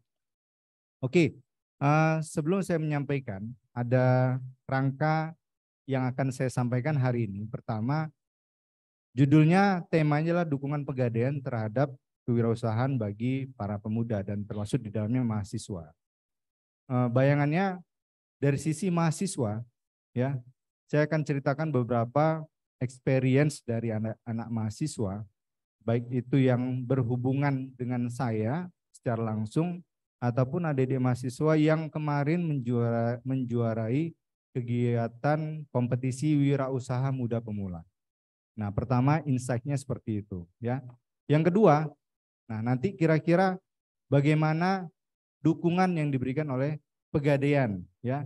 Oke, uh, sebelum saya menyampaikan, ada rangka yang akan saya sampaikan hari ini. Pertama, judulnya temanya adalah dukungan pegadaian terhadap kewirausahaan bagi para pemuda dan termasuk di dalamnya mahasiswa. Eh, bayangannya dari sisi mahasiswa, ya, saya akan ceritakan beberapa experience dari anak-anak mahasiswa, baik itu yang berhubungan dengan saya secara langsung ataupun adik-adik mahasiswa yang kemarin menjuara, menjuarai kegiatan kompetisi wirausaha muda pemula. Nah, pertama insight-nya seperti itu, ya. Yang kedua, nah nanti kira-kira bagaimana dukungan yang diberikan oleh pegadaian ya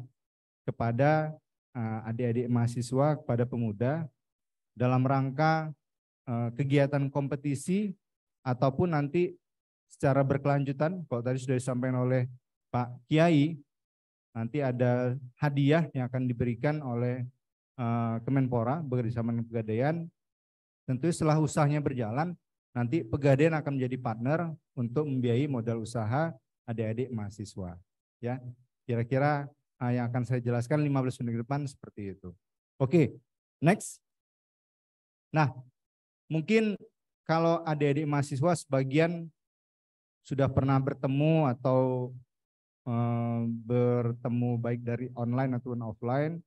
kepada eh, adik-adik mahasiswa kepada pemuda dalam rangka eh, kegiatan kompetisi ataupun nanti secara berkelanjutan kalau tadi sudah disampaikan oleh Pak Kiai nanti ada hadiah yang akan diberikan oleh uh, Kemenpora bekerjasama dengan Pegadaian. Tentu setelah usahanya berjalan, nanti Pegadaian akan menjadi partner untuk membiayai modal usaha adik-adik mahasiswa. Ya, kira-kira uh, yang akan saya jelaskan 15 menit ke depan seperti itu. Oke, okay, next. Nah, mungkin kalau adik-adik mahasiswa sebagian sudah pernah bertemu atau Eh, bertemu baik dari online ataupun offline.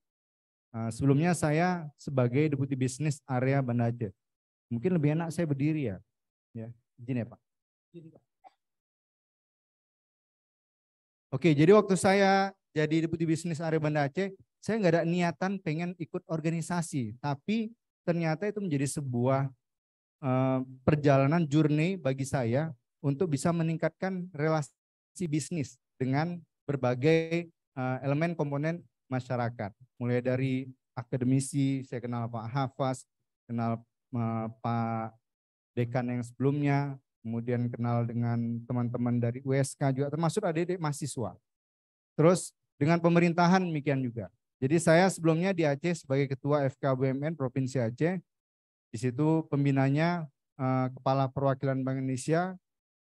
Eh, sebelumnya saya sebagai deputi bisnis area Banda Aceh. Mungkin lebih enak saya berdiri ya. Ya, izin ya Pak. Oke, jadi waktu saya jadi deputi bisnis area Banda Aceh, saya nggak ada niatan pengen ikut organisasi, tapi ternyata itu menjadi sebuah eh, perjalanan journey bagi saya untuk bisa meningkatkan relasi bisnis dengan berbagai uh, elemen komponen masyarakat. Mulai dari akademisi, saya kenal Pak Hafaz, kenal uh, Pak Dekan yang sebelumnya, kemudian kenal dengan teman-teman dari USK juga, termasuk adik-adik mahasiswa. Terus dengan pemerintahan demikian juga. Jadi saya sebelumnya di Aceh sebagai ketua FKBMN Provinsi Aceh, di situ pembinanya eh, Kepala Perwakilan Bank Indonesia,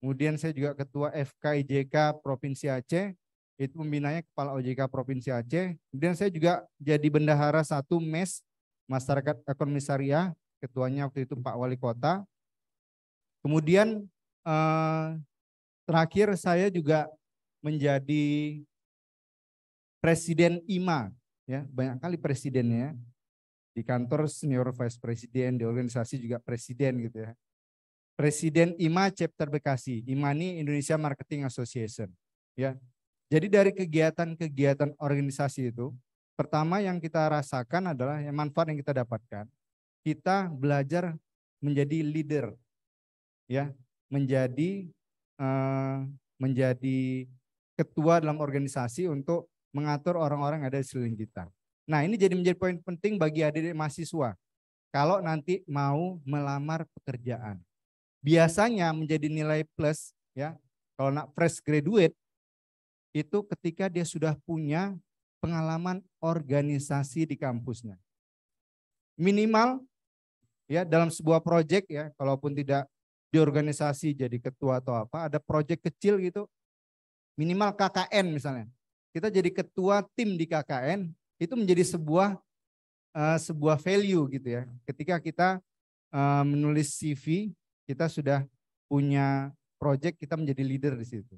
Kemudian saya juga ketua FKIJK Provinsi Aceh, itu pembinanya Kepala OJK Provinsi Aceh. Kemudian saya juga jadi bendahara satu MES Masyarakat Ekonomi Syariah, ketuanya waktu itu Pak Wali Kota. Kemudian eh, terakhir saya juga menjadi Presiden IMA, ya banyak kali presidennya di kantor senior vice presiden, di organisasi juga presiden gitu ya. Presiden IMA Chapter Bekasi, IMANI Indonesia Marketing Association. Ya. Jadi dari kegiatan-kegiatan organisasi itu, pertama yang kita rasakan adalah yang manfaat yang kita dapatkan. Kita belajar menjadi leader. Ya, menjadi uh, menjadi ketua dalam organisasi untuk mengatur orang-orang ada di seling kita. Nah, ini jadi menjadi poin penting bagi adik-adik mahasiswa kalau nanti mau melamar pekerjaan biasanya menjadi nilai plus ya kalau nak fresh graduate itu ketika dia sudah punya pengalaman organisasi di kampusnya minimal ya dalam sebuah proyek ya kalaupun tidak di organisasi jadi ketua atau apa ada proyek kecil gitu minimal KKN misalnya kita jadi ketua tim di KKN itu menjadi sebuah uh, sebuah value gitu ya ketika kita uh, menulis CV kita sudah punya project kita menjadi leader di situ.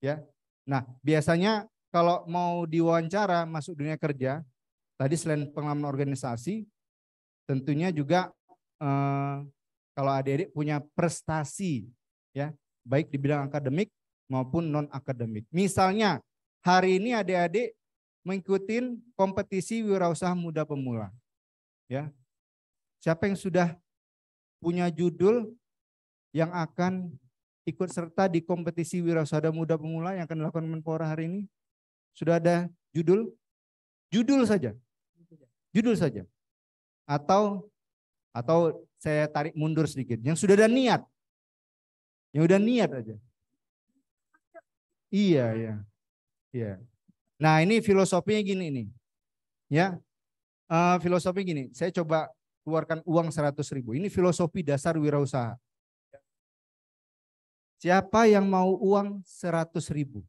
Ya. Nah, biasanya kalau mau diwawancara masuk dunia kerja, tadi selain pengalaman organisasi, tentunya juga eh, kalau adik-adik punya prestasi ya, baik di bidang akademik maupun non akademik. Misalnya hari ini adik-adik mengikuti kompetisi wirausaha muda pemula. Ya. Siapa yang sudah punya judul yang akan ikut serta di kompetisi wirausaha muda pemula yang akan dilakukan Menpora hari ini? Sudah ada judul? Judul saja. Judul saja. Atau atau saya tarik mundur sedikit. Yang sudah ada niat. Yang sudah niat aja. Iya, iya. Iya. Nah, ini filosofinya gini ini Ya. Uh, filosofi gini, saya coba keluarkan uang 100 ribu. Ini filosofi dasar wirausaha. Siapa yang mau uang 100 ribu?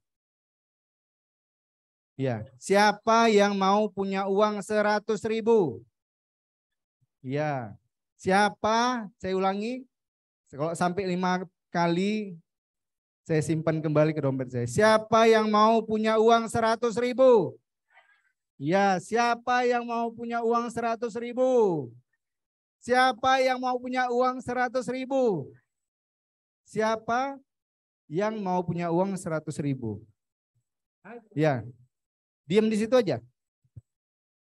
Ya, siapa yang mau punya uang 100 ribu? Ya, siapa? Saya ulangi, kalau sampai lima kali saya simpan kembali ke dompet saya. Siapa yang mau punya uang 100 ribu? Ya, siapa yang mau punya uang 100 ribu? Siapa yang mau punya uang 100 ribu? Siapa yang mau punya uang 100 ribu? Ya. Diam di situ aja.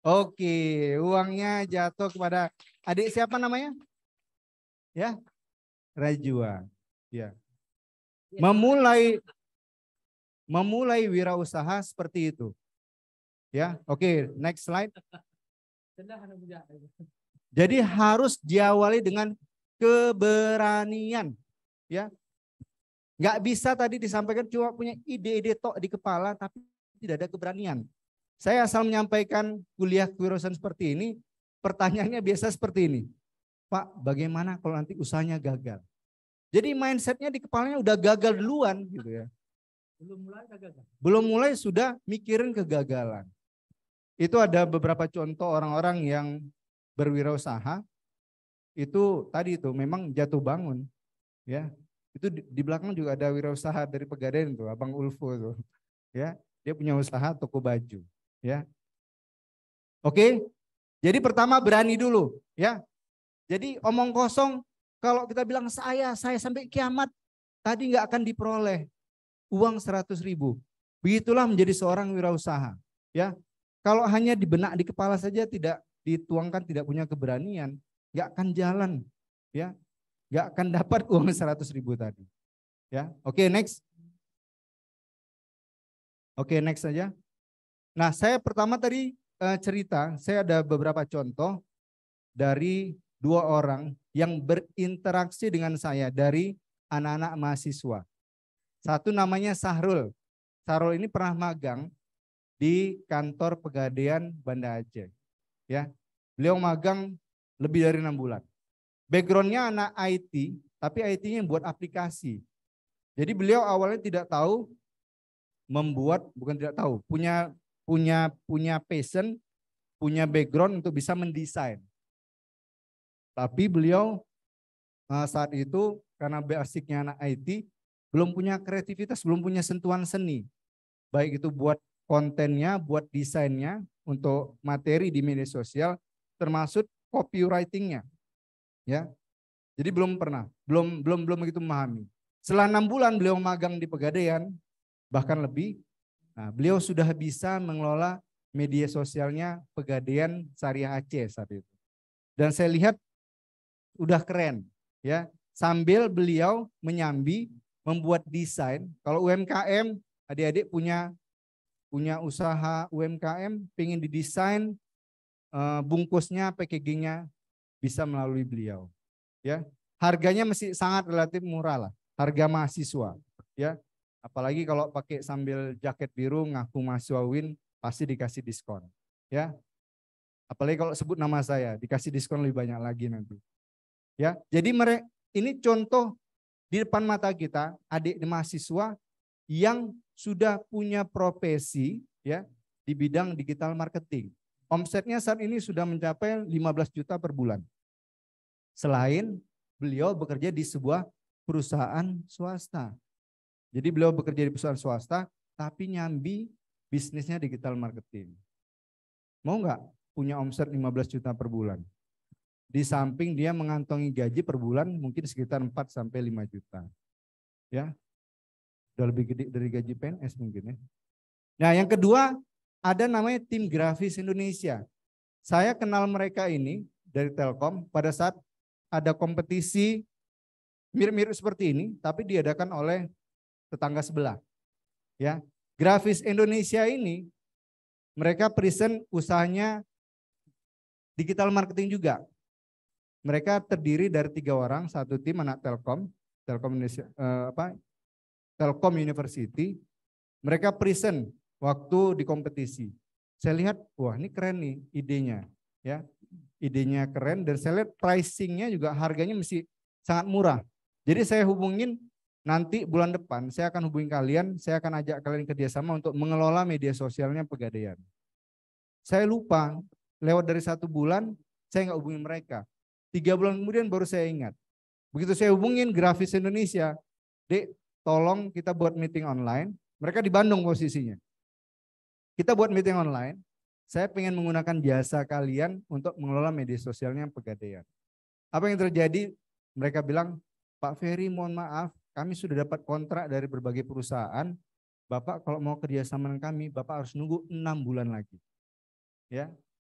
Oke, uangnya jatuh kepada adik siapa namanya? Ya. Rajwa. Ya. Memulai memulai wirausaha seperti itu. Ya, oke, next slide. Jadi harus diawali dengan keberanian. Ya, nggak bisa tadi disampaikan cuma punya ide-ide tok di kepala, tapi tidak ada keberanian. Saya asal menyampaikan kuliah kewirausahaan seperti ini, pertanyaannya biasa seperti ini. Pak, bagaimana kalau nanti usahanya gagal? Jadi mindsetnya di kepalanya udah gagal duluan gitu ya. Belum mulai gagal. Belum mulai sudah mikirin kegagalan. Itu ada beberapa contoh orang-orang yang berwirausaha itu tadi itu memang jatuh bangun ya itu di, di belakang juga ada wirausaha dari Pegadaian tuh Abang Ulfo tuh ya dia punya usaha toko baju ya oke jadi pertama berani dulu ya jadi omong kosong kalau kita bilang saya saya sampai kiamat tadi nggak akan diperoleh uang seratus ribu begitulah menjadi seorang wirausaha ya kalau hanya di benak di kepala saja tidak dituangkan tidak punya keberanian nggak akan jalan ya nggak akan dapat uang 100 ribu tadi. Ya, oke okay, next. Oke okay, next saja. Nah saya pertama tadi eh, cerita, saya ada beberapa contoh dari dua orang yang berinteraksi dengan saya dari anak-anak mahasiswa. Satu namanya Sahrul. Sahrul ini pernah magang di kantor pegadaian Banda Aceh. Ya, beliau magang lebih dari enam bulan backgroundnya anak IT, tapi IT-nya buat aplikasi. Jadi beliau awalnya tidak tahu membuat, bukan tidak tahu, punya punya punya passion, punya background untuk bisa mendesain. Tapi beliau eh, saat itu karena basicnya anak IT belum punya kreativitas, belum punya sentuhan seni. Baik itu buat kontennya, buat desainnya untuk materi di media sosial, termasuk copywritingnya. Ya. Jadi belum pernah, belum belum belum begitu memahami. Setelah enam bulan beliau magang di Pegadaian, bahkan lebih. Nah, beliau sudah bisa mengelola media sosialnya Pegadaian Syariah Aceh saat itu. Dan saya lihat udah keren, ya. Sambil beliau menyambi membuat desain. Kalau UMKM, adik-adik punya punya usaha UMKM, pingin didesain eh, bungkusnya, packagingnya bisa melalui beliau. Ya, harganya masih sangat relatif murah lah, harga mahasiswa. Ya, apalagi kalau pakai sambil jaket biru ngaku mahasiswa Win pasti dikasih diskon. Ya, apalagi kalau sebut nama saya dikasih diskon lebih banyak lagi nanti. Ya, jadi mereka ini contoh di depan mata kita adik mahasiswa yang sudah punya profesi ya di bidang digital marketing. Omsetnya saat ini sudah mencapai 15 juta per bulan. Selain beliau bekerja di sebuah perusahaan swasta. Jadi beliau bekerja di perusahaan swasta, tapi nyambi bisnisnya digital marketing. Mau nggak punya omset 15 juta per bulan? Di samping dia mengantongi gaji per bulan mungkin sekitar 4 sampai 5 juta. Ya. sudah lebih gede dari gaji PNS mungkin ya. Nah, yang kedua, ada namanya tim grafis Indonesia. Saya kenal mereka ini dari Telkom pada saat ada kompetisi mirip-mirip seperti ini, tapi diadakan oleh tetangga sebelah. Ya, grafis Indonesia ini mereka present usahanya digital marketing juga. Mereka terdiri dari tiga orang, satu tim anak Telkom, Telkom Indonesia, eh, apa, Telkom University. Mereka present waktu di kompetisi. Saya lihat, wah ini keren nih idenya, ya idenya keren dan saya lihat pricingnya juga harganya masih sangat murah. Jadi saya hubungin nanti bulan depan saya akan hubungin kalian, saya akan ajak kalian kerjasama untuk mengelola media sosialnya pegadaian. Saya lupa lewat dari satu bulan saya nggak hubungi mereka. Tiga bulan kemudian baru saya ingat. Begitu saya hubungin grafis Indonesia, Dek, tolong kita buat meeting online. Mereka di Bandung posisinya. Kita buat meeting online. Saya ingin menggunakan jasa kalian untuk mengelola media sosialnya pegadaian. Apa yang terjadi? Mereka bilang, Pak Ferry mohon maaf, kami sudah dapat kontrak dari berbagai perusahaan. Bapak kalau mau kerjasama dengan kami, Bapak harus nunggu enam bulan lagi. Ya,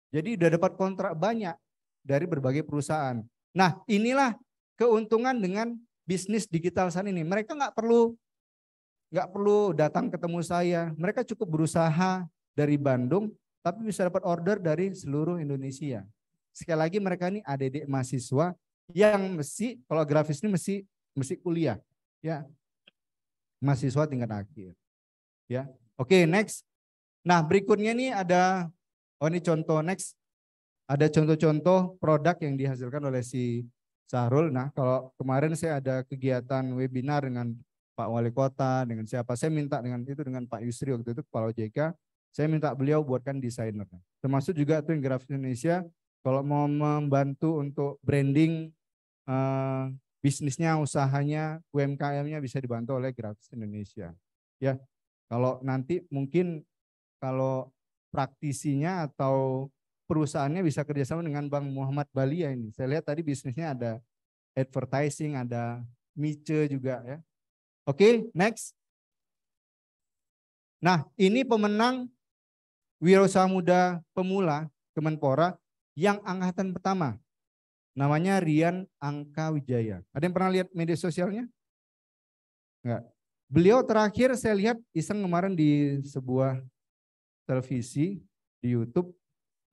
Jadi sudah dapat kontrak banyak dari berbagai perusahaan. Nah inilah keuntungan dengan bisnis digital saat ini. Mereka nggak perlu nggak perlu datang ketemu saya. Mereka cukup berusaha dari Bandung, tapi bisa dapat order dari seluruh Indonesia. Sekali lagi mereka ini adik-adik mahasiswa yang mesti kalau grafis ini mesti mesti kuliah ya mahasiswa tingkat akhir ya oke okay, next nah berikutnya ini ada oh ini contoh next ada contoh-contoh produk yang dihasilkan oleh si Sahrul nah kalau kemarin saya ada kegiatan webinar dengan Pak Wali Kota, dengan siapa. Saya minta dengan itu dengan Pak Yusri waktu itu Kepala OJK, saya minta beliau buatkan desainer. Termasuk juga tuh yang grafis Indonesia, kalau mau membantu untuk branding uh, bisnisnya, usahanya, UMKM-nya bisa dibantu oleh grafis Indonesia. Ya, kalau nanti mungkin kalau praktisinya atau perusahaannya bisa kerjasama dengan Bang Muhammad bali ya ini. Saya lihat tadi bisnisnya ada advertising, ada mice juga ya. Oke, okay, next. Nah, ini pemenang Wirausaha Muda Pemula Kemenpora yang angkatan pertama. Namanya Rian Angka Wijaya. Ada yang pernah lihat media sosialnya? Enggak. Beliau terakhir saya lihat iseng kemarin di sebuah televisi di YouTube.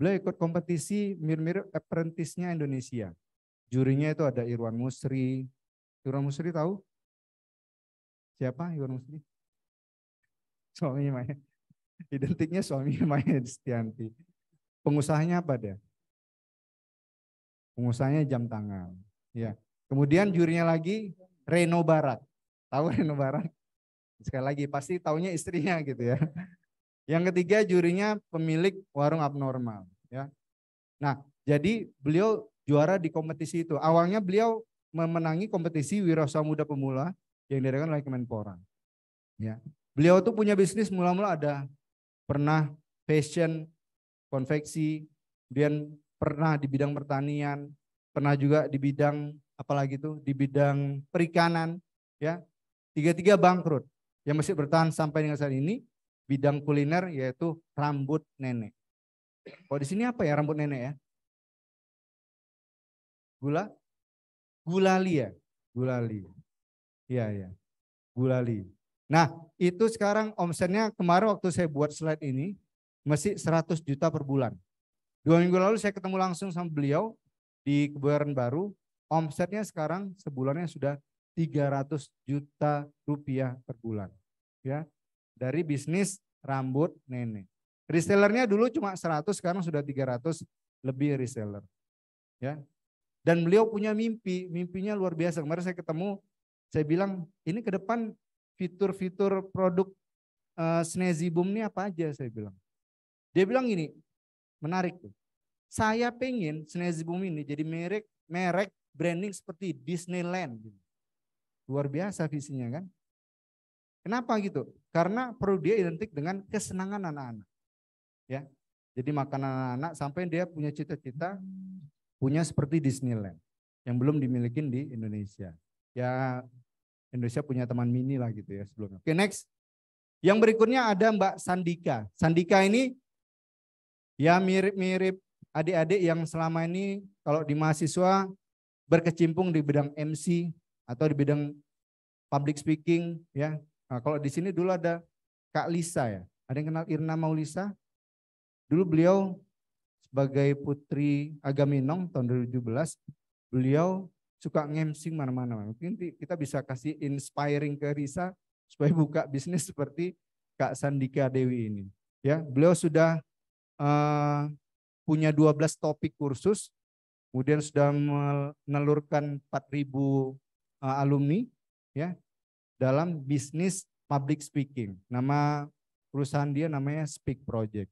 Beliau ikut kompetisi mirip-mirip apprentice-nya Indonesia. Jurinya itu ada Irwan Musri. Irwan Musri tahu? Siapa Iwan Musli? suami Maya. Identiknya suami Maya setianti Pengusahanya apa dia? Pengusahanya jam tangan. Ya. Kemudian jurinya lagi Reno Barat. Tahu Reno Barat? Sekali lagi pasti tahunya istrinya gitu ya. Yang ketiga jurinya pemilik warung abnormal ya. Nah, jadi beliau juara di kompetisi itu. Awalnya beliau memenangi kompetisi Wirausaha Muda Pemula yang diadakan oleh Kemenpora. Ya. Beliau tuh punya bisnis mula-mula ada pernah fashion, konveksi, kemudian pernah di bidang pertanian, pernah juga di bidang apalagi itu di bidang perikanan, ya. Tiga-tiga bangkrut. Yang masih bertahan sampai dengan saat ini bidang kuliner yaitu rambut nenek. Kalau di sini apa ya rambut nenek ya? Gula? Gulali ya? Gulali. Iya, iya. Gulali. Nah, itu sekarang omsetnya kemarin waktu saya buat slide ini masih 100 juta per bulan. Dua minggu lalu saya ketemu langsung sama beliau di Kebayoran Baru. Omsetnya sekarang sebulannya sudah 300 juta rupiah per bulan. Ya, dari bisnis rambut nenek. Resellernya dulu cuma 100, sekarang sudah 300 lebih reseller. Ya. Dan beliau punya mimpi, mimpinya luar biasa. Kemarin saya ketemu saya bilang, ini ke depan fitur-fitur produk uh, Boom ini apa aja? Saya bilang. Dia bilang gini, menarik tuh. Saya pengen Snazzy Boom ini jadi merek merek branding seperti Disneyland. Gitu. Luar biasa visinya kan? Kenapa gitu? Karena produk dia identik dengan kesenangan anak-anak. Ya. Jadi makanan anak-anak sampai dia punya cita-cita punya seperti Disneyland yang belum dimiliki di Indonesia ya Indonesia punya teman mini lah gitu ya sebelumnya. Oke, next. Yang berikutnya ada Mbak Sandika. Sandika ini ya mirip-mirip adik-adik yang selama ini kalau di mahasiswa berkecimpung di bidang MC atau di bidang public speaking ya. Nah, kalau di sini dulu ada Kak Lisa ya. Ada yang kenal Irna Maulisa? Dulu beliau sebagai putri Agaminong tahun 2017, beliau suka ngemsing mana-mana. Mungkin kita bisa kasih inspiring ke Risa supaya buka bisnis seperti Kak Sandika Dewi ini. Ya, beliau sudah uh, punya 12 topik kursus, kemudian sudah menelurkan 4000 uh, eh, alumni ya dalam bisnis public speaking. Nama perusahaan dia namanya Speak Project.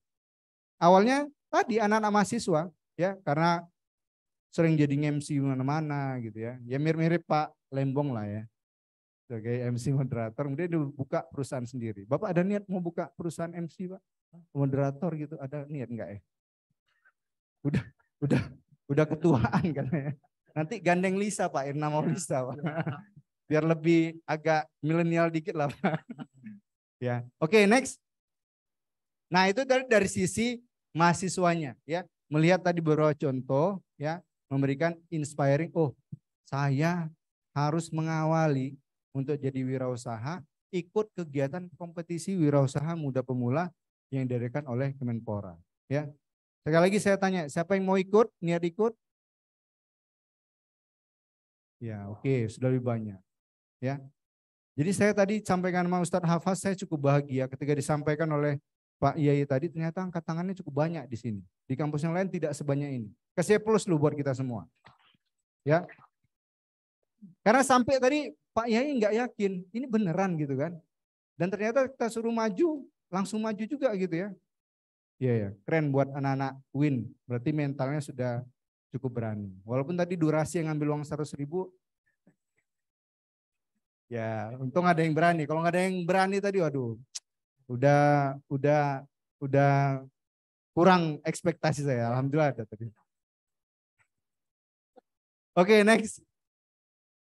Awalnya tadi anak-anak mahasiswa ya karena sering jadi MC mana-mana gitu ya. Ya mirip-mirip Pak Lembong lah ya. Sebagai MC moderator, kemudian dia buka perusahaan sendiri. Bapak ada niat mau buka perusahaan MC, Pak? Moderator gitu, ada niat enggak ya? Udah, udah, udah ketuaan kan ya. Nanti gandeng Lisa, Pak, Irna mau Lisa, Pak. Biar lebih agak milenial dikit lah, Pak. Ya. Oke, okay, next. Nah, itu dari dari sisi mahasiswanya ya. Melihat tadi beberapa contoh ya, memberikan inspiring, oh saya harus mengawali untuk jadi wirausaha, ikut kegiatan kompetisi wirausaha muda pemula yang diadakan oleh Kemenpora. Ya, sekali lagi saya tanya, siapa yang mau ikut, niat ikut? Ya, oke, okay, sudah lebih banyak. Ya, jadi saya tadi sampaikan sama Ustadz Hafaz, saya cukup bahagia ketika disampaikan oleh Pak Yai tadi, ternyata angkat tangannya cukup banyak di sini. Di kampus yang lain tidak sebanyak ini. Kasih plus lu buat kita semua. Ya. Karena sampai tadi Pak Yai nggak yakin, ini beneran gitu kan. Dan ternyata kita suruh maju, langsung maju juga gitu ya. Iya ya, keren buat anak-anak win. Berarti mentalnya sudah cukup berani. Walaupun tadi durasi yang ngambil uang 100 ribu, ya untung ada yang berani. Kalau nggak ada yang berani tadi, waduh, udah udah udah kurang ekspektasi saya. Alhamdulillah ada tadi. Oke, okay, next.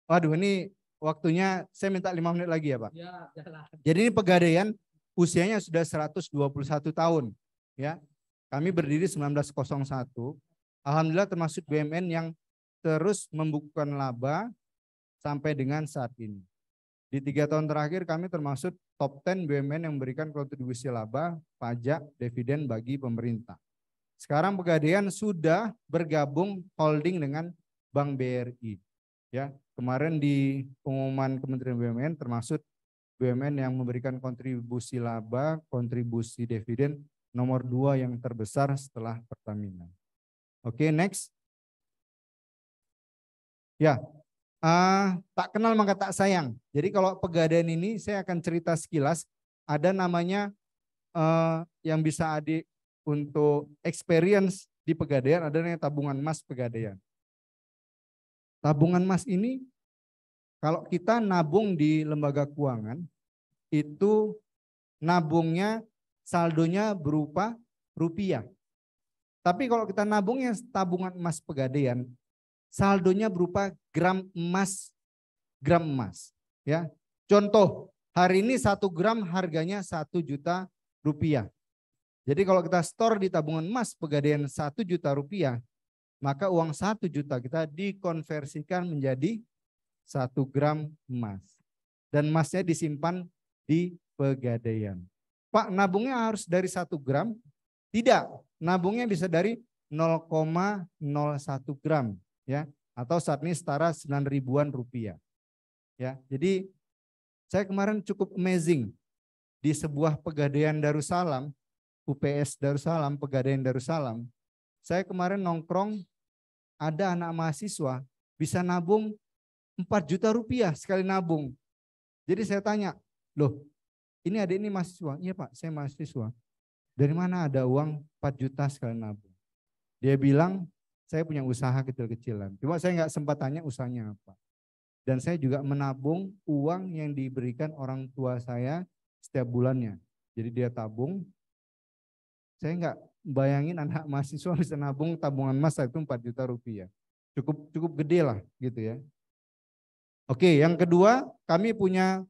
Waduh, ini waktunya saya minta lima menit lagi ya, Pak. Ya, Jadi ini pegadaian usianya sudah 121 tahun, ya. Kami berdiri 1901. Alhamdulillah termasuk BMN yang terus membukukan laba sampai dengan saat ini. Di tiga tahun terakhir kami termasuk top 10 BUMN yang memberikan kontribusi laba, pajak, dividen bagi pemerintah. Sekarang pegadaian sudah bergabung holding dengan Bank BRI. Ya, kemarin di pengumuman Kementerian BUMN termasuk BUMN yang memberikan kontribusi laba, kontribusi dividen nomor dua yang terbesar setelah Pertamina. Oke, okay, next. Ya, uh, tak kenal maka tak sayang. Jadi kalau pegadaian ini saya akan cerita sekilas. Ada namanya uh, yang bisa adik untuk experience di pegadaian, ada namanya tabungan emas pegadaian. Tabungan emas ini kalau kita nabung di lembaga keuangan itu nabungnya saldonya berupa rupiah. Tapi kalau kita nabungnya tabungan emas pegadaian, saldonya berupa gram emas, gram emas. Ya, contoh hari ini satu gram harganya satu juta rupiah. Jadi kalau kita store di tabungan emas pegadaian satu juta rupiah, maka uang satu juta kita dikonversikan menjadi satu gram emas. Dan emasnya disimpan di pegadaian. Pak, nabungnya harus dari satu gram? Tidak, nabungnya bisa dari 0,01 gram ya atau saat ini setara 9 ribuan rupiah. Ya, jadi saya kemarin cukup amazing di sebuah pegadaian Darussalam, UPS Darussalam, pegadaian Darussalam, saya kemarin nongkrong, ada anak mahasiswa bisa nabung 4 juta rupiah sekali nabung. Jadi saya tanya, loh ini adik ini mahasiswa? Iya pak, saya mahasiswa. Dari mana ada uang 4 juta sekali nabung? Dia bilang, saya punya usaha kecil-kecilan. Cuma saya nggak sempat tanya usahanya apa. Dan saya juga menabung uang yang diberikan orang tua saya setiap bulannya. Jadi dia tabung. Saya nggak bayangin anak mahasiswa bisa nabung tabungan emas itu 4 juta rupiah. Cukup cukup gede lah gitu ya. Oke, yang kedua kami punya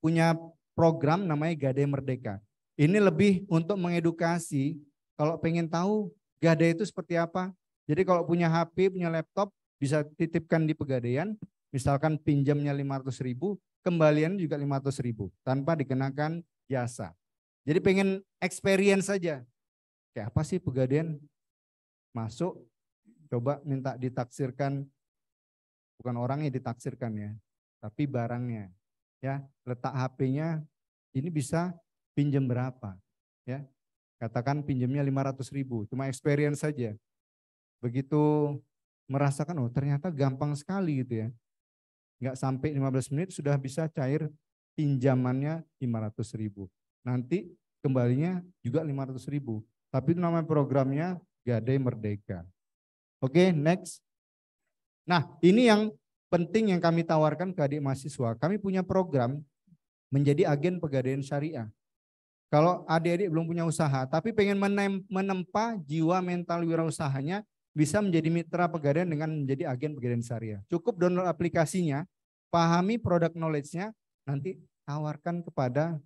punya program namanya Gade Merdeka. Ini lebih untuk mengedukasi kalau pengen tahu Gade itu seperti apa. Jadi kalau punya HP, punya laptop bisa titipkan di pegadaian, misalkan pinjamnya ratus ribu, kembalian juga ratus ribu tanpa dikenakan jasa. Jadi pengen experience saja. Kayak apa sih pegadaian? Masuk, coba minta ditaksirkan, bukan orangnya ditaksirkan ya, tapi barangnya. Ya, letak HP-nya ini bisa pinjam berapa? Ya, katakan pinjamnya 500 ribu, cuma experience saja. Begitu merasakan, oh ternyata gampang sekali gitu ya. Nggak sampai 15 menit sudah bisa cair pinjamannya 500 ribu. Nanti kembalinya juga 500 ribu. Tapi itu namanya programnya Gade Merdeka. Oke, okay, next. Nah, ini yang penting yang kami tawarkan ke adik mahasiswa. Kami punya program menjadi agen pegadaian syariah. Kalau adik-adik belum punya usaha, tapi pengen menempa jiwa mental wirausahanya, bisa menjadi mitra pegadaian dengan menjadi agen pegadaian syariah. Cukup download aplikasinya, pahami produk knowledge-nya, nanti tawarkan kepada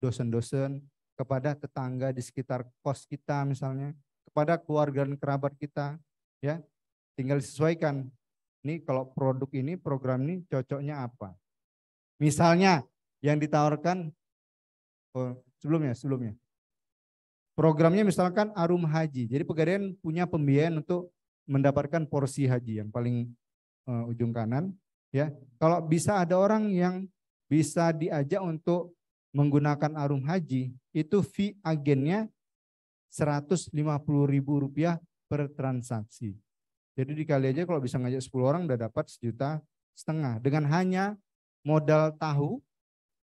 dosen-dosen, kepada tetangga di sekitar kos kita misalnya, kepada keluarga dan kerabat kita, ya. Tinggal disesuaikan. Ini kalau produk ini, program ini cocoknya apa? Misalnya yang ditawarkan oh, sebelumnya, sebelumnya. Programnya misalkan Arum Haji. Jadi pegadaian punya pembiayaan untuk mendapatkan porsi haji yang paling uh, ujung kanan, ya. Kalau bisa ada orang yang bisa diajak untuk menggunakan Arum Haji, itu fee agennya Rp150.000 per transaksi. Jadi dikali aja kalau bisa ngajak 10 orang udah dapat sejuta setengah. Dengan hanya modal tahu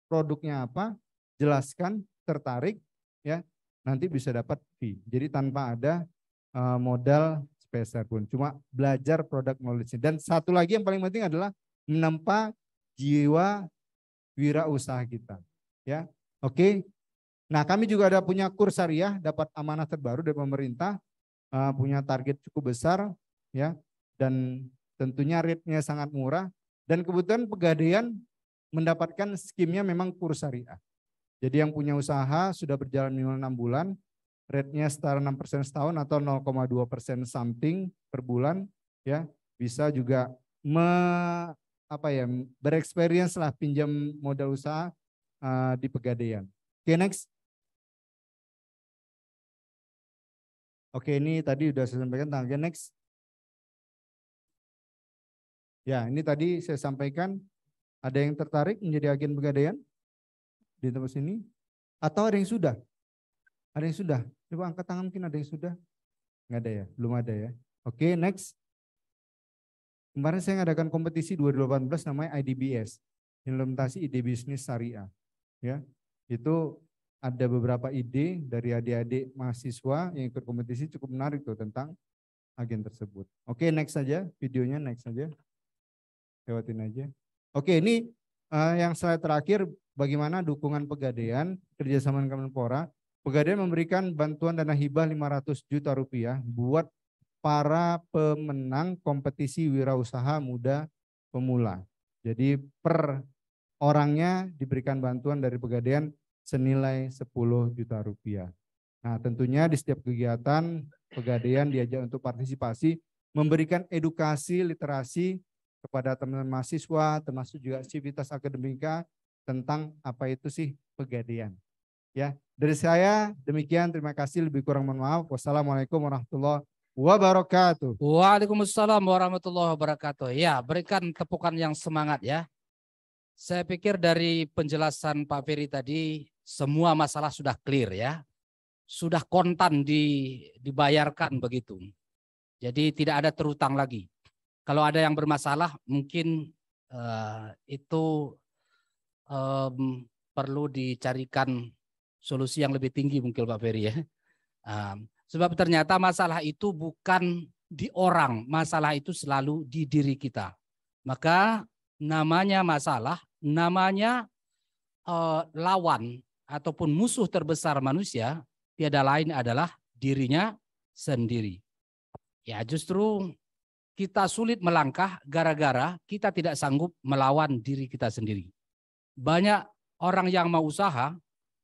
produknya apa, jelaskan, tertarik, ya nanti bisa dapat fee. Jadi tanpa ada eh, modal spacer pun. Cuma belajar produk knowledge. Dan satu lagi yang paling penting adalah menempa jiwa wirausaha kita. Ya, Oke, Nah, kami juga ada punya kurs syariah, dapat amanah terbaru dari pemerintah, uh, punya target cukup besar, ya, dan tentunya rate-nya sangat murah. Dan kebetulan pegadaian mendapatkan skimnya memang kurs syariah. Jadi yang punya usaha sudah berjalan minimal enam bulan, rate-nya setara persen setahun atau 0,2% something per bulan, ya bisa juga me, apa ya bereksperience lah pinjam modal usaha uh, di pegadaian. Oke okay, next. Oke, ini tadi sudah saya sampaikan tentang next. Ya, ini tadi saya sampaikan ada yang tertarik menjadi agen pegadaian di tempat sini atau ada yang sudah? Ada yang sudah? Coba angkat tangan mungkin ada yang sudah. Nggak ada ya? Belum ada ya. Oke, next. Kemarin saya mengadakan kompetisi 2018 namanya IDBS, implementasi ide bisnis syariah. Ya, itu ada beberapa ide dari adik-adik mahasiswa yang ikut kompetisi cukup menarik tuh tentang agen tersebut. Oke, next saja videonya next saja. Lewatin aja. Oke, ini uh, yang saya terakhir bagaimana dukungan pegadaian kerjasama dengan Kemenpora. Pegadaian memberikan bantuan dana hibah 500 juta rupiah buat para pemenang kompetisi wirausaha muda pemula. Jadi per orangnya diberikan bantuan dari pegadaian senilai 10 juta rupiah. Nah, tentunya di setiap kegiatan pegadaian diajak untuk partisipasi, memberikan edukasi literasi kepada teman-teman mahasiswa, termasuk juga aktivitas akademika tentang apa itu sih pegadaian. Ya, dari saya demikian. Terima kasih. Lebih kurang mohon maaf. Wassalamualaikum warahmatullahi wabarakatuh. Waalaikumsalam warahmatullahi wabarakatuh. Ya, berikan tepukan yang semangat ya. Saya pikir dari penjelasan Pak Ferry tadi semua masalah sudah clear ya. Sudah kontan di, dibayarkan begitu. Jadi tidak ada terutang lagi. Kalau ada yang bermasalah mungkin uh, itu um, perlu dicarikan solusi yang lebih tinggi mungkin Pak Ferry ya. Um, sebab ternyata masalah itu bukan di orang, masalah itu selalu di diri kita. Maka namanya masalah, namanya uh, lawan ataupun musuh terbesar manusia tiada lain adalah dirinya sendiri. Ya justru kita sulit melangkah gara-gara kita tidak sanggup melawan diri kita sendiri. Banyak orang yang mau usaha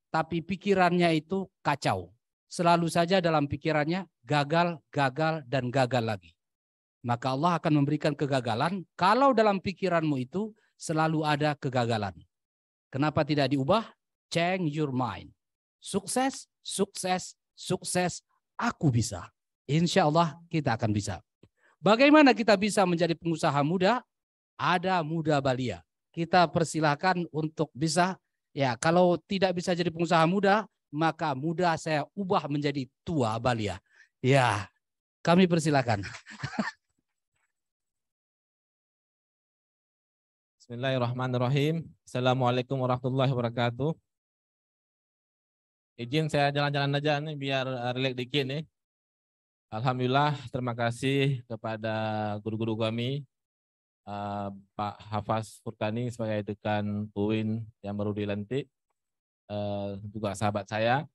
tapi pikirannya itu kacau. Selalu saja dalam pikirannya gagal, gagal, dan gagal lagi. Maka Allah akan memberikan kegagalan kalau dalam pikiranmu itu selalu ada kegagalan. Kenapa tidak diubah? change your mind. Sukses, sukses, sukses, aku bisa. Insya Allah kita akan bisa. Bagaimana kita bisa menjadi pengusaha muda? Ada muda balia. Kita persilahkan untuk bisa, ya kalau tidak bisa jadi pengusaha muda, maka muda saya ubah menjadi tua balia. Ya, kami persilahkan. Bismillahirrahmanirrahim. Assalamualaikum warahmatullahi wabarakatuh izin saya jalan-jalan aja nih biar eh, relax dikit nih. Alhamdulillah terima kasih kepada guru-guru kami eh, Pak Hafaz Furkani sebagai dekan UIN yang baru dilantik eh, juga sahabat saya.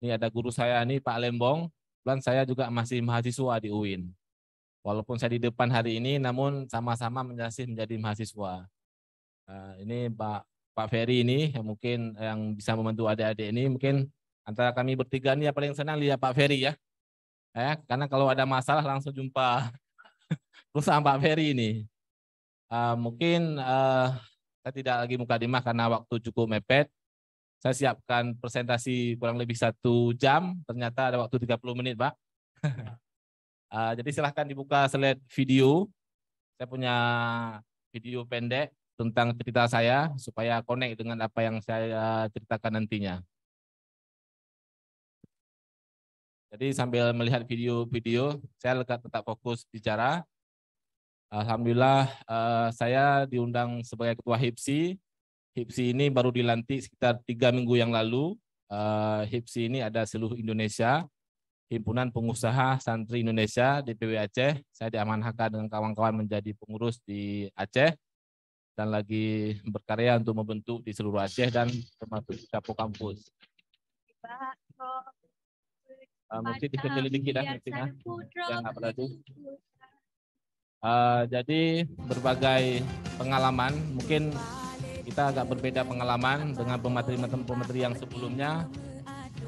Ini ada guru saya nih Pak Lembong dan saya juga masih mahasiswa di UIN. Walaupun saya di depan hari ini namun sama-sama menjadi menjadi mahasiswa. ini Pak Pak Ferry ini yang mungkin yang bisa membantu adik-adik ini mungkin Antara kami bertiga ini yang paling senang lihat Pak Ferry ya. Eh, karena kalau ada masalah langsung jumpa perusahaan Pak Ferry ini. Uh, mungkin uh, saya tidak lagi muka dimah karena waktu cukup mepet. Saya siapkan presentasi kurang lebih satu jam, ternyata ada waktu 30 menit, Pak. uh, jadi silahkan dibuka slide video. Saya punya video pendek tentang cerita saya supaya connect dengan apa yang saya ceritakan nantinya. Jadi sambil melihat video-video, saya tetap fokus bicara. Alhamdulillah eh, saya diundang sebagai ketua HIPSI. HIPSI ini baru dilantik sekitar tiga minggu yang lalu. HIPSI eh, ini ada seluruh Indonesia. Himpunan Pengusaha Santri Indonesia di PW Aceh. Saya diamanahkan dengan kawan-kawan menjadi pengurus di Aceh dan lagi berkarya untuk membentuk di seluruh Aceh dan termasuk di Kampus uh, ah, mesti diselidiki dah mestinya yang apa tadi uh, jadi berbagai pengalaman mungkin kita agak berbeda pengalaman dengan pemateri-pemateri yang sebelumnya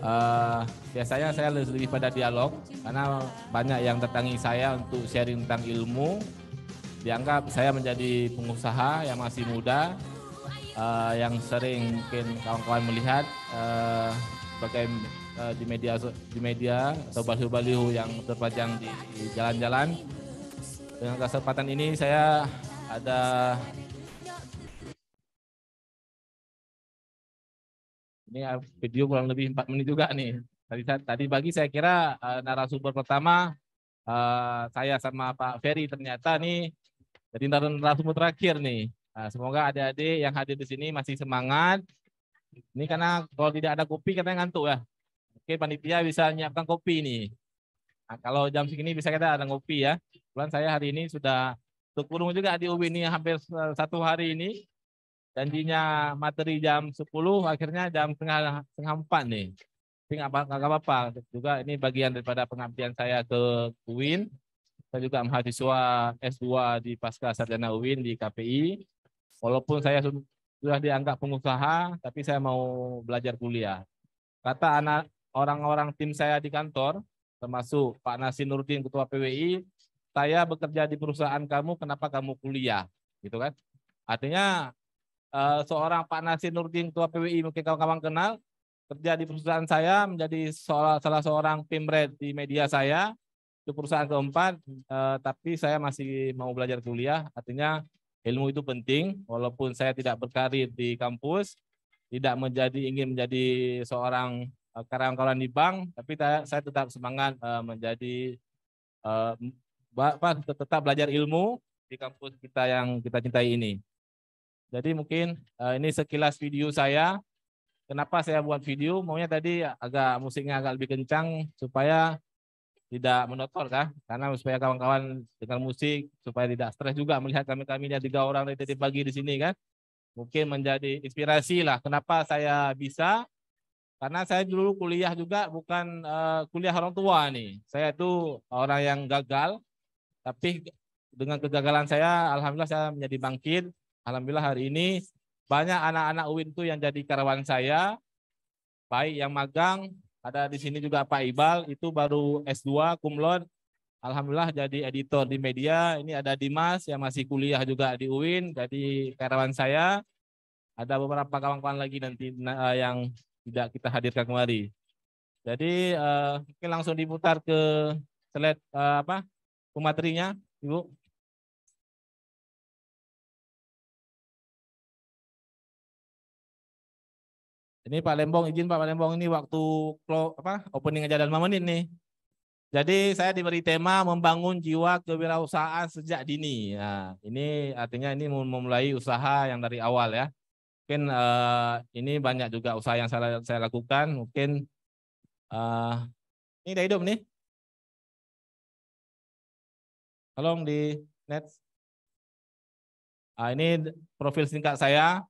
uh, biasanya saya lebih pada dialog karena banyak yang datangi saya untuk sharing tentang ilmu dianggap saya menjadi pengusaha yang masih muda uh, yang sering mungkin kawan-kawan melihat uh, sebagai Eh, di media di media atau baliho-baliho yang terpajang di jalan-jalan. Dengan kesempatan ini saya ada ini ah, video kurang lebih empat menit juga nih. Tadi tadi pagi saya kira uh, narasumber pertama uh, saya sama Pak Ferry ternyata nih jadi narasumber terakhir nih. Nah, semoga adik-adik yang hadir di sini masih semangat. Ini karena kalau tidak ada kopi katanya ngantuk ya. Oke, panitia bisa menyiapkan kopi nih. Nah, kalau jam segini bisa kita ada kopi ya. Kebetulan saya hari ini sudah terkurung juga di UB ini hampir satu hari ini. Janjinya materi jam 10, akhirnya jam setengah, setengah 4 nih. Tapi nggak apa-apa. Juga ini bagian daripada pengabdian saya ke UIN. Saya juga mahasiswa S2 di Pasca Sarjana UIN di KPI. Walaupun saya sudah dianggap pengusaha, tapi saya mau belajar kuliah. Kata anak orang-orang tim saya di kantor, termasuk Pak Nasir Nurdin, Ketua PWI, saya bekerja di perusahaan kamu, kenapa kamu kuliah? Gitu kan? Artinya eh, seorang Pak Nasir Nurdin, Ketua PWI, mungkin kawan-kawan kenal, kerja di perusahaan saya, menjadi salah, seorang seorang red di media saya, itu perusahaan keempat, eh, tapi saya masih mau belajar kuliah, artinya ilmu itu penting walaupun saya tidak berkarir di kampus tidak menjadi ingin menjadi seorang Eh, kawan-kawan di bank, tapi saya tetap semangat eh, menjadi eh, tetap belajar ilmu di kampus kita yang kita cintai ini. Jadi mungkin ini sekilas video saya. Kenapa saya buat video? Maunya tadi agak musiknya agak lebih kencang supaya tidak menotor kah? Karena supaya kawan-kawan dengar musik supaya tidak stres juga melihat kami-kami ada tiga orang dari tadi pagi di sini kan. Mungkin menjadi inspirasi lah kenapa saya bisa karena saya dulu kuliah juga bukan uh, kuliah orang tua nih. Saya itu orang yang gagal, tapi dengan kegagalan saya, alhamdulillah saya menjadi bangkit. Alhamdulillah hari ini banyak anak-anak UIN tuh yang jadi karyawan saya, baik yang magang, ada di sini juga Pak Ibal, itu baru S2 kumlon. Alhamdulillah jadi editor di media. Ini ada Dimas yang masih kuliah juga di UIN, jadi karyawan saya. Ada beberapa kawan-kawan lagi nanti eh, yang tidak kita hadirkan kembali. Jadi uh, mungkin langsung diputar ke slide uh, apa pematerinya, Ibu. Ini Pak Lembong, izin Pak Lembong ini waktu apa opening aja dan menit nih. Jadi saya diberi tema membangun jiwa kewirausahaan sejak dini. Nah, ini artinya ini memulai usaha yang dari awal ya mungkin uh, ini banyak juga usaha yang saya, saya lakukan mungkin uh, ini udah hidup nih tolong di net uh, ini profil singkat saya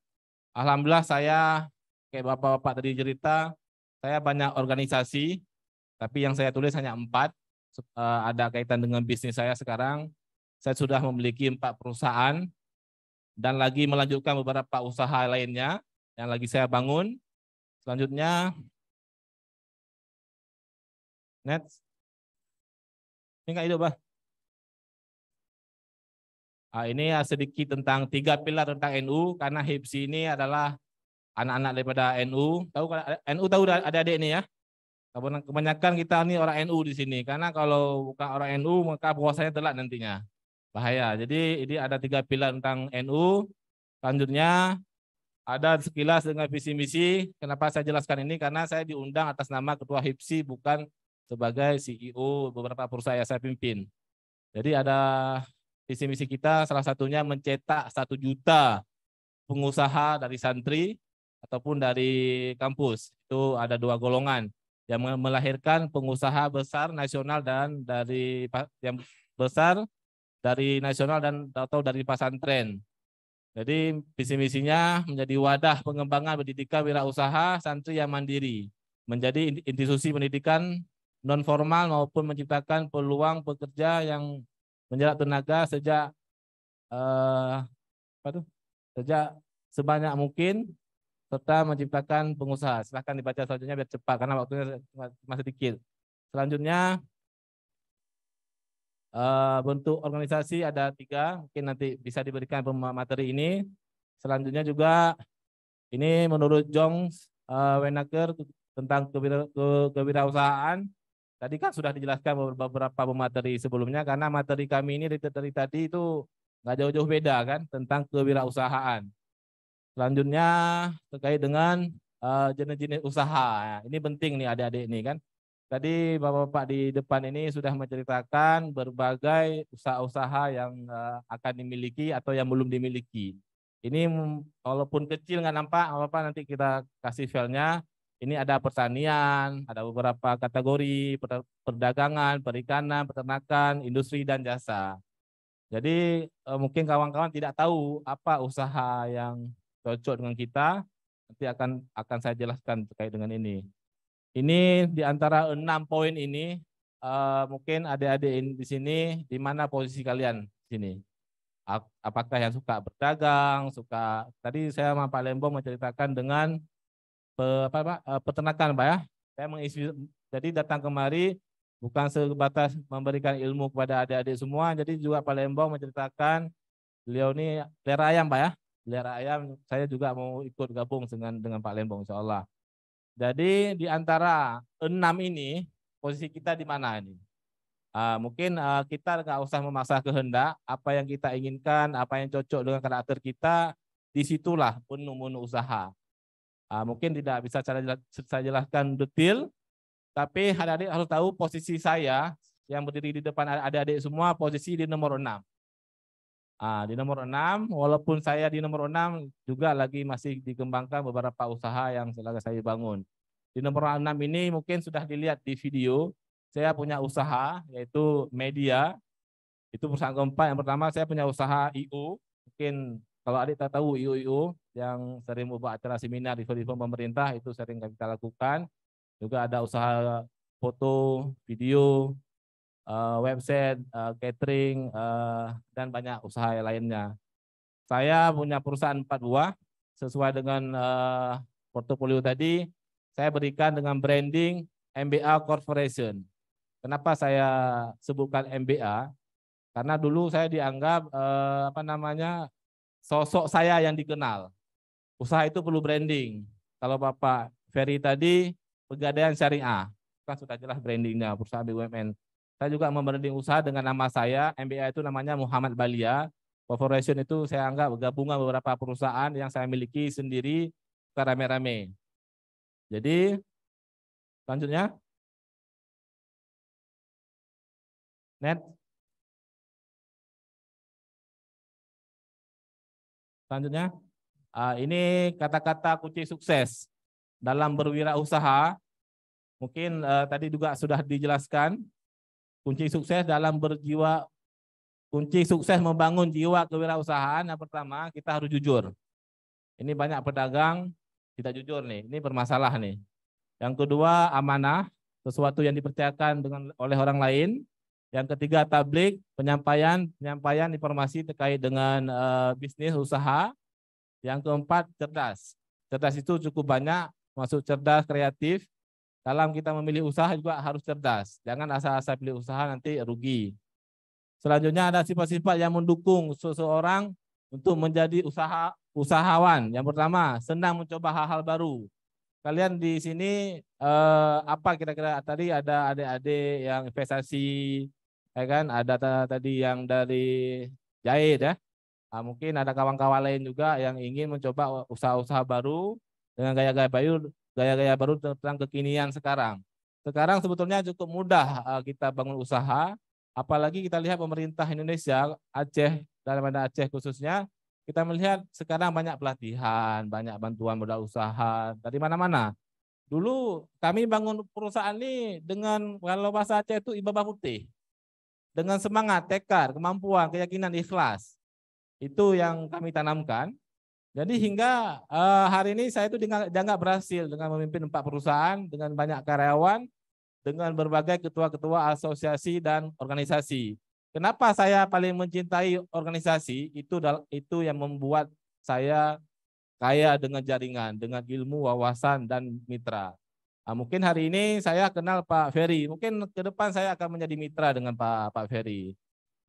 alhamdulillah saya kayak bapak-bapak tadi cerita saya banyak organisasi tapi yang saya tulis hanya empat uh, ada kaitan dengan bisnis saya sekarang saya sudah memiliki empat perusahaan dan lagi melanjutkan beberapa usaha lainnya yang lagi saya bangun. Selanjutnya, next. Ini nggak hidup, Bah. Nah, ini sedikit tentang tiga pilar tentang NU, karena HIPSI ini adalah anak-anak daripada NU. Tahu NU tahu ada adik ini ya? Kebanyakan kita ini orang NU di sini, karena kalau bukan orang NU maka puasanya telat nantinya bahaya. Jadi ini ada tiga pilar tentang NU. Selanjutnya ada sekilas dengan visi misi. Kenapa saya jelaskan ini? Karena saya diundang atas nama Ketua HIPSI bukan sebagai CEO beberapa perusahaan yang saya pimpin. Jadi ada visi misi kita salah satunya mencetak satu juta pengusaha dari santri ataupun dari kampus. Itu ada dua golongan yang melahirkan pengusaha besar nasional dan dari yang besar dari nasional dan atau dari pesantren. Jadi visi misinya menjadi wadah pengembangan pendidikan wirausaha santri yang mandiri, menjadi institusi pendidikan non formal maupun menciptakan peluang pekerja yang menyerap tenaga sejak eh, apa tuh? sejak sebanyak mungkin serta menciptakan pengusaha. Silahkan dibaca selanjutnya biar cepat karena waktunya masih sedikit. Selanjutnya Eh, bentuk organisasi ada tiga, mungkin nanti bisa diberikan materi ini. Selanjutnya juga ini menurut Jones uh, Wenaker tentang kewira, ke, kewirausahaan. Tadi kan sudah dijelaskan beberapa materi sebelumnya karena materi kami ini dari tadi itu nggak jauh-jauh beda kan tentang kewirausahaan. Selanjutnya terkait dengan eh, jenis-jenis uh, usaha. Ini penting nih adik-adik ini kan. Tadi Bapak-Bapak di depan ini sudah menceritakan berbagai usaha-usaha yang eh, akan dimiliki atau yang belum dimiliki. Ini walaupun kecil nggak nampak, apa-apa nanti kita kasih filenya. Ini ada pertanian, ada beberapa kategori, perdagangan, perikanan, peternakan, industri, dan jasa. Jadi eh, mungkin kawan-kawan tidak tahu apa usaha yang cocok dengan kita, nanti akan akan saya jelaskan terkait dengan ini. Ini di antara enam poin ini, uh, mungkin adik-adik di sini, di mana posisi kalian di sini? Apakah yang suka berdagang, suka tadi saya sama Pak Lembong menceritakan dengan pe, apa, Pak, eh, peternakan Pak ya. Saya mengisi, jadi datang kemari bukan sebatas memberikan ilmu kepada adik-adik semua, jadi juga Pak Lembong menceritakan beliau ini lera ayam Pak ya, Lera ayam. Saya juga mau ikut gabung dengan dengan Pak Lembong Insya Allah. Jadi di antara enam ini posisi kita di mana ini? Uh, mungkin uh, kita nggak usah memaksa kehendak. Apa yang kita inginkan, apa yang cocok dengan karakter kita, disitulah menu-menu usaha. Uh, mungkin tidak bisa cara saya jelaskan detail, tapi adik-adik harus tahu posisi saya yang berdiri di depan adik-adik semua posisi di nomor enam. Ah, di nomor enam walaupun saya di nomor enam juga lagi masih dikembangkan beberapa usaha yang selagi saya bangun. Di nomor enam ini mungkin sudah dilihat di video, saya punya usaha yaitu media. Itu perusahaan keempat. Yang pertama saya punya usaha IU. Mungkin kalau adik tak tahu IU-IU yang sering membuat acara seminar di forum pemerintah itu sering kita lakukan. Juga ada usaha foto, video, Eh, website, eh, catering, eh, dan banyak usaha lainnya. Saya punya perusahaan empat buah sesuai dengan uh, portofolio tadi. Saya berikan dengan branding MBA Corporation. Kenapa saya sebutkan MBA? Karena dulu saya dianggap apa namanya sosok saya yang dikenal. Usaha itu perlu branding. Kalau Bapak Ferry tadi pegadaian syariah kan sudah jelas brandingnya perusahaan BUMN. Saya juga membranding usaha dengan nama saya. MBA itu namanya Muhammad Balia. Corporation itu saya anggap gabungan beberapa perusahaan yang saya miliki sendiri ke rame-rame. Jadi selanjutnya net selanjutnya ah, ini kata-kata kunci sukses dalam berwirausaha mungkin uh, tadi juga sudah dijelaskan Kunci sukses dalam berjiwa kunci sukses membangun jiwa kewirausahaan yang pertama kita harus jujur. Ini banyak pedagang kita jujur nih, ini bermasalah nih. Yang kedua amanah, sesuatu yang dipercayakan dengan oleh orang lain. Yang ketiga tablik, penyampaian penyampaian informasi terkait dengan e, bisnis usaha. Yang keempat cerdas. Cerdas itu cukup banyak, masuk cerdas kreatif, dalam kita memilih usaha juga harus cerdas. Jangan asal-asal pilih usaha nanti rugi. Selanjutnya ada sifat-sifat yang mendukung seseorang untuk menjadi usaha usahawan. Yang pertama, senang mencoba hal-hal baru. Kalian di sini eh, apa kira-kira tadi ada adik-adik yang investasi, ya kan? Ada tadi yang dari jahit ya. Nah, mungkin ada kawan-kawan lain juga yang ingin mencoba usaha-usaha baru dengan gaya-gaya bayur gaya-gaya baru tentang kekinian sekarang. Sekarang sebetulnya cukup mudah eh, kita bangun usaha, apalagi kita lihat pemerintah Indonesia, Aceh, dalam mana Aceh khususnya, kita melihat sekarang banyak pelatihan, banyak bantuan modal usaha dari mana-mana. Dulu kami bangun perusahaan ini dengan kalau bahasa Aceh itu ibabah putih. Dengan semangat, tekad, kemampuan, keyakinan, ikhlas. Itu yang kami tanamkan. Jadi hmm. hingga uh, hari ini saya itu dianggap berhasil dengan memimpin empat perusahaan dengan banyak karyawan, dengan berbagai ketua-ketua asosiasi dan organisasi. Kenapa saya paling mencintai organisasi? Itu itu yang membuat saya kaya dengan jaringan, dengan ilmu, wawasan dan mitra. Nah, mungkin hari ini saya kenal Pak Ferry. Mungkin ke depan saya akan menjadi mitra dengan Pak Pak Ferry.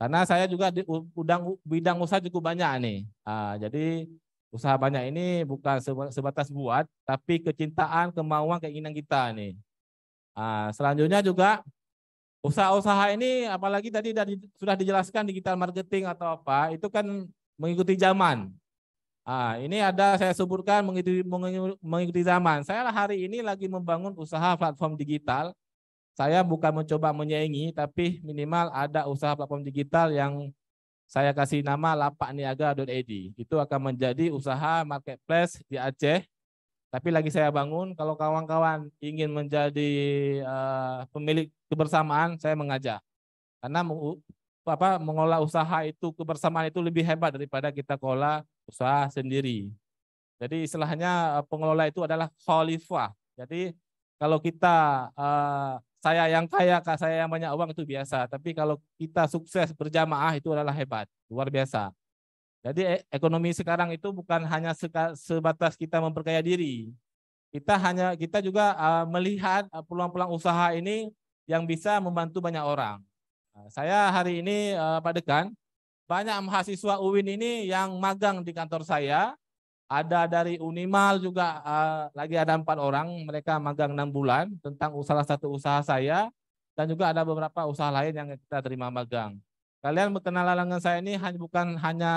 Karena saya juga di udang, bidang usaha cukup banyak nih. Nah, jadi Usaha banyak ini bukan sebatas buat, tapi kecintaan, kemauan, keinginan kita nih. Nah, selanjutnya juga usaha-usaha ini apalagi tadi sudah dijelaskan digital marketing atau apa, itu kan mengikuti zaman. Ah, ini ada saya sebutkan mengikuti, mengikuti zaman. Saya hari ini lagi membangun usaha platform digital. Saya bukan mencoba menyaingi, tapi minimal ada usaha platform digital yang saya kasih nama lapakniaga.id. Itu akan menjadi usaha marketplace di Aceh. Tapi lagi saya bangun, kalau kawan-kawan ingin menjadi uh, pemilik kebersamaan, saya mengajak. Karena apa, mengolah usaha itu, kebersamaan itu lebih hebat daripada kita kelola usaha sendiri. Jadi istilahnya eh, pengelola itu adalah khalifah. Jadi kalau kita uh, saya yang kaya, kak, saya yang banyak uang itu biasa. Tapi kalau kita sukses berjamaah itu adalah hebat, luar biasa. Jadi e, ekonomi sekarang itu bukan hanya sebatas kita memperkaya diri. Kita hanya kita juga e, melihat e, peluang-peluang usaha ini yang bisa membantu banyak orang. Nah, saya hari ini uh, Pak Dekan, banyak mahasiswa UIN ini yang magang di kantor saya ada dari Unimal juga uh, lagi ada empat orang, mereka magang enam bulan tentang usaha satu usaha saya dan juga ada beberapa usaha lain yang kita terima magang. Kalian berkenalan dengan saya ini hanya bukan hanya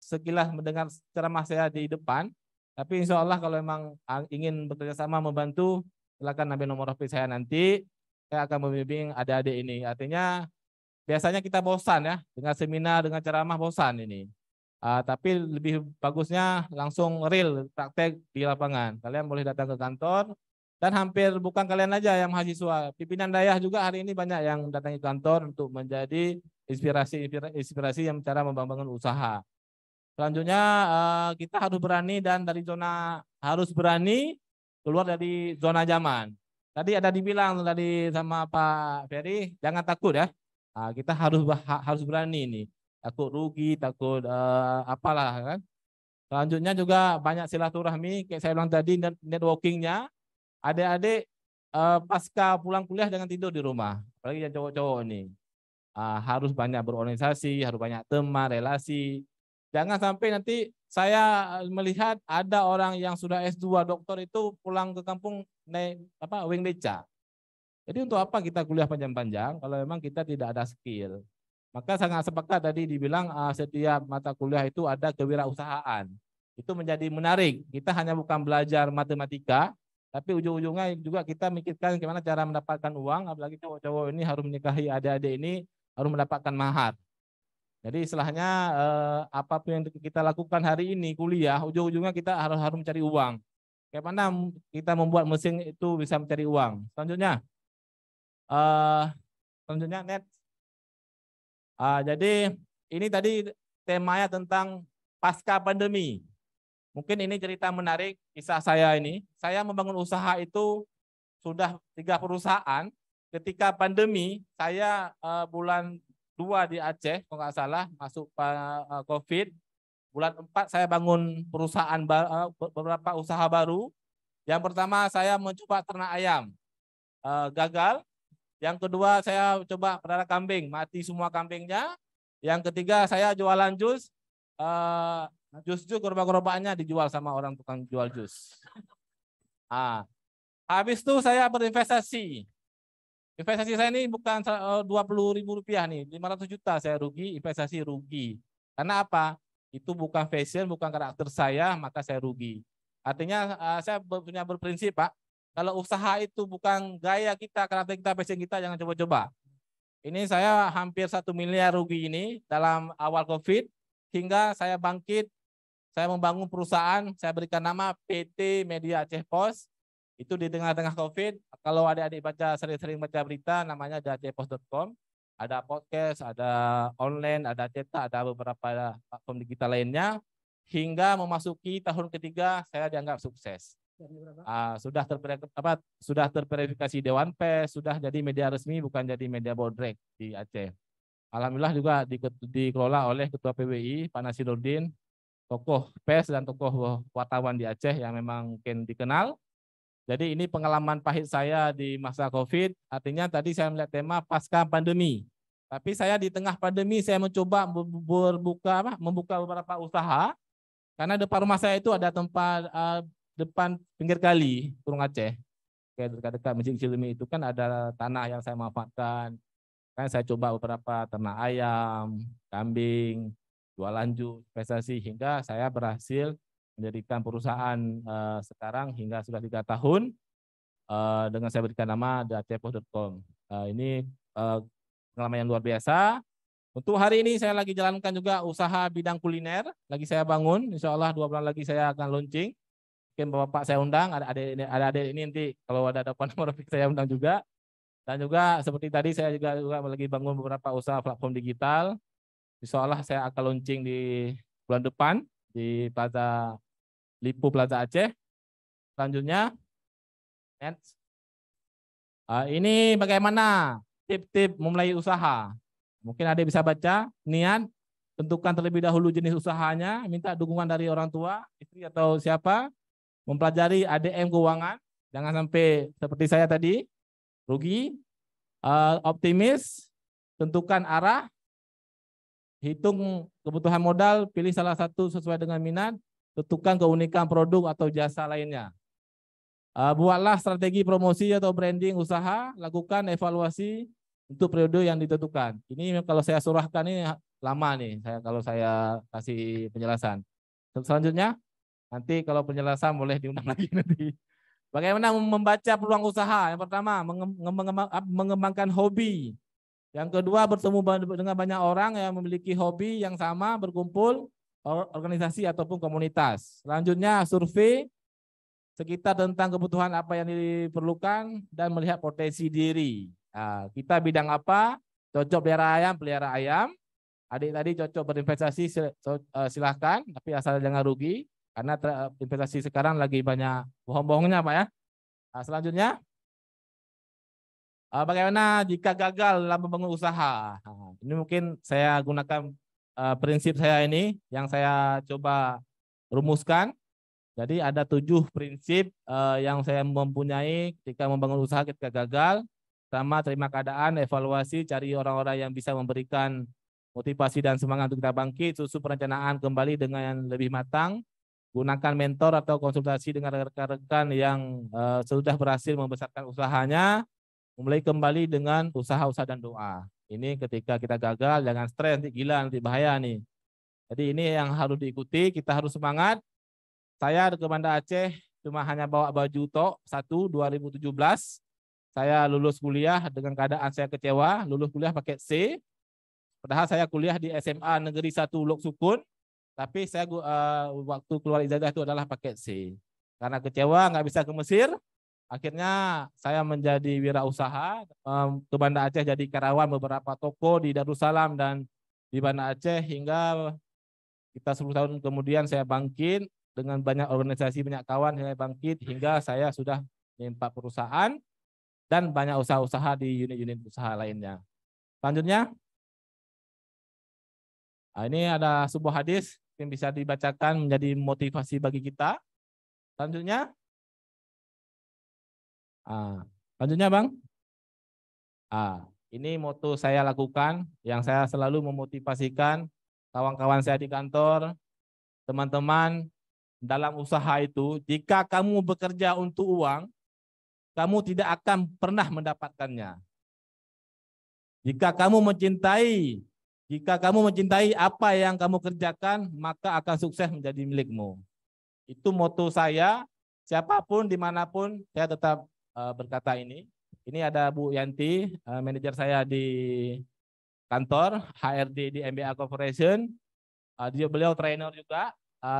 sekilas mendengar ceramah saya di depan, tapi insya Allah kalau memang eh, ingin bekerja sama membantu, silakan nabi nomor HP saya nanti. Saya akan membimbing adik-adik ini. Artinya biasanya kita bosan ya dengan seminar, dengan ceramah bosan ini. Uh, tapi lebih bagusnya langsung real praktek di lapangan. Kalian boleh datang ke kantor dan hampir bukan kalian aja yang mahasiswa. Pimpinan daerah juga hari ini banyak yang datangi kantor untuk menjadi inspirasi inspirasi yang cara membangun usaha. Selanjutnya uh, kita harus berani dan dari zona harus berani keluar dari zona zaman. Tadi ada dibilang tadi sama Pak Ferry jangan takut ya. Uh, kita harus harus berani ini takut rugi, takut uh, apalah kan. Selanjutnya juga banyak silaturahmi, kayak saya bilang tadi networkingnya. Adik-adik uh, pasca pulang kuliah dengan tidur di rumah, apalagi yang cowok-cowok ini Uh, harus banyak berorganisasi, harus banyak teman, relasi. Jangan sampai nanti saya eh, melihat ada orang yang sudah S2 doktor itu pulang ke kampung naik apa wing beca. Jadi untuk apa kita kuliah panjang-panjang kalau memang kita tidak ada skill? Maka sangat sepakat tadi dibilang uh, setiap mata kuliah itu ada kewirausahaan. Itu menjadi menarik. Kita hanya bukan belajar matematika, tapi ujung-ujungnya juga kita mikirkan gimana cara mendapatkan uang, apalagi cowok-cowok ini harus menikahi adik-adik ini harus mendapatkan mahar. Jadi istilahnya eh, apapun yang kita lakukan hari ini kuliah, ujung-ujungnya kita harus harus mencari uang. Bagaimana kita membuat mesin itu bisa mencari uang? Selanjutnya, eh, selanjutnya net Uh, jadi ini tadi temanya tentang pasca pandemi. Mungkin ini cerita menarik kisah saya ini. Saya membangun usaha itu sudah tiga perusahaan. Ketika pandemi, saya uh, bulan dua di Aceh, kalau nggak salah, masuk uh, COVID. Bulan empat saya bangun perusahaan uh, beberapa usaha baru. Yang pertama saya mencoba ternak ayam. Uh, gagal, yang kedua saya coba peternak kambing, mati semua kambingnya. Yang ketiga saya jualan jus, uh, eh, jus-jus gerobak-gerobaknya dijual sama orang tukang jual jus. Ah, habis itu saya berinvestasi. Investasi saya ini bukan eh, dua puluh ribu rupiah nih, lima ratus juta saya rugi, investasi rugi. Karena apa? Itu bukan fashion, bukan karakter saya, maka saya rugi. Artinya eh, saya punya berprinsip, Pak. Kalau usaha itu bukan gaya kita, karakter kita, passion kita, jangan coba-coba. Ini saya hampir satu miliar rugi ini dalam awal COVID, hingga saya bangkit, saya membangun perusahaan, saya berikan nama PT Media Aceh Pos. Itu di tengah-tengah COVID, kalau adik-adik baca sering-sering baca berita, namanya ada acehpos.com. Ada podcast, ada online, ada cetak, ada beberapa platform digital lainnya. Hingga memasuki tahun ketiga, saya dianggap sukses Uh, sudah terverifikasi apa sudah terverifikasi Dewan Pers, sudah jadi media resmi bukan jadi media bodrek di Aceh. Alhamdulillah juga di, dikelola oleh Ketua PWI Pak Nasiruddin, tokoh pers dan tokoh wartawan di Aceh yang memang mungkin dikenal. Jadi ini pengalaman pahit saya di masa COVID. Artinya tadi saya melihat tema pasca pandemi. Tapi saya di tengah pandemi saya mencoba berbuka membuka beberapa usaha karena depan rumah saya itu ada tempat ah, depan pinggir kali Kurung Aceh kayak dekat-dekat masjid Cilumi itu kan ada tanah yang saya manfaatkan kan saya coba beberapa ternak ayam kambing jual lanjut investasi hingga saya berhasil mendirikan perusahaan uh, sekarang hingga sudah tiga tahun uh, dengan saya berikan nama datepo.com uh, eh, ini uh, pengalaman yang luar biasa untuk hari ini saya lagi jalankan juga usaha bidang kuliner lagi saya bangun insya Allah dua bulan lagi saya akan launching mungkin bapak bapak saya undang ada ada ini ada ada ini nanti kalau ada ada panoramik saya undang juga dan juga seperti tadi saya juga, juga lagi bangun beberapa usaha platform digital Insya saya akan launching di bulan depan di Plaza Lipu Plaza Aceh selanjutnya next uh, ini bagaimana tip-tip memulai usaha mungkin ada bisa baca niat tentukan terlebih dahulu jenis usahanya minta dukungan dari orang tua istri atau siapa mempelajari ADM keuangan, jangan sampai seperti saya tadi rugi, eh, optimis, tentukan arah, hitung kebutuhan modal, pilih salah satu sesuai dengan minat, tentukan keunikan produk atau jasa lainnya. Eh, buatlah strategi promosi atau branding usaha, lakukan evaluasi untuk periode yang ditentukan. Ini kalau saya surahkan ini lama nih, saya kalau saya kasih penjelasan. Selanjutnya, Nanti kalau penjelasan boleh diundang lagi nanti. Bagaimana membaca peluang usaha? Yang pertama, mengembangkan hobi. Yang kedua, bertemu dengan banyak orang yang memiliki hobi yang sama, berkumpul, organisasi ataupun komunitas. Selanjutnya, survei sekitar tentang kebutuhan apa yang diperlukan dan melihat potensi diri. Nah, kita bidang apa? Cocok pelihara ayam, pelihara ayam. Adik tadi cocok berinvestasi eh, silahkan, tapi asal jangan rugi. Karena investasi sekarang lagi banyak bohong-bohongnya Pak ya. Nah, selanjutnya, ah, bagaimana jika gagal dalam membangun usaha? Nah, ini mungkin saya gunakan ah, prinsip saya ini yang saya coba rumuskan. Jadi ada tujuh prinsip ah, yang saya mempunyai ketika membangun usaha ketika gagal. Pertama, terima keadaan, evaluasi, cari orang-orang yang bisa memberikan motivasi dan semangat untuk kita bangkit, susu perencanaan kembali dengan lebih matang, gunakan mentor atau konsultasi dengan rekan-rekan yang uh, sudah berhasil membesarkan usahanya, mulai kembali dengan usaha-usaha dan doa. Ini ketika kita gagal, jangan stres, nanti gila, nanti bahaya nih. Jadi ini yang harus diikuti, kita harus semangat. Saya ke Banda Aceh cuma hanya bawa baju tok satu 2017. Saya lulus kuliah dengan keadaan saya kecewa, lulus kuliah pakai C. Padahal saya kuliah di SMA Negeri 1 Lok Sukun, tapi saya uh, waktu keluar ijazah itu adalah paket C. Karena kecewa nggak bisa ke Mesir, akhirnya saya menjadi wirausaha um, ke Banda Aceh jadi karyawan beberapa toko di Darussalam dan di Banda Aceh hingga kita 10 tahun kemudian saya bangkit dengan banyak organisasi, banyak kawan saya bangkit hingga saya sudah di perusahaan dan banyak usaha-usaha di unit-unit usaha lainnya. Selanjutnya, nah, ini ada sebuah hadis yang bisa dibacakan menjadi motivasi bagi kita. Selanjutnya. Ah, selanjutnya Bang. Ah, ini moto saya lakukan yang saya selalu memotivasikan kawan-kawan saya di kantor, teman-teman dalam usaha itu, jika kamu bekerja untuk uang, kamu tidak akan pernah mendapatkannya. Jika kamu mencintai jika kamu mencintai apa yang kamu kerjakan, maka akan sukses menjadi milikmu. Itu moto saya. Siapapun, dimanapun, saya tetap eh, berkata ini. Ini ada Bu Yanti, eh, manajer saya di kantor HRD di MBA Corporation. Eh, dia beliau trainer juga,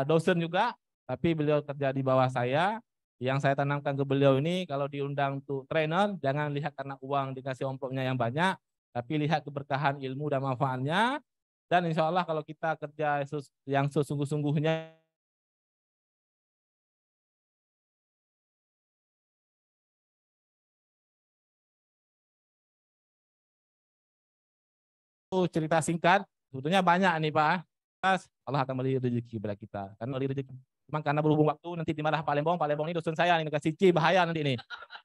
dosen juga, tapi beliau kerja di bawah saya. Yang saya tanamkan ke beliau ini, kalau diundang untuk trainer, jangan lihat karena uang dikasih omplopnya yang banyak, tapi lihat keberkahan ilmu dan manfaatnya. Dan insya Allah kalau kita kerja yang sesungguh-sungguhnya cerita singkat, sebetulnya banyak nih Pak. Allah akan beri rezeki kepada kita. Karena beri rezeki Cuman karena berhubung waktu nanti dimarah Palembang, Palembang ini dosen saya, ini kasih C, bahaya nanti ini.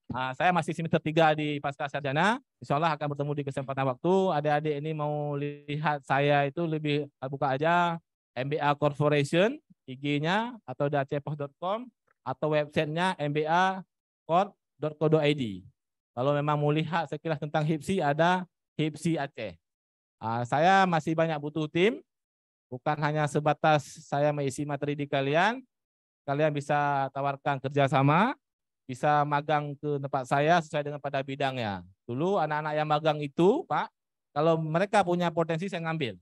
Nah, saya masih semester 3 di Pasca Sarjana. Insya Allah akan bertemu di kesempatan waktu. Adik-adik ini mau lihat saya itu lebih eh, buka aja MBA Corporation, IG-nya, atau dacpos.com, atau websitenya mbacorp.co.id. Kalau memang mau lihat sekilas tentang HIPSI, ada HIPSI Aceh. Nah, saya masih banyak butuh tim, Bukan hanya sebatas saya mengisi materi di kalian, kalian bisa tawarkan kerjasama, bisa magang ke tempat saya sesuai dengan pada bidangnya. Dulu anak-anak yang magang itu, Pak, kalau mereka punya potensi saya ngambil.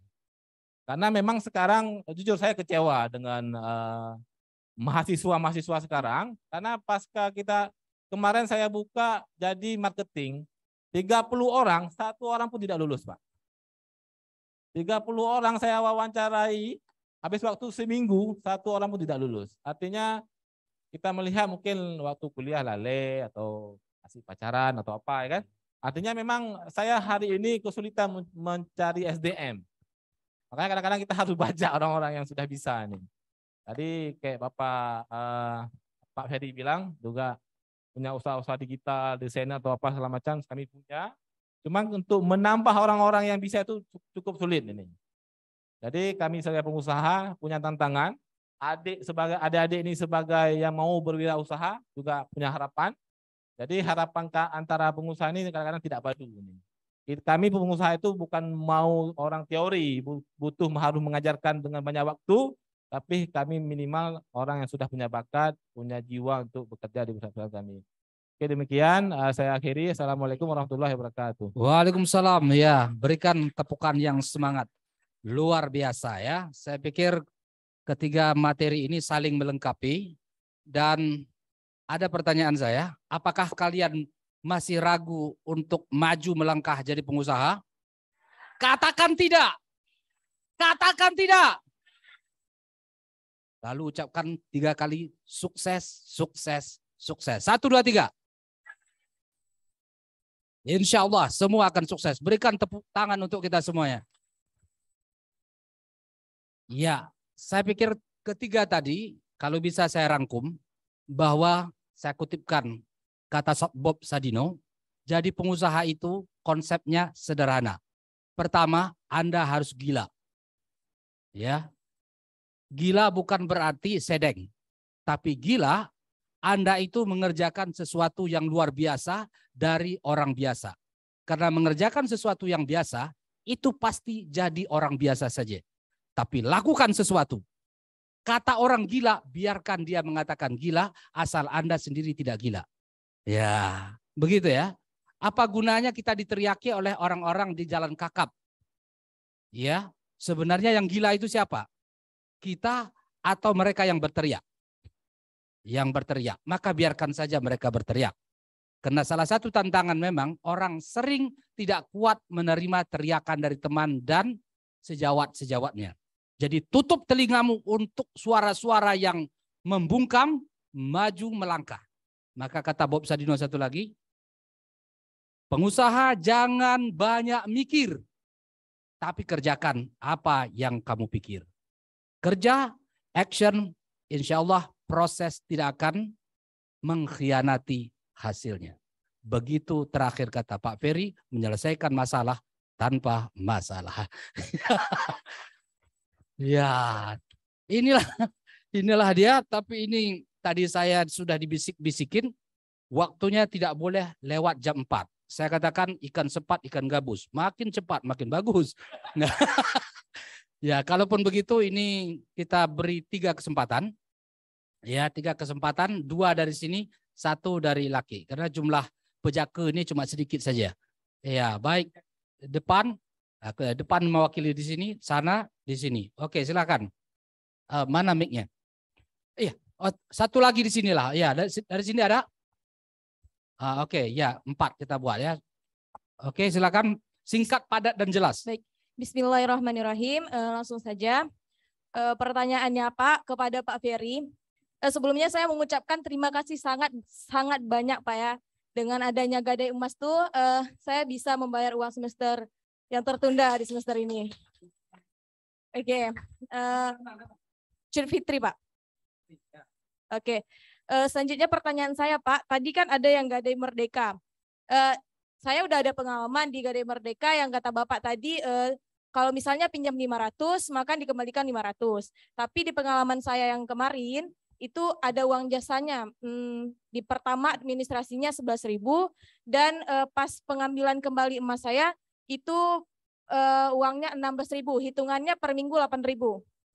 Karena memang sekarang jujur saya kecewa dengan mahasiswa eh, mahasiswa-mahasiswa sekarang karena pasca kita kemarin saya buka jadi marketing 30 orang, satu orang pun tidak lulus, Pak. 30 orang saya wawancarai, habis waktu seminggu, satu orang pun tidak lulus. Artinya kita melihat mungkin waktu kuliah lale atau masih pacaran atau apa ya kan. Artinya memang saya hari ini kesulitan mencari SDM. Makanya kadang-kadang kita harus baca orang-orang yang sudah bisa nih. Tadi kayak Bapak uh, Pak Ferry bilang juga punya usaha-usaha digital, desain atau apa segala macam kami punya. Cuman untuk menambah orang-orang yang bisa itu cukup sulit ini. Jadi kami sebagai pengusaha punya tantangan. Adik sebagai adik-adik ini sebagai yang mau berwirausaha juga punya harapan. Jadi harapan antara pengusaha ini kadang-kadang tidak padu ini. Kami pengusaha itu bukan mau orang teori, butuh harus mengajarkan dengan banyak waktu, tapi kami minimal orang yang sudah punya bakat, punya jiwa untuk bekerja di perusahaan kami. Oke demikian eh, saya akhiri. Assalamualaikum warahmatullahi wabarakatuh. Waalaikumsalam ya. Berikan tepukan yang semangat. Luar biasa ya. Saya pikir ketiga materi ini saling melengkapi dan ada pertanyaan saya, apakah kalian masih ragu untuk maju melangkah jadi pengusaha? Katakan tidak. Katakan tidak. Lalu ucapkan tiga kali sukses, sukses, sukses. Satu, dua, tiga. Insya Allah semua akan sukses. Berikan tepuk tangan untuk kita semuanya. Ya, saya pikir ketiga tadi kalau bisa saya rangkum bahwa saya kutipkan kata Bob Sadino, jadi pengusaha itu konsepnya sederhana. Pertama, Anda harus gila. Ya. Gila bukan berarti sedeng, tapi gila anda itu mengerjakan sesuatu yang luar biasa dari orang biasa. Karena mengerjakan sesuatu yang biasa, itu pasti jadi orang biasa saja. Tapi lakukan sesuatu. Kata orang gila, biarkan dia mengatakan gila, asal Anda sendiri tidak gila. Ya, begitu ya. Apa gunanya kita diteriaki oleh orang-orang di jalan kakap? Ya, sebenarnya yang gila itu siapa? Kita atau mereka yang berteriak? yang berteriak. Maka biarkan saja mereka berteriak. Karena salah satu tantangan memang orang sering tidak kuat menerima teriakan dari teman dan sejawat-sejawatnya. Jadi tutup telingamu untuk suara-suara yang membungkam, maju melangkah. Maka kata Bob Sadino satu lagi, pengusaha jangan banyak mikir, tapi kerjakan apa yang kamu pikir. Kerja, action, insya Allah proses tidak akan mengkhianati hasilnya. Begitu terakhir kata Pak Ferry, menyelesaikan masalah tanpa masalah. ya, inilah inilah dia. Tapi ini tadi saya sudah dibisik-bisikin, waktunya tidak boleh lewat jam 4. Saya katakan ikan sepat, ikan gabus. Makin cepat, makin bagus. ya, kalaupun begitu ini kita beri tiga kesempatan Ya, tiga kesempatan, dua dari sini, satu dari laki. Karena jumlah pejaka ini cuma sedikit saja. Ya, baik depan ah, depan mewakili di sini, sana di sini. Oke, silakan. Uh, mana mic Iya, oh, satu lagi di sinilah. Ya, dari, dari sini ada. Uh, Oke, ya empat kita buat ya. Oke, silakan singkat, padat dan jelas. Baik. Bismillahirrahmanirrahim. Uh, langsung saja. Eh, pertanyaannya Pak kepada Pak Ferry. Eh, sebelumnya saya mengucapkan terima kasih sangat sangat banyak Pak ya. Dengan adanya Gadai Emas tuh uh, saya bisa membayar uang semester yang tertunda di semester ini. Oke. Okay. Uh, eh, Cun Fitri, Pak. Oke. Okay. Uh, selanjutnya pertanyaan saya, Pak. Tadi kan ada yang Gadai Merdeka. Uh, saya udah ada pengalaman di Gadai Merdeka yang kata Bapak tadi uh, kalau misalnya pinjam 500, maka dikembalikan 500. Tapi di pengalaman saya yang kemarin, itu ada uang jasanya. Hmm, di pertama administrasinya 11.000 dan eh, pas pengambilan kembali emas saya itu eh, uangnya 16.000, hitungannya per minggu 8.000.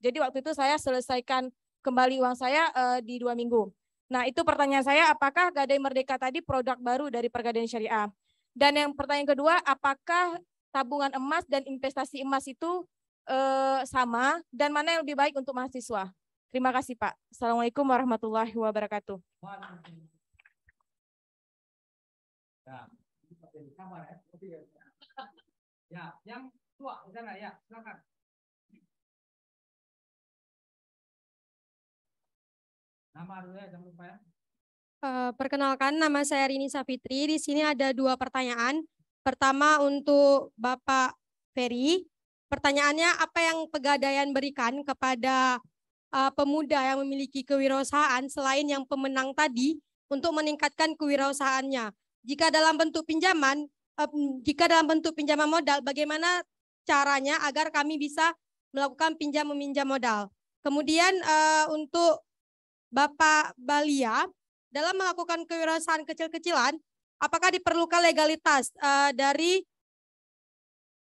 Jadi waktu itu saya selesaikan kembali uang saya eh, di dua minggu. Nah, itu pertanyaan saya apakah Gadai Merdeka tadi produk baru dari Pergadaian Syariah? Dan yang pertanyaan kedua, apakah tabungan emas dan investasi emas itu eh, sama dan mana yang lebih baik untuk mahasiswa? Terima kasih Pak. Assalamualaikum warahmatullahi wabarakatuh. Uh, perkenalkan, nama saya Rini Safitri. Di sini ada dua pertanyaan. Pertama untuk Bapak Ferry. Pertanyaannya, apa yang pegadaian berikan kepada uh, pemuda yang memiliki kewirausahaan selain yang pemenang tadi untuk meningkatkan kewirausahaannya. Jika dalam bentuk pinjaman, eh, jika dalam bentuk pinjaman modal, bagaimana caranya agar kami bisa melakukan pinjam meminjam modal. Kemudian eh, untuk Bapak Balia, dalam melakukan kewirausahaan kecil-kecilan, apakah diperlukan legalitas dari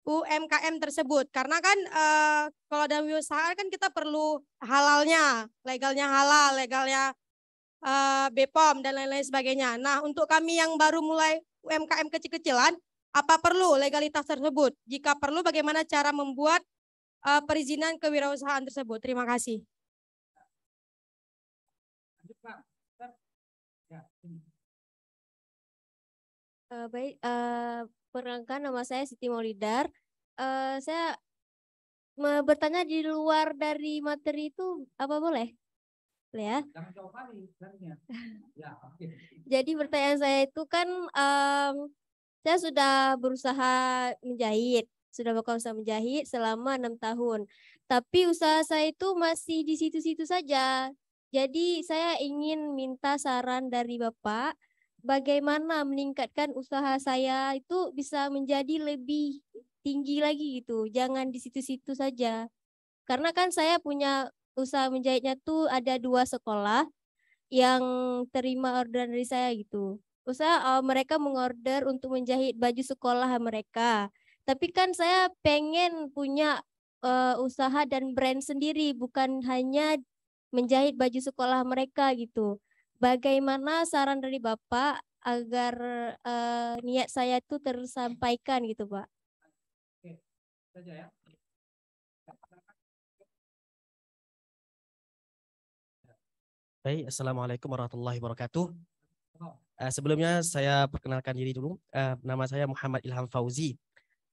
UMKM tersebut karena kan e, kalau dalam usaha kan kita perlu halalnya legalnya halal legalnya e, eh, BPOM dan lain-lain sebagainya nah untuk kami yang baru mulai UMKM kecil-kecilan apa perlu legalitas tersebut jika perlu bagaimana cara membuat e, perizinan kewirausahaan tersebut terima kasih Uh, baik, uh, Perkenalkan nama saya Siti Maulidar. Uh, saya bertanya di luar dari materi itu apa boleh? Boleh ya? ya Jadi pertanyaan saya itu kan um, saya sudah berusaha menjahit, sudah bakal usaha menjahit selama enam tahun. Tapi usaha saya itu masih di situ-situ saja. Jadi saya ingin minta saran dari Bapak bagaimana meningkatkan usaha saya itu bisa menjadi lebih tinggi lagi gitu. Jangan di situ-situ saja. Karena kan saya punya usaha menjahitnya tuh ada dua sekolah yang terima orderan dari saya gitu. Usaha uh, mereka mengorder untuk menjahit baju sekolah mereka. Tapi kan saya pengen punya uh, usaha dan brand sendiri, bukan hanya menjahit baju sekolah mereka gitu bagaimana saran dari Bapak agar uh, niat saya itu tersampaikan gitu, Pak? Oke, saja ya. Baik, Assalamualaikum warahmatullahi wabarakatuh. Uh, sebelumnya saya perkenalkan diri dulu. Uh, nama saya Muhammad Ilham Fauzi.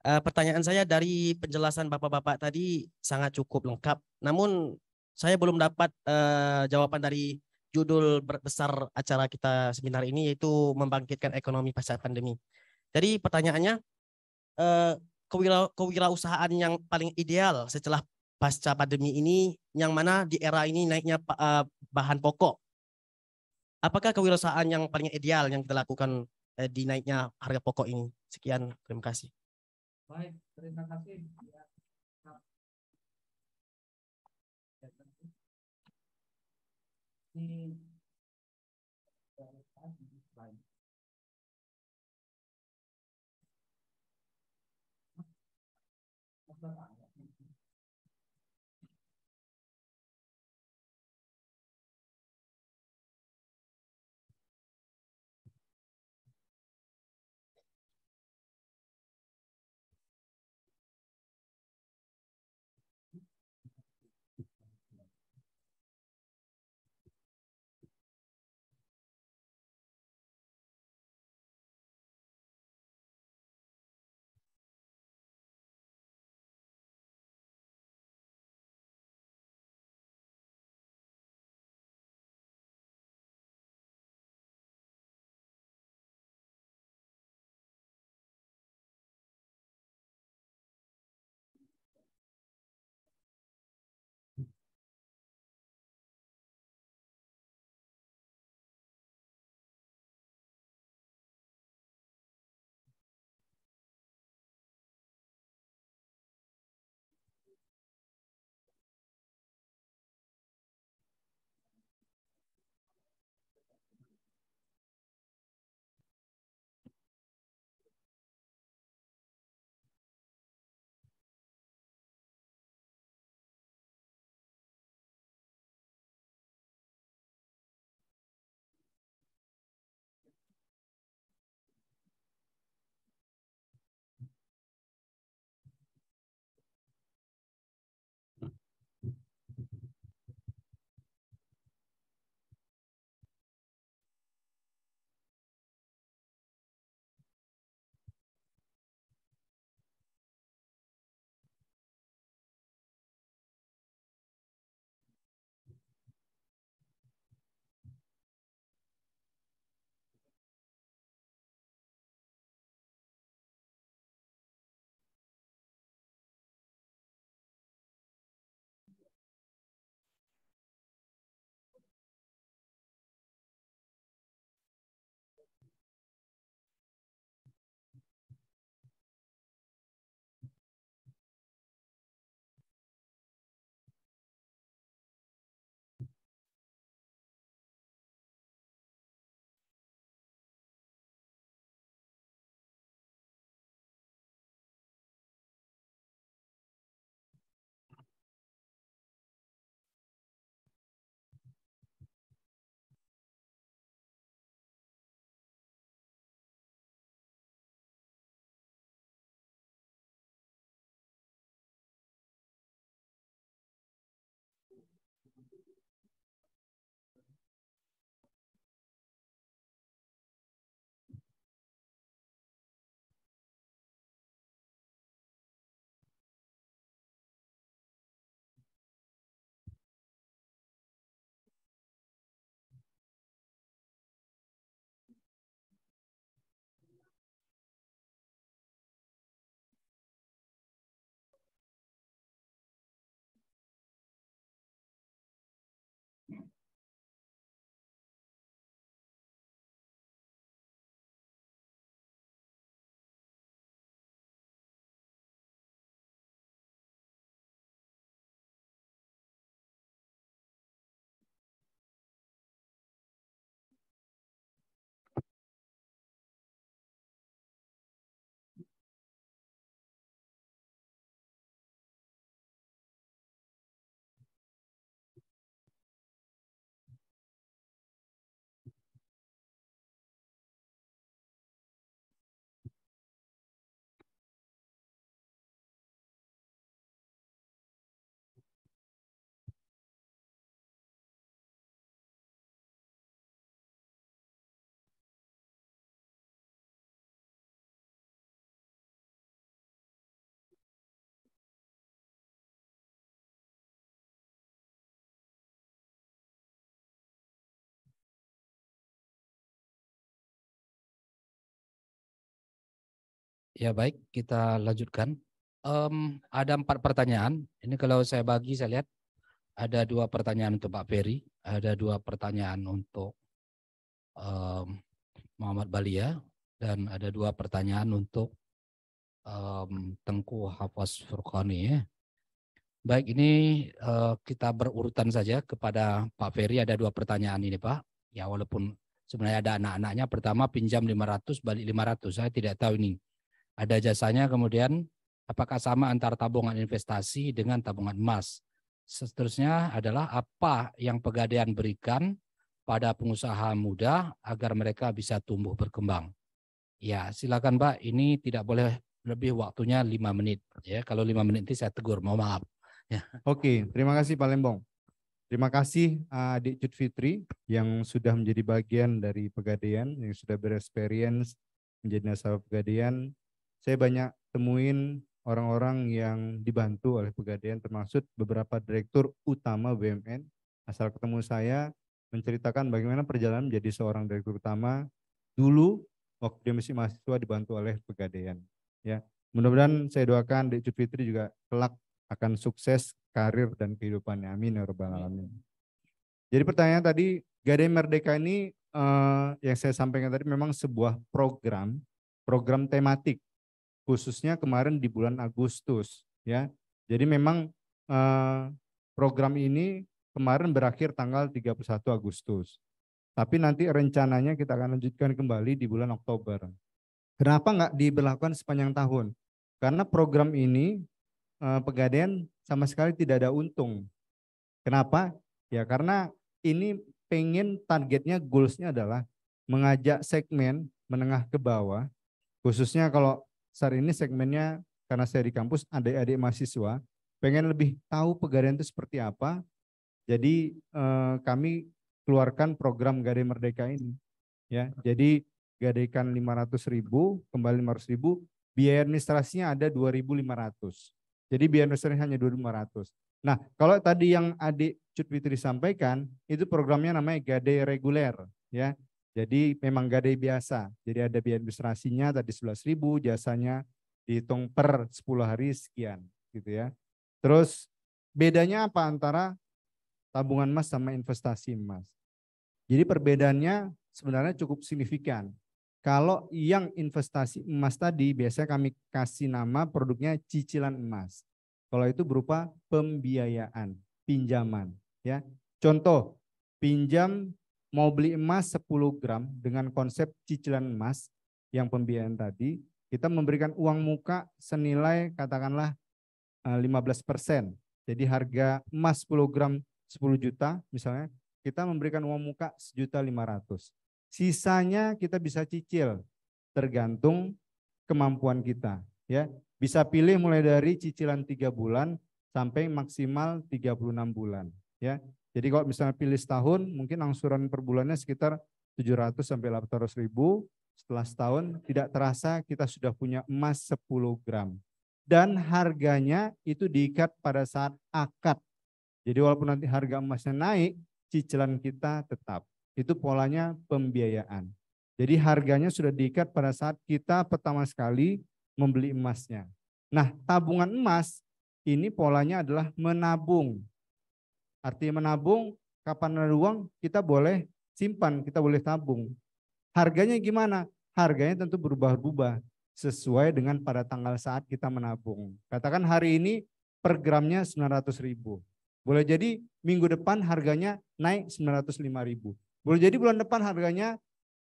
Uh, pertanyaan saya dari penjelasan Bapak-Bapak tadi sangat cukup lengkap. Namun saya belum dapat uh, jawaban dari judul besar acara kita seminar ini yaitu membangkitkan ekonomi pasca pandemi. Jadi pertanyaannya eh, kewirausahaan yang paling ideal setelah pasca pandemi ini yang mana di era ini naiknya eh, bahan pokok. Apakah kewirausahaan yang paling ideal yang kita lakukan eh, di naiknya harga pokok ini? Sekian, terima kasih. Baik, terima kasih. Ya, Hmm. Ya baik, kita lanjutkan. Um, ada empat pertanyaan. Ini kalau saya bagi, saya lihat ada dua pertanyaan untuk Pak Ferry, ada dua pertanyaan untuk um, Muhammad Balia, dan ada dua pertanyaan untuk um, Tengku Hafaz Furqani. Ya. Baik, ini uh, kita berurutan saja kepada Pak Ferry. Ada dua pertanyaan ini Pak. Ya walaupun sebenarnya ada anak-anaknya. Pertama pinjam 500 balik 500. Saya tidak tahu ini ada jasanya kemudian apakah sama antar tabungan investasi dengan tabungan emas. Seterusnya adalah apa yang pegadaian berikan pada pengusaha muda agar mereka bisa tumbuh berkembang. Ya, silakan Pak, ini tidak boleh lebih waktunya lima menit. Ya, kalau lima menit nanti saya tegur, mohon maaf. Ya. Oke, terima kasih Pak Lembong. Terima kasih eh, Adik Cut Fitri yang sudah menjadi bagian dari pegadaian, yang sudah berexperience menjadi nasabah pegadaian, saya banyak temuin orang-orang yang dibantu oleh pegadaian termasuk beberapa direktur utama BUMN asal ketemu saya menceritakan bagaimana perjalanan menjadi seorang direktur utama dulu waktu dia masih mahasiswa dibantu oleh pegadaian ya mudah-mudahan saya doakan Dek Jupitri juga kelak akan sukses karir dan kehidupannya amin ya robbal alamin jadi pertanyaan tadi Gadai Merdeka ini eh, yang saya sampaikan tadi memang sebuah program program tematik khususnya kemarin di bulan Agustus ya. Jadi memang eh, program ini kemarin berakhir tanggal 31 Agustus. Tapi nanti rencananya kita akan lanjutkan kembali di bulan Oktober. Kenapa nggak diberlakukan sepanjang tahun? Karena program ini eh, pegadaian sama sekali tidak ada untung. Kenapa? Ya karena ini pengen targetnya goalsnya adalah mengajak segmen menengah ke bawah, khususnya kalau saat ini segmennya karena saya di kampus adik-adik mahasiswa pengen lebih tahu pegadaian itu seperti apa. Jadi eh, kami keluarkan program gade Merdeka ini. Ya, jadi gadaikan 500 ribu, kembali 500 ribu, biaya administrasinya ada 2.500. Jadi biaya administrasinya hanya 2.500. Nah, kalau tadi yang adik Cut Fitri sampaikan, itu programnya namanya gade Reguler. ya. Jadi memang gade biasa. Jadi ada biaya administrasinya tadi 11.000, jasanya dihitung per 10 hari sekian gitu ya. Terus bedanya apa antara tabungan emas sama investasi emas? Jadi perbedaannya sebenarnya cukup signifikan. Kalau yang investasi emas tadi biasanya kami kasih nama produknya cicilan emas. Kalau itu berupa pembiayaan, pinjaman, ya. Contoh, pinjam mau beli emas 10 gram dengan konsep cicilan emas yang pembiayaan tadi, kita memberikan uang muka senilai katakanlah 15 eh, persen. Jadi harga emas 10 gram 10 juta misalnya, kita memberikan uang muka sejuta lima ratus. Sisanya kita bisa cicil tergantung kemampuan kita. Ya, bisa pilih mulai dari cicilan tiga bulan sampai maksimal 36 bulan. Ya, jadi kalau misalnya pilih setahun, mungkin angsuran per bulannya sekitar 700 sampai 800 ribu. Setelah setahun, tidak terasa kita sudah punya emas 10 gram. Dan harganya itu diikat pada saat akad. Jadi walaupun nanti harga emasnya naik, cicilan kita tetap. Itu polanya pembiayaan. Jadi harganya sudah diikat pada saat kita pertama sekali membeli emasnya. Nah, tabungan emas ini polanya adalah menabung. Artinya menabung, kapan ada uang kita boleh simpan, kita boleh tabung. Harganya gimana? Harganya tentu berubah-ubah sesuai dengan pada tanggal saat kita menabung. Katakan hari ini per gramnya 900 ribu. Boleh jadi minggu depan harganya naik 905 ribu. Boleh jadi bulan depan harganya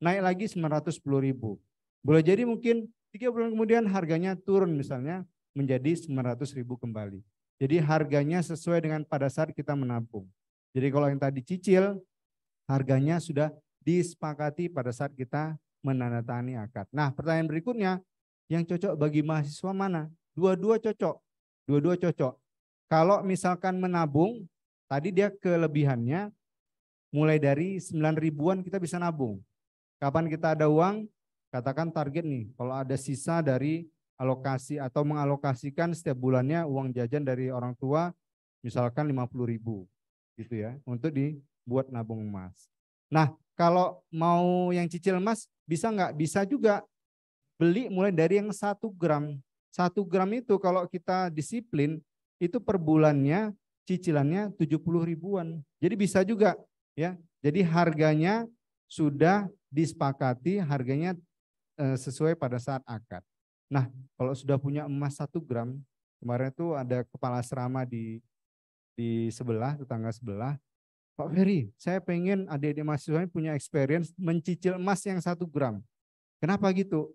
naik lagi 910 ribu. Boleh jadi mungkin tiga bulan kemudian harganya turun misalnya menjadi 900 ribu kembali. Jadi harganya sesuai dengan pada saat kita menabung. Jadi kalau yang tadi cicil, harganya sudah disepakati pada saat kita menandatangani akad. Nah pertanyaan berikutnya, yang cocok bagi mahasiswa mana? Dua-dua cocok. Dua-dua cocok. Kalau misalkan menabung, tadi dia kelebihannya mulai dari 9 ribuan kita bisa nabung. Kapan kita ada uang? Katakan target nih, kalau ada sisa dari alokasi atau mengalokasikan setiap bulannya uang jajan dari orang tua misalkan puluh ribu gitu ya untuk dibuat nabung emas. Nah kalau mau yang cicil emas bisa nggak? Bisa juga beli mulai dari yang satu gram. Satu gram itu kalau kita disiplin itu per bulannya cicilannya 70 ribuan. Jadi bisa juga ya. Jadi harganya sudah disepakati harganya eh, sesuai pada saat akad. Nah, kalau sudah punya emas satu gram, kemarin itu ada kepala serama di di sebelah, tetangga sebelah. Pak Ferry, saya pengen adik-adik mahasiswa punya experience mencicil emas yang satu gram. Kenapa gitu?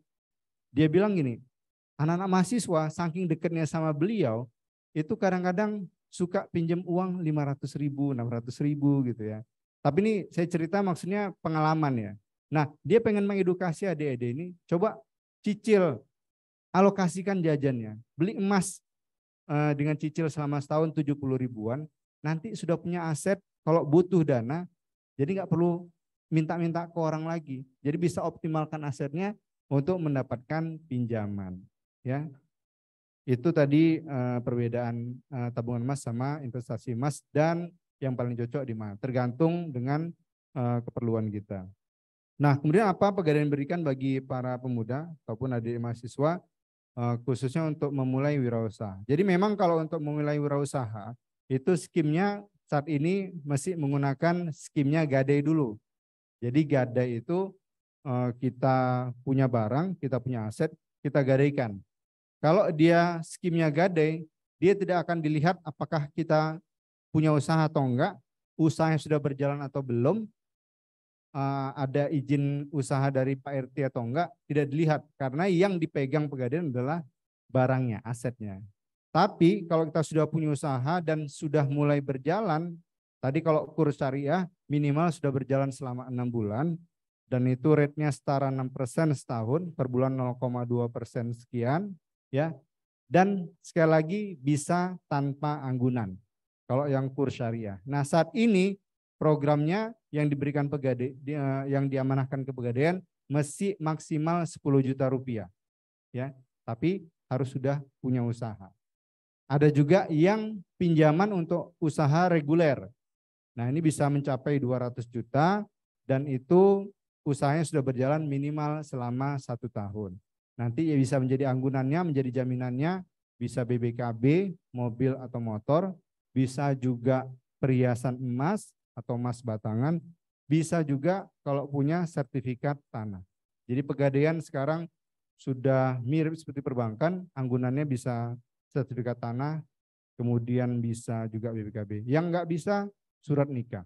Dia bilang gini, anak-anak mahasiswa saking dekatnya sama beliau, itu kadang-kadang suka pinjam uang 500 ribu, 600 ribu gitu ya. Tapi ini saya cerita maksudnya pengalaman ya. Nah, dia pengen mengedukasi adik-adik ini, coba cicil alokasikan jajannya. Beli emas eh, dengan cicil selama setahun 70 ribuan, nanti sudah punya aset kalau butuh dana, jadi nggak perlu minta-minta ke orang lagi. Jadi bisa optimalkan asetnya untuk mendapatkan pinjaman. Ya, itu tadi eh, perbedaan eh, tabungan emas sama investasi emas dan yang paling cocok di mana? Tergantung dengan keperluan kita. Nah, kemudian apa pegadaian berikan bagi para pemuda ataupun adik mahasiswa? Eh, khususnya untuk memulai wirausaha. Jadi memang kalau untuk memulai wirausaha itu skimnya saat ini masih menggunakan skimnya gadai dulu. Jadi gadai itu eh, kita punya barang, kita punya aset, kita gadaikan. Kalau dia skimnya gadai, dia tidak akan dilihat apakah kita punya usaha atau enggak, usaha yang sudah berjalan atau belum, Eh, ada izin usaha dari Pak RT atau enggak tidak dilihat karena yang dipegang pegadaian adalah barangnya, asetnya. Tapi kalau kita sudah punya usaha dan sudah mulai berjalan, tadi kalau kurs syariah minimal sudah berjalan selama enam bulan dan itu rate-nya setara 6% setahun, per bulan 0,2% sekian ya. Dan sekali lagi bisa tanpa anggunan kalau yang kurs syariah. Nah, saat ini programnya yang diberikan pegade eh, yang diamanahkan ke pegadaian mesti maksimal 10 juta rupiah ya tapi harus sudah punya usaha ada juga yang pinjaman untuk usaha reguler nah ini bisa mencapai 200 juta dan itu usahanya sudah berjalan minimal selama satu tahun nanti ya bisa menjadi anggunannya menjadi jaminannya bisa BBKB mobil atau motor bisa juga perhiasan emas atau emas batangan, bisa juga kalau punya sertifikat tanah. Jadi pegadaian sekarang sudah mirip seperti perbankan, anggunannya bisa sertifikat tanah, kemudian bisa juga BPKB. Yang nggak bisa surat nikah.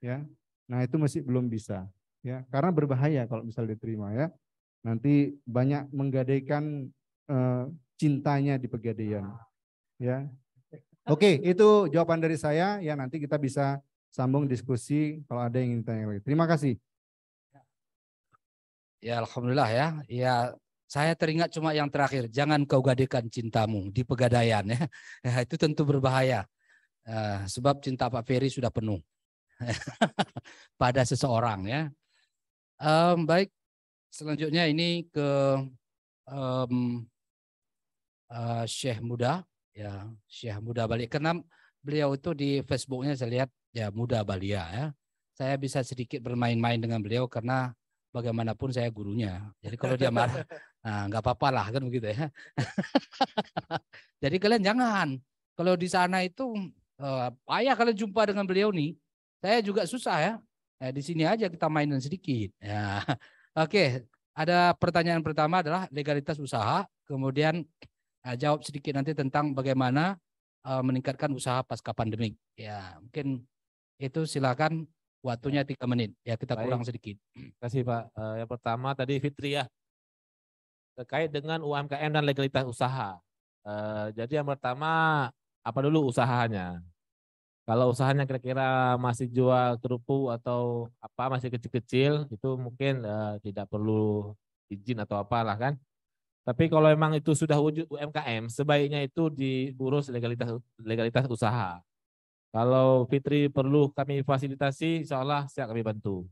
Ya. Nah, itu masih belum bisa, ya. Karena berbahaya kalau misalnya diterima ya. Nanti banyak menggadaikan eh, cintanya di pegadaian. Ya. Oke, itu jawaban dari saya. Ya, nanti kita bisa sambung diskusi kalau ada yang ingin tanya lagi. Terima kasih. Ya Alhamdulillah ya. Ya saya teringat cuma yang terakhir. Jangan kau gadekan cintamu di pegadaian ya. ya itu tentu berbahaya. Uh, sebab cinta Pak Ferry sudah penuh pada seseorang ya. Um, baik, selanjutnya ini ke um, uh, Syekh Muda ya Syekh Muda balik karena beliau itu di Facebooknya saya lihat ya muda balia ya. Saya bisa sedikit bermain-main dengan beliau karena bagaimanapun saya gurunya. Jadi kalau dia marah, nah, nggak apa-apa lah kan begitu ya. Jadi kalian jangan kalau di sana itu eh, ayah kalian jumpa dengan beliau nih, saya juga susah ya. Eh, di sini aja kita mainin sedikit. Ya. Oke, ada pertanyaan pertama adalah legalitas usaha, kemudian eh, jawab sedikit nanti tentang bagaimana eh, meningkatkan usaha pasca pandemi. Ya, mungkin itu silakan waktunya tiga menit ya kita Baik. kurang sedikit. Terima kasih Pak. Eh, yang pertama tadi Fitri ya terkait dengan UMKM dan legalitas usaha. Eh, jadi yang pertama apa dulu usahanya? Kalau usahanya kira-kira masih jual kerupuk atau apa masih kecil-kecil itu mungkin eh, tidak perlu izin atau apalah kan. Tapi kalau memang itu sudah wujud UMKM sebaiknya itu diurus legalitas legalitas usaha. Kalau Fitri perlu kami fasilitasi, insya Allah siap kami bantu.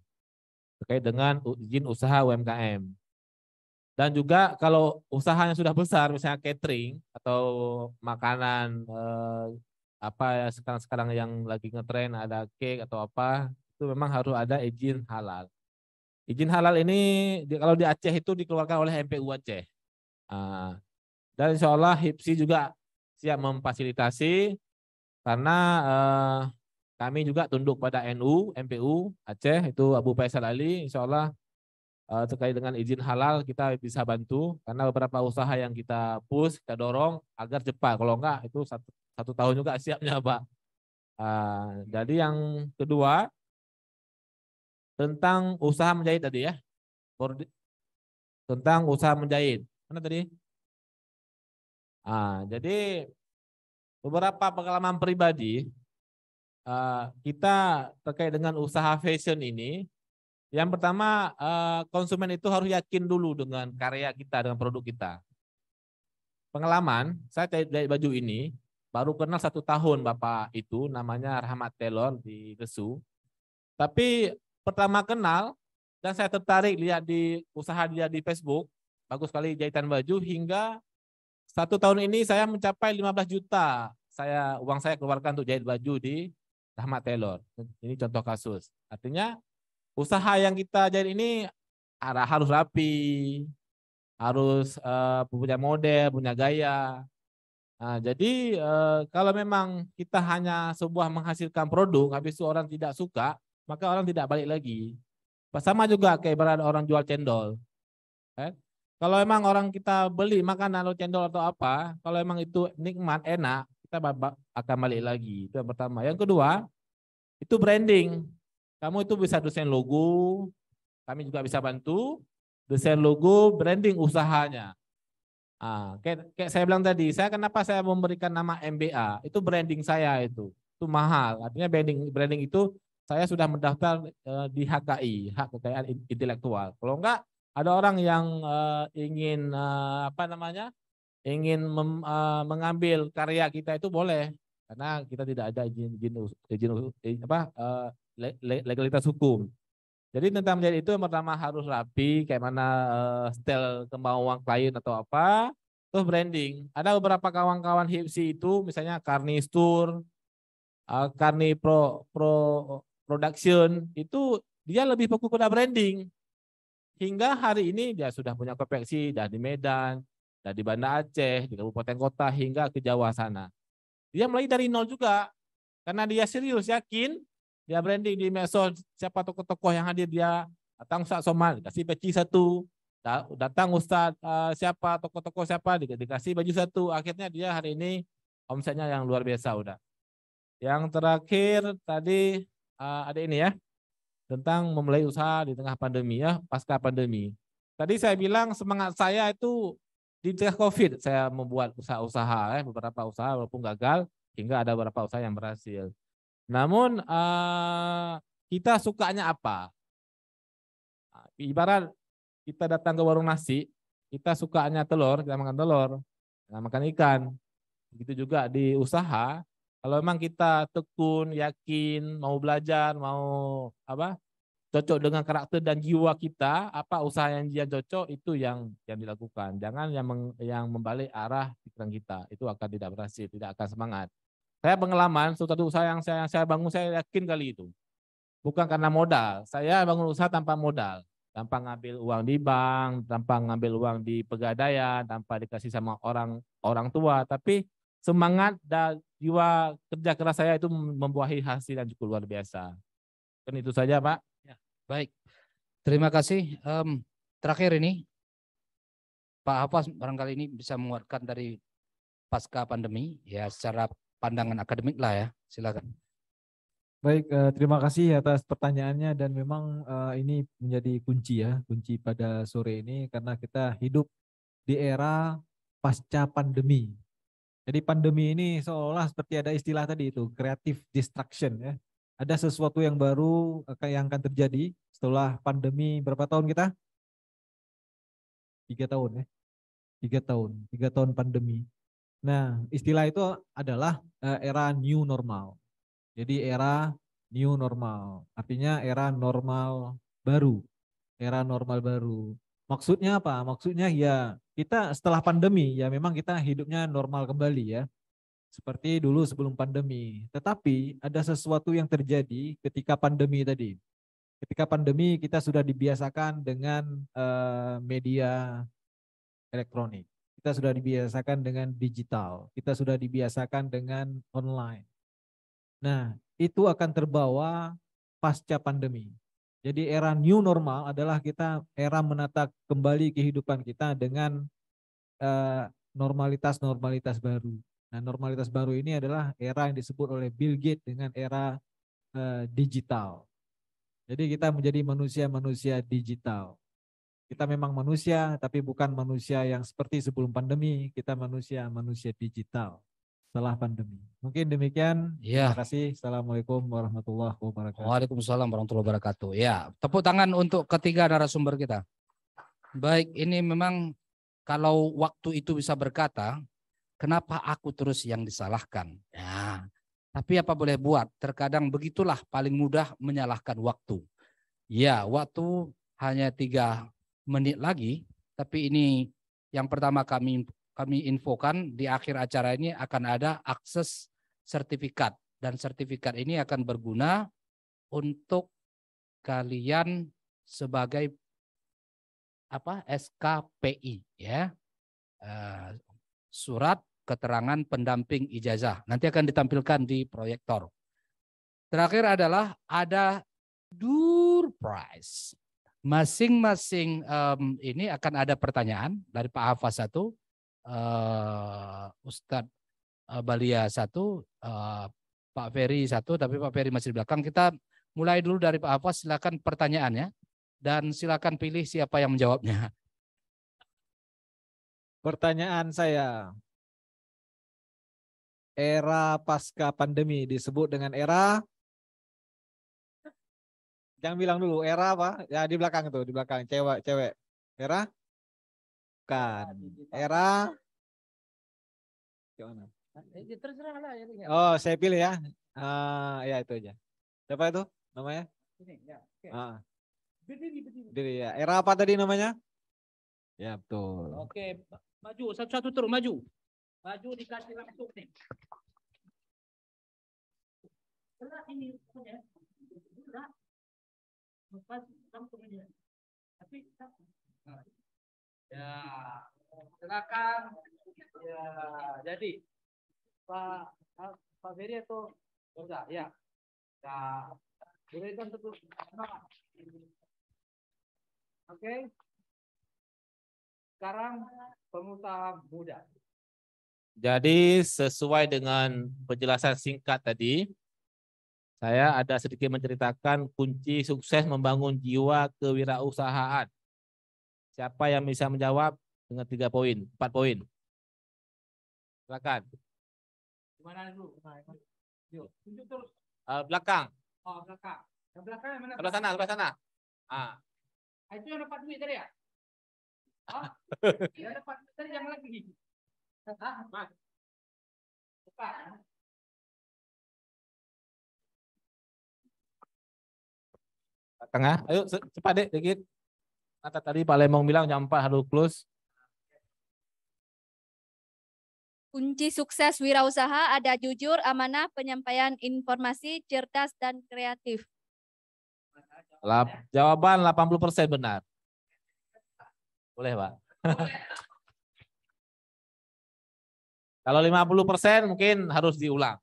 Terkait dengan izin usaha UMKM. Dan juga kalau usaha yang sudah besar, misalnya catering atau makanan eh, apa ya sekarang-sekarang yang lagi ngetren ada cake atau apa, itu memang harus ada izin halal. Izin halal ini di, kalau di Aceh itu dikeluarkan oleh MPU Aceh. Uh, dan insya Allah HIPSI juga siap memfasilitasi karena eh, kami juga tunduk pada NU, MPU, Aceh, itu Abu Faisal Ali, insya Allah eh, terkait dengan izin halal kita bisa bantu, karena beberapa usaha yang kita push, kita dorong agar cepat, kalau enggak itu satu, satu tahun juga siapnya Pak. Eh, jadi yang kedua, tentang usaha menjahit tadi ya, tentang usaha menjahit. Mana tadi? Ah, jadi beberapa pengalaman pribadi eh, kita terkait dengan usaha fashion ini. Yang pertama, eh, konsumen itu harus yakin dulu dengan karya kita, dengan produk kita. Pengalaman, saya dari baju ini, baru kenal satu tahun Bapak itu, namanya Rahmat Taylor di Gesu. Tapi pertama kenal, dan saya tertarik lihat di usaha dia di Facebook, bagus sekali jahitan baju, hingga satu tahun ini saya mencapai 15 juta. Saya uang saya keluarkan untuk jahit baju di Rahmat Taylor. Ini contoh kasus. Artinya usaha yang kita jahit ini harus rapi, harus uh, punya model, punya gaya. Nah, jadi uh, kalau memang kita hanya sebuah menghasilkan produk, habis itu orang tidak suka, maka orang tidak balik lagi. Sama juga kayak ibarat orang jual cendol. Eh? Kalau emang orang kita beli makanan atau cendol atau apa, kalau emang itu nikmat, enak, kita akan balik lagi. Itu yang pertama. Yang kedua, itu branding. Kamu itu bisa desain logo, kami juga bisa bantu. Desain logo, branding usahanya. Ah, kayak, kayak saya bilang tadi, saya kenapa saya memberikan nama MBA? Itu branding saya itu. Itu mahal. Artinya branding branding itu saya sudah mendaftar uh, di HKI, hak kekayaan intelektual. Kalau enggak, ada orang yang uh, ingin uh, apa namanya ingin mem, uh, mengambil karya kita itu boleh karena kita tidak ada izin izin, izin, izin apa uh, legalitas hukum jadi tentang menjadi itu yang pertama harus rapi kayak mana uh, style kemauan klien atau apa terus branding ada beberapa kawan-kawan HIPSI itu misalnya Karni uh, Karni Pro Pro Production itu dia lebih fokus pada branding Hingga hari ini dia sudah punya kopeksi di Medan, dah di Banda Aceh, di kabupaten kota hingga ke Jawa sana. Dia mulai dari nol juga. Karena dia serius yakin dia branding di medsos siapa tokoh-tokoh yang hadir dia datang Ustaz Somad dikasih peci satu datang Ustaz eh, siapa tokoh-tokoh siapa dikasih baju satu akhirnya dia hari ini omsetnya yang luar biasa udah yang terakhir tadi eh, ada ini ya tentang memulai usaha di tengah pandemi ya, pasca pandemi. Tadi saya bilang semangat saya itu di tengah COVID saya membuat usaha-usaha ya, beberapa usaha walaupun gagal hingga ada beberapa usaha yang berhasil. Namun eh, kita sukanya apa? Ibarat kita datang ke warung nasi, kita sukanya telur, kita makan telur, kita makan ikan. Begitu juga di usaha, kalau memang kita tekun, yakin, mau belajar, mau apa cocok dengan karakter dan jiwa kita, apa usaha yang dia cocok itu yang yang dilakukan. Jangan yang meng, yang membalik arah pikiran kita. Itu akan tidak berhasil, tidak akan semangat. Saya pengalaman suatu usaha yang saya yang saya bangun saya yakin kali itu. Bukan karena modal. Saya bangun usaha tanpa modal tanpa ngambil uang di bank, tanpa ngambil uang di pegadaian, tanpa dikasih sama orang orang tua, tapi semangat dan jiwa kerja keras saya itu membuahi hasil yang cukup luar biasa. Kan itu saja, Pak. Ya, baik. Terima kasih. Um, terakhir ini, Pak Hafaz barangkali ini bisa menguatkan dari pasca pandemi, ya secara pandangan akademik lah ya. Silakan. Baik, eh, terima kasih atas pertanyaannya dan memang eh, ini menjadi kunci ya, kunci pada sore ini karena kita hidup di era pasca pandemi jadi pandemi ini seolah seperti ada istilah tadi itu, creative destruction ya. Ada sesuatu yang baru eh, yang akan terjadi setelah pandemi berapa tahun kita? Tiga tahun ya. Tiga tahun, tiga tahun pandemi. Nah, istilah itu adalah eh, era new normal. Jadi era new normal, artinya era normal baru. Era normal baru. Maksudnya apa? Maksudnya ya kita setelah pandemi ya memang kita hidupnya normal kembali ya. Seperti dulu sebelum pandemi. Tetapi ada sesuatu yang terjadi ketika pandemi tadi. Ketika pandemi kita sudah dibiasakan dengan uh, media elektronik. Kita sudah dibiasakan dengan digital. Kita sudah dibiasakan dengan online. Nah, itu akan terbawa pasca pandemi. Jadi era new normal adalah kita era menata kembali kehidupan kita dengan eh, normalitas-normalitas baru. Nah, normalitas baru ini adalah era yang disebut oleh Bill Gates dengan era eh, digital. Jadi kita menjadi manusia-manusia digital. Kita memang manusia, tapi bukan manusia yang seperti sebelum pandemi. Kita manusia-manusia digital setelah pandemi. Mungkin demikian. Ya. Terima kasih. Assalamualaikum warahmatullahi wabarakatuh. Waalaikumsalam warahmatullahi wabarakatuh. Ya, tepuk tangan untuk ketiga narasumber kita. Baik, ini memang kalau waktu itu bisa berkata, kenapa aku terus yang disalahkan? Ya, tapi apa boleh buat, terkadang begitulah paling mudah menyalahkan waktu. Ya, waktu hanya tiga menit lagi, tapi ini yang pertama kami kami infokan di akhir acara ini akan ada akses sertifikat dan sertifikat ini akan berguna untuk kalian sebagai apa SKPI ya eh, surat keterangan pendamping ijazah nanti akan ditampilkan di proyektor terakhir adalah ada door prize masing-masing um, ini akan ada pertanyaan dari Pak hafaz satu uh, Ustadz uh, Balia satu, uh, Pak Ferry satu, tapi Pak Ferry masih di belakang. Kita mulai dulu dari Pak Hafaz, silakan pertanyaannya dan silakan pilih siapa yang menjawabnya. Pertanyaan saya, era pasca pandemi disebut dengan era Jangan bilang dulu era apa? Ya di belakang itu, di belakang cewek, cewek. Era? Bukan. Era gimana? Eh, ya, terserah lah ya. Oh, saya pilih ya. Ah, ya itu aja. Siapa itu namanya? Ini, ya. Okay. Ah. Berdiri, berdiri. ya. Era apa tadi namanya? Ya, betul. Oke, okay. maju satu-satu terus maju. Maju dikasih langsung nih. Setelah ini punya sudah lepas langsung aja. Tapi, Ya, silakan. Ya, jadi Pak Pak Ferry itu Berda? Ya. Ya, berikan satu Oke. Sekarang pengusaha muda. Jadi sesuai dengan penjelasan singkat tadi, saya ada sedikit menceritakan kunci sukses membangun jiwa kewirausahaan. Siapa yang bisa menjawab dengan tiga poin, empat poin? Silakan. Gimana dulu? tunjuk terus. Uh, belakang. Oh, belakang. Yang belakang yang mana? Sebelah sana, sebelah sana. Ah. ah itu yang dapat duit tadi ya? Ah, yang dapat duit tadi yang lagi. Ah, mas. Bukan. Tengah, ayo cepat deh dikit. Kata tadi Pak Lemong bilang jam 4 harus close. Kunci sukses wirausaha ada jujur, amanah, penyampaian informasi, cerdas, dan kreatif. Lap, jawaban 80% benar. Boleh, Pak. Kalau 50% mungkin harus diulang.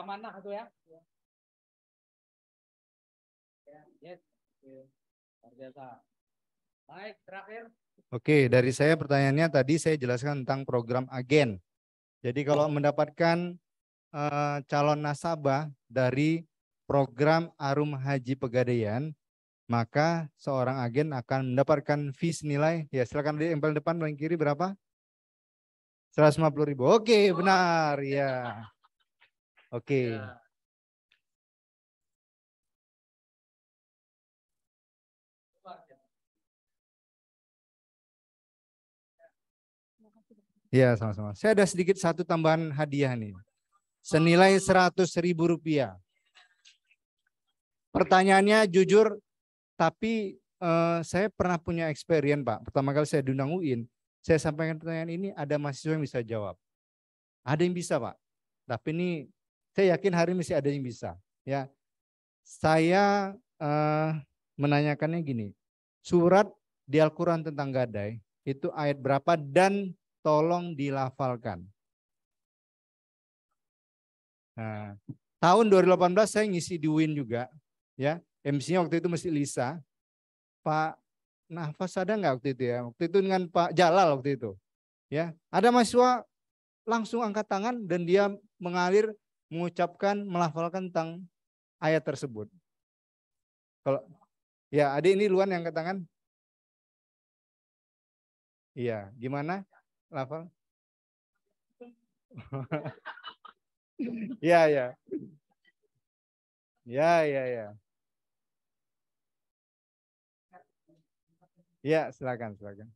amanah itu ya. yes. Ya, ya. Luar Baik, terakhir. Oke, dari saya pertanyaannya tadi saya jelaskan tentang program agen. Jadi kalau mendapatkan eh, calon nasabah dari program Arum Haji Pegadaian, maka seorang agen akan mendapatkan fee senilai ya silakan di empel depan paling kiri berapa? ribu. Oke, oh, benar ya. Oke. Okay. Ya. ya. sama-sama. Saya ada sedikit satu tambahan hadiah nih. Senilai seratus ribu rupiah. Pertanyaannya jujur, tapi uh, saya pernah punya experience, Pak. Pertama kali saya diundang UIN, saya sampaikan pertanyaan ini, ada mahasiswa yang bisa jawab. Ada yang bisa, Pak. Tapi ini saya yakin hari ini masih ada yang bisa. Ya, saya uh, menanyakannya gini, surat di Al-Quran tentang gadai itu ayat berapa dan tolong dilafalkan. Nah, tahun 2018 saya ngisi di Win juga, ya. MC-nya waktu itu masih Lisa, Pak Nafas ada nggak waktu itu ya? Waktu itu dengan Pak Jalal waktu itu, ya. Ada mahasiswa langsung angkat tangan dan dia mengalir mengucapkan, melafalkan tentang ayat tersebut. Kalau ya ada ini luan yang katakan tangan. Iya, gimana? Lafal? ya, ya. Ya, ya, ya. Ya, silakan, silakan.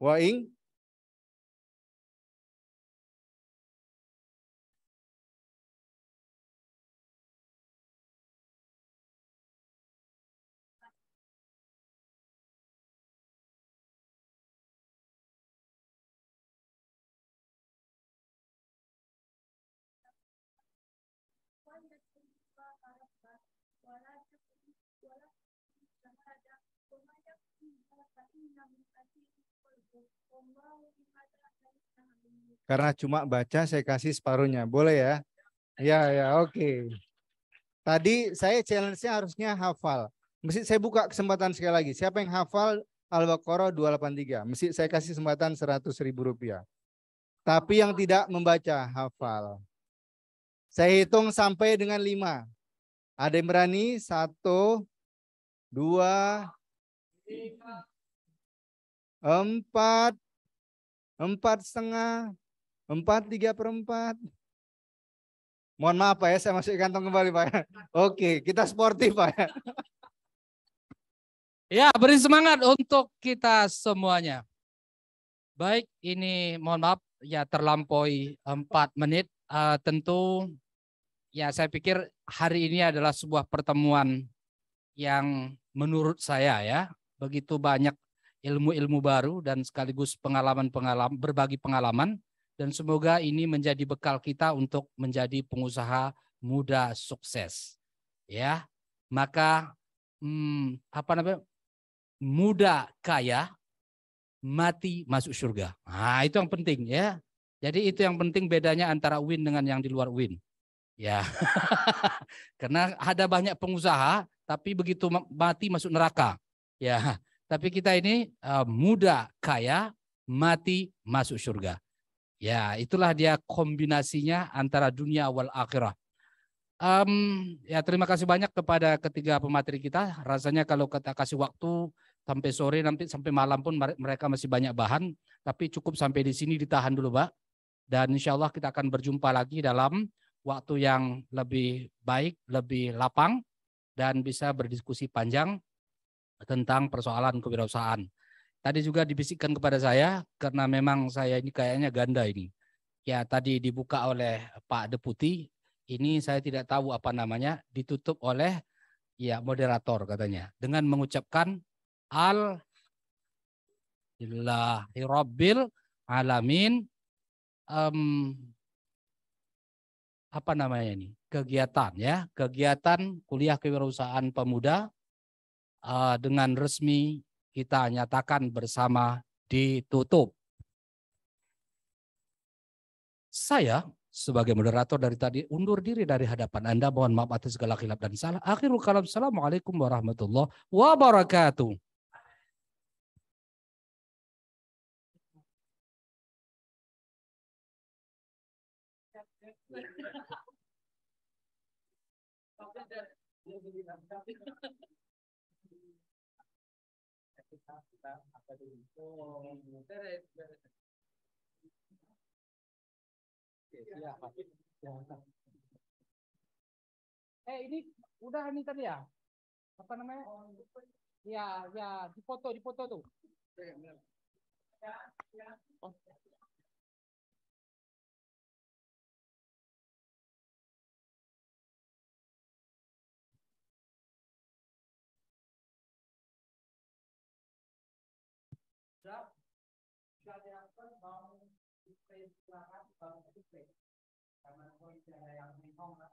Wa Karena cuma baca saya kasih separuhnya. Boleh ya? Ya, ya, oke. Okay. Tadi saya challenge-nya harusnya hafal. Mesti saya buka kesempatan sekali lagi. Siapa yang hafal Al-Baqarah 283? Mesti saya kasih kesempatan 100 ribu rupiah. Tapi yang tidak membaca, hafal. Saya hitung sampai dengan 5. Ada yang berani? 1, 2, 3 empat, empat setengah, empat tiga perempat. Mohon maaf Pak ya, saya masuk kantong kembali Pak ya. Oke, kita sportif Pak ya. Ya, beri semangat untuk kita semuanya. Baik, ini mohon maaf ya terlampaui empat menit. Uh, tentu ya saya pikir hari ini adalah sebuah pertemuan yang menurut saya ya begitu banyak ilmu-ilmu baru dan sekaligus pengalaman-pengalaman berbagi pengalaman dan semoga ini menjadi bekal kita untuk menjadi pengusaha muda sukses. Ya. Maka hmm, apa namanya? muda kaya mati masuk surga. Nah, itu yang penting ya. Jadi itu yang penting bedanya antara win dengan yang di luar win. Ya. Karena ada banyak pengusaha tapi begitu mati masuk neraka. Ya. Tapi kita ini uh, muda, kaya, mati, masuk surga. Ya, itulah dia kombinasinya antara dunia wal akhirah. Um, ya terima kasih banyak kepada ketiga pemateri kita. Rasanya kalau kita kasih waktu sampai sore nanti sampai malam pun mereka masih banyak bahan. Tapi cukup sampai di sini ditahan dulu, Pak. Dan insya Allah kita akan berjumpa lagi dalam waktu yang lebih baik, lebih lapang dan bisa berdiskusi panjang tentang persoalan kewirausahaan. Tadi juga dibisikkan kepada saya karena memang saya ini kayaknya ganda ini. Ya tadi dibuka oleh Pak Deputi, ini saya tidak tahu apa namanya, ditutup oleh ya moderator katanya dengan mengucapkan al Robbil alamin um, apa namanya ini kegiatan ya kegiatan kuliah kewirausahaan pemuda uh, dengan resmi kita nyatakan bersama ditutup. Saya sebagai moderator dari tadi undur diri dari hadapan Anda. Mohon maaf atas segala khilaf dan salah. Akhirul kalam. Assalamualaikum warahmatullahi wabarakatuh. Thank you oh Eh ini udah nih tadi ya? Apa namanya? Oh, ya, ya, di dipoto, dipoto tuh. Oh. ครับตอนที่เสร็จแต่มันคนจะอะไรยังในห้องครับ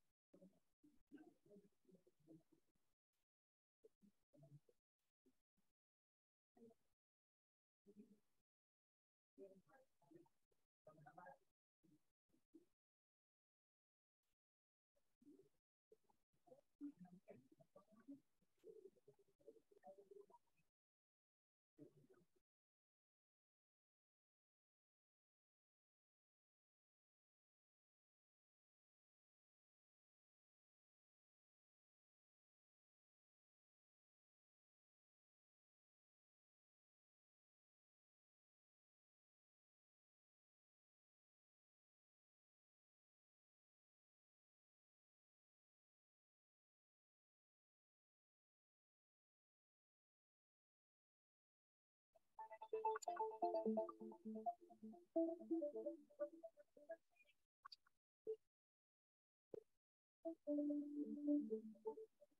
Thank you.